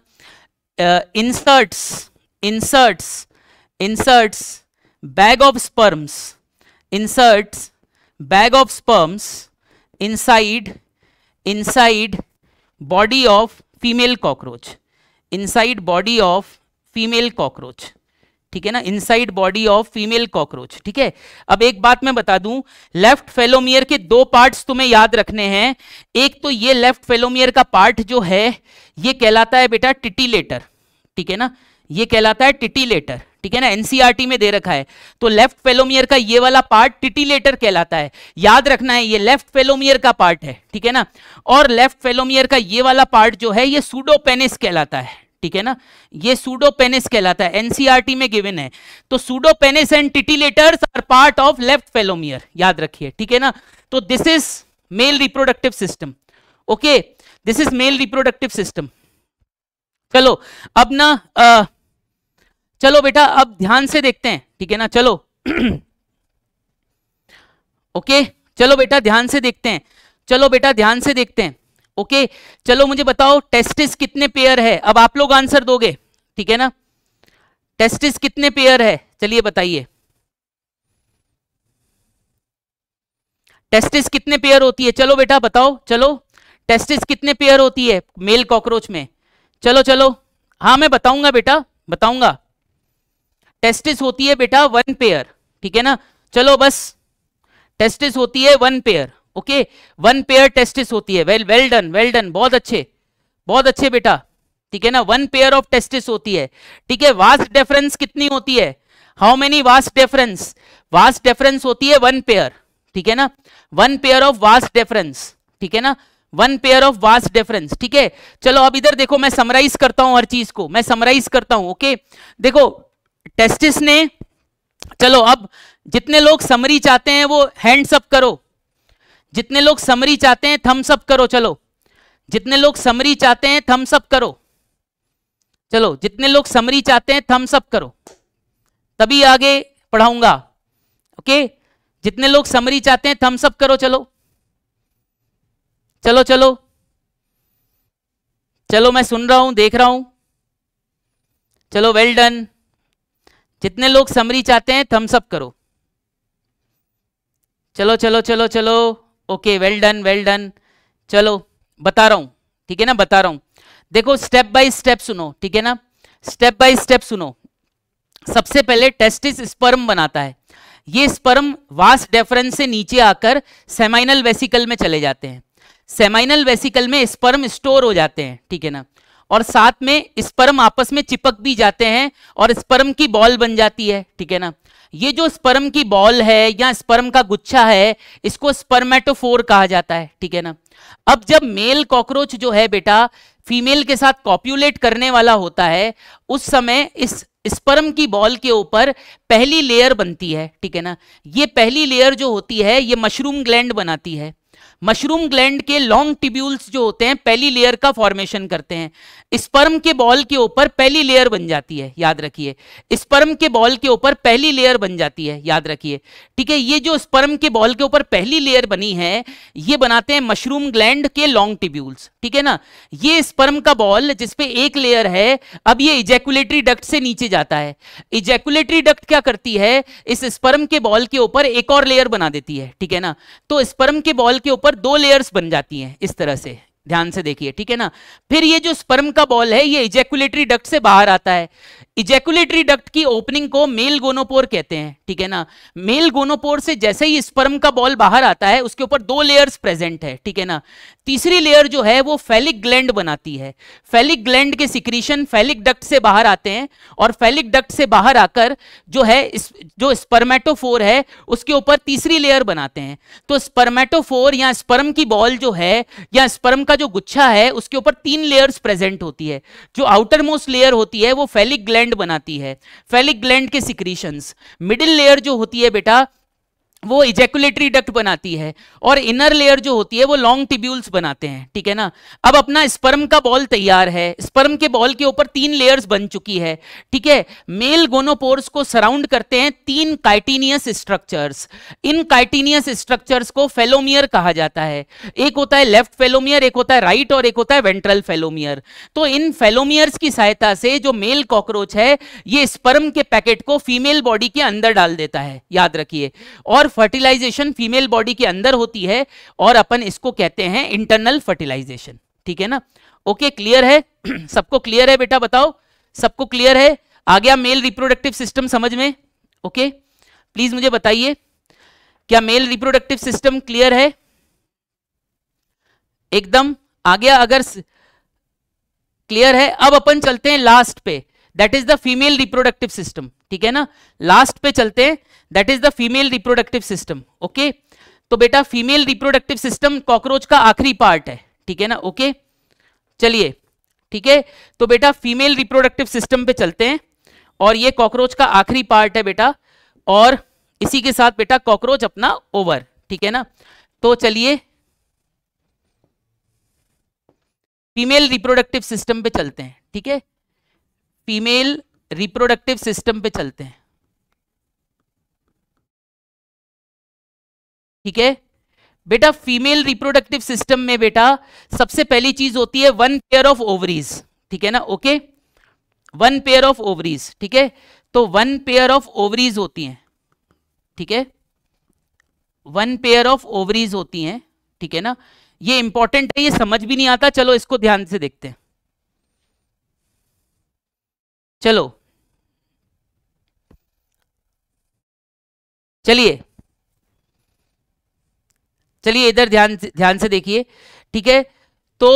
S2: inserts inserts inserts bag of sperms inserts bag of sperms inside inside body of female cockroach inside body of female cockroach ठीक है ना inside body of female cockroach ठीक है अब एक बात मैं बता दूं लेफ्ट फेलोमियर के दो पार्ट्स तुम्हें याद रखने हैं एक तो ये लेफ्ट फेलोमियर का पार्ट जो है ये कहलाता है बेटा टिटीलेटर ठीक है ना ये कहलाता है टिटीलेटर ठीक है ना एनसीआरटी e में दे रखा है तो लेफ्ट फेलोमियर का ये वाला पार्ट टिटीलेटर कहलाता है याद रखना है ये लेफ्ट फेलोमियर का पार्ट है ठीक है ना और लेफ्ट फेलोमियर का ये वाला पार्ट जो है ये सूडोपेनिस कहलाता है ठीक है ना ये सूडोपेनिस कहलाता है एनसीआरटी e में गिवन है तो pseudopenis and titillators are part of left phallomere याद रखिए ठीक है ना तो this is male reproductive system okay this is male reproductive system चलो अब ना आ, चलो बेटा अब ध्यान से देखते हैं ठीक है ना चलो ओके चलो बेटा ध्यान से देखते हैं चलो बेटा ध्यान से देखते हैं ओके चलो मुझे बताओ टेस्टिस कितने पेयर है अब आप लोग आंसर दोगे ठीक है ना टेस्टिस कितने पेयर है चलिए बताइए टेस्टिस कितने पेयर होती है चलो बेटा बताओ चलो टेस्टिस कितने पेयर होती है मेल कॉकरोच में चलो चलो हाँ मैं बताऊंगा बेटा बताऊंगा टेस्टिस होती है बेटा वन पेयर ठीक है ना चलो बस टेस्टिस होती है one pair okay one pair testis होती है well well done well done बहुत अच्छे बहुत अच्छे बेटा ठीक है ना वन पेयर ऑफ टेस्टिस होती है ठीक है वास्ट डेफरेंस कितनी होती है how many vas deferens vas deferens होती है वन पेयर ठीक है ना one pair of vas deferens ठीक है ना one pair of vas deferens ठीक है चलो अब इधर देखो मैं समराइज करता हूं हर चीज को मैं समराइज करता हूं ओके देखो टेस्टिस ने चलो अब जितने लोग समरी चाहते हैं वो हैंड्स अप करो जितने लोग समरी चाहते हैं थम्स अप करो चलो जितने लोग समरी चाहते हैं थम्स अप करो चलो जितने लोग समरी चाहते हैं थम्स अप करो तभी आगे पढ़ाऊंगा ओके जितने लोग समरी चाहते हैं थम्स अप करो चलो चलो चलो चलो मैं सुन रहा हूं देख रहा हूं चलो वेल डन जितने लोग समरी चाहते हैं थम्स अप करो चलो चलो चलो चलो okay well done well done चलो बता रहा हूं ठीक है ना बता रहा हूँ देखो स्टेप बाय स्टेप सुनो ठीक है ना स्टेप बाय स्टेप सुनो सबसे पहले टेस्टिस स्पर्म बनाता है ये स्पर्म वास डेफरेंस से नीचे आकर सेमाइनल वेसिकल में चले जाते हैं सेमाइनल वेसिकल में स्पर्म स्टोर हो जाते हैं ठीक है ना और साथ में स्पर्म आपस में चिपक भी जाते हैं और स्पर्म की बॉल बन जाती है ठीक है ना ये जो स्पर्म की बॉल है या स्पर्म का गुच्छा है इसको स्पर्मेटोफोर कहा जाता है ठीक है ना अब जब मेल कॉकरोच जो है बेटा फीमेल के साथ कॉप्यूलेट करने वाला होता है उस समय इस स्पर्म की बॉल के ऊपर पहली लेयर बनती है ठीक है ना ये पहली लेयर जो होती है ये मशरूम ग्लैंड बनाती है मशरूम ग्लैंड के लॉन्ग टिब्यूल्स जो होते हैं पहली लेयर का फॉर्मेशन करते हैं स्पर्म के बॉल के ऊपर पहली लेयर बन जाती है याद रखिए स्पर्म के बॉल के ऊपर पहली लेयर बन जाती है याद रखिए ठीक है ये जो स्पर्म के बॉल के ऊपर पहली लेयर बनी है ये बनाते हैं मशरूम ग्लैंड के लॉन्ग टिब्यूल्स ठीक है ना ये स्पर्म का बॉल जिसपे एक लेयर है अब ये इजेकुलेटरी डक्ट से नीचे जाता है इजेकुलेटरी डक्ट क्या करती है इस स्पर्म के बॉल के ऊपर एक और लेयर बना देती है ठीक है ना तो स्पर्म के बॉल के ऊपर ऊपर दो लेयर्स बन जाती हैं इस तरह से ध्यान से देखिए ठीक है ना फिर ये जो स्पर्म का बॉल है ये इजेकुलेटरी डक्ट से बाहर आता है इजेकुलेटरी डक्ट की ओपनिंग को मेल गोनोपोर कहते हैं ठीक है ना मेल गोनोपोर से जैसे ही स्पर्म का बॉल बाहर आता है उसके ऊपर दो लेयर्स प्रेजेंट है ठीक है ना तीसरी लेयर जो है वो फेलिक ग्लैंड बनाती है फेलिक ग्लैंड के सिक्रीशन फेलिक डक्ट से बाहर आते हैं और फेलिक डक्ट से बाहर आकर जो है इस, जो स्पर्मेटोफोर है उसके ऊपर तीसरी लेयर बनाते हैं तो स्पर्मेटोफोर या स्पर्म की बॉल जो है या स्पर्म का जो गुच्छा है उसके ऊपर तीन लेयर्स प्रेजेंट होती है जो आउटर मोस्ट लेयर होती है वो फेलिक ग्लैंड बनाती है फेलिक ग्लैंड के सिक्रीशंस मिडिल लेयर जो होती है बेटा वो इजेकुलेटरी डक्ट बनाती है और इनर लेयर जो होती है वो लॉन्ग टिब्यूल्स बनाते हैं ठीक है ना अब अपना स्पर्म का बॉल तैयार है स्पर्म के बॉल के ऊपर तीन लेयर्स बन चुकी है ठीक है मेल गोनोपोर्स को सराउंड करते हैं तीन काइटिनियस स्ट्रक्चर्स इन काइटिनियस स्ट्रक्चर्स को फेलोमियर कहा जाता है एक होता है लेफ्ट फेलोमियर एक होता है राइट और एक होता है वेंट्रल फेलोमियर तो इन फेलोमियर्स की सहायता से जो मेल कॉकरोच है ये स्पर्म के पैकेट को फीमेल बॉडी के अंदर डाल देता है याद रखिए और और फर्टिलाइजेशन फीमेल बॉडी के अंदर होती है और अपन इसको कहते हैं इंटरनल फर्टिलाइजेशन ठीक है ना ओके क्लियर है सबको क्लियर है बेटा बताओ सबको क्लियर है आ गया मेल रिप्रोडक्टिव सिस्टम समझ में ओके प्लीज मुझे बताइए क्या मेल रिप्रोडक्टिव सिस्टम क्लियर है एकदम आ गया अगर क्लियर है अब अपन चलते हैं लास्ट पे that is the female reproductive system ठीक है ना लास्ट पे चलते हैं that is the female reproductive system okay तो बेटा फीमेल रिप्रोडक्टिव सिस्टम कॉकरोच का आखिरी पार्ट है ठीक है ना ओके चलिए ठीक है तो बेटा फीमेल रिप्रोडक्टिव सिस्टम पे चलते हैं और ये कॉकरोच का आखिरी पार्ट है बेटा और इसी के साथ बेटा कॉकरोच अपना ओवर ठीक है ना तो चलिए फीमेल रिप्रोडक्टिव सिस्टम पे चलते हैं ठीक है फीमेल रिप्रोडक्टिव सिस्टम पे चलते हैं ठीक है बेटा फीमेल रिप्रोडक्टिव सिस्टम में बेटा सबसे पहली चीज होती है वन पेयर ऑफ ओवरीज ठीक है ना okay one pair of ovaries ठीक है तो वन पेयर ऑफ ओवरीज होती हैं ठीक है वन पेयर ऑफ ओवरीज होती हैं ठीक है ना ये इंपॉर्टेंट है ये समझ भी नहीं आता चलो इसको ध्यान से देखते हैं चलो चलिए चलिए इधर ध्यान ध्यान से देखिए ठीक है तो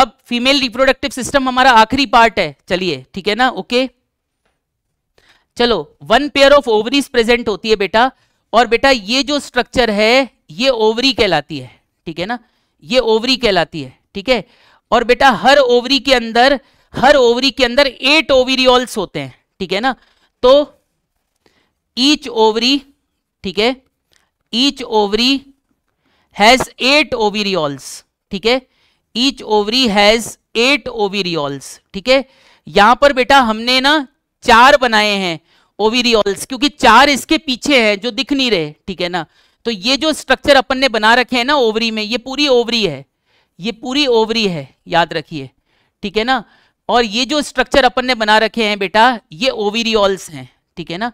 S2: अब फीमेल रिप्रोडक्टिव सिस्टम हमारा आखिरी पार्ट है चलिए ठीक है ना ओके चलो one pair of ovaries present होती है बेटा और बेटा ये जो स्ट्रक्चर है ये ओवरी कहलाती है ठीक है ना ये ओवरी कहलाती है ठीक है और बेटा हर ओवरी के अंदर हर ओवरी के अंदर एट ओवरियल्स होते हैं ठीक है ना तो ईच ओवरी ठीक है each ovary has eight ovarioles ठीक है each ovary has eight ovarioles ठीक है यहां पर बेटा हमने ना चार बनाए हैं ओवीरियल्स क्योंकि चार इसके पीछे है जो दिख नहीं रहे ठीक है ना तो ये जो स्ट्रक्चर अपन ने बना रखे है ना ओवरी में ये पूरी ओवरी है ये पूरी ओवरी है याद रखिए ठीक है ना और ये जो स्ट्रक्चर अपन ने बना रखे हैं बेटा ये ओवीरियल्स हैं ठीक है ना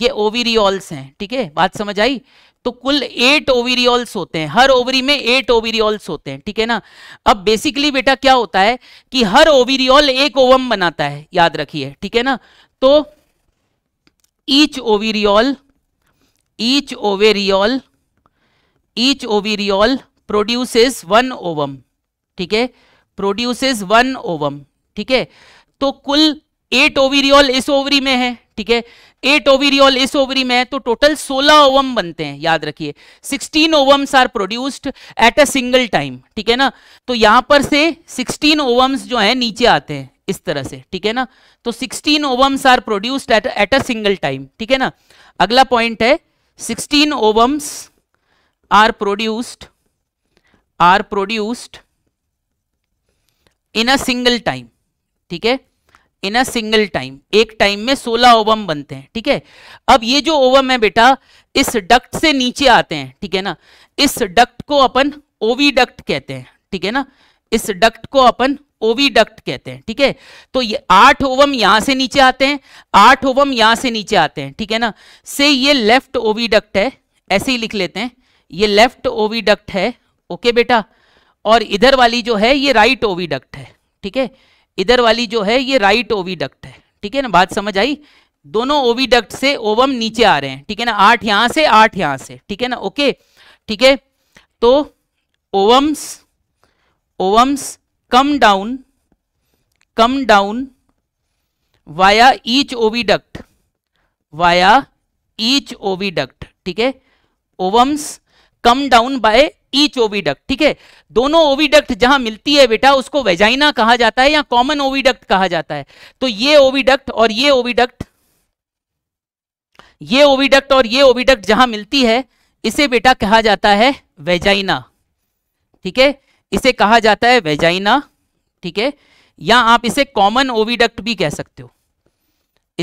S2: ये ओवीरियोल्स हैं ठीक है बात समझ आई तो कुल एट ओवरियॉल्स होते हैं हर ओवरी में एट ओवरियॉल्स होते हैं ठीक है ना अब बेसिकली बेटा क्या होता है कि हर ओवरियॉल एक ओवम बनाता है याद रखिए ठीक है ना तो each ovariole each ovariole each ovariole produces one ovum ठीक है प्रोड्यूसेस वन ओवम ठीक है तो कुल एट ओवरियॉल इस ओवरी में है ठीक है एट ओवरी और इस ओवरी में तो टोटल सोलह ओवम बनते हैं याद रखिए sixteen ovums are produced at a single time ठीक है ना तो यहां पर से सिक्सटीन ओवम्स जो है नीचे आते हैं इस तरह से ठीक है ना तो 16 ovums are produced at at a single time ठीक है ना अगला पॉइंट है 16 ovums are produced are produced in a single time ठीक है इन अ सिंगल टाइम एक टाइम में सोलह ओवम बनते हैं ठीक है अब ये जो ओवम है बेटा इस डक्ट से नीचे आते हैं ठीक है ना इस डक्ट को अपन ओवी डक्ट कहते हैं ठीक है ना इस डक्ट को अपन ओवी डक्ट कहते हैं ठीक है तो ये आठ ओवम यहां से नीचे आते हैं आठ ओवम यहां से नीचे आते हैं ठीक है ना से ये लेफ्ट ओवी डक्ट है ऐसे ही लिख लेते हैं ये लेफ्ट ओवी डक्ट है ओके बेटा और इधर वाली जो है ये राइट ओवी डक्ट है ठीक है इधर वाली जो है ये राइट ओवीडक्ट है ठीक है ना बात समझ आई दोनों ओवीडक्ट से ओवम नीचे आ रहे हैं ठीक है ना आठ यहां से आठ यहां से ठीक है ना ओके ठीक है तो ovums ovums come down come down via each oviduct via each oviduct ठीक है ovums come down by each oviduct ठीक है दोनों ओविडक्ट जहां मिलती है बेटा उसको वेजाइना कहा जाता है या कॉमन ओविडक्ट कहा जाता है तो ये ओविडक्ट और ये ओविडक्ट ये ओविडक्ट और ये ओविडक्ट जहां मिलती है इसे बेटा कहा जाता है वेजाइना ठीक है इसे कहा जाता है वेजाइना ठीक है या आप इसे कॉमन ओविडक्ट भी कह सकते हो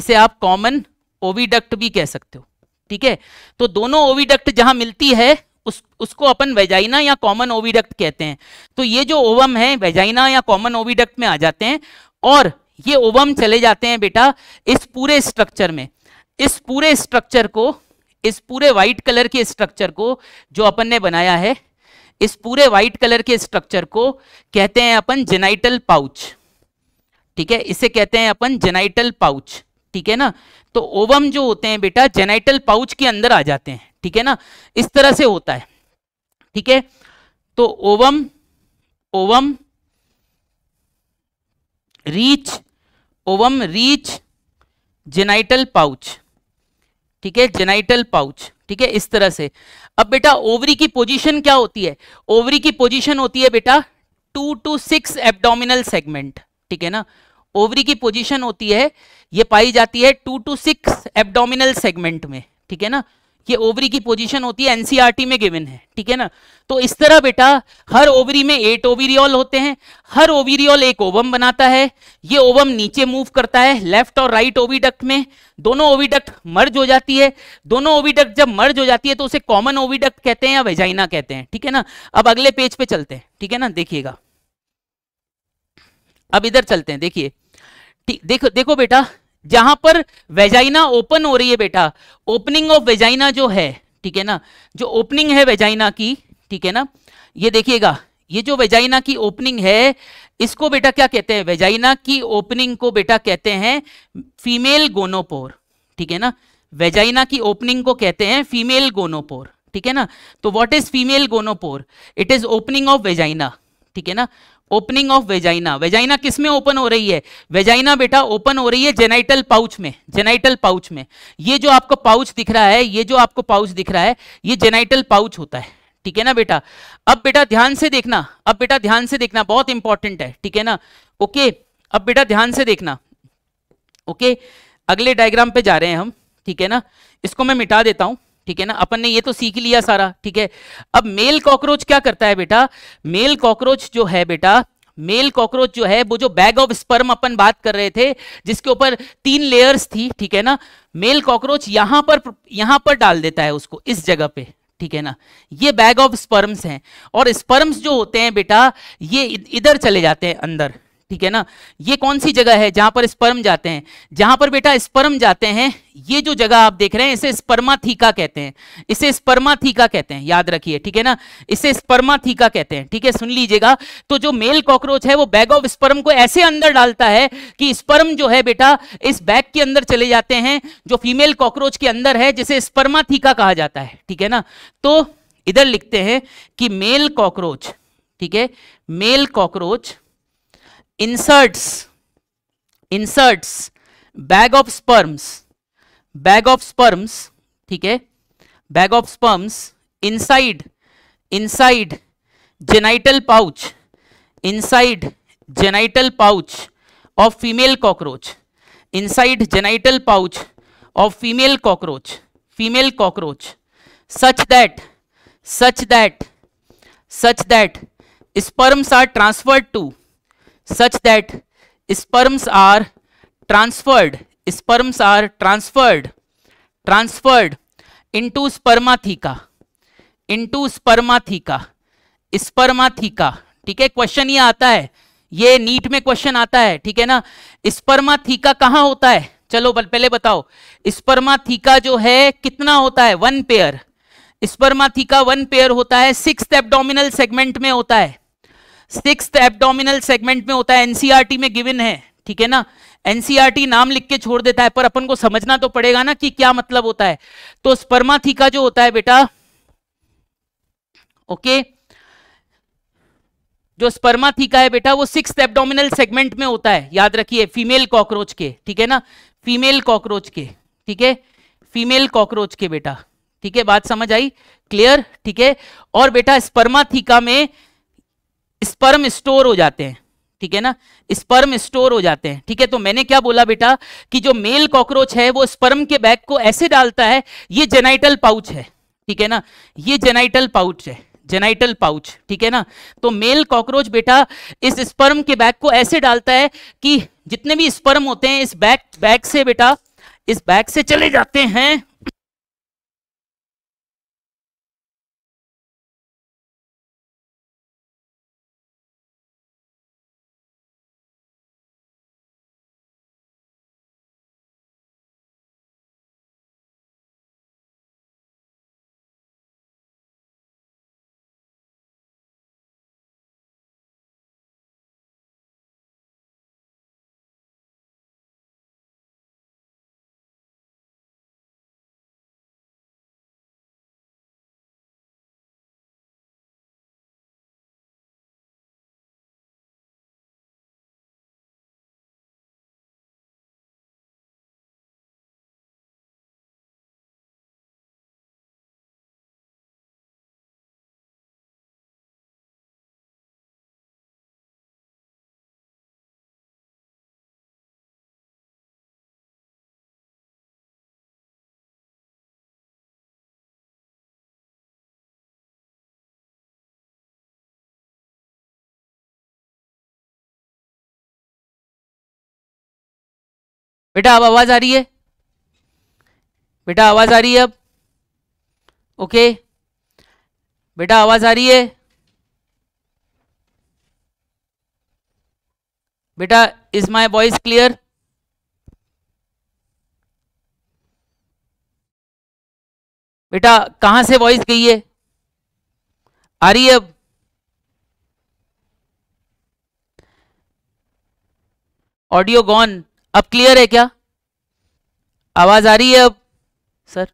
S2: इसे आप कॉमन ओविडक्ट भी कह सकते हो ठीक है तो दोनों ओविडक्ट जहां मिलती है उस उसको अपन वेजाइना या कॉमन ओविडक्ट कहते हैं तो ये जो ओवम है वेजाइना या कॉमन ओविडक्ट में आ जाते हैं और ये ओवम चले जाते हैं बेटा इस पूरे स्ट्रक्चर में इस पूरे स्ट्रक्चर को इस पूरे व्हाइट कलर के स्ट्रक्चर को जो अपन ने बनाया है इस पूरे वाइट कलर के स्ट्रक्चर को कहते हैं अपन जेनाइटल पाउच ठीक है इसे कहते हैं अपन जेनाइटल पाउच ठीक है ना तो ओवम जो होते हैं बेटा जेनाइटल पाउच के अंदर आ जाते हैं ठीक है ना इस तरह से होता है ठीक है तो ovum ovum reach ovum reach genital pouch ठीक है जेनाइटल पाउच ठीक है इस तरह से अब बेटा ओवरी की पोजीशन क्या होती है ओवरी की पोजीशन होती है बेटा two to six abdominal segment ठीक है ना ओवरी की पोजीशन होती है ये पाई जाती है two to six abdominal segment में ठीक है ना ये ओवरी की पोजीशन होती है एनसीआरटी में गिवन है ठीक है ना तो इस तरह बेटा हर ओवरी में एट ओवरियल होते हैं हर ओवरियल एक ओवम बनाता है ये ओवम नीचे मूव करता है लेफ्ट और राइट ओविडक्ट में दोनों ओविडक्ट मर्ज हो जाती है दोनों ओविडक्ट जब मर्ज हो जाती है तो उसे कॉमन ओविडक्ट कहते हैं या वेजाइना कहते हैं ठीक है ना अब अगले पेज पे चलते हैं ठीक है ना देखिएगा अब इधर चलते हैं देखिए देखो देखो बेटा जहां पर वेजाइना ओपन हो रही है बेटा ओपनिंग ऑफ वेजाइना जो है ठीक है ना जो ओपनिंग है वेजाइना की ठीक है ना ये देखिएगा ये जो वेजाइना की ओपनिंग है इसको बेटा क्या कहते हैं वेजाइना की ओपनिंग को बेटा कहते हैं फीमेल गोनोपोर ठीक है ना वेजाइना की ओपनिंग को कहते हैं फीमेल गोनोपोर ठीक है ना तो what is female gonopore it is opening of vagina ठीक है ना ओपनिंग ऑफ वेजाइना वेजाइना किस में ओपन हो रही है वेजाइना बेटा ओपन हो रही है जेनाइटल पाउच में जेनाइटल पाउच में ये जो आपको पाउच दिख रहा है ये जो आपको पाउच दिख रहा है ये जेनाइटल पाउच होता है ठीक है ना बेटा अब बेटा ध्यान से देखना अब बेटा ध्यान से देखना बहुत इंपॉर्टेंट है ठीक है ना ओके अब बेटा ध्यान से देखना ओके अगले डायग्राम पे जा रहे हैं हम ठीक है ना इसको मैं मिटा देता हूं ठीक है ना अपन ने ये तो सीख लिया सारा ठीक है अब मेल कॉकरोच क्या करता है बेटा मेल कॉकरोच जो है बेटा मेल कॉकरोच जो है वो जो बैग ऑफ स्पर्म अपन बात कर रहे थे जिसके ऊपर तीन लेयर्स थी ठीक है ना मेल कॉकरोच यहां पर यहां पर डाल देता है उसको इस जगह पे ठीक है ना ये बैग ऑफ स्पर्म्स हैं और स्पर्म्स जो होते हैं बेटा ये इधर चले जाते हैं अंदर ठीक है ना ये कौन सी जगह है जहां पर स्पर्म जाते हैं जहां पर बेटा स्पर्म जाते हैं ये जो जगह आप देख रहे हैं इसे स्पर्माथीका कहते हैं इसे स्पर्माथीका कहते हैं याद रखिए ठीक है ना इसे स्पर्माथीका कहते हैं ठीक है सुन लीजिएगा तो जो मेल कॉकरोच है वो बैग ऑफ स्पर्म को ऐसे अंदर डालता है कि स्पर्म जो है बेटा इस बैग के अंदर चले जाते हैं जो फीमेल कॉकरोच के अंदर है जिसे स्पर्माथीका कहा जाता है ठीक है ना तो इधर लिखते हैं कि मेल कॉकरोच ठीक है male cockroach inserts inserts bag of sperms bag of sperms ठीक है bag of sperms inside inside genital pouch inside genital pouch of female cockroach inside genital pouch of female cockroach female cockroach such that such that such that sperms are transferred to such that sperms are transferred sperms are transferred transferred into spermatheca into spermatheca spermatheca ठीक है question ये आता है ये NEET में question आता है ठीक है ना स्पर्माथीका कहाँ होता है चलो पहले बताओ स्पर्माथीका जो है कितना होता है one pair spermatheca one pair होता है सिक्स एबडोमिनल सेगमेंट में होता है सिक्स एबडोमिनल सेगमेंट में होता है एनसीआरटी में गिवन है ठीक है ना एनसीआरटी नाम लिख के छोड़ देता है पर अपन को समझना तो पड़ेगा ना कि क्या मतलब होता है तो स्पर्माथिका जो होता है बेटा ओके जो स्पर्माथिका है बेटा वो सिक्स एबडोमिनल सेगमेंट में होता है याद रखिए फीमेल कॉकरोच के ठीक है ना फीमेल कॉकरोच के ठीक है फीमेल कॉकरोच के बेटा ठीक है बात समझ आई क्लियर ठीक है और बेटा थीका में स्पर्म स्टोर हो जाते हैं ठीक है ना स्पर्म स्टोर हो जाते हैं ठीक है तो मैंने क्या बोला बेटा कि जो मेल कॉकरोच है वो स्पर्म के बैग को ऐसे डालता है ये जेनाइटल पाउच है ठीक है ना ये जेनाइटल पाउच है जेनाइटल पाउच ठीक है ना तो मेल कॉकरोच बेटा इस स्पर्म के बैग को ऐसे डालता है कि जितने भी स्पर्म होते हैं इस बैग बैग से बेटा इस बैग से चले जाते
S1: हैं बेटा अब आवाज आ रही है बेटा आवाज आ रही है अब ओके बेटा आवाज आ रही
S2: है बेटा इज माय वॉइस क्लियर बेटा कहां से वॉइस गई है आ रही है अब ऑडियो गॉन अब क्लियर है क्या आवाज आ रही है अब सर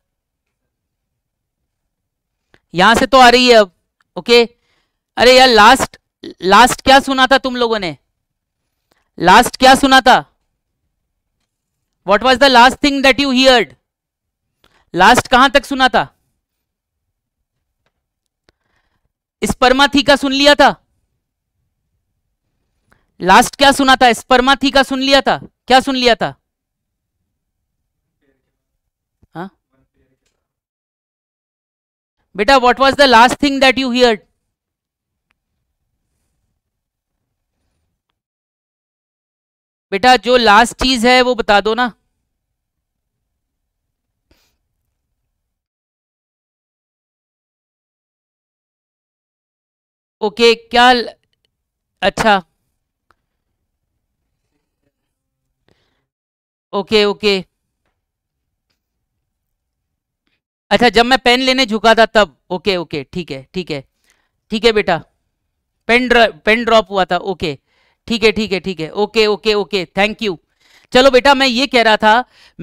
S2: यहां से तो आ रही है अब ओके अरे यार लास्ट लास्ट क्या सुना था तुम लोगों ने लास्ट क्या सुना था what was the last thing that you heard last कहां तक सुना था स्पर्माथी का सुन लिया था लास्ट क्या सुना था स्पर्माथी का सुन लिया था क्या सुन लिया था
S1: हाँ? बेटा what was the last thing that you hear बेटा जो लास्ट चीज है वो बता दो ना ओके okay, क्या अच्छा
S2: ओके ओके अच्छा जब मैं पेन लेने झुका था तब ओके ओके ठीक है ठीक है ठीक है बेटा पेन ड्र, पेन ड्रॉप हुआ था ओके ठीक है ठीक है ठीक है okay okay okay thank you चलो बेटा मैं ये कह रहा था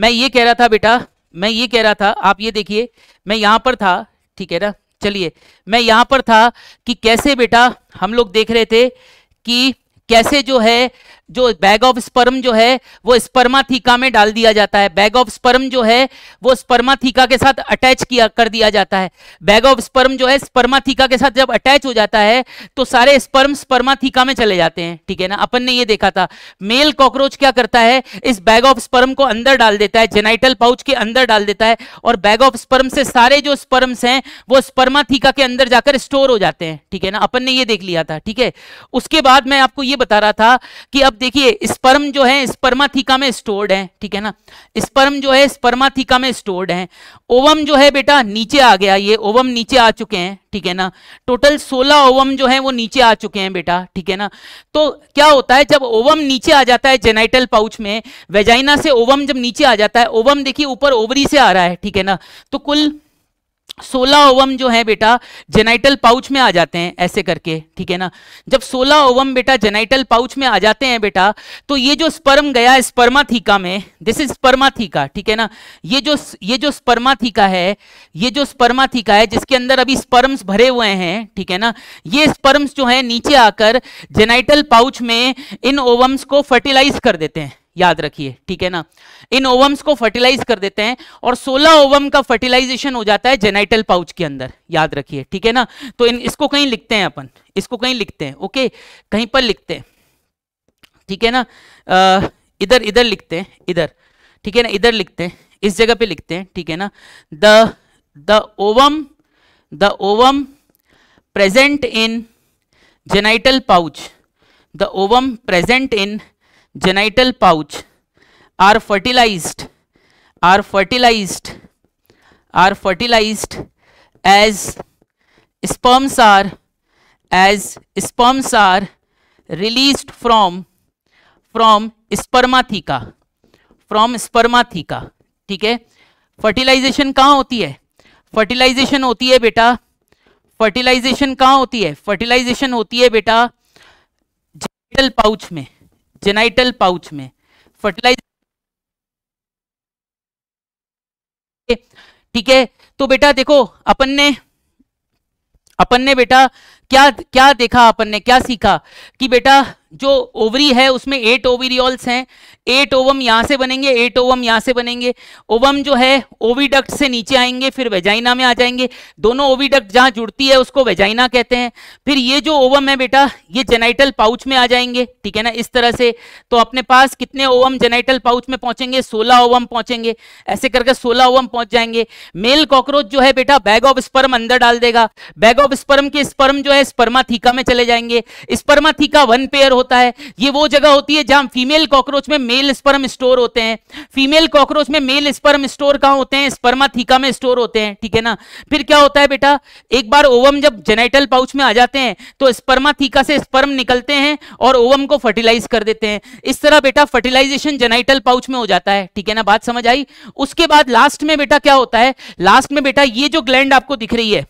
S2: मैं ये कह रहा था बेटा मैं ये कह रहा था आप ये देखिए मैं यहां पर था ठीक है ना चलिए मैं यहां पर था कि कैसे बेटा हम लोग देख रहे थे कि कैसे जो है जो बैग ऑफ स्पर्म जो है वो स्पर्माथीका में डाल दिया जाता है बैग ऑफ स्पर्म जो है वो स्पर्माथीका के साथ अटैच किया कर दिया जाता है बैग ऑफ स्पर्म जो है स्पर्माथीका के साथ जब अटैच हो जाता है तो सारे स्पर्म स्पर्माथीका में चले जाते हैं ठीक है ना अपन ने ये देखा था मेल कॉकरोच क्या करता है इस बैग ऑफ स्पर्म को अंदर डाल देता है जेनाइटल पाउच के अंदर डाल देता है और बैग ऑफ स्पर्म से सारे जो स्पर्म्स हैं वो स्पर्माथीका के अंदर जाकर स्टोर हो जाते हैं ठीक है ना अपन ने ये देख लिया था ठीक है उसके बाद मैं आपको ये बता रहा था कि अब अब देखिए स्पर्म जो है स्पर्माथिका में स्टोर्ड है ठीक है ना स्पर्म जो है स्पर्माथिका में स्टोर्ड है ओवम जो है बेटा नीचे आ गया ये ओवम नीचे आ चुके हैं ठीक है ना टोटल 16 ओवम जो है वो नीचे आ चुके हैं बेटा ठीक है ना तो क्या होता है जब ओवम नीचे आ जाता है जेनाइटल पाउच में वेजाइना से ओवम जब नीचे आ जाता है ओवम देखिए ऊपर ओवरी से आ रहा है ठीक है ना तो कुल सोलह ओवम जो है बेटा जेनाइटल पाउच में आ जाते हैं ऐसे करके ठीक है ना जब सोलह ओवम बेटा जेनाइटल पाउच में आ जाते हैं बेटा तो ये जो स्पर्म गया स्पर्माथीका में दिस इज स्पर्माथीका ठीक है ना ये जो ये जो स्पर्माथीका है ये जो स्पर्माथीका है जिसके अंदर अभी स्पर्म्स भरे हुए हैं ठीक है ना ये स्पर्म्स जो है नीचे आकर जेनाइटल पाउच में इन ओवम्स को फर्टिलाइज कर देते हैं याद रखिए ठीक है ना इन ओवम्स को फर्टिलाइज कर देते हैं और 16 ओवम का फर्टिलाइजेशन हो जाता है जेनाइटल पाउच के अंदर याद रखिए ठीक है ना तो इन इसको कहीं लिखते हैं अपन इसको कहीं लिखते हैं ओके कहीं पर लिखते हैं ठीक है ना इधर इधर लिखते हैं इधर ठीक है ना इधर लिखते हैं इस जगह पे लिखते हैं ठीक है ना the the ovum the ovum present in genital pouch the ovum present in genital pouch are fertilized are fertilized are fertilized as sperms are as sperms are released from from spermatheca from spermatheca ठीक है fertilisation कहाँ होती है fertilisation होती है बेटा fertilisation कहाँ होती है फर्टिलाइजेशन होती है बेटा जेनाइटल पाउच में जेनाइटल पाउच में फर्टिलाइज ठीक है तो बेटा देखो अपन ने अपन ने बेटा क्या क्या देखा अपन ने क्या सीखा कि बेटा जो ओवरी है उसमें एट ओवरियॉल्स हैं एट ओवम यहां से बनेंगे एट ओवम यहां से बनेंगे ओवम जो है ओविडक्ट से नीचे आएंगे फिर वेजाइना में आ जाएंगे दोनों ओविडक्ट जहां जुड़ती है उसको वेजाइना कहते हैं फिर ये जो ओवम है बेटा ये जेनाइटल पाउच में आ जाएंगे ठीक है ना इस तरह से तो अपने पास कितने ओवम जेनाइटल पाउच में पहुंचेंगे सोलह ओवम पहुंचेंगे ऐसे करके सोलह ओवम पहुंच जाएंगे मेल कॉकरोच जो है बेटा बैग ऑफ स्पर्म अंदर डाल देगा बैग ऑफ स्पर्म के स्पर्म जो है स्पर्माथिका में चले जाएंगे स्पर्माथिका वन पेयर होता है ये वो जगह होती है जहां फीमेल कॉकरोच में मेल स्पर्म स्टोर होते हैं फीमेल कॉकरोच में मेल स्पर्म स्टोर कहां होते हैं स्पर्माथिका में स्टोर होते हैं ठीक है ना फिर क्या होता है बेटा एक बार ओवम जब जेनेटल पाउच में आ जाते हैं तो स्पर्माथिका से स्पर्म निकलते हैं और ओवम को फर्टिलाइज कर देते हैं इस तरह बेटा फर्टिलाइजेशन जेनाइटल पाउच में हो जाता है ठीक है ना बात समझ आई उसके बाद लास्ट में बेटा क्या होता है लास्ट में बेटा ये जो ग्लैंड आपको दिख रही है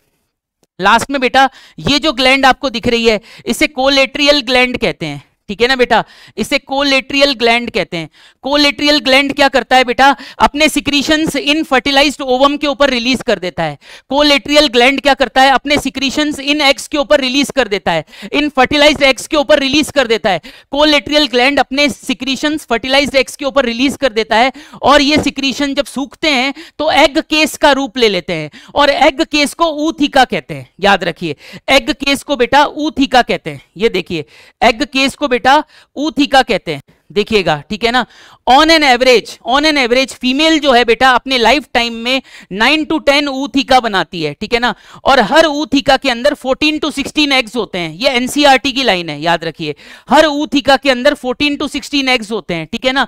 S2: लास्ट में बेटा ये जो ग्लैंड आपको दिख रही है इसे कोलेट्रियल ग्लैंड कहते हैं ठीक है ना बेटा इसे कोलेट्रियल ग्लैंड कहते हैं कोलेट्रियल ग्लैंड क्या करता है बेटा अपने सिक्रीशन इन फर्टिलाइज्ड ओवम के ऊपर रिलीज कर देता है कोलेट्रियल ग्लैंड क्या करता है अपने सिक्रीशन इन एग्स के ऊपर रिलीज कर देता है इन फर्टिलाइज्ड एग्स के ऊपर रिलीज कर देता है कोलेट्रियल ग्लैंड अपने सिक्रीशन फर्टिलाइज एग्स के ऊपर रिलीज कर देता है और ये सिक्रीशन जब सूखते हैं तो एग केस का रूप ले लेते हैं और एग केस को ऊथिका कहते हैं याद रखिए एग केस को बेटा ऊथिका कहते हैं ये देखिए एग केस को बेटा ऊथिका कहते हैं देखिएगा ठीक है ना on an average on an average female जो है बेटा अपने लाइफ टाइम में नाइन टू टेन ऊथिका बनाती है ठीक है ना और हर ऊथिका के अंदर फोर्टीन टू सिक्सटीन एग्स होते हैं ये एनसीआरटी e की लाइन है याद रखिए हर ऊथिका के अंदर फोर्टीन टू सिक्सटीन एग्स होते हैं ठीक है ना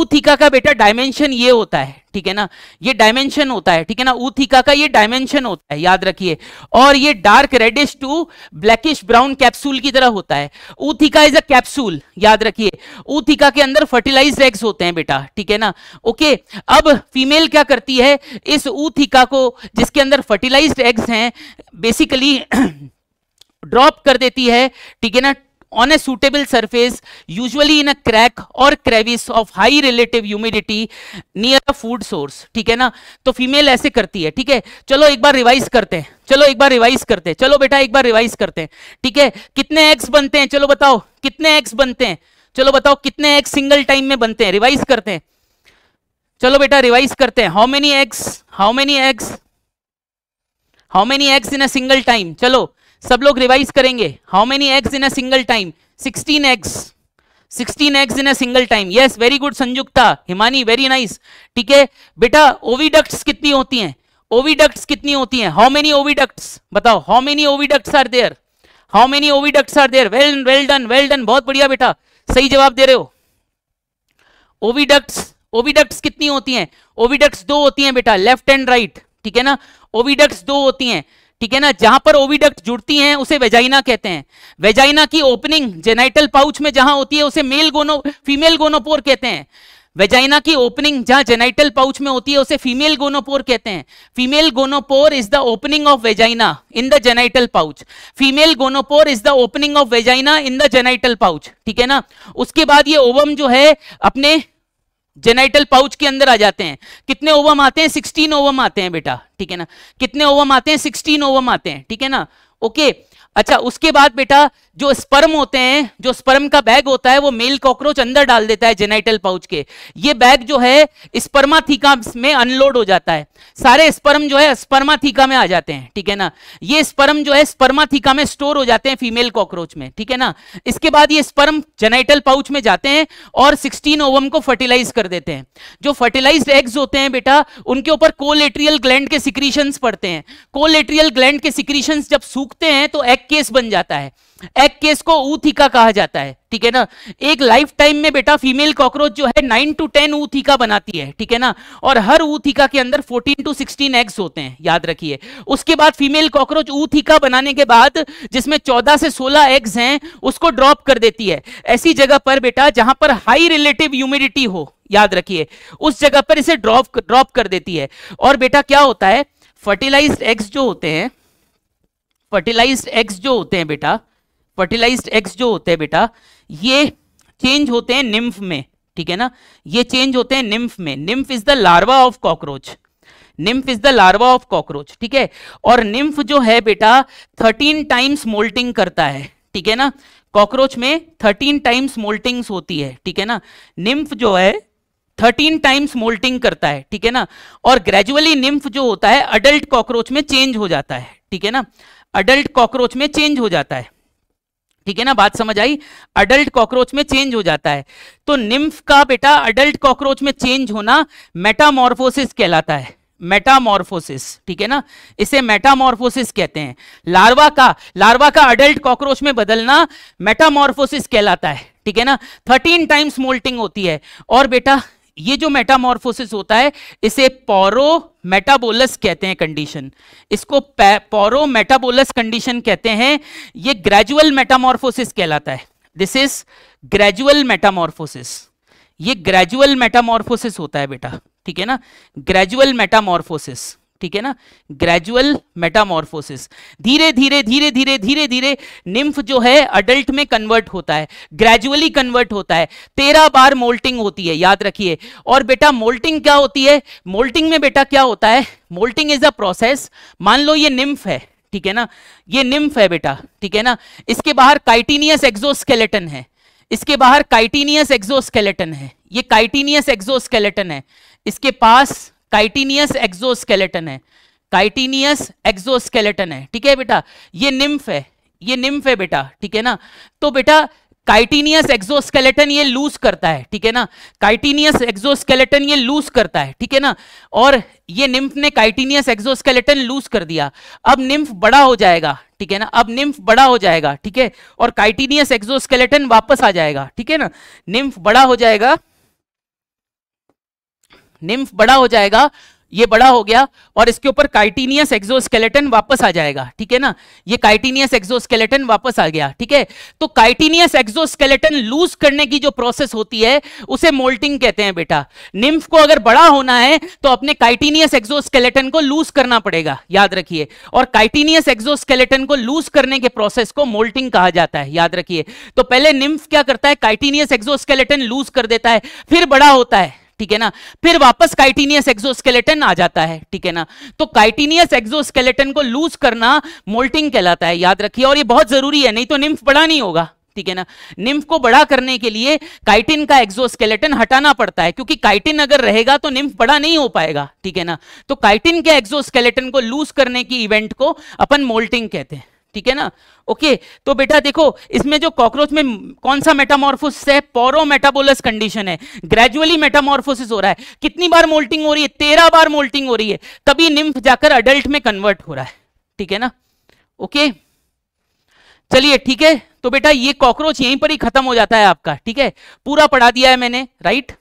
S2: ऊथिका का बेटा डायमेंशन ये होता है ठीक है ना ये डायमेंशन होता है ठीक है ना ऊथिका का ये डायमेंशन होता है याद रखिए और ये dark reddish to blackish brown capsule की तरह होता है ऊथिका इज अ कैप्सूल याद रखिए ऊथिका के अंदर फर्टिलाइज एग्स होते होते हैं बेटा ठीक है ना ओके अब फीमेल क्या करती है इस ऊथिका को जिसके अंदर फर्टिलाइज एग्स हैं बेसिकली ड्रॉप कर देती है ठीक है ना on a suitable surface usually in a crack और crevice of high relative humidity near a food source ठीक है ना तो फीमेल ऐसे करती है ठीक है चलो एक बार रिवाइज करते हैं चलो एक बार रिवाइज करते हैं चलो बेटा एक बार रिवाइज करते हैं ठीक है कितने एग्स बनते हैं चलो बताओ कितने एग्स बनते हैं चलो बताओ कितने एग्स सिंगल टाइम में बनते हैं रिवाइज करते हैं चलो बेटा रिवाइज करते हैं how many eggs how many eggs how many eggs in a single time चलो सब लोग रिवाइज करेंगे how many eggs in a single time sixteen eggs sixteen eggs in a single time yes very good Sanyukta Himani very nice ठीक है बेटा oviducts कितनी होती हैं ओविडक्ट्स कितनी होती हैं हाउ मेनी ओविडक्ट्स बताओ how many oviducts are there how many oviducts are there well well done well done बहुत बढ़िया बेटा सही जवाब दे रहे हो ओविडक्ट्स ओविडक्ट्स कितनी होती हैं ओविडक्ट्स दो होती हैं बेटा लेफ्ट एंड राइट ठीक है ना ओविडक्ट्स दो होती हैं ठीक है ना जहां पर ओविडक्ट जुड़ती हैं उसे वेजाइना कहते हैं वेजाइना की ओपनिंग जेनाइटल पाउच में जहां होती है उसे मेल गोनो फीमेल गोनोपोर कहते हैं वेजाइना की ओपनिंग जहां जेनाइटल पाउच में होती है उसे फीमेल गोनोपोर कहते हैं female gonopore is the opening of vagina in the genital pouch female gonopore is the opening of vagina in the genital pouch ठीक है ना उसके बाद ये ओवम जो है अपने जेनाइटल पाउच के अंदर आ जाते हैं कितने ओवम आते हैं सिक्सटीन ओवम आते हैं बेटा ठीक है ना कितने ओवम आते हैं सिक्सटीन ओवम आते हैं ठीक है ना ओके अच्छा उसके बाद बेटा जो स्पर्म होते हैं जो स्पर्म का बैग होता है वो मेल कॉकरोच अंदर डाल देता है जेनाइटल पाउच के ये बैग जो है स्पर्माथीका में अनलोड हो जाता है सारे स्पर्म जो है स्पर्माथीका में आ जाते हैं ठीक है ना ये स्पर्म जो है स्पर्माथीका में स्टोर हो जाते हैं फीमेल कॉकरोच में ठीक है ना इसके बाद ये स्पर्म जेनाइटल पाउच में जाते हैं और सिक्सटीन ओवम को फर्टिलाइज कर देते हैं जो फर्टिलाइज एग्स होते हैं बेटा उनके ऊपर कोलेट्रियल ग्लैंड के सिक्रीशन पड़ते हैं कोलेट्रियल ग्लैंड के सिक्रीशन जब सूखते हैं तो एग केस बन जाता है एक केस को ऊथीका कहा जाता है ठीक है ना एक लाइफ टाइम में बेटा फीमेल कॉकरोच जो है नाइन टू टेन ऊथीका बनाती है ठीक है ना और हर ऊथीका के अंदर फोर्टीन टू सिक्सटीन एग्स होते हैं याद रखिए उसके बाद फीमेल कॉकरोच ऊथीका बनाने के बाद जिसमें चौदह से सोलह एग्स हैं उसको ड्रॉप कर देती है ऐसी जगह पर बेटा जहां पर हाई रिलेटिव ह्यूमिडिटी हो याद रखिए उस जगह पर इसे ड्रॉप ड्रॉप कर देती है और बेटा क्या होता है फर्टिलाइज एग्स जो होते हैं फर्टिलाइज एग्स जो होते हैं बेटा फर्टिलाइज्ड एग्स जो होते हैं बेटा ये चेंज होते हैं निम्फ में ठीक है ना ये चेंज होते हैं निम्फ में nymph is the larva of cockroach nymph is the larva of cockroach ठीक है और निम्फ जो है बेटा थर्टीन टाइम्स मोल्टिंग करता है ठीक है ना कॉकरोच में थर्टीन टाइम्स मोल्टिंग होती है ठीक है ना निम्फ जो है थर्टीन टाइम्स मोल्टिंग करता है ठीक है ना और ग्रेजुअली निम्फ जो होता है अडल्ट कॉकरोच में चेंज हो जाता है ठीक है ना अडल्ट कॉकरोच में चेंज हो जाता है ठीक है ना बात समझ आई अडल्ट कॉकरोच में चेंज हो जाता है तो निम्फ का बेटा अडल्ट कॉकरोच में चेंज होना मेटामोर्फोसिस कहलाता है मेटामोर्फोसिस ठीक है ना इसे मेटामोर्फोसिस कहते हैं लार्वा का लार्वा का अडल्ट कॉकरोच में बदलना मेटामोर्फोसिस कहलाता है ठीक है ना थर्टीन टाइम्स मोल्टिंग होती है और बेटा ये जो मेटामॉर्फोसिस होता है इसे पोरो मेटाबोलस कहते हैं कंडीशन इसको पोरो मेटाबोलस कंडीशन कहते हैं ये ग्रेजुअल मेटामॉर्फोसिस कहलाता है दिस इज ग्रेजुअल मेटामॉर्फोसिस ये ग्रेजुअल मेटामॉर्फोसिस होता है बेटा ठीक है ना ग्रेजुअल मेटामॉर्फोसिस ठीक है ना ग्रेजुअल मेटामॉर्फोसिस धीरे धीरे धीरे धीरे धीरे धीरे निम्फ जो है अडल्ट में कन्वर्ट होता है ग्रेजुअली कन्वर्ट होता है तेरह बार मोल्टिंग होती है याद रखिए और बेटा मोल्टिंग क्या होती है मोल्टिंग में बेटा क्या होता है मोल्टिंग इज अ प्रोसेस मान लो ये निम्फ है ठीक है ना ये निम्फ है बेटा ठीक है ना इसके बाहर काइटिनियस एक्सोस्केलेटन है इसके बाहर काइटिनियस एक्सोस्केलेटन है ये काइटिनियस एक्सोस्केलेटन है इसके पास काइटीनियस एक्सोस्केलेटन है काइटीनियस एक्सोस्केलेटन है ठीक है बेटा ये निम्फ है ये निम्फ है बेटा ठीक है ना तो बेटा काइटीनियस एक्सोस्केलेटन ये लूज करता है ठीक है ना काइटीनियस एक्सोस्केलेटन ये लूज करता है ठीक है ना और ये निम्फ ने काइटीनियस एक्सोस्केलेटन लूज कर दिया अब निम्फ बड़ा हो जाएगा ठीक है ना अब निम्फ बड़ा हो जाएगा ठीक है और काइटीनियस एक्सोस्केलेटन वापस आ जाएगा ठीक है ना निम्फ बड़ा हो जाएगा निम्फ बड़ा हो जाएगा ये बड़ा हो गया और इसके ऊपर काइटीनियस एक्सोस्केलेटन वापस आ जाएगा ठीक है ना ये काइटीनियस एक्सोस्केलेटन वापस आ गया ठीक है तो काइटीनियस एक्सोस्केलेटन लूज करने की जो प्रोसेस होती है उसे मोल्टिंग कहते हैं बेटा निम्फ को अगर बड़ा होना है तो अपने काइटीनियस एक्सोस्केलेटन को लूज करना पड़ेगा याद रखिए और काइटीनियस एक्सोस्केलेटन को लूज करने के प्रोसेस को मोल्टिंग कहा जाता है याद रखिए तो पहले निम्फ क्या करता है काइटीनियस एक्सोस्केलेटन लूज कर देता है फिर बड़ा होता है ठीक है ना फिर वापस काइटिनियस एक्सोस्केलेटन आ जाता है ठीक है ना तो काइटिनियस एक्सोस्केलेटन को लूज करना मोल्टिंग कहलाता है याद रखिए और ये बहुत जरूरी है नहीं तो निम्फ बड़ा नहीं होगा ठीक है ना निम्फ को बड़ा करने के लिए काइटिन का एक्सोस्केलेटन हटाना पड़ता है क्योंकि काइटिन अगर रहेगा तो निम्फ बड़ा नहीं हो पाएगा ठीक है ना तो काइटिन के एक्सोस्केलेटन को लूज करने की इवेंट को अपन मोल्टिंग कहते हैं ठीक है ना ओके तो बेटा देखो इसमें जो कॉकरोच में कौन सा मेटामॉर्फोसिस है पोरो मेटाबोलस कंडीशन है ग्रेजुअली मेटामोर्फोसिस हो रहा है कितनी बार मोल्टिंग हो रही है तेरह बार मोल्टिंग हो रही है तभी निम्फ जाकर अडल्ट में कन्वर्ट हो रहा है ठीक है ना ओके चलिए ठीक है तो बेटा ये कॉकरोच यहीं पर ही खत्म हो जाता है आपका ठीक है पूरा पढ़ा दिया है मैंने right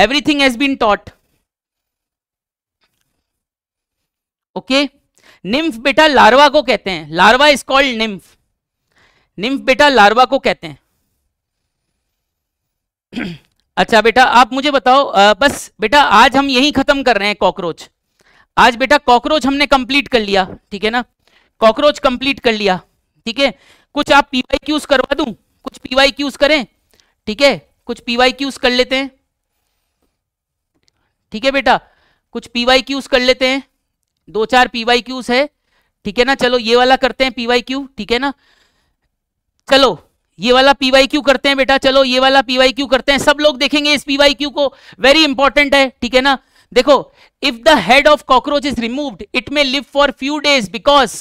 S2: everything has been taught okay nymph बेटा लार्वा को कहते हैं larva is called nymph nymph बेटा लार्वा को कहते हैं अच्छा बेटा आप मुझे बताओ आ, बस बेटा आज हम यही खत्म कर रहे हैं कॉकरोच आज बेटा कॉकरोच हमने कंप्लीट कर लिया ठीक है ना कॉकरोच कंप्लीट कर लिया ठीक है कुछ आप पीवाई क्यूज करवा दू कुछ पीवाई क्यूज करें ठीक है कुछ पीवाई क्यूज कर लेते हैं ठीक है बेटा कुछ पीवाई क्यूज कर लेते हैं दो चार पीवाई क्यूज है ठीक है ना चलो ये वाला करते हैं पीवाई क्यू ठीक है ना चलो ये वाला पीवाई क्यू करते हैं बेटा चलो ये वाला पीवाई क्यू करते हैं सब लोग देखेंगे इस पीवाई क्यू को वेरी इंपॉर्टेंट है ठीक है ना देखो if the head of cockroach is removed it may live for few days because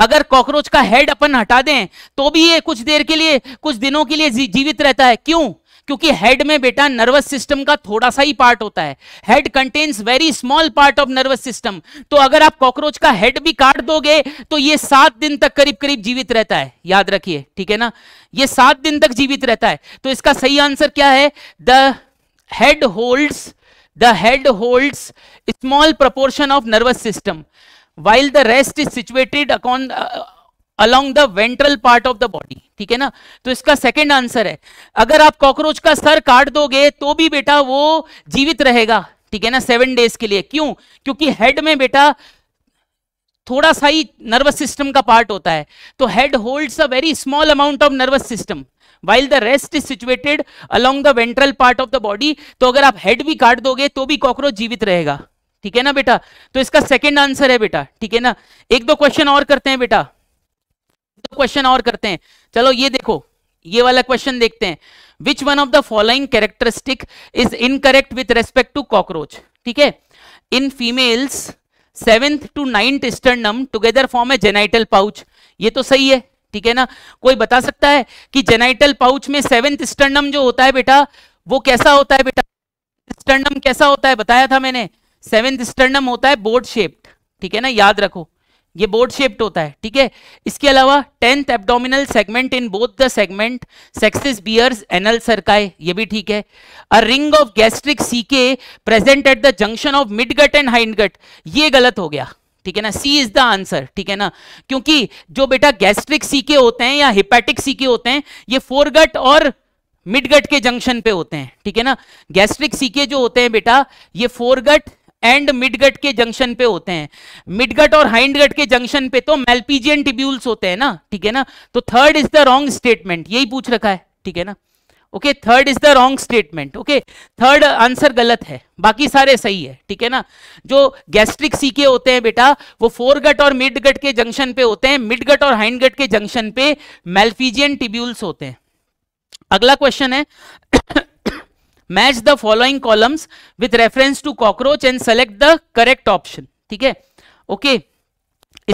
S2: अगर कॉकरोच का हेड अपन हटा दें तो भी ये कुछ देर के लिए कुछ दिनों के लिए जीवित रहता है क्यों क्योंकि हेड में बेटा नर्वस सिस्टम का थोड़ा सा ही पार्ट होता है head contains very small part of nervous system तो अगर आप कॉकरोच का हेड भी काट दोगे तो ये सात दिन तक करीब करीब जीवित रहता है याद रखिए ठीक है ना ये सात दिन तक जीवित रहता है तो इसका सही आंसर क्या है the head holds the head holds small proportion of nervous system while the rest is situated अकॉन along the ventral part of the body ठीक है ना तो इसका सेकेंड आंसर है अगर आप कॉकरोच का सर काट दोगे तो भी बेटा वो जीवित रहेगा ठीक है ना सेवन डेज के लिए क्यों क्योंकि हेड में बेटा थोड़ा सा ही नर्वस सिस्टम का पार्ट होता है तो head holds a very small amount of nervous system while the rest is situated along the ventral part of the body तो अगर आप हेड भी काट दोगे तो भी कॉकरोच जीवित रहेगा ठीक है ना बेटा तो इसका सेकेंड आंसर है बेटा ठीक है ना एक दो क्वेश्चन और करते हैं बेटा दो तो क्वेश्चन और करते हैं चलो ये देखो ये वाला क्वेश्चन देखते हैं which one of the following characteristic is incorrect with respect to cockroach ठीक है in females seventh to ninth sternum together form a genital pouch ये तो सही है ठीक है ना कोई बता सकता है कि जेनाइटल पाउच में सेवेंथ स्टर्नम जो होता है बेटा वो कैसा होता है बेटा स्टर्नम कैसा होता है बताया था मैंने सेवेंथ स्टर्नम होता है बोर्ड शेप्ड ठीक है ना याद रखो ये बोर्ड शेप्ड होता है ठीक है इसके अलावा tenth abdominal segment in both the segment sexes bears anal cerci ये भी ठीक है a ring of gastric caeca present at the junction of mid gut and hind gut ये गलत हो गया ठीक है ना सी इज द आंसर ठीक है ना क्योंकि जो बेटा गैस्ट्रिक सीके होते हैं या हिपैटिक सीके होते हैं ये फोरगट और मिडगट के जंक्शन पे होते हैं ठीक है ना गैस्ट्रिक सीके जो होते हैं बेटा ये फोरगट एंड मिडगट के जंक्शन पे होते हैं मिडगट और हाइंडगट के जंक्शन पे तो मेलपीजियन टिब्यूल्स होते हैं ना ठीक है ना तो third is the wrong statement यही पूछ रखा है ठीक है ना okay third is the wrong statement okay third answer गलत है बाकी सारे सही है ठीक है ना जो गैस्ट्रिक सीके होते हैं बेटा वो फोरगट और मिडगट के जंक्शन पे होते हैं मिडगट और हाइंडगट के जंक्शन पे मेलफीजियन टिब्यूल्स होते हैं अगला क्वेश्चन है match the following columns with reference to cockroach and select the correct option ठीक है ओके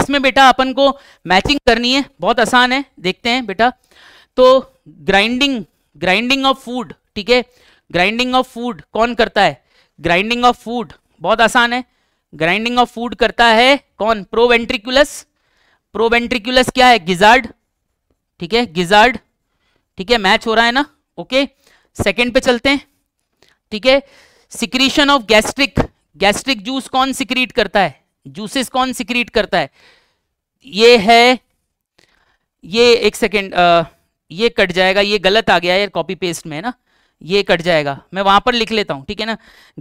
S2: इसमें बेटा अपन को मैचिंग करनी है बहुत आसान है देखते हैं बेटा तो ग्राइंडिंग ग्राइंडिंग ऑफ फूड ठीक है ग्राइंडिंग ऑफ फूड कौन करता है ग्राइंडिंग ऑफ फूड बहुत आसान है ग्राइंडिंग ऑफ फूड करता है कौन प्रोवेंट्रिकुलस प्रोवेंट्रिकुलस क्या है गिजार्ड ठीक है गिजार्ड ठीक है मैच हो रहा है ना ओके सेकंड पे चलते हैं ठीक है secretion of gastric gastric juice कौन सिक्रीट करता है जूसेस कौन सिक्रीट करता है ये है ये एक सेकेंड ये कट जाएगा ये गलत आ गया यार कॉपी पेस्ट में है ना ये कट जाएगा मैं वहां पर लिख लेता हूं ठीक है ना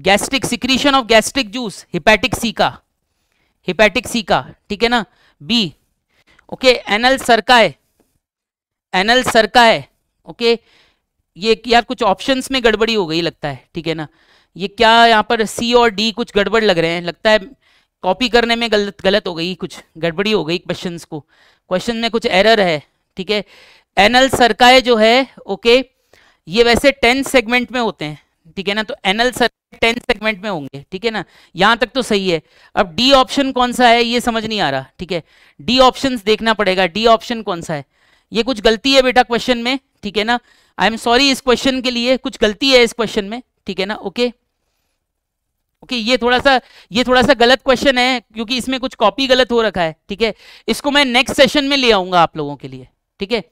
S2: gastric secretion of gastric juice hepatic caeca hepatic caeca ठीक है ना B okay anal cerci anal cerci okay ये यार कुछ ऑप्शंस में गड़बड़ी हो गई लगता है ठीक है ना ये क्या यहाँ पर सी और डी कुछ गड़बड़ लग रहे हैं लगता है कॉपी करने में गलत गलत हो गई कुछ गड़बड़ी हो गई क्वेश्चन को क्वेश्चन में कुछ एरर है ठीक है एनल सरकाय जो है ओके ये वैसे टेन सेगमेंट में होते हैं ठीक है ना तो एनल सर टेन सेगमेंट में होंगे ठीक है ना यहां तक तो सही है अब डी ऑप्शन कौन सा है ये समझ नहीं आ रहा ठीक है डी ऑप्शन देखना पड़ेगा डी ऑप्शन कौन सा है ये कुछ गलती है बेटा क्वेश्चन में ठीक है ना आई एम सॉरी इस क्वेश्चन के लिए कुछ गलती है इस क्वेश्चन में ठीक है ना ओके ओके ये थोड़ा सा ये थोड़ा सा गलत क्वेश्चन है क्योंकि इसमें कुछ कॉपी गलत हो रखा है ठीक है इसको मैं नेक्स्ट सेशन में ले आऊंगा आप लोगों के लिए ठीक है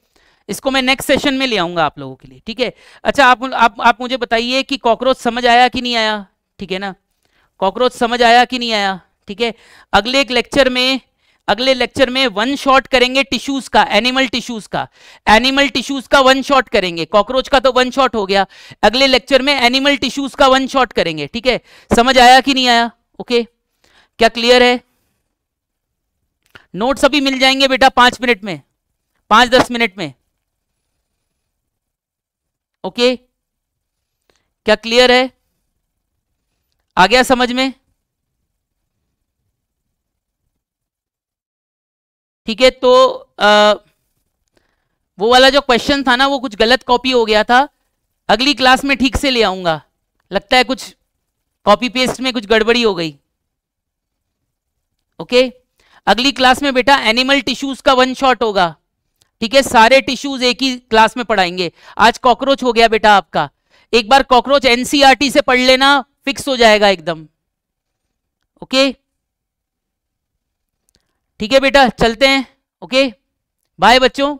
S2: इसको मैं नेक्स्ट सेशन में ले आऊंगा आप लोगों के लिए ठीक है अच्छा आप आप आप मुझे बताइए कि कॉकरोच समझ आया कि नहीं आया ठीक है ना कॉकरोच समझ आया कि नहीं आया ठीक है अगले एक लेक्चर में अगले लेक्चर में वन शॉट करेंगे टिश्यूज का एनिमल टिश्यूज का एनिमल टिश्यूज का वन शॉट करेंगे कॉकरोच का तो वन शॉट हो गया अगले लेक्चर में एनिमल टिश्यूज का वन शॉट करेंगे ठीक है समझ आया कि नहीं आया ओके क्या क्लियर है नोट अभी मिल जाएंगे बेटा पांच मिनट में पांच दस मिनट में ओके क्या क्लियर है आ गया समझ में ठीक है तो आ, वो वाला जो क्वेश्चन था ना वो कुछ गलत कॉपी हो गया था अगली क्लास में ठीक से ले आऊंगा लगता है कुछ कॉपी पेस्ट में कुछ गड़बड़ी हो गई ओके अगली क्लास में बेटा एनिमल टिश्यूज का वन शॉट होगा ठीक है सारे टिश्यूज एक ही क्लास में पढ़ाएंगे आज कॉकरोच हो गया बेटा आपका एक बार कॉकरोच एनसीआरटी e से पढ़ लेना फिक्स हो जाएगा एकदम ओके okay? ठीक है बेटा चलते हैं ओके बाय बच्चों